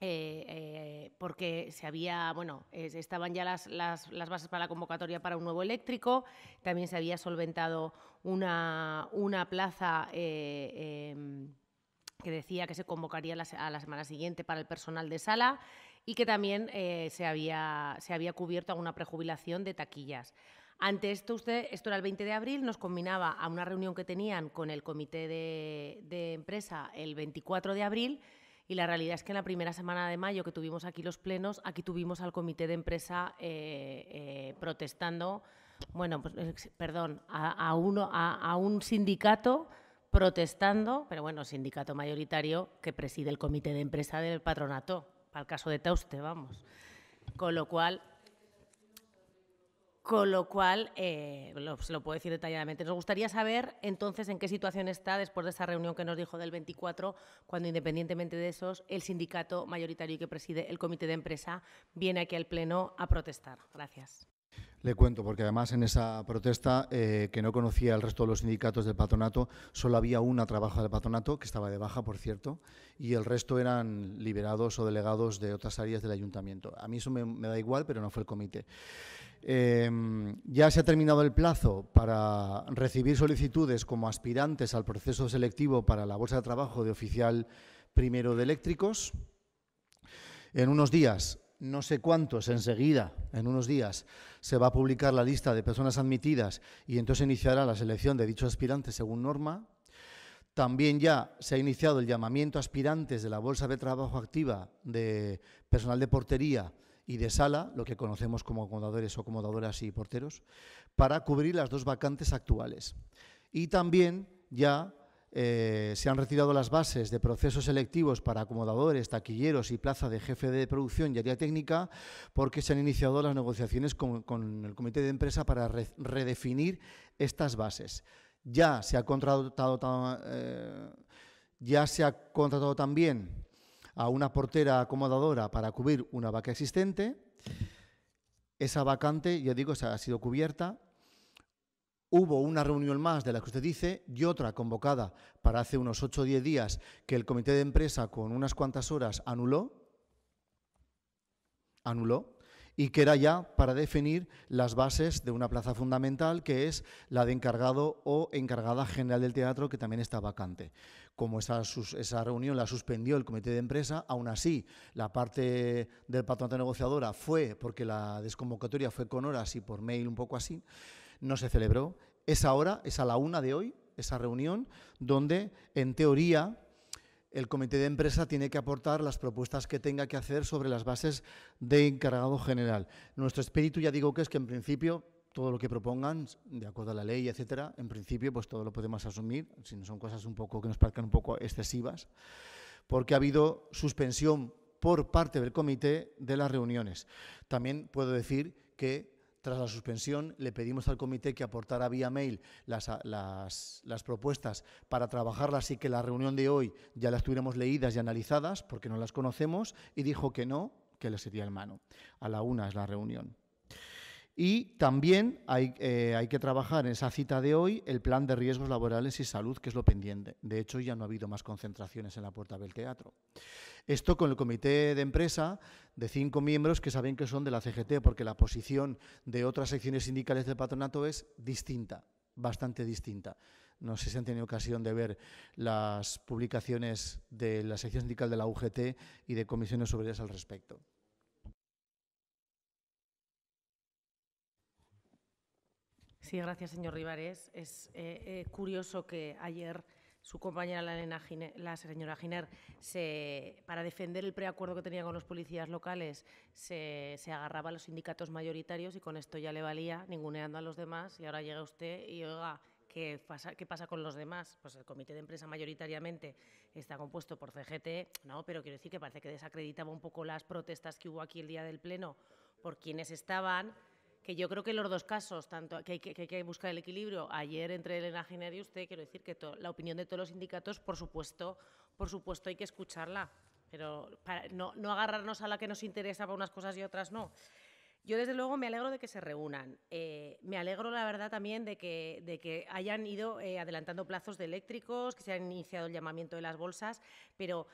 Eh, eh, porque se había, bueno, estaban ya las, bases para la convocatoria para un nuevo eléctrico, también se había solventado una, plaza eh, em, que decía que se convocaría a la semana siguiente para el personal de sala y que también se, había, se había cubierto alguna prejubilación de taquillas. Ante esto, usted, esto era el 20 de abril, nos combinaba a una reunión que tenían con el comité de, empresa el 24 de abril. Y la realidad es que en la primera semana de mayo que tuvimos aquí los plenos, aquí tuvimos al comité de empresa eh, eh, protestando, bueno, pues, eh, perdón, a, uno, a, un sindicato protestando, pero bueno, sindicato mayoritario que preside el comité de empresa del patronato, para el caso de Tauste, vamos. Con lo cual, con lo cual, eh, pues, lo, puedo decir detalladamente. Nos gustaría saber entonces en qué situación está después de esa reunión que nos dijo del 24, cuando independientemente de esos, el sindicato mayoritario que preside el comité de empresa viene aquí al Pleno a protestar. Gracias. Le cuento, porque además en esa protesta eh, que no conocía el resto de los sindicatos del patronato, solo había una trabaja del patronato, que estaba de baja, por cierto, y el resto eran liberados o delegados de otras áreas del ayuntamiento. A mí eso me da igual, pero no fue el comité. Em, ya se ha terminado el plazo para recibir solicitudes como aspirantes al proceso selectivo para la bolsa de trabajo de oficial primero de eléctricos. En unos días, no sé cuántos, enseguida, en unos días, se va a publicar la lista de personas admitidas y entonces iniciará la selección de dichos aspirantes según norma. También ya se ha iniciado el llamamiento a aspirantes de la bolsa de trabajo activa de personal de portería y de sala, lo que conocemos como acomodadores o acomodadoras y porteros, para cubrir las dos vacantes actuales. Y también ya eh, se han retirado las bases de procesos selectivos para acomodadores, taquilleros y plaza de jefe de producción y área técnica, porque se han iniciado las negociaciones con, el comité de empresa para redefinir estas bases. Ya se ha contratado, eh, ya se ha contratado también a una portera acomodadora para cubrir una vaca existente. Esa vacante, ya digo, ha sido cubierta. Hubo una reunión más de la que usted dice y otra convocada para hace unos 8 o 10 días que el comité de empresa con unas cuantas horas anuló. Anuló y que era ya para definir las bases de una plaza fundamental que es la de encargado o encargada general del teatro que también está vacante como esa, esa reunión la suspendió el comité de empresa, aún así la parte del patronato negociadora fue, porque la desconvocatoria fue con horas y por mail un poco así, no se celebró. Es ahora, es a la una de hoy, esa reunión, donde en teoría el comité de empresa tiene que aportar las propuestas que tenga que hacer sobre las bases de encargado general. Nuestro espíritu, ya digo que es que en principio todo lo que propongan, de acuerdo a la ley, etcétera, en principio, pues todo lo podemos asumir, si no son cosas un poco que nos parezcan un poco excesivas, porque ha habido suspensión por parte del comité de las reuniones. También puedo decir que tras la suspensión, le pedimos al comité que aportara vía mail las, propuestas para trabajarlas y que la reunión de hoy ya las tuviéramos leídas y analizadas, porque no las conocemos, y dijo que no, que le sería en mano. A la una es la reunión. Y también eh, hay, que trabajar en esa cita de hoy el plan de riesgos laborales y salud, que es lo pendiente. De hecho, ya no ha habido más concentraciones en la puerta del teatro. Esto con el comité de empresa de cinco miembros que saben que son de la CGT, porque la posición de otras secciones sindicales del patronato es distinta, bastante distinta. No sé si han tenido ocasión de ver las publicaciones de la sección sindical de la UGT y de comisiones obreras al respecto. Sí, gracias, señor Rivares. Es eh, eh, curioso que ayer su compañera, la, la señora Giner, se, para defender el preacuerdo que tenía con los policías locales, se, agarraba a los sindicatos mayoritarios y con esto ya le valía, ninguneando a los demás. Y ahora llega usted y, oiga, ¿qué pasa, qué pasa con los demás? Pues el comité de empresa mayoritariamente está compuesto por CGT, ¿no? Pero quiero decir que parece que desacreditaba un poco las protestas que hubo aquí el día del Pleno por quienes estaban que yo creo que en los dos casos, tanto que hay que, buscar el equilibrio, ayer entre Elena Giner y usted, quiero decir que la opinión de todos los sindicatos, por supuesto, por supuesto hay que escucharla, pero no, agarrarnos a la que nos interesa para unas cosas y otras no. Yo, desde luego, me alegro de que se reúnan. Eh, me alegro, la verdad, también de que, hayan ido eh, adelantando plazos de eléctricos, que se ha iniciado el llamamiento de las bolsas, pero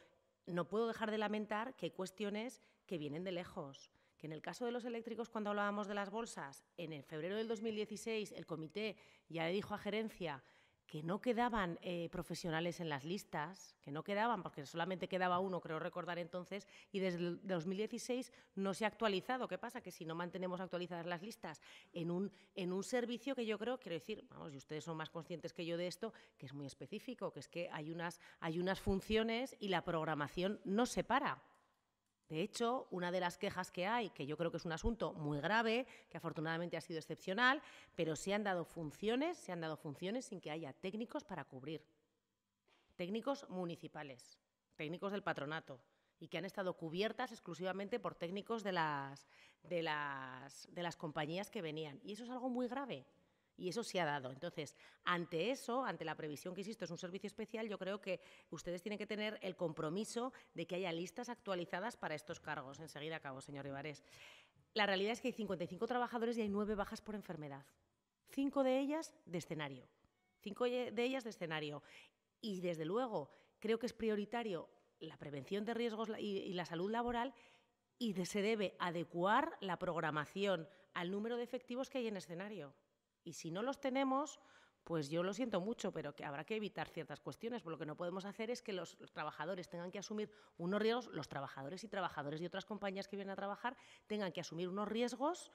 no puedo dejar de lamentar que hay cuestiones que vienen de lejos que en el caso de los eléctricos, cuando hablábamos de las bolsas, en el febrero del 2016 el comité ya le dijo a gerencia que no quedaban eh, profesionales en las listas, que no quedaban, porque solamente quedaba uno, creo recordar entonces, y desde el 2016 no se ha actualizado. ¿Qué pasa? Que si no mantenemos actualizadas las listas en un, en un servicio que yo creo, quiero decir, vamos, y ustedes son más conscientes que yo de esto, que es muy específico, que es que hay unas, hay unas funciones y la programación no se para. De hecho, una de las quejas que hay, que yo creo que es un asunto muy grave, que afortunadamente ha sido excepcional, pero se han dado funciones, se han dado funciones sin que haya técnicos para cubrir. Técnicos municipales, técnicos del patronato, y que han estado cubiertas exclusivamente por técnicos de las, de las compañías que venían. Y eso es algo muy grave, y eso se ha dado. Entonces, ante eso, ante la previsión que existe, es un servicio especial, yo creo que ustedes tienen que tener el compromiso de que haya listas actualizadas para estos cargos. Enseguida acabo, señor Ibarés. La realidad es que hay 55 trabajadores y hay nueve bajas por enfermedad. Cinco de ellas de escenario. Cinco de ellas de escenario. Y desde luego, creo que es prioritario la prevención de riesgos y, la salud laboral y se debe adecuar la programación al número de efectivos que hay en escenario. Y si no los tenemos, pues yo lo siento mucho, pero habrá que evitar ciertas cuestiones. Por lo que no podemos hacer es que los, trabajadores tengan que asumir unos riesgos, los trabajadores y trabajadores de otras compañías que vienen a trabajar tengan que asumir unos riesgos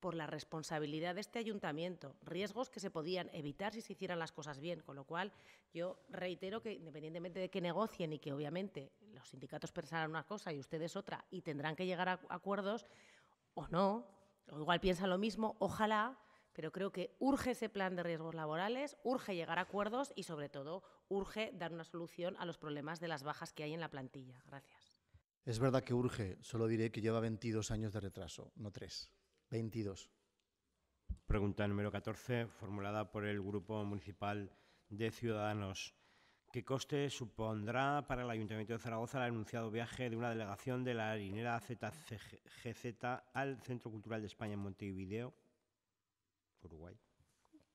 por la responsabilidad de este ayuntamiento, riesgos que se podían evitar si se hicieran las cosas bien, con lo cual yo reitero que independientemente de que negocien y que obviamente los sindicatos pensarán una cosa y ustedes otra y tendrán que llegar a acuerdos o no, o igual piensan lo mismo, ojalá pero creo que urge ese plan de riesgos laborales, urge llegar a acuerdos y, sobre todo, urge dar una solución a los problemas de las bajas que hay en la plantilla. Gracias. Es verdad que urge, solo diré que lleva 22 años de retraso, no 3, 22. Pregunta número 14, formulada por el Grupo Municipal de Ciudadanos. ¿Qué coste supondrá para el Ayuntamiento de Zaragoza el anunciado viaje de una delegación de la harinera ZGZ al Centro Cultural de España en Montevideo Uruguay.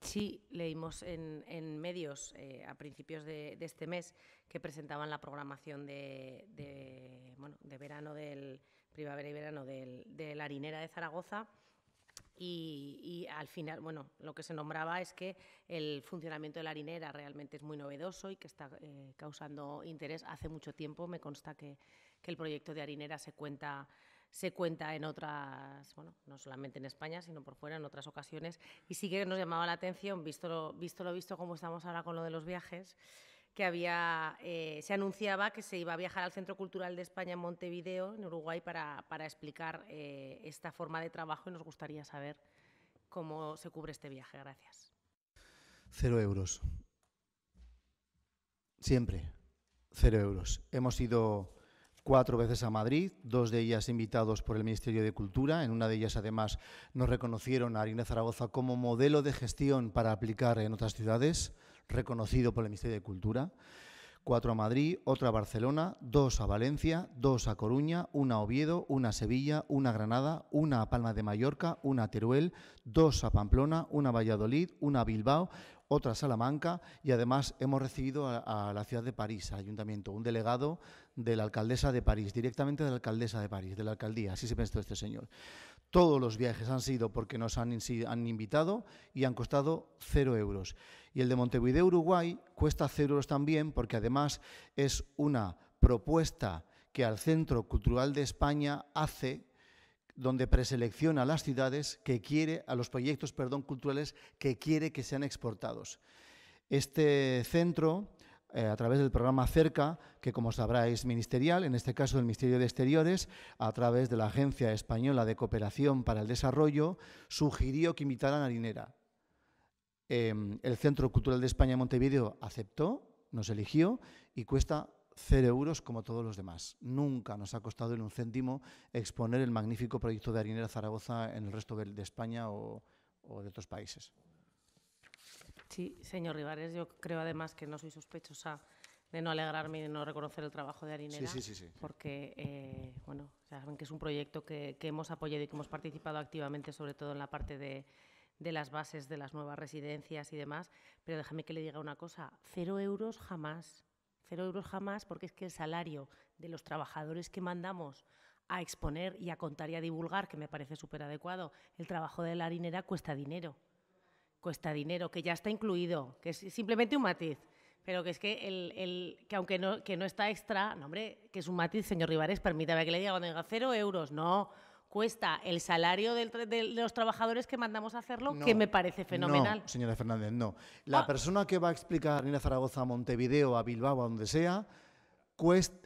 Sí, leímos en, medios eh, a principios de, este mes que presentaban la programación de, verano del primavera y verano de la harinera de Zaragoza. Y, al final, bueno, lo que se nombraba es que el funcionamiento de la harinera realmente es muy novedoso y que está eh, causando interés hace mucho tiempo. Me consta que el proyecto de harinera se cuenta se cuenta en otras, bueno, no solamente en España, sino por fuera, en otras ocasiones. Y sí que nos llamaba la atención, visto lo visto, lo visto como estamos ahora con lo de los viajes, que había, eh, se anunciaba que se iba a viajar al Centro Cultural de España en Montevideo, en Uruguay, para, explicar eh, esta forma de trabajo y nos gustaría saber cómo se cubre este viaje. Gracias. Cero euros. Siempre. Cero euros. Hemos ido cuatro veces a Madrid, dos de ellas invitados por el Ministerio de Cultura. En una de ellas, además, nos reconocieron a Arina Zaragoza como modelo de gestión para aplicar en otras ciudades, reconocido por el Ministerio de Cultura. Cuatro a Madrid, otra a Barcelona, dos a Valencia, dos a Coruña, una a Oviedo, una a Sevilla, una a Granada, una a Palma de Mallorca, una a Teruel, dos a Pamplona, una a Valladolid, una a Bilbao, otra Salamanca y además hemos recibido a, la ciudad de París, al ayuntamiento, un delegado de la alcaldesa de París, directamente de la alcaldesa de París, de la alcaldía, así se pensó este señor. Todos los viajes han sido porque nos han, han invitado y han costado cero euros. Y el de Montevideo, Uruguay, cuesta cero euros también porque además es una propuesta que al Centro Cultural de España hace donde preselecciona a las ciudades que quiere, a los proyectos perdón, culturales que quiere que sean exportados. Este centro, eh, a través del programa Cerca, que como sabrá es ministerial, en este caso del Ministerio de Exteriores, a través de la Agencia Española de Cooperación para el Desarrollo, sugirió que invitaran a Dinera em, el Centro Cultural de España Montevideo aceptó, nos eligió y cuesta cero euros como todos los demás. Nunca nos ha costado en un céntimo exponer el magnífico proyecto de Harinera Zaragoza en el resto de, España o, de otros países. Sí, señor Rivares, yo creo además que no soy sospechosa de no alegrarme y de no reconocer el trabajo de Harinera, sí, sí, sí, porque eh, bueno, saben que es un proyecto que, hemos apoyado y que hemos participado activamente, sobre todo en la parte de, de las bases de las nuevas residencias y demás, pero déjame que le diga una cosa, cero euros jamás cero euros jamás, porque es que el salario de los trabajadores que mandamos a exponer y a contar y a divulgar, que me parece súper adecuado, el trabajo de la harinera cuesta dinero. Cuesta dinero, que ya está incluido, que es simplemente un matiz. Pero que es que, el, que aunque no, que no está extra, hombre, que es un matiz, señor Rivares, permítame que le diga cuando diga cero euros, no, cuesta el salario de los trabajadores que mandamos a hacerlo, que me parece fenomenal. No, señora Fernández, no. La ah. persona que va a explicar en Zaragoza, a Montevideo, a Bilbao, a donde sea,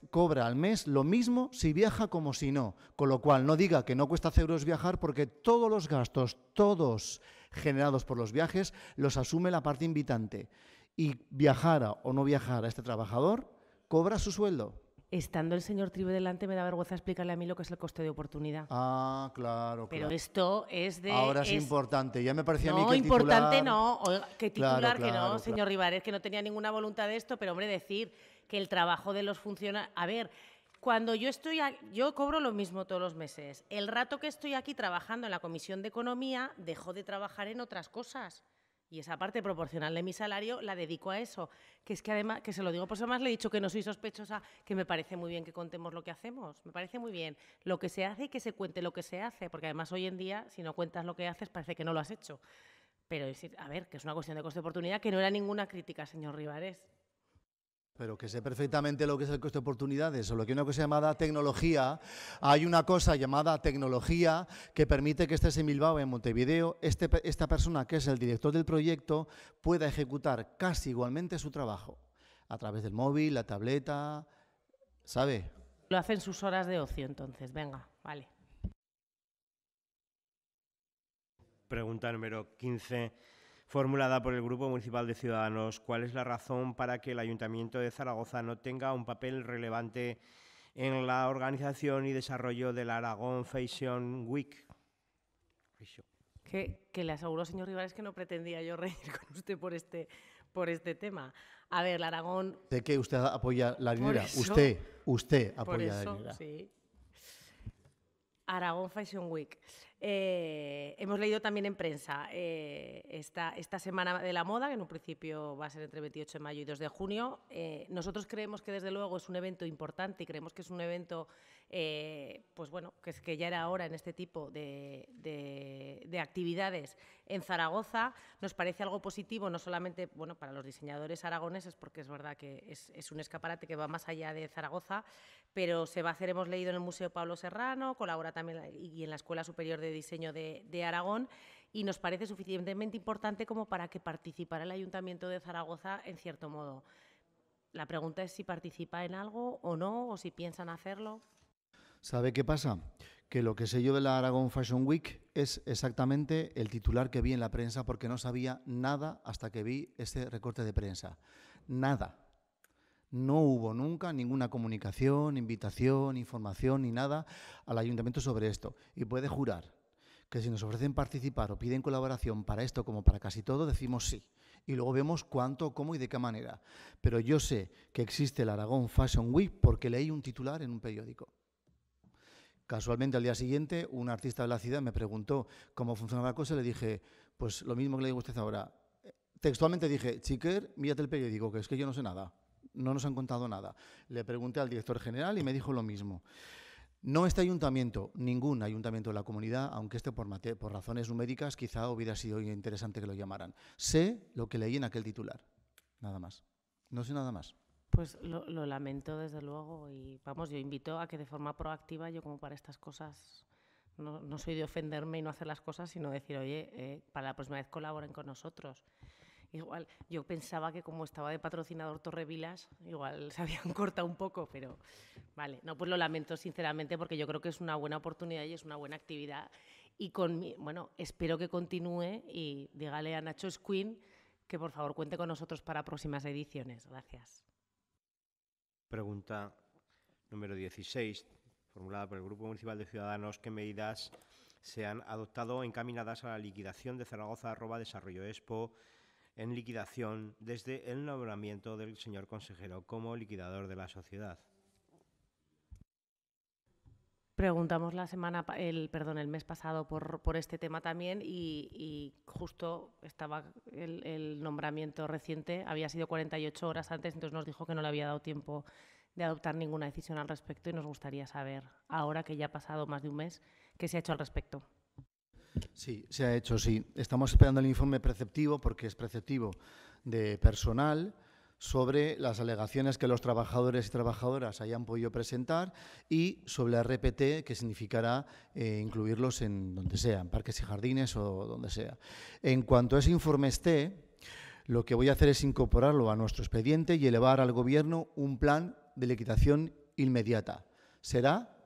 cobra al mes lo mismo si viaja como si no. Con lo cual, no diga que no cuesta euros viajar porque todos los gastos, todos generados por los viajes, los asume la parte invitante. Y viajara o no viajara este trabajador, cobra su sueldo estando el señor Tribe delante, me da vergüenza explicarle a mí lo que es el coste de oportunidad. Ah, claro, claro. Pero esto es de. Ahora es, importante, ya me parecía a mí que. No, importante no. que titular, que no, señor Rivares, que no tenía ninguna voluntad de esto, pero hombre, decir que el trabajo de los funcionarios. A ver. Cuando yo estoy, aquí... yo cobro lo mismo todos los meses. El rato que estoy aquí trabajando en la Comisión de Economía, dejo de trabajar en otras cosas. Y esa parte proporcional de mi salario la dedico a eso. Que es que además, que se lo digo, por eso más, le he dicho que no soy sospechosa, que me parece muy bien que contemos lo que hacemos. Me parece muy bien lo que se hace y que se cuente lo que se hace. Porque además hoy en día, si no cuentas lo que haces, parece que no lo has hecho. Pero decir, a ver, que es una cuestión de coste de oportunidad, que no era ninguna crítica, señor Rivares. Pero que sé perfectamente lo que es el coste de oportunidades, o lo que hay una cosa llamada tecnología. Hay una cosa llamada tecnología que permite que este en Bilbao, en Montevideo, este, esta persona que es el director del proyecto pueda ejecutar casi igualmente su trabajo a través del móvil, la tableta, ¿sabe? Lo hacen sus horas de ocio, entonces, venga, vale. Pregunta número 15 formulada por el Grupo Municipal de Ciudadanos. ¿Cuál es la razón para que el Ayuntamiento de Zaragoza no tenga un papel relevante en la organización y desarrollo del Aragón Fashion Week? Que, le aseguro, señor Rivales, que no pretendía yo reír con usted por este, por este tema. A ver, la Aragón. ¿De qué usted apoya la libra, Usted, usted apoya la Aragón Fashion Week. Eh, hemos leído también en prensa eh, esta, esta, Semana de la Moda, que en un principio va a ser entre 28 de mayo y 2 de junio. Eh, nosotros creemos que desde luego es un evento importante y creemos que es un evento, pues bueno, que, es que ya era hora en este tipo de, de, actividades en Zaragoza. Nos parece algo positivo, no solamente bueno, para los diseñadores aragoneses, porque es verdad que es, es un escaparate que va más allá de Zaragoza, pero se va a hacer, hemos leído en el Museo Pablo Serrano, colabora también y en la Escuela Superior de Diseño de, Aragón y nos parece suficientemente importante como para que participara el Ayuntamiento de Zaragoza en cierto modo. La pregunta es si participa en algo o no, o si piensan hacerlo. ¿Sabe qué pasa? Que lo que sé yo de la Aragón Fashion Week es exactamente el titular que vi en la prensa porque no sabía nada hasta que vi este recorte de prensa. Nada. No hubo nunca ninguna comunicación, invitación, información ni nada al ayuntamiento sobre esto. Y puede jurar que si nos ofrecen participar o piden colaboración para esto como para casi todo, decimos sí. Y luego vemos cuánto, cómo y de qué manera. Pero yo sé que existe el Aragón Fashion Week porque leí un titular en un periódico. Casualmente al día siguiente, un artista de la ciudad me preguntó cómo funcionaba la cosa y le dije, pues lo mismo que le digo a usted ahora. Textualmente dije, Chiquer, mírate el periódico, que es que yo no sé nada no nos han contado nada. Le pregunté al director general y me dijo lo mismo. No este ayuntamiento, ningún ayuntamiento de la comunidad, aunque este por, por razones numéricas quizá hubiera sido interesante que lo llamaran. Sé lo que leí en aquel titular, nada más. No sé nada más. Pues lo, lamento desde luego y vamos, yo invito a que de forma proactiva, yo como para estas cosas no, soy de ofenderme y no hacer las cosas, sino decir, oye, eh, para la próxima vez colaboren con nosotros. Igual, yo pensaba que como estaba de patrocinador Torrevilas, igual se habían cortado un poco, pero vale. No, pues lo lamento sinceramente porque yo creo que es una buena oportunidad y es una buena actividad. Y con bueno, espero que continúe y dígale a Nacho Squin que por favor cuente con nosotros para próximas ediciones. Gracias. Pregunta número 16, formulada por el Grupo Municipal de Ciudadanos. ¿Qué medidas se han adoptado encaminadas a la liquidación de Zaragoza Arroba Desarrollo Expo? en liquidación desde el nombramiento del señor consejero como liquidador de la sociedad. Preguntamos la semana, el, perdón, el mes pasado por, este tema también y, justo estaba el, el, nombramiento reciente, había sido 48 horas antes, entonces nos dijo que no le había dado tiempo de adoptar ninguna decisión al respecto y nos gustaría saber, ahora que ya ha pasado más de un mes, qué se ha hecho al respecto. Sí, se ha hecho, sí. Estamos esperando el informe preceptivo porque es preceptivo de personal sobre las alegaciones que los trabajadores y trabajadoras hayan podido presentar y sobre la RPT, que significará eh, incluirlos en donde sea, en parques y jardines o donde sea. En cuanto a ese informe esté, lo que voy a hacer es incorporarlo a nuestro expediente y elevar al Gobierno un plan de liquidación inmediata. Será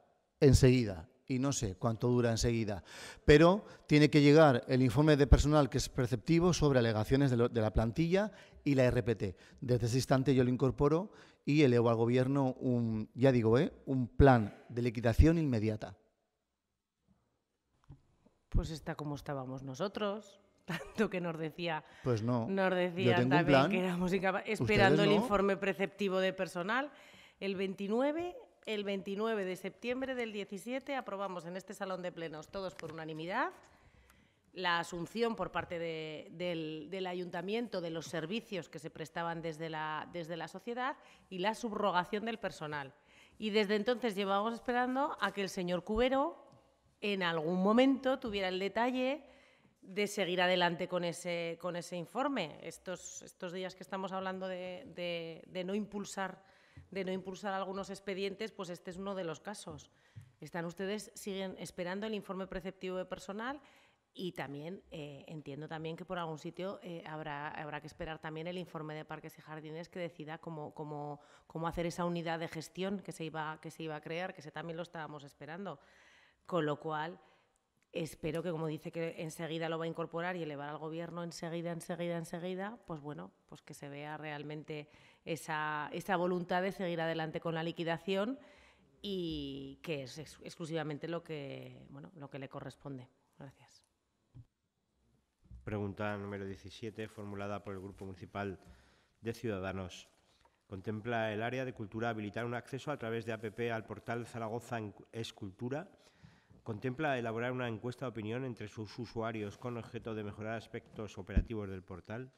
enseguida, y no sé cuánto dura enseguida, pero tiene que llegar el informe de personal que es preceptivo sobre alegaciones de, la plantilla y la RPT. Desde ese instante yo lo incorporo y elevo al gobierno un, ya digo, ¿eh? un plan de liquidación inmediata. Pues está como estábamos nosotros, tanto que nos decía. Pues no. Nos decía también que éramos incapaces. Esperando el informe preceptivo de personal. El 29 el 29 de septiembre del 17 aprobamos en este salón de plenos, todos por unanimidad, la asunción por parte del, ayuntamiento de los servicios que se prestaban desde la, sociedad y la subrogación del personal. Y desde entonces llevamos esperando a que el señor Cubero en algún momento tuviera el detalle de seguir adelante con ese, informe. Estos, días que estamos hablando de no impulsar de no impulsar algunos expedientes, pues este es uno de los casos. Están ustedes, siguen esperando el informe preceptivo de personal y también eh, entiendo también que por algún sitio eh, habrá, habrá que esperar también el informe de parques y jardines que decida cómo, cómo, hacer esa unidad de gestión que se iba, que se iba a crear, que se, también lo estábamos esperando. Con lo cual, espero que, como dice que enseguida lo va a incorporar y elevar al gobierno enseguida, enseguida, enseguida, pues bueno, pues que se vea realmente esa, voluntad de seguir adelante con la liquidación y que es exclusivamente lo que, lo que le corresponde. Gracias. Pregunta número 17, formulada por el Grupo Municipal de Ciudadanos. Contempla el área de cultura habilitar un acceso a través de APP al portal Zaragoza Escultura. Contempla elaborar una encuesta de opinión entre sus usuarios con objeto de mejorar aspectos operativos del portal.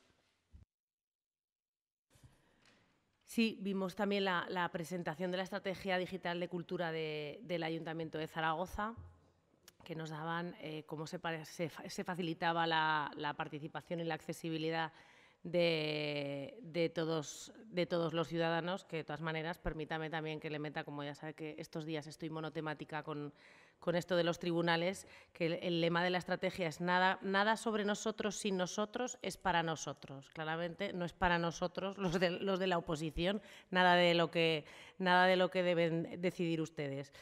Sí, vimos también la, presentación de la Estrategia Digital de Cultura del Ayuntamiento de Zaragoza, que nos daban eh, cómo se, facilitaba la, participación y la accesibilidad de, todos, de todos los ciudadanos, que de todas maneras, permítame también que le meta, como ya sabe que estos días estoy monotemática con con esto de los tribunales, que el, lema de la estrategia es nada, nada sobre nosotros sin nosotros es para nosotros. Claramente no es para nosotros los de, los de la oposición, nada de lo que, nada de lo que deben decidir ustedes.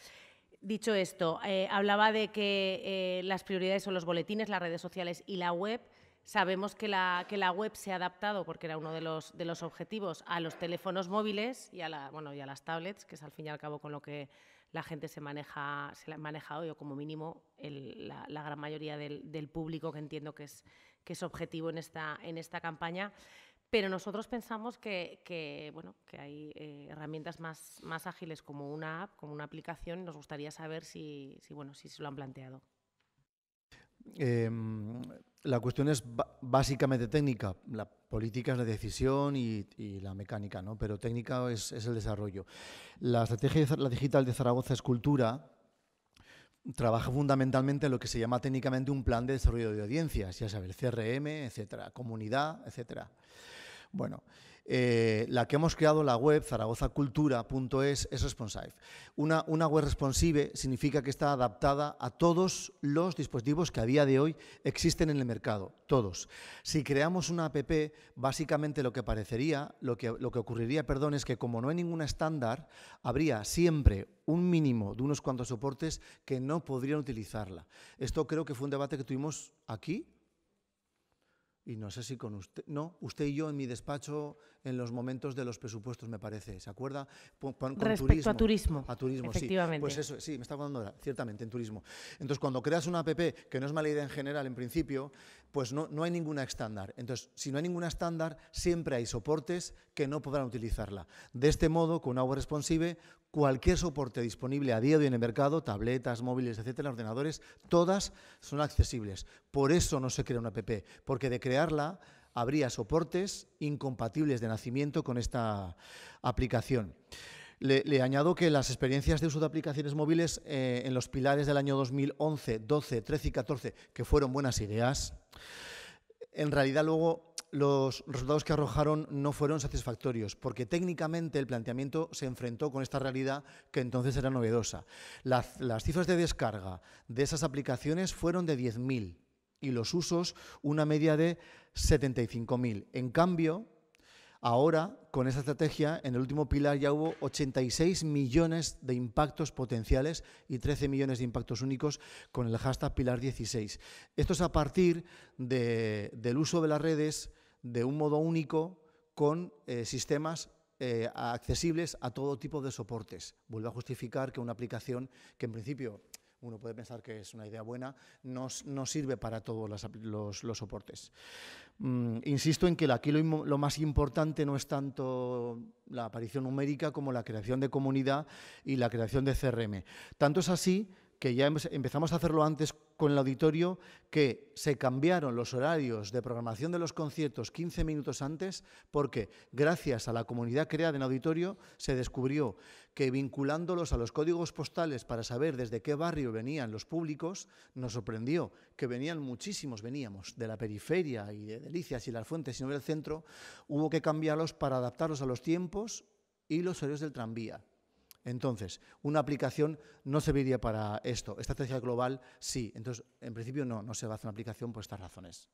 Dicho esto, eh, hablaba de que eh, las prioridades son los boletines, las redes sociales y la web. Sabemos que la, que la web se ha adaptado, porque era uno de los, de los objetivos, a los teléfonos móviles y a, la, bueno, y a las tablets, que es al fin y al cabo con lo que la gente se maneja, se la ha manejado yo, como mínimo la, gran mayoría del, público que entiendo que es, objetivo en esta, campaña. Pero nosotros pensamos que, bueno, que hay eh, herramientas más, más ágiles como una app, como una aplicación. Nos gustaría saber si, bueno, si se lo han planteado. Em, la cuestión es básicamente técnica. La política es la decisión y, la mecánica, ¿no? pero técnica es, el desarrollo. La estrategia digital de Zaragoza es cultura. Trabaja fundamentalmente en lo que se llama técnicamente un plan de desarrollo de audiencias, ya sabes, CRM, etcétera, comunidad, etcétera. Bueno, eh, la que hemos creado, la web zaragozacultura.es, es responsive. Una, una web responsive significa que está adaptada a todos los dispositivos que a día de hoy existen en el mercado, todos. Si creamos una app, básicamente lo que parecería, lo que, lo que ocurriría, perdón, es que como no hay ningún estándar, habría siempre un mínimo de unos cuantos soportes que no podrían utilizarla. Esto creo que fue un debate que tuvimos aquí y no sé si con usted, no, usted y yo en mi despacho en los momentos de los presupuestos, me parece, ¿se acuerda? Con, Respecto turismo, a turismo. A turismo, sí. Pues eso, sí, me está acordando ahora, ciertamente, en turismo. Entonces, cuando creas una APP, que no es mala idea en general, en principio, pues no, no hay ninguna estándar. Entonces, si no hay ninguna estándar, siempre hay soportes que no podrán utilizarla. De este modo, con agua responsive, cualquier soporte disponible a día de hoy en el mercado, tabletas, móviles, etcétera, ordenadores, todas son accesibles. Por eso no se crea una app, porque de crearla habría soportes incompatibles de nacimiento con esta aplicación. Le, añado que las experiencias de uso de aplicaciones móviles eh, en los pilares del año 2011, 12, 13 y 14, que fueron buenas ideas, en realidad luego los resultados que arrojaron no fueron satisfactorios, porque técnicamente el planteamiento se enfrentó con esta realidad que entonces era novedosa. Las, las cifras de descarga de esas aplicaciones fueron de 10.000 y los usos una media de 75.000. En cambio, Ahora, con esa estrategia, en el último pilar ya hubo 86 millones de impactos potenciales y 13 millones de impactos únicos con el hashtag pilar 16. Esto es a partir del uso de las redes de un modo único con eh, sistemas eh, accesibles a todo tipo de soportes. Vuelvo a justificar que una aplicación que en principio uno puede pensar que es una idea buena, no, sirve para todos los soportes. Mm, insisto en que aquí lo, más importante no es tanto la aparición numérica como la creación de comunidad y la creación de CRM. Tanto es así que ya empezamos a hacerlo antes con el auditorio que se cambiaron los horarios de programación de los conciertos 15 minutos antes porque gracias a la comunidad creada en auditorio se descubrió que vinculándolos a los códigos postales para saber desde qué barrio venían los públicos, nos sorprendió que venían muchísimos, veníamos de la periferia y de Delicias y las fuentes y no del centro, hubo que cambiarlos para adaptarlos a los tiempos y los horarios del tranvía. Entonces, una aplicación no serviría para esto. Estrategia global, sí. Entonces, en principio no, no se va a hacer una aplicación por estas razones.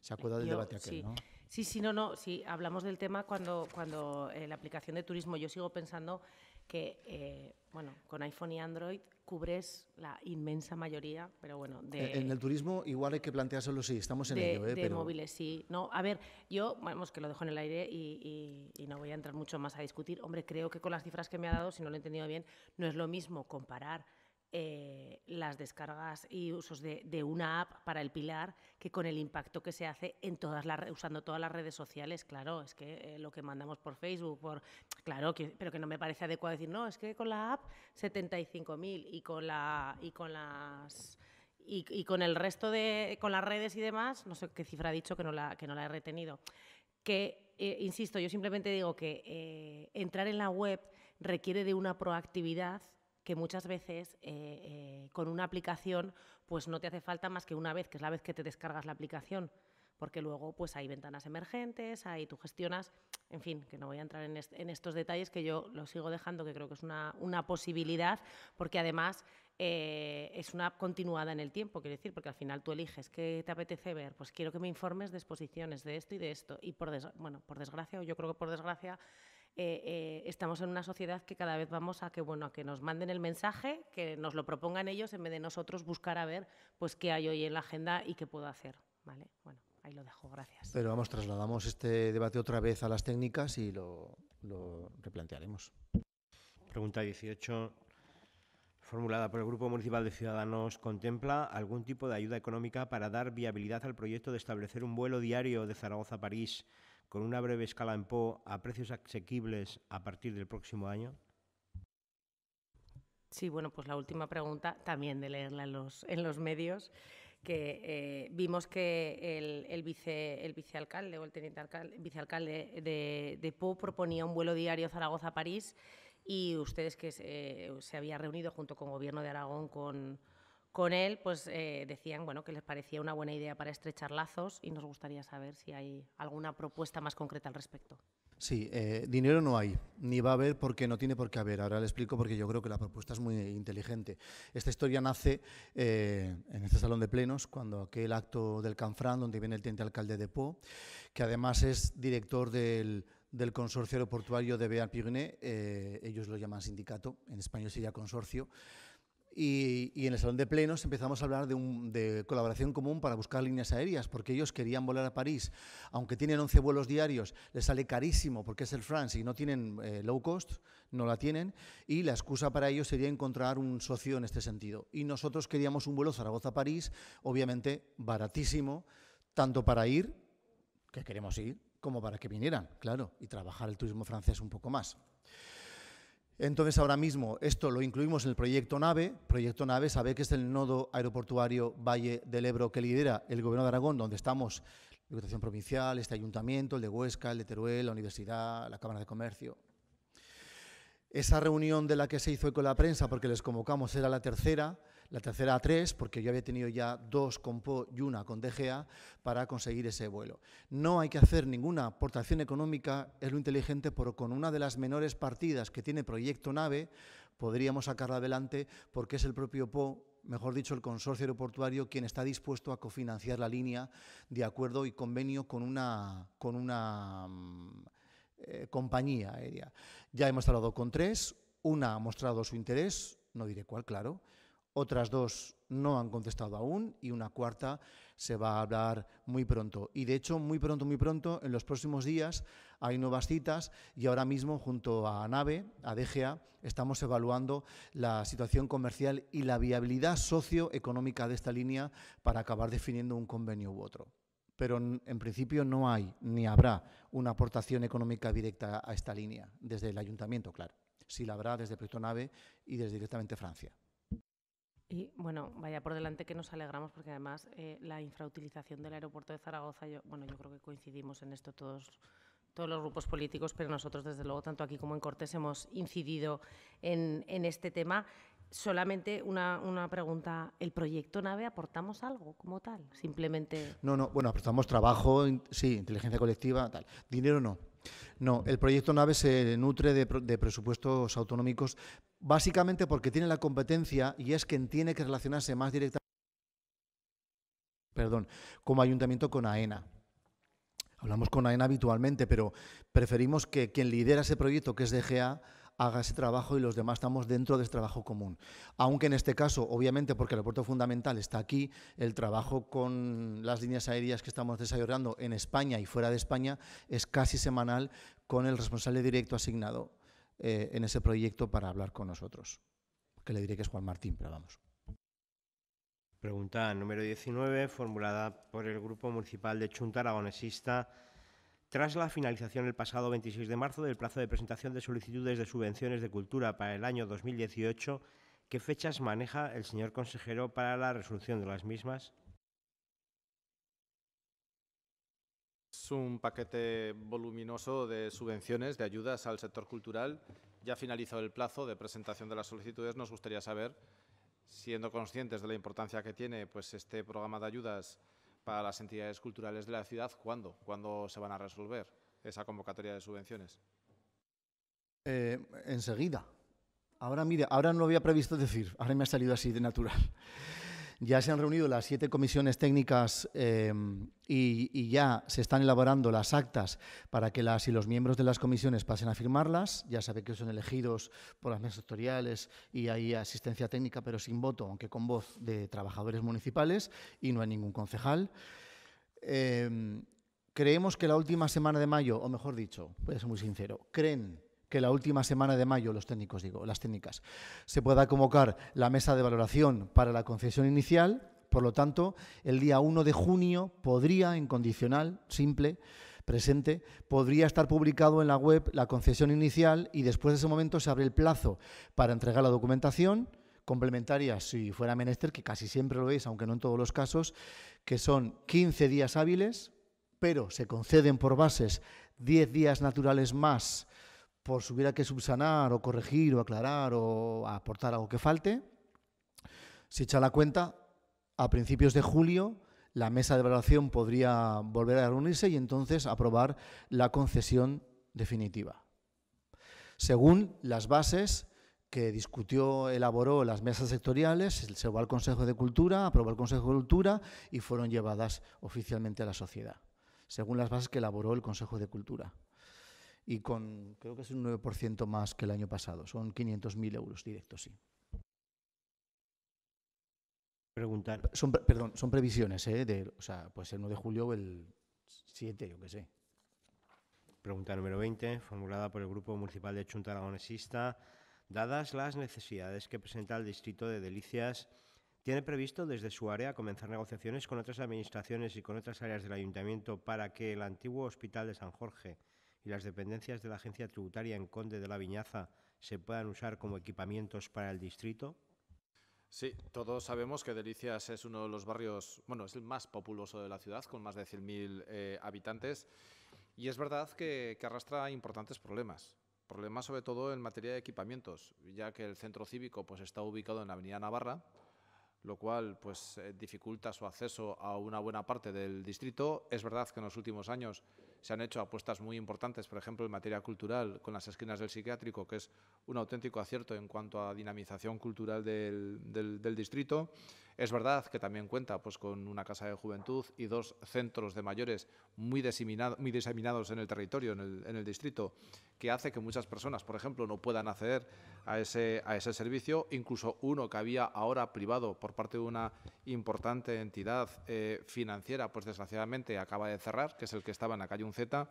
Se acuerda del debate aquel, sí. ¿no? Sí, sí, no, no. Sí, hablamos del tema cuando, cuando eh, la aplicación de turismo. Yo sigo pensando que, eh, bueno, con iPhone y Android cubres la inmensa mayoría, pero bueno, de... Eh, en el turismo igual hay que planteárselo, sí, estamos en ello. ¿eh? De móviles, sí. No, a ver, yo, vamos, que lo dejo en el aire y, y, no voy a entrar mucho más a discutir. Hombre, creo que con las cifras que me ha dado, si no lo he entendido bien, no es lo mismo comparar eh, las descargas y usos de, una app para el pilar que con el impacto que se hace en todas las usando todas las redes sociales claro es que eh, lo que mandamos por Facebook por claro pero que no me parece adecuado decir no es que con la app 75.000 y con la y con las y, con el resto de con las redes y demás no sé qué cifra ha dicho que no la que no la he retenido que eh, insisto yo simplemente digo que entrar en la web requiere de una proactividad que muchas veces eh, eh, con una aplicación pues no te hace falta más que una vez, que es la vez que te descargas la aplicación, porque luego pues hay ventanas emergentes, ahí tú gestionas, en fin, que no voy a entrar en, estos detalles que yo lo sigo dejando, que creo que es una, posibilidad, porque además eh, es una continuada en el tiempo, quiero decir, porque al final tú eliges qué te apetece ver, pues quiero que me informes de exposiciones, de esto y de esto. Y por, bueno, por desgracia, yo creo que por desgracia, eh, eh, estamos en una sociedad que cada vez vamos a que, bueno, a que nos manden el mensaje, que nos lo propongan ellos en vez de nosotros buscar a ver pues, qué hay hoy en la agenda y qué puedo hacer. ¿vale? Bueno, ahí lo dejo, gracias. Pero vamos, trasladamos este debate otra vez a las técnicas y lo, lo replantearemos. Pregunta 18, formulada por el Grupo Municipal de Ciudadanos, ¿contempla algún tipo de ayuda económica para dar viabilidad al proyecto de establecer un vuelo diario de Zaragoza a París con una breve escala en Po a precios asequibles a partir del próximo año? Sí, bueno, pues la última pregunta, también de leerla en los, medios, que eh, vimos que el, vicealcalde o el teniente vicealcalde de, Po proponía un vuelo diario Zaragoza-París y ustedes que se, eh, se había reunido junto con Gobierno de Aragón con, con él, pues eh, decían bueno, que les parecía una buena idea para estrechar lazos y nos gustaría saber si hay alguna propuesta más concreta al respecto. Sí, eh, dinero no hay, ni va a haber porque no tiene por qué haber. Ahora le explico porque yo creo que la propuesta es muy inteligente. Esta historia nace eh, en este salón de plenos, cuando aquel acto del Canfrán, donde viene el teniente alcalde de Po, que además es director del, consorcio aeroportuario de Béal ellos lo llaman sindicato, en español sería consorcio, y, en el salón de plenos empezamos a hablar de, colaboración común para buscar líneas aéreas, porque ellos querían volar a París. Aunque tienen 11 vuelos diarios, les sale carísimo porque es el France y no tienen eh, low cost, no la tienen. Y la excusa para ellos sería encontrar un socio en este sentido. Y nosotros queríamos un vuelo Zaragoza-París, obviamente baratísimo, tanto para ir, que queremos ir, como para que vinieran, claro, y trabajar el turismo francés un poco más. Entonces, ahora mismo esto lo incluimos en el proyecto NAVE. Proyecto NAVE sabe que es el nodo aeroportuario Valle del Ebro que lidera el Gobierno de Aragón, donde estamos la Diputación Provincial, este ayuntamiento, el de Huesca, el de Teruel, la Universidad, la Cámara de Comercio. Esa reunión de la que se hizo con la prensa, porque les convocamos, era la tercera la tercera a tres, porque yo había tenido ya dos con PO y una con DGA para conseguir ese vuelo. No hay que hacer ninguna aportación económica, es lo inteligente, pero con una de las menores partidas que tiene Proyecto Nave podríamos sacarla adelante porque es el propio PO mejor dicho, el consorcio aeroportuario, quien está dispuesto a cofinanciar la línea de acuerdo y convenio con una, con una mm, eh, compañía aérea. Ya hemos hablado con tres, una ha mostrado su interés, no diré cuál, claro, otras dos no han contestado aún y una cuarta se va a hablar muy pronto. Y de hecho, muy pronto, muy pronto, en los próximos días hay nuevas citas y ahora mismo junto a ANAVE, a DGA, estamos evaluando la situación comercial y la viabilidad socioeconómica de esta línea para acabar definiendo un convenio u otro. Pero en principio no hay ni habrá una aportación económica directa a esta línea, desde el ayuntamiento, claro. Sí la habrá desde Proyecto Nave y desde directamente Francia. Y bueno, vaya por delante que nos alegramos porque además eh, la infrautilización del aeropuerto de Zaragoza, yo, bueno, yo creo que coincidimos en esto todos, todos los grupos políticos, pero nosotros desde luego tanto aquí como en Cortés hemos incidido en, en este tema. Solamente una, una, pregunta. ¿El proyecto NAVE aportamos algo como tal? Simplemente. No, no, bueno, aportamos trabajo, sí, inteligencia colectiva, tal. Dinero no. No, el proyecto NAVE se nutre de, de presupuestos autonómicos básicamente porque tiene la competencia y es quien tiene que relacionarse más directamente perdón, como ayuntamiento con AENA. Hablamos con AENA habitualmente, pero preferimos que quien lidera ese proyecto, que es DGA, haga ese trabajo y los demás estamos dentro de ese trabajo común. Aunque en este caso, obviamente, porque el aeropuerto fundamental está aquí, el trabajo con las líneas aéreas que estamos desarrollando en España y fuera de España es casi semanal con el responsable directo asignado. Eh, en ese proyecto para hablar con nosotros. Que le diré que es Juan Martín, pero vamos. Pregunta número 19, formulada por el Grupo Municipal de Chunta Aragonesista. Tras la finalización el pasado 26 de marzo del plazo de presentación de solicitudes de subvenciones de cultura para el año 2018, ¿qué fechas maneja el señor consejero para la resolución de las mismas? un paquete voluminoso de subvenciones, de ayudas al sector cultural. Ya finalizó el plazo de presentación de las solicitudes. Nos gustaría saber, siendo conscientes de la importancia que tiene pues, este programa de ayudas para las entidades culturales de la ciudad, ¿cuándo? ¿Cuándo se van a resolver esa convocatoria de subvenciones? Eh, enseguida. Ahora, mire, ahora no lo había previsto decir, ahora me ha salido así de natural. Ya se han reunido las siete comisiones técnicas eh, y, ya se están elaborando las actas para que las y los miembros de las comisiones pasen a firmarlas. Ya sabe que son elegidos por las mesas sectoriales y hay asistencia técnica, pero sin voto, aunque con voz de trabajadores municipales y no hay ningún concejal. Eh, creemos que la última semana de mayo, o mejor dicho, voy a ser muy sincero, creen que la última semana de mayo, los técnicos digo, las técnicas, se pueda convocar la mesa de valoración para la concesión inicial. Por lo tanto, el día 1 de junio podría, en condicional, simple, presente, podría estar publicado en la web la concesión inicial y después de ese momento se abre el plazo para entregar la documentación complementaria, si fuera menester, que casi siempre lo veis, aunque no en todos los casos, que son 15 días hábiles, pero se conceden por bases 10 días naturales más por si hubiera que subsanar o corregir o aclarar o aportar algo que falte, si echa la cuenta, a principios de julio la mesa de evaluación podría volver a reunirse y entonces aprobar la concesión definitiva. Según las bases que discutió, elaboró las mesas sectoriales, se va al Consejo de Cultura, aprobó el Consejo de Cultura y fueron llevadas oficialmente a la sociedad, según las bases que elaboró el Consejo de Cultura y con creo que es un 9% más que el año pasado. Son 500.000 euros directos, sí. Preguntar. Son, perdón, son previsiones, ¿eh? De, o sea, pues el 1 de julio o el 7, yo qué sé. Pregunta número 20, formulada por el Grupo Municipal de Chunta Aragonesista. Dadas las necesidades que presenta el Distrito de Delicias, ¿tiene previsto desde su área comenzar negociaciones con otras administraciones y con otras áreas del Ayuntamiento para que el antiguo Hospital de San Jorge y las dependencias de la agencia tributaria en Conde de la Viñaza se puedan usar como equipamientos para el distrito? Sí, todos sabemos que Delicias es uno de los barrios, bueno, es el más populoso de la ciudad, con más de 100.000 eh, habitantes, y es verdad que, que arrastra importantes problemas problemas sobre todo en materia de equipamientos, ya que el centro cívico pues está ubicado en la Avenida Navarra, lo cual pues eh, dificulta su acceso a una buena parte del distrito. Es verdad que en los últimos años se han hecho apuestas muy importantes, por ejemplo, en materia cultural, con las esquinas del psiquiátrico, que es un auténtico acierto en cuanto a dinamización cultural del, distrito. Es verdad que también cuenta pues, con una casa de juventud y dos centros de mayores muy, diseminados en el territorio, en el, distrito, que hace que muchas personas, por ejemplo, no puedan acceder a ese, servicio. Incluso uno que había ahora privado por parte de una importante entidad eh, financiera, pues desgraciadamente acaba de cerrar, que es el que estaba en la calle Unzeta.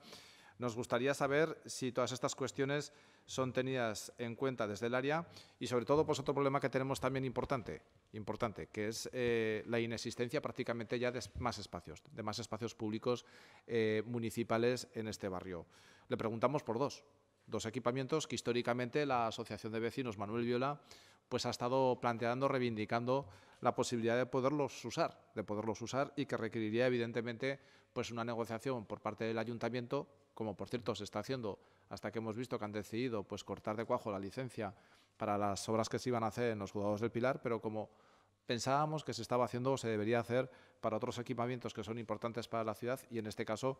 Nos gustaría saber si todas estas cuestiones son tenidas en cuenta desde el área y sobre todo pues otro problema que tenemos también importante, importante que es eh, la inexistencia prácticamente ya de más espacios, de más espacios públicos eh, municipales en este barrio. Le preguntamos por dos, dos equipamientos que históricamente la Asociación de Vecinos Manuel Viola pues ha estado planteando, reivindicando la posibilidad de poderlos usar, de poderlos usar y que requeriría evidentemente pues una negociación por parte del ayuntamiento como por cierto se está haciendo hasta que hemos visto que han decidido pues cortar de cuajo la licencia para las obras que se iban a hacer en los jugadores del Pilar, pero como pensábamos que se estaba haciendo o se debería hacer para otros equipamientos que son importantes para la ciudad y en este caso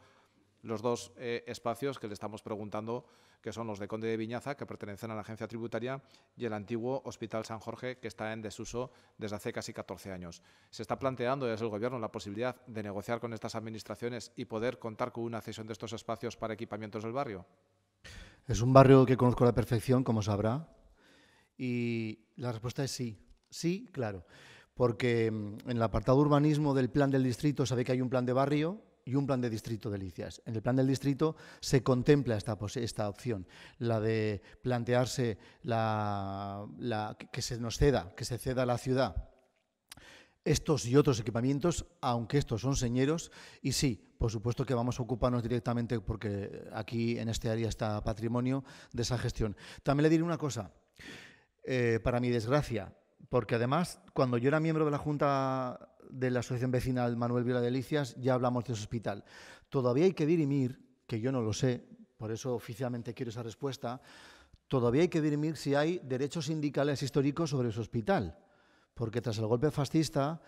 los dos eh, espacios que le estamos preguntando, que son los de Conde de Viñaza, que pertenecen a la agencia tributaria, y el antiguo Hospital San Jorge, que está en desuso desde hace casi 14 años. Se está planteando desde el Gobierno la posibilidad de negociar con estas administraciones y poder contar con una cesión de estos espacios para equipamientos del barrio. Es un barrio que conozco a la perfección, como sabrá, y la respuesta es sí. Sí, claro, porque mm, en el apartado urbanismo del plan del distrito sabe que hay un plan de barrio y un plan de distrito de Licias. En el plan del distrito se contempla esta, esta opción, la de plantearse la, que se nos ceda, que se ceda a la ciudad estos y otros equipamientos, aunque estos son señeros, y sí, por supuesto que vamos a ocuparnos directamente, porque aquí en este área está patrimonio, de esa gestión. También le diré una cosa, eh, para mi desgracia, porque además, cuando yo era miembro de la Junta de la Asociación Vecinal Manuel Vila Delicias, ya hablamos de su hospital. Todavía hay que dirimir, que yo no lo sé, por eso oficialmente quiero esa respuesta, todavía hay que dirimir si hay derechos sindicales históricos sobre su hospital. Porque tras el golpe fascista,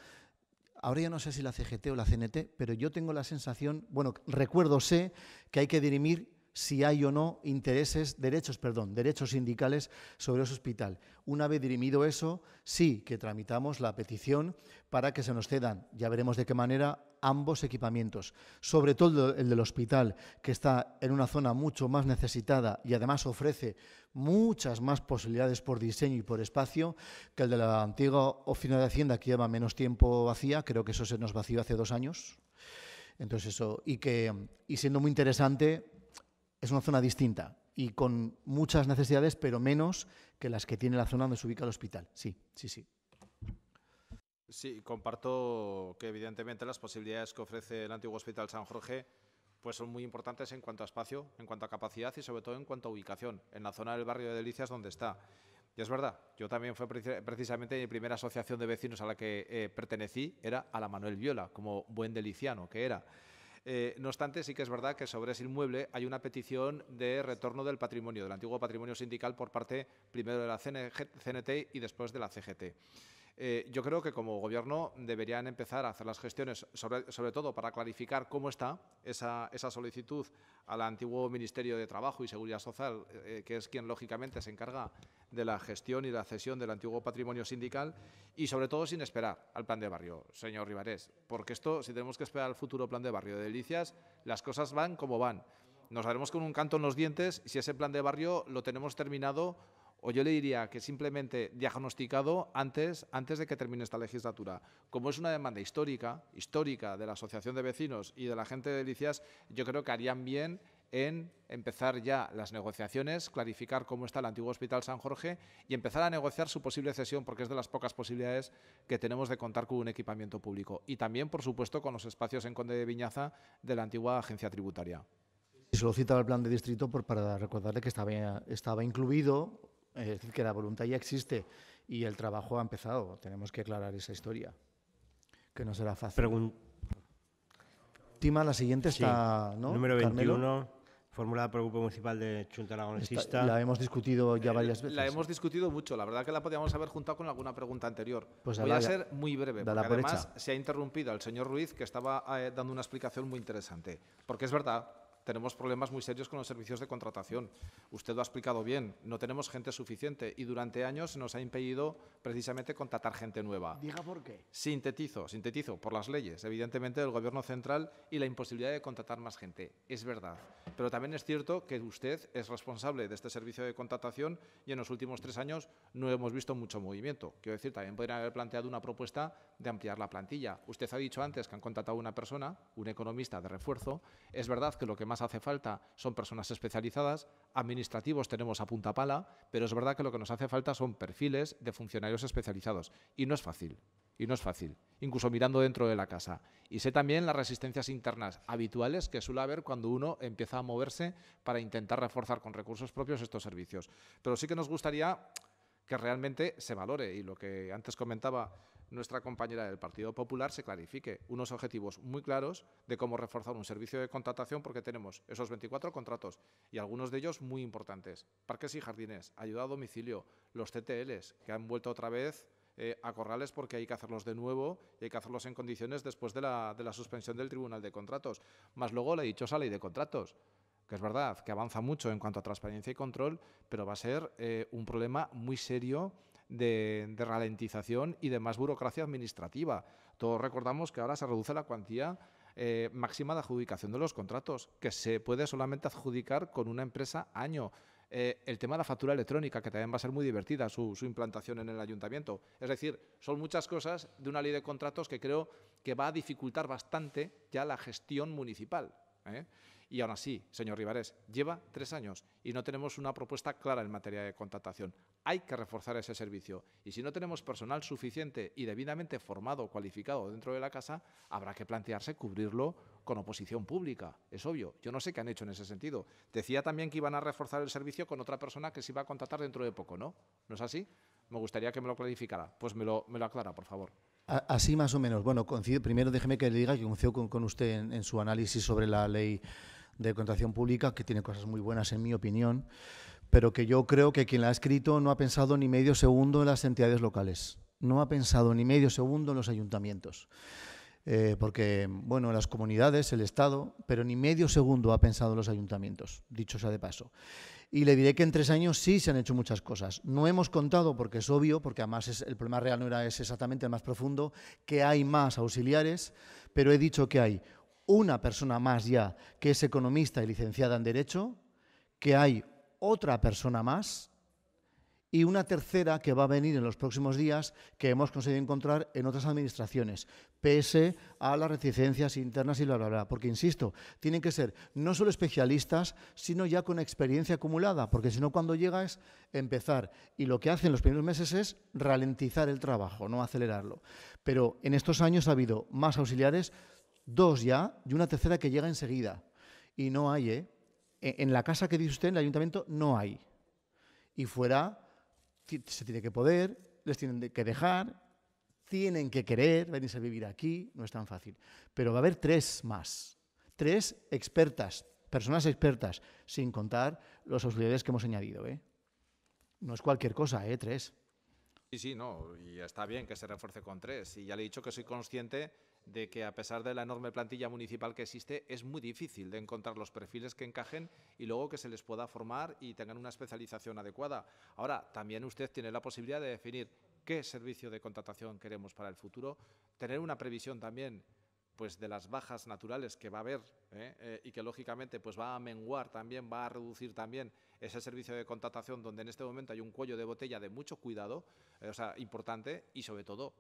ahora ya no sé si la CGT o la CNT, pero yo tengo la sensación, bueno, recuerdo, sé que hay que dirimir si hay o no intereses, derechos, perdón, derechos sindicales sobre ese hospital. Una vez dirimido eso, sí que tramitamos la petición para que se nos cedan, ya veremos de qué manera, ambos equipamientos, sobre todo el del hospital, que está en una zona mucho más necesitada y además ofrece muchas más posibilidades por diseño y por espacio que el de la antigua oficina de Hacienda, que lleva menos tiempo vacía, creo que eso se nos vació hace dos años. Entonces eso, y que, y siendo muy interesante, es una zona distinta y con muchas necesidades, pero menos que las que tiene la zona donde se ubica el hospital. Sí, sí, sí. Sí, comparto que evidentemente las posibilidades que ofrece el antiguo Hospital San Jorge pues son muy importantes en cuanto a espacio, en cuanto a capacidad y sobre todo en cuanto a ubicación, en la zona del barrio de Delicias donde está. Y es verdad, yo también fue precisamente mi primera asociación de vecinos a la que eh, pertenecí, era a la Manuel Viola, como buen deliciano que era. Eh, no obstante, sí que es verdad que sobre ese inmueble hay una petición de retorno del patrimonio, del antiguo patrimonio sindical por parte primero de la CNT y después de la CGT. Eh, yo creo que como gobierno deberían empezar a hacer las gestiones, sobre, todo para clarificar cómo está esa, solicitud al antiguo Ministerio de Trabajo y Seguridad Social, eh, que es quien lógicamente se encarga de la gestión y la cesión del antiguo patrimonio sindical, y sobre todo sin esperar al plan de barrio, señor Rivarés, porque esto, si tenemos que esperar al futuro plan de barrio de Delicias, las cosas van como van. Nos haremos con un canto en los dientes si ese plan de barrio lo tenemos terminado o yo le diría que simplemente diagnosticado antes, antes de que termine esta legislatura. Como es una demanda histórica, histórica de la Asociación de Vecinos y de la gente de Delicias, yo creo que harían bien en empezar ya las negociaciones, clarificar cómo está el antiguo Hospital San Jorge y empezar a negociar su posible cesión, porque es de las pocas posibilidades que tenemos de contar con un equipamiento público. Y también, por supuesto, con los espacios en Conde de Viñaza de la antigua agencia tributaria. Se citaba el plan de distrito por, para recordarle que estaba incluido es eh, decir, que la voluntad ya existe y el trabajo ha empezado. Tenemos que aclarar esa historia, que no será fácil. Tima, la siguiente está, ¿no? Número 21. Fórmula formulada por el Grupo Municipal de Chunta Aragonesista. La hemos discutido ya eh, varias veces. La hemos discutido mucho, la verdad que la podíamos haber juntado con alguna pregunta anterior. Pues Voy a ser muy breve, porque además se ha interrumpido al señor Ruiz, que estaba eh, dando una explicación muy interesante. Porque es verdad, tenemos problemas muy serios con los servicios de contratación. Usted lo ha explicado bien, no tenemos gente suficiente y durante años nos ha impedido precisamente contratar gente nueva. Diga por qué. Sintetizo, sintetizo, por las leyes, evidentemente, del Gobierno central y la imposibilidad de contratar más gente. Es verdad. Pero también es cierto que usted es responsable de este servicio de contratación y en los últimos tres años no hemos visto mucho movimiento. Quiero decir, también podrían haber planteado una propuesta de ampliar la plantilla. Usted ha dicho antes que han contratado una persona, un economista de refuerzo. Es verdad que lo que más hace falta son personas especializadas, administrativos tenemos a punta pala, pero es verdad que lo que nos hace falta son perfiles de funcionarios especializados y no es fácil. Y no es fácil, incluso mirando dentro de la casa. Y sé también las resistencias internas habituales que suele haber cuando uno empieza a moverse para intentar reforzar con recursos propios estos servicios. Pero sí que nos gustaría que realmente se valore. Y lo que antes comentaba nuestra compañera del Partido Popular se clarifique unos objetivos muy claros de cómo reforzar un servicio de contratación, porque tenemos esos 24 contratos y algunos de ellos muy importantes. Parques y jardines, ayuda a domicilio, los CTLs, que han vuelto otra vez eh, a corrales porque hay que hacerlos de nuevo y hay que hacerlos en condiciones después de la, suspensión del Tribunal de Contratos. Más luego la dichosa ley de contratos que es verdad, que avanza mucho en cuanto a transparencia y control, pero va a ser eh, un problema muy serio de, ralentización y de más burocracia administrativa. Todos recordamos que ahora se reduce la cuantía eh, máxima de adjudicación de los contratos, que se puede solamente adjudicar con una empresa año. Eh, el tema de la factura electrónica, que también va a ser muy divertida su, implantación en el ayuntamiento. Es decir, son muchas cosas de una ley de contratos que creo que va a dificultar bastante ya la gestión municipal. ¿eh? Y aún así, señor Rivares, lleva tres años y no tenemos una propuesta clara en materia de contratación. Hay que reforzar ese servicio. Y si no tenemos personal suficiente y debidamente formado, cualificado dentro de la casa, habrá que plantearse cubrirlo con oposición pública. Es obvio. Yo no sé qué han hecho en ese sentido. Decía también que iban a reforzar el servicio con otra persona que se iba a contratar dentro de poco, ¿no? ¿No es así? Me gustaría que me lo clarificara. Pues me lo, aclara, por favor. Así más o menos. Bueno, coincido, primero déjeme que le diga que coincido con, usted en, su análisis sobre la ley de contratación pública, que tiene cosas muy buenas en mi opinión, pero que yo creo que quien la ha escrito no ha pensado ni medio segundo en las entidades locales, no ha pensado ni medio segundo en los ayuntamientos. Eh, porque, bueno, las comunidades, el Estado, pero ni medio segundo ha pensado en los ayuntamientos, dicho sea de paso. Y le diré que en tres años sí se han hecho muchas cosas. No hemos contado, porque es obvio, porque además el problema real no era es exactamente el más profundo, que hay más auxiliares, pero he dicho que hay una persona más ya que es economista y licenciada en Derecho, que hay otra persona más y una tercera que va a venir en los próximos días que hemos conseguido encontrar en otras administraciones, pese a las reticencias internas y bla, bla, Porque, insisto, tienen que ser no solo especialistas, sino ya con experiencia acumulada, porque si no, cuando llega es empezar. Y lo que hacen los primeros meses es ralentizar el trabajo, no acelerarlo. Pero en estos años ha habido más auxiliares, dos ya y una tercera que llega enseguida. Y no hay, ¿eh? E-, en la casa que dice usted, en el ayuntamiento, no hay. Y fuera se tiene que poder, les tienen que dejar, tienen que querer venirse a vivir aquí, no es tan fácil. Pero va a haber tres más, tres expertas, personas expertas, sin contar los auxiliares que hemos añadido. ¿eh? No es cualquier cosa, ¿eh? tres. Sí, sí, no, y está bien que se refuerce con tres. Y ya le he dicho que soy consciente de que a pesar de la enorme plantilla municipal que existe, es muy difícil de encontrar los perfiles que encajen y luego que se les pueda formar y tengan una especialización adecuada. Ahora, también usted tiene la posibilidad de definir qué servicio de contratación queremos para el futuro, tener una previsión también pues de las bajas naturales que va a haber ¿eh? Eh, y que lógicamente pues va a menguar también, va a reducir también ese servicio de contratación donde en este momento hay un cuello de botella de mucho cuidado, eh, o sea, importante y sobre todo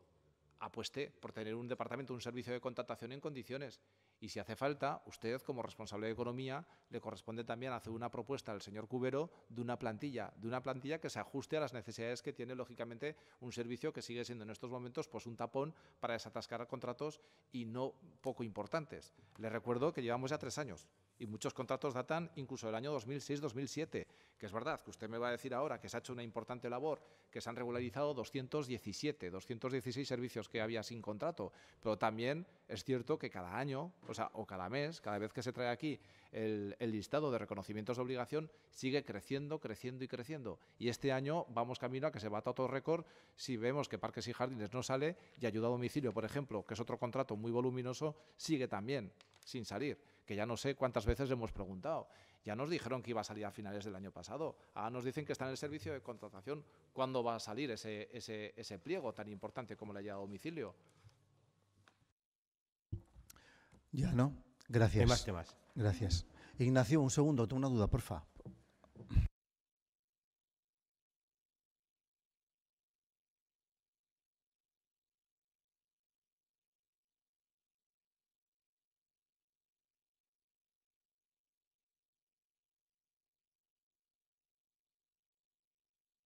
apueste por tener un departamento, un servicio de contratación en condiciones. Y si hace falta, usted como responsable de economía le corresponde también hacer una propuesta al señor Cubero de una plantilla, de una plantilla que se ajuste a las necesidades que tiene lógicamente un servicio que sigue siendo en estos momentos pues un tapón para desatascar contratos y no poco importantes. Le recuerdo que llevamos ya tres años y muchos contratos datan incluso del año 2006-2007, que es verdad que usted me va a decir ahora que se ha hecho una importante labor, que se han regularizado 217, 216 servicios que había sin contrato, pero también es cierto que cada año, o sea, o cada mes, cada vez que se trae aquí el, el listado de reconocimientos de obligación, sigue creciendo, creciendo y creciendo. Y este año vamos camino a que se bata otro récord si vemos que Parques y Jardines no sale y Ayuda a Domicilio, por ejemplo, que es otro contrato muy voluminoso, sigue también sin salir que ya no sé cuántas veces hemos preguntado. Ya nos dijeron que iba a salir a finales del año pasado. Ahora nos dicen que está en el servicio de contratación. ¿Cuándo va a salir ese, ese, ese pliego tan importante como la llegada a domicilio? Ya no. Gracias. ¿Qué más? Gracias. Ignacio, un segundo, tengo una duda, porfa.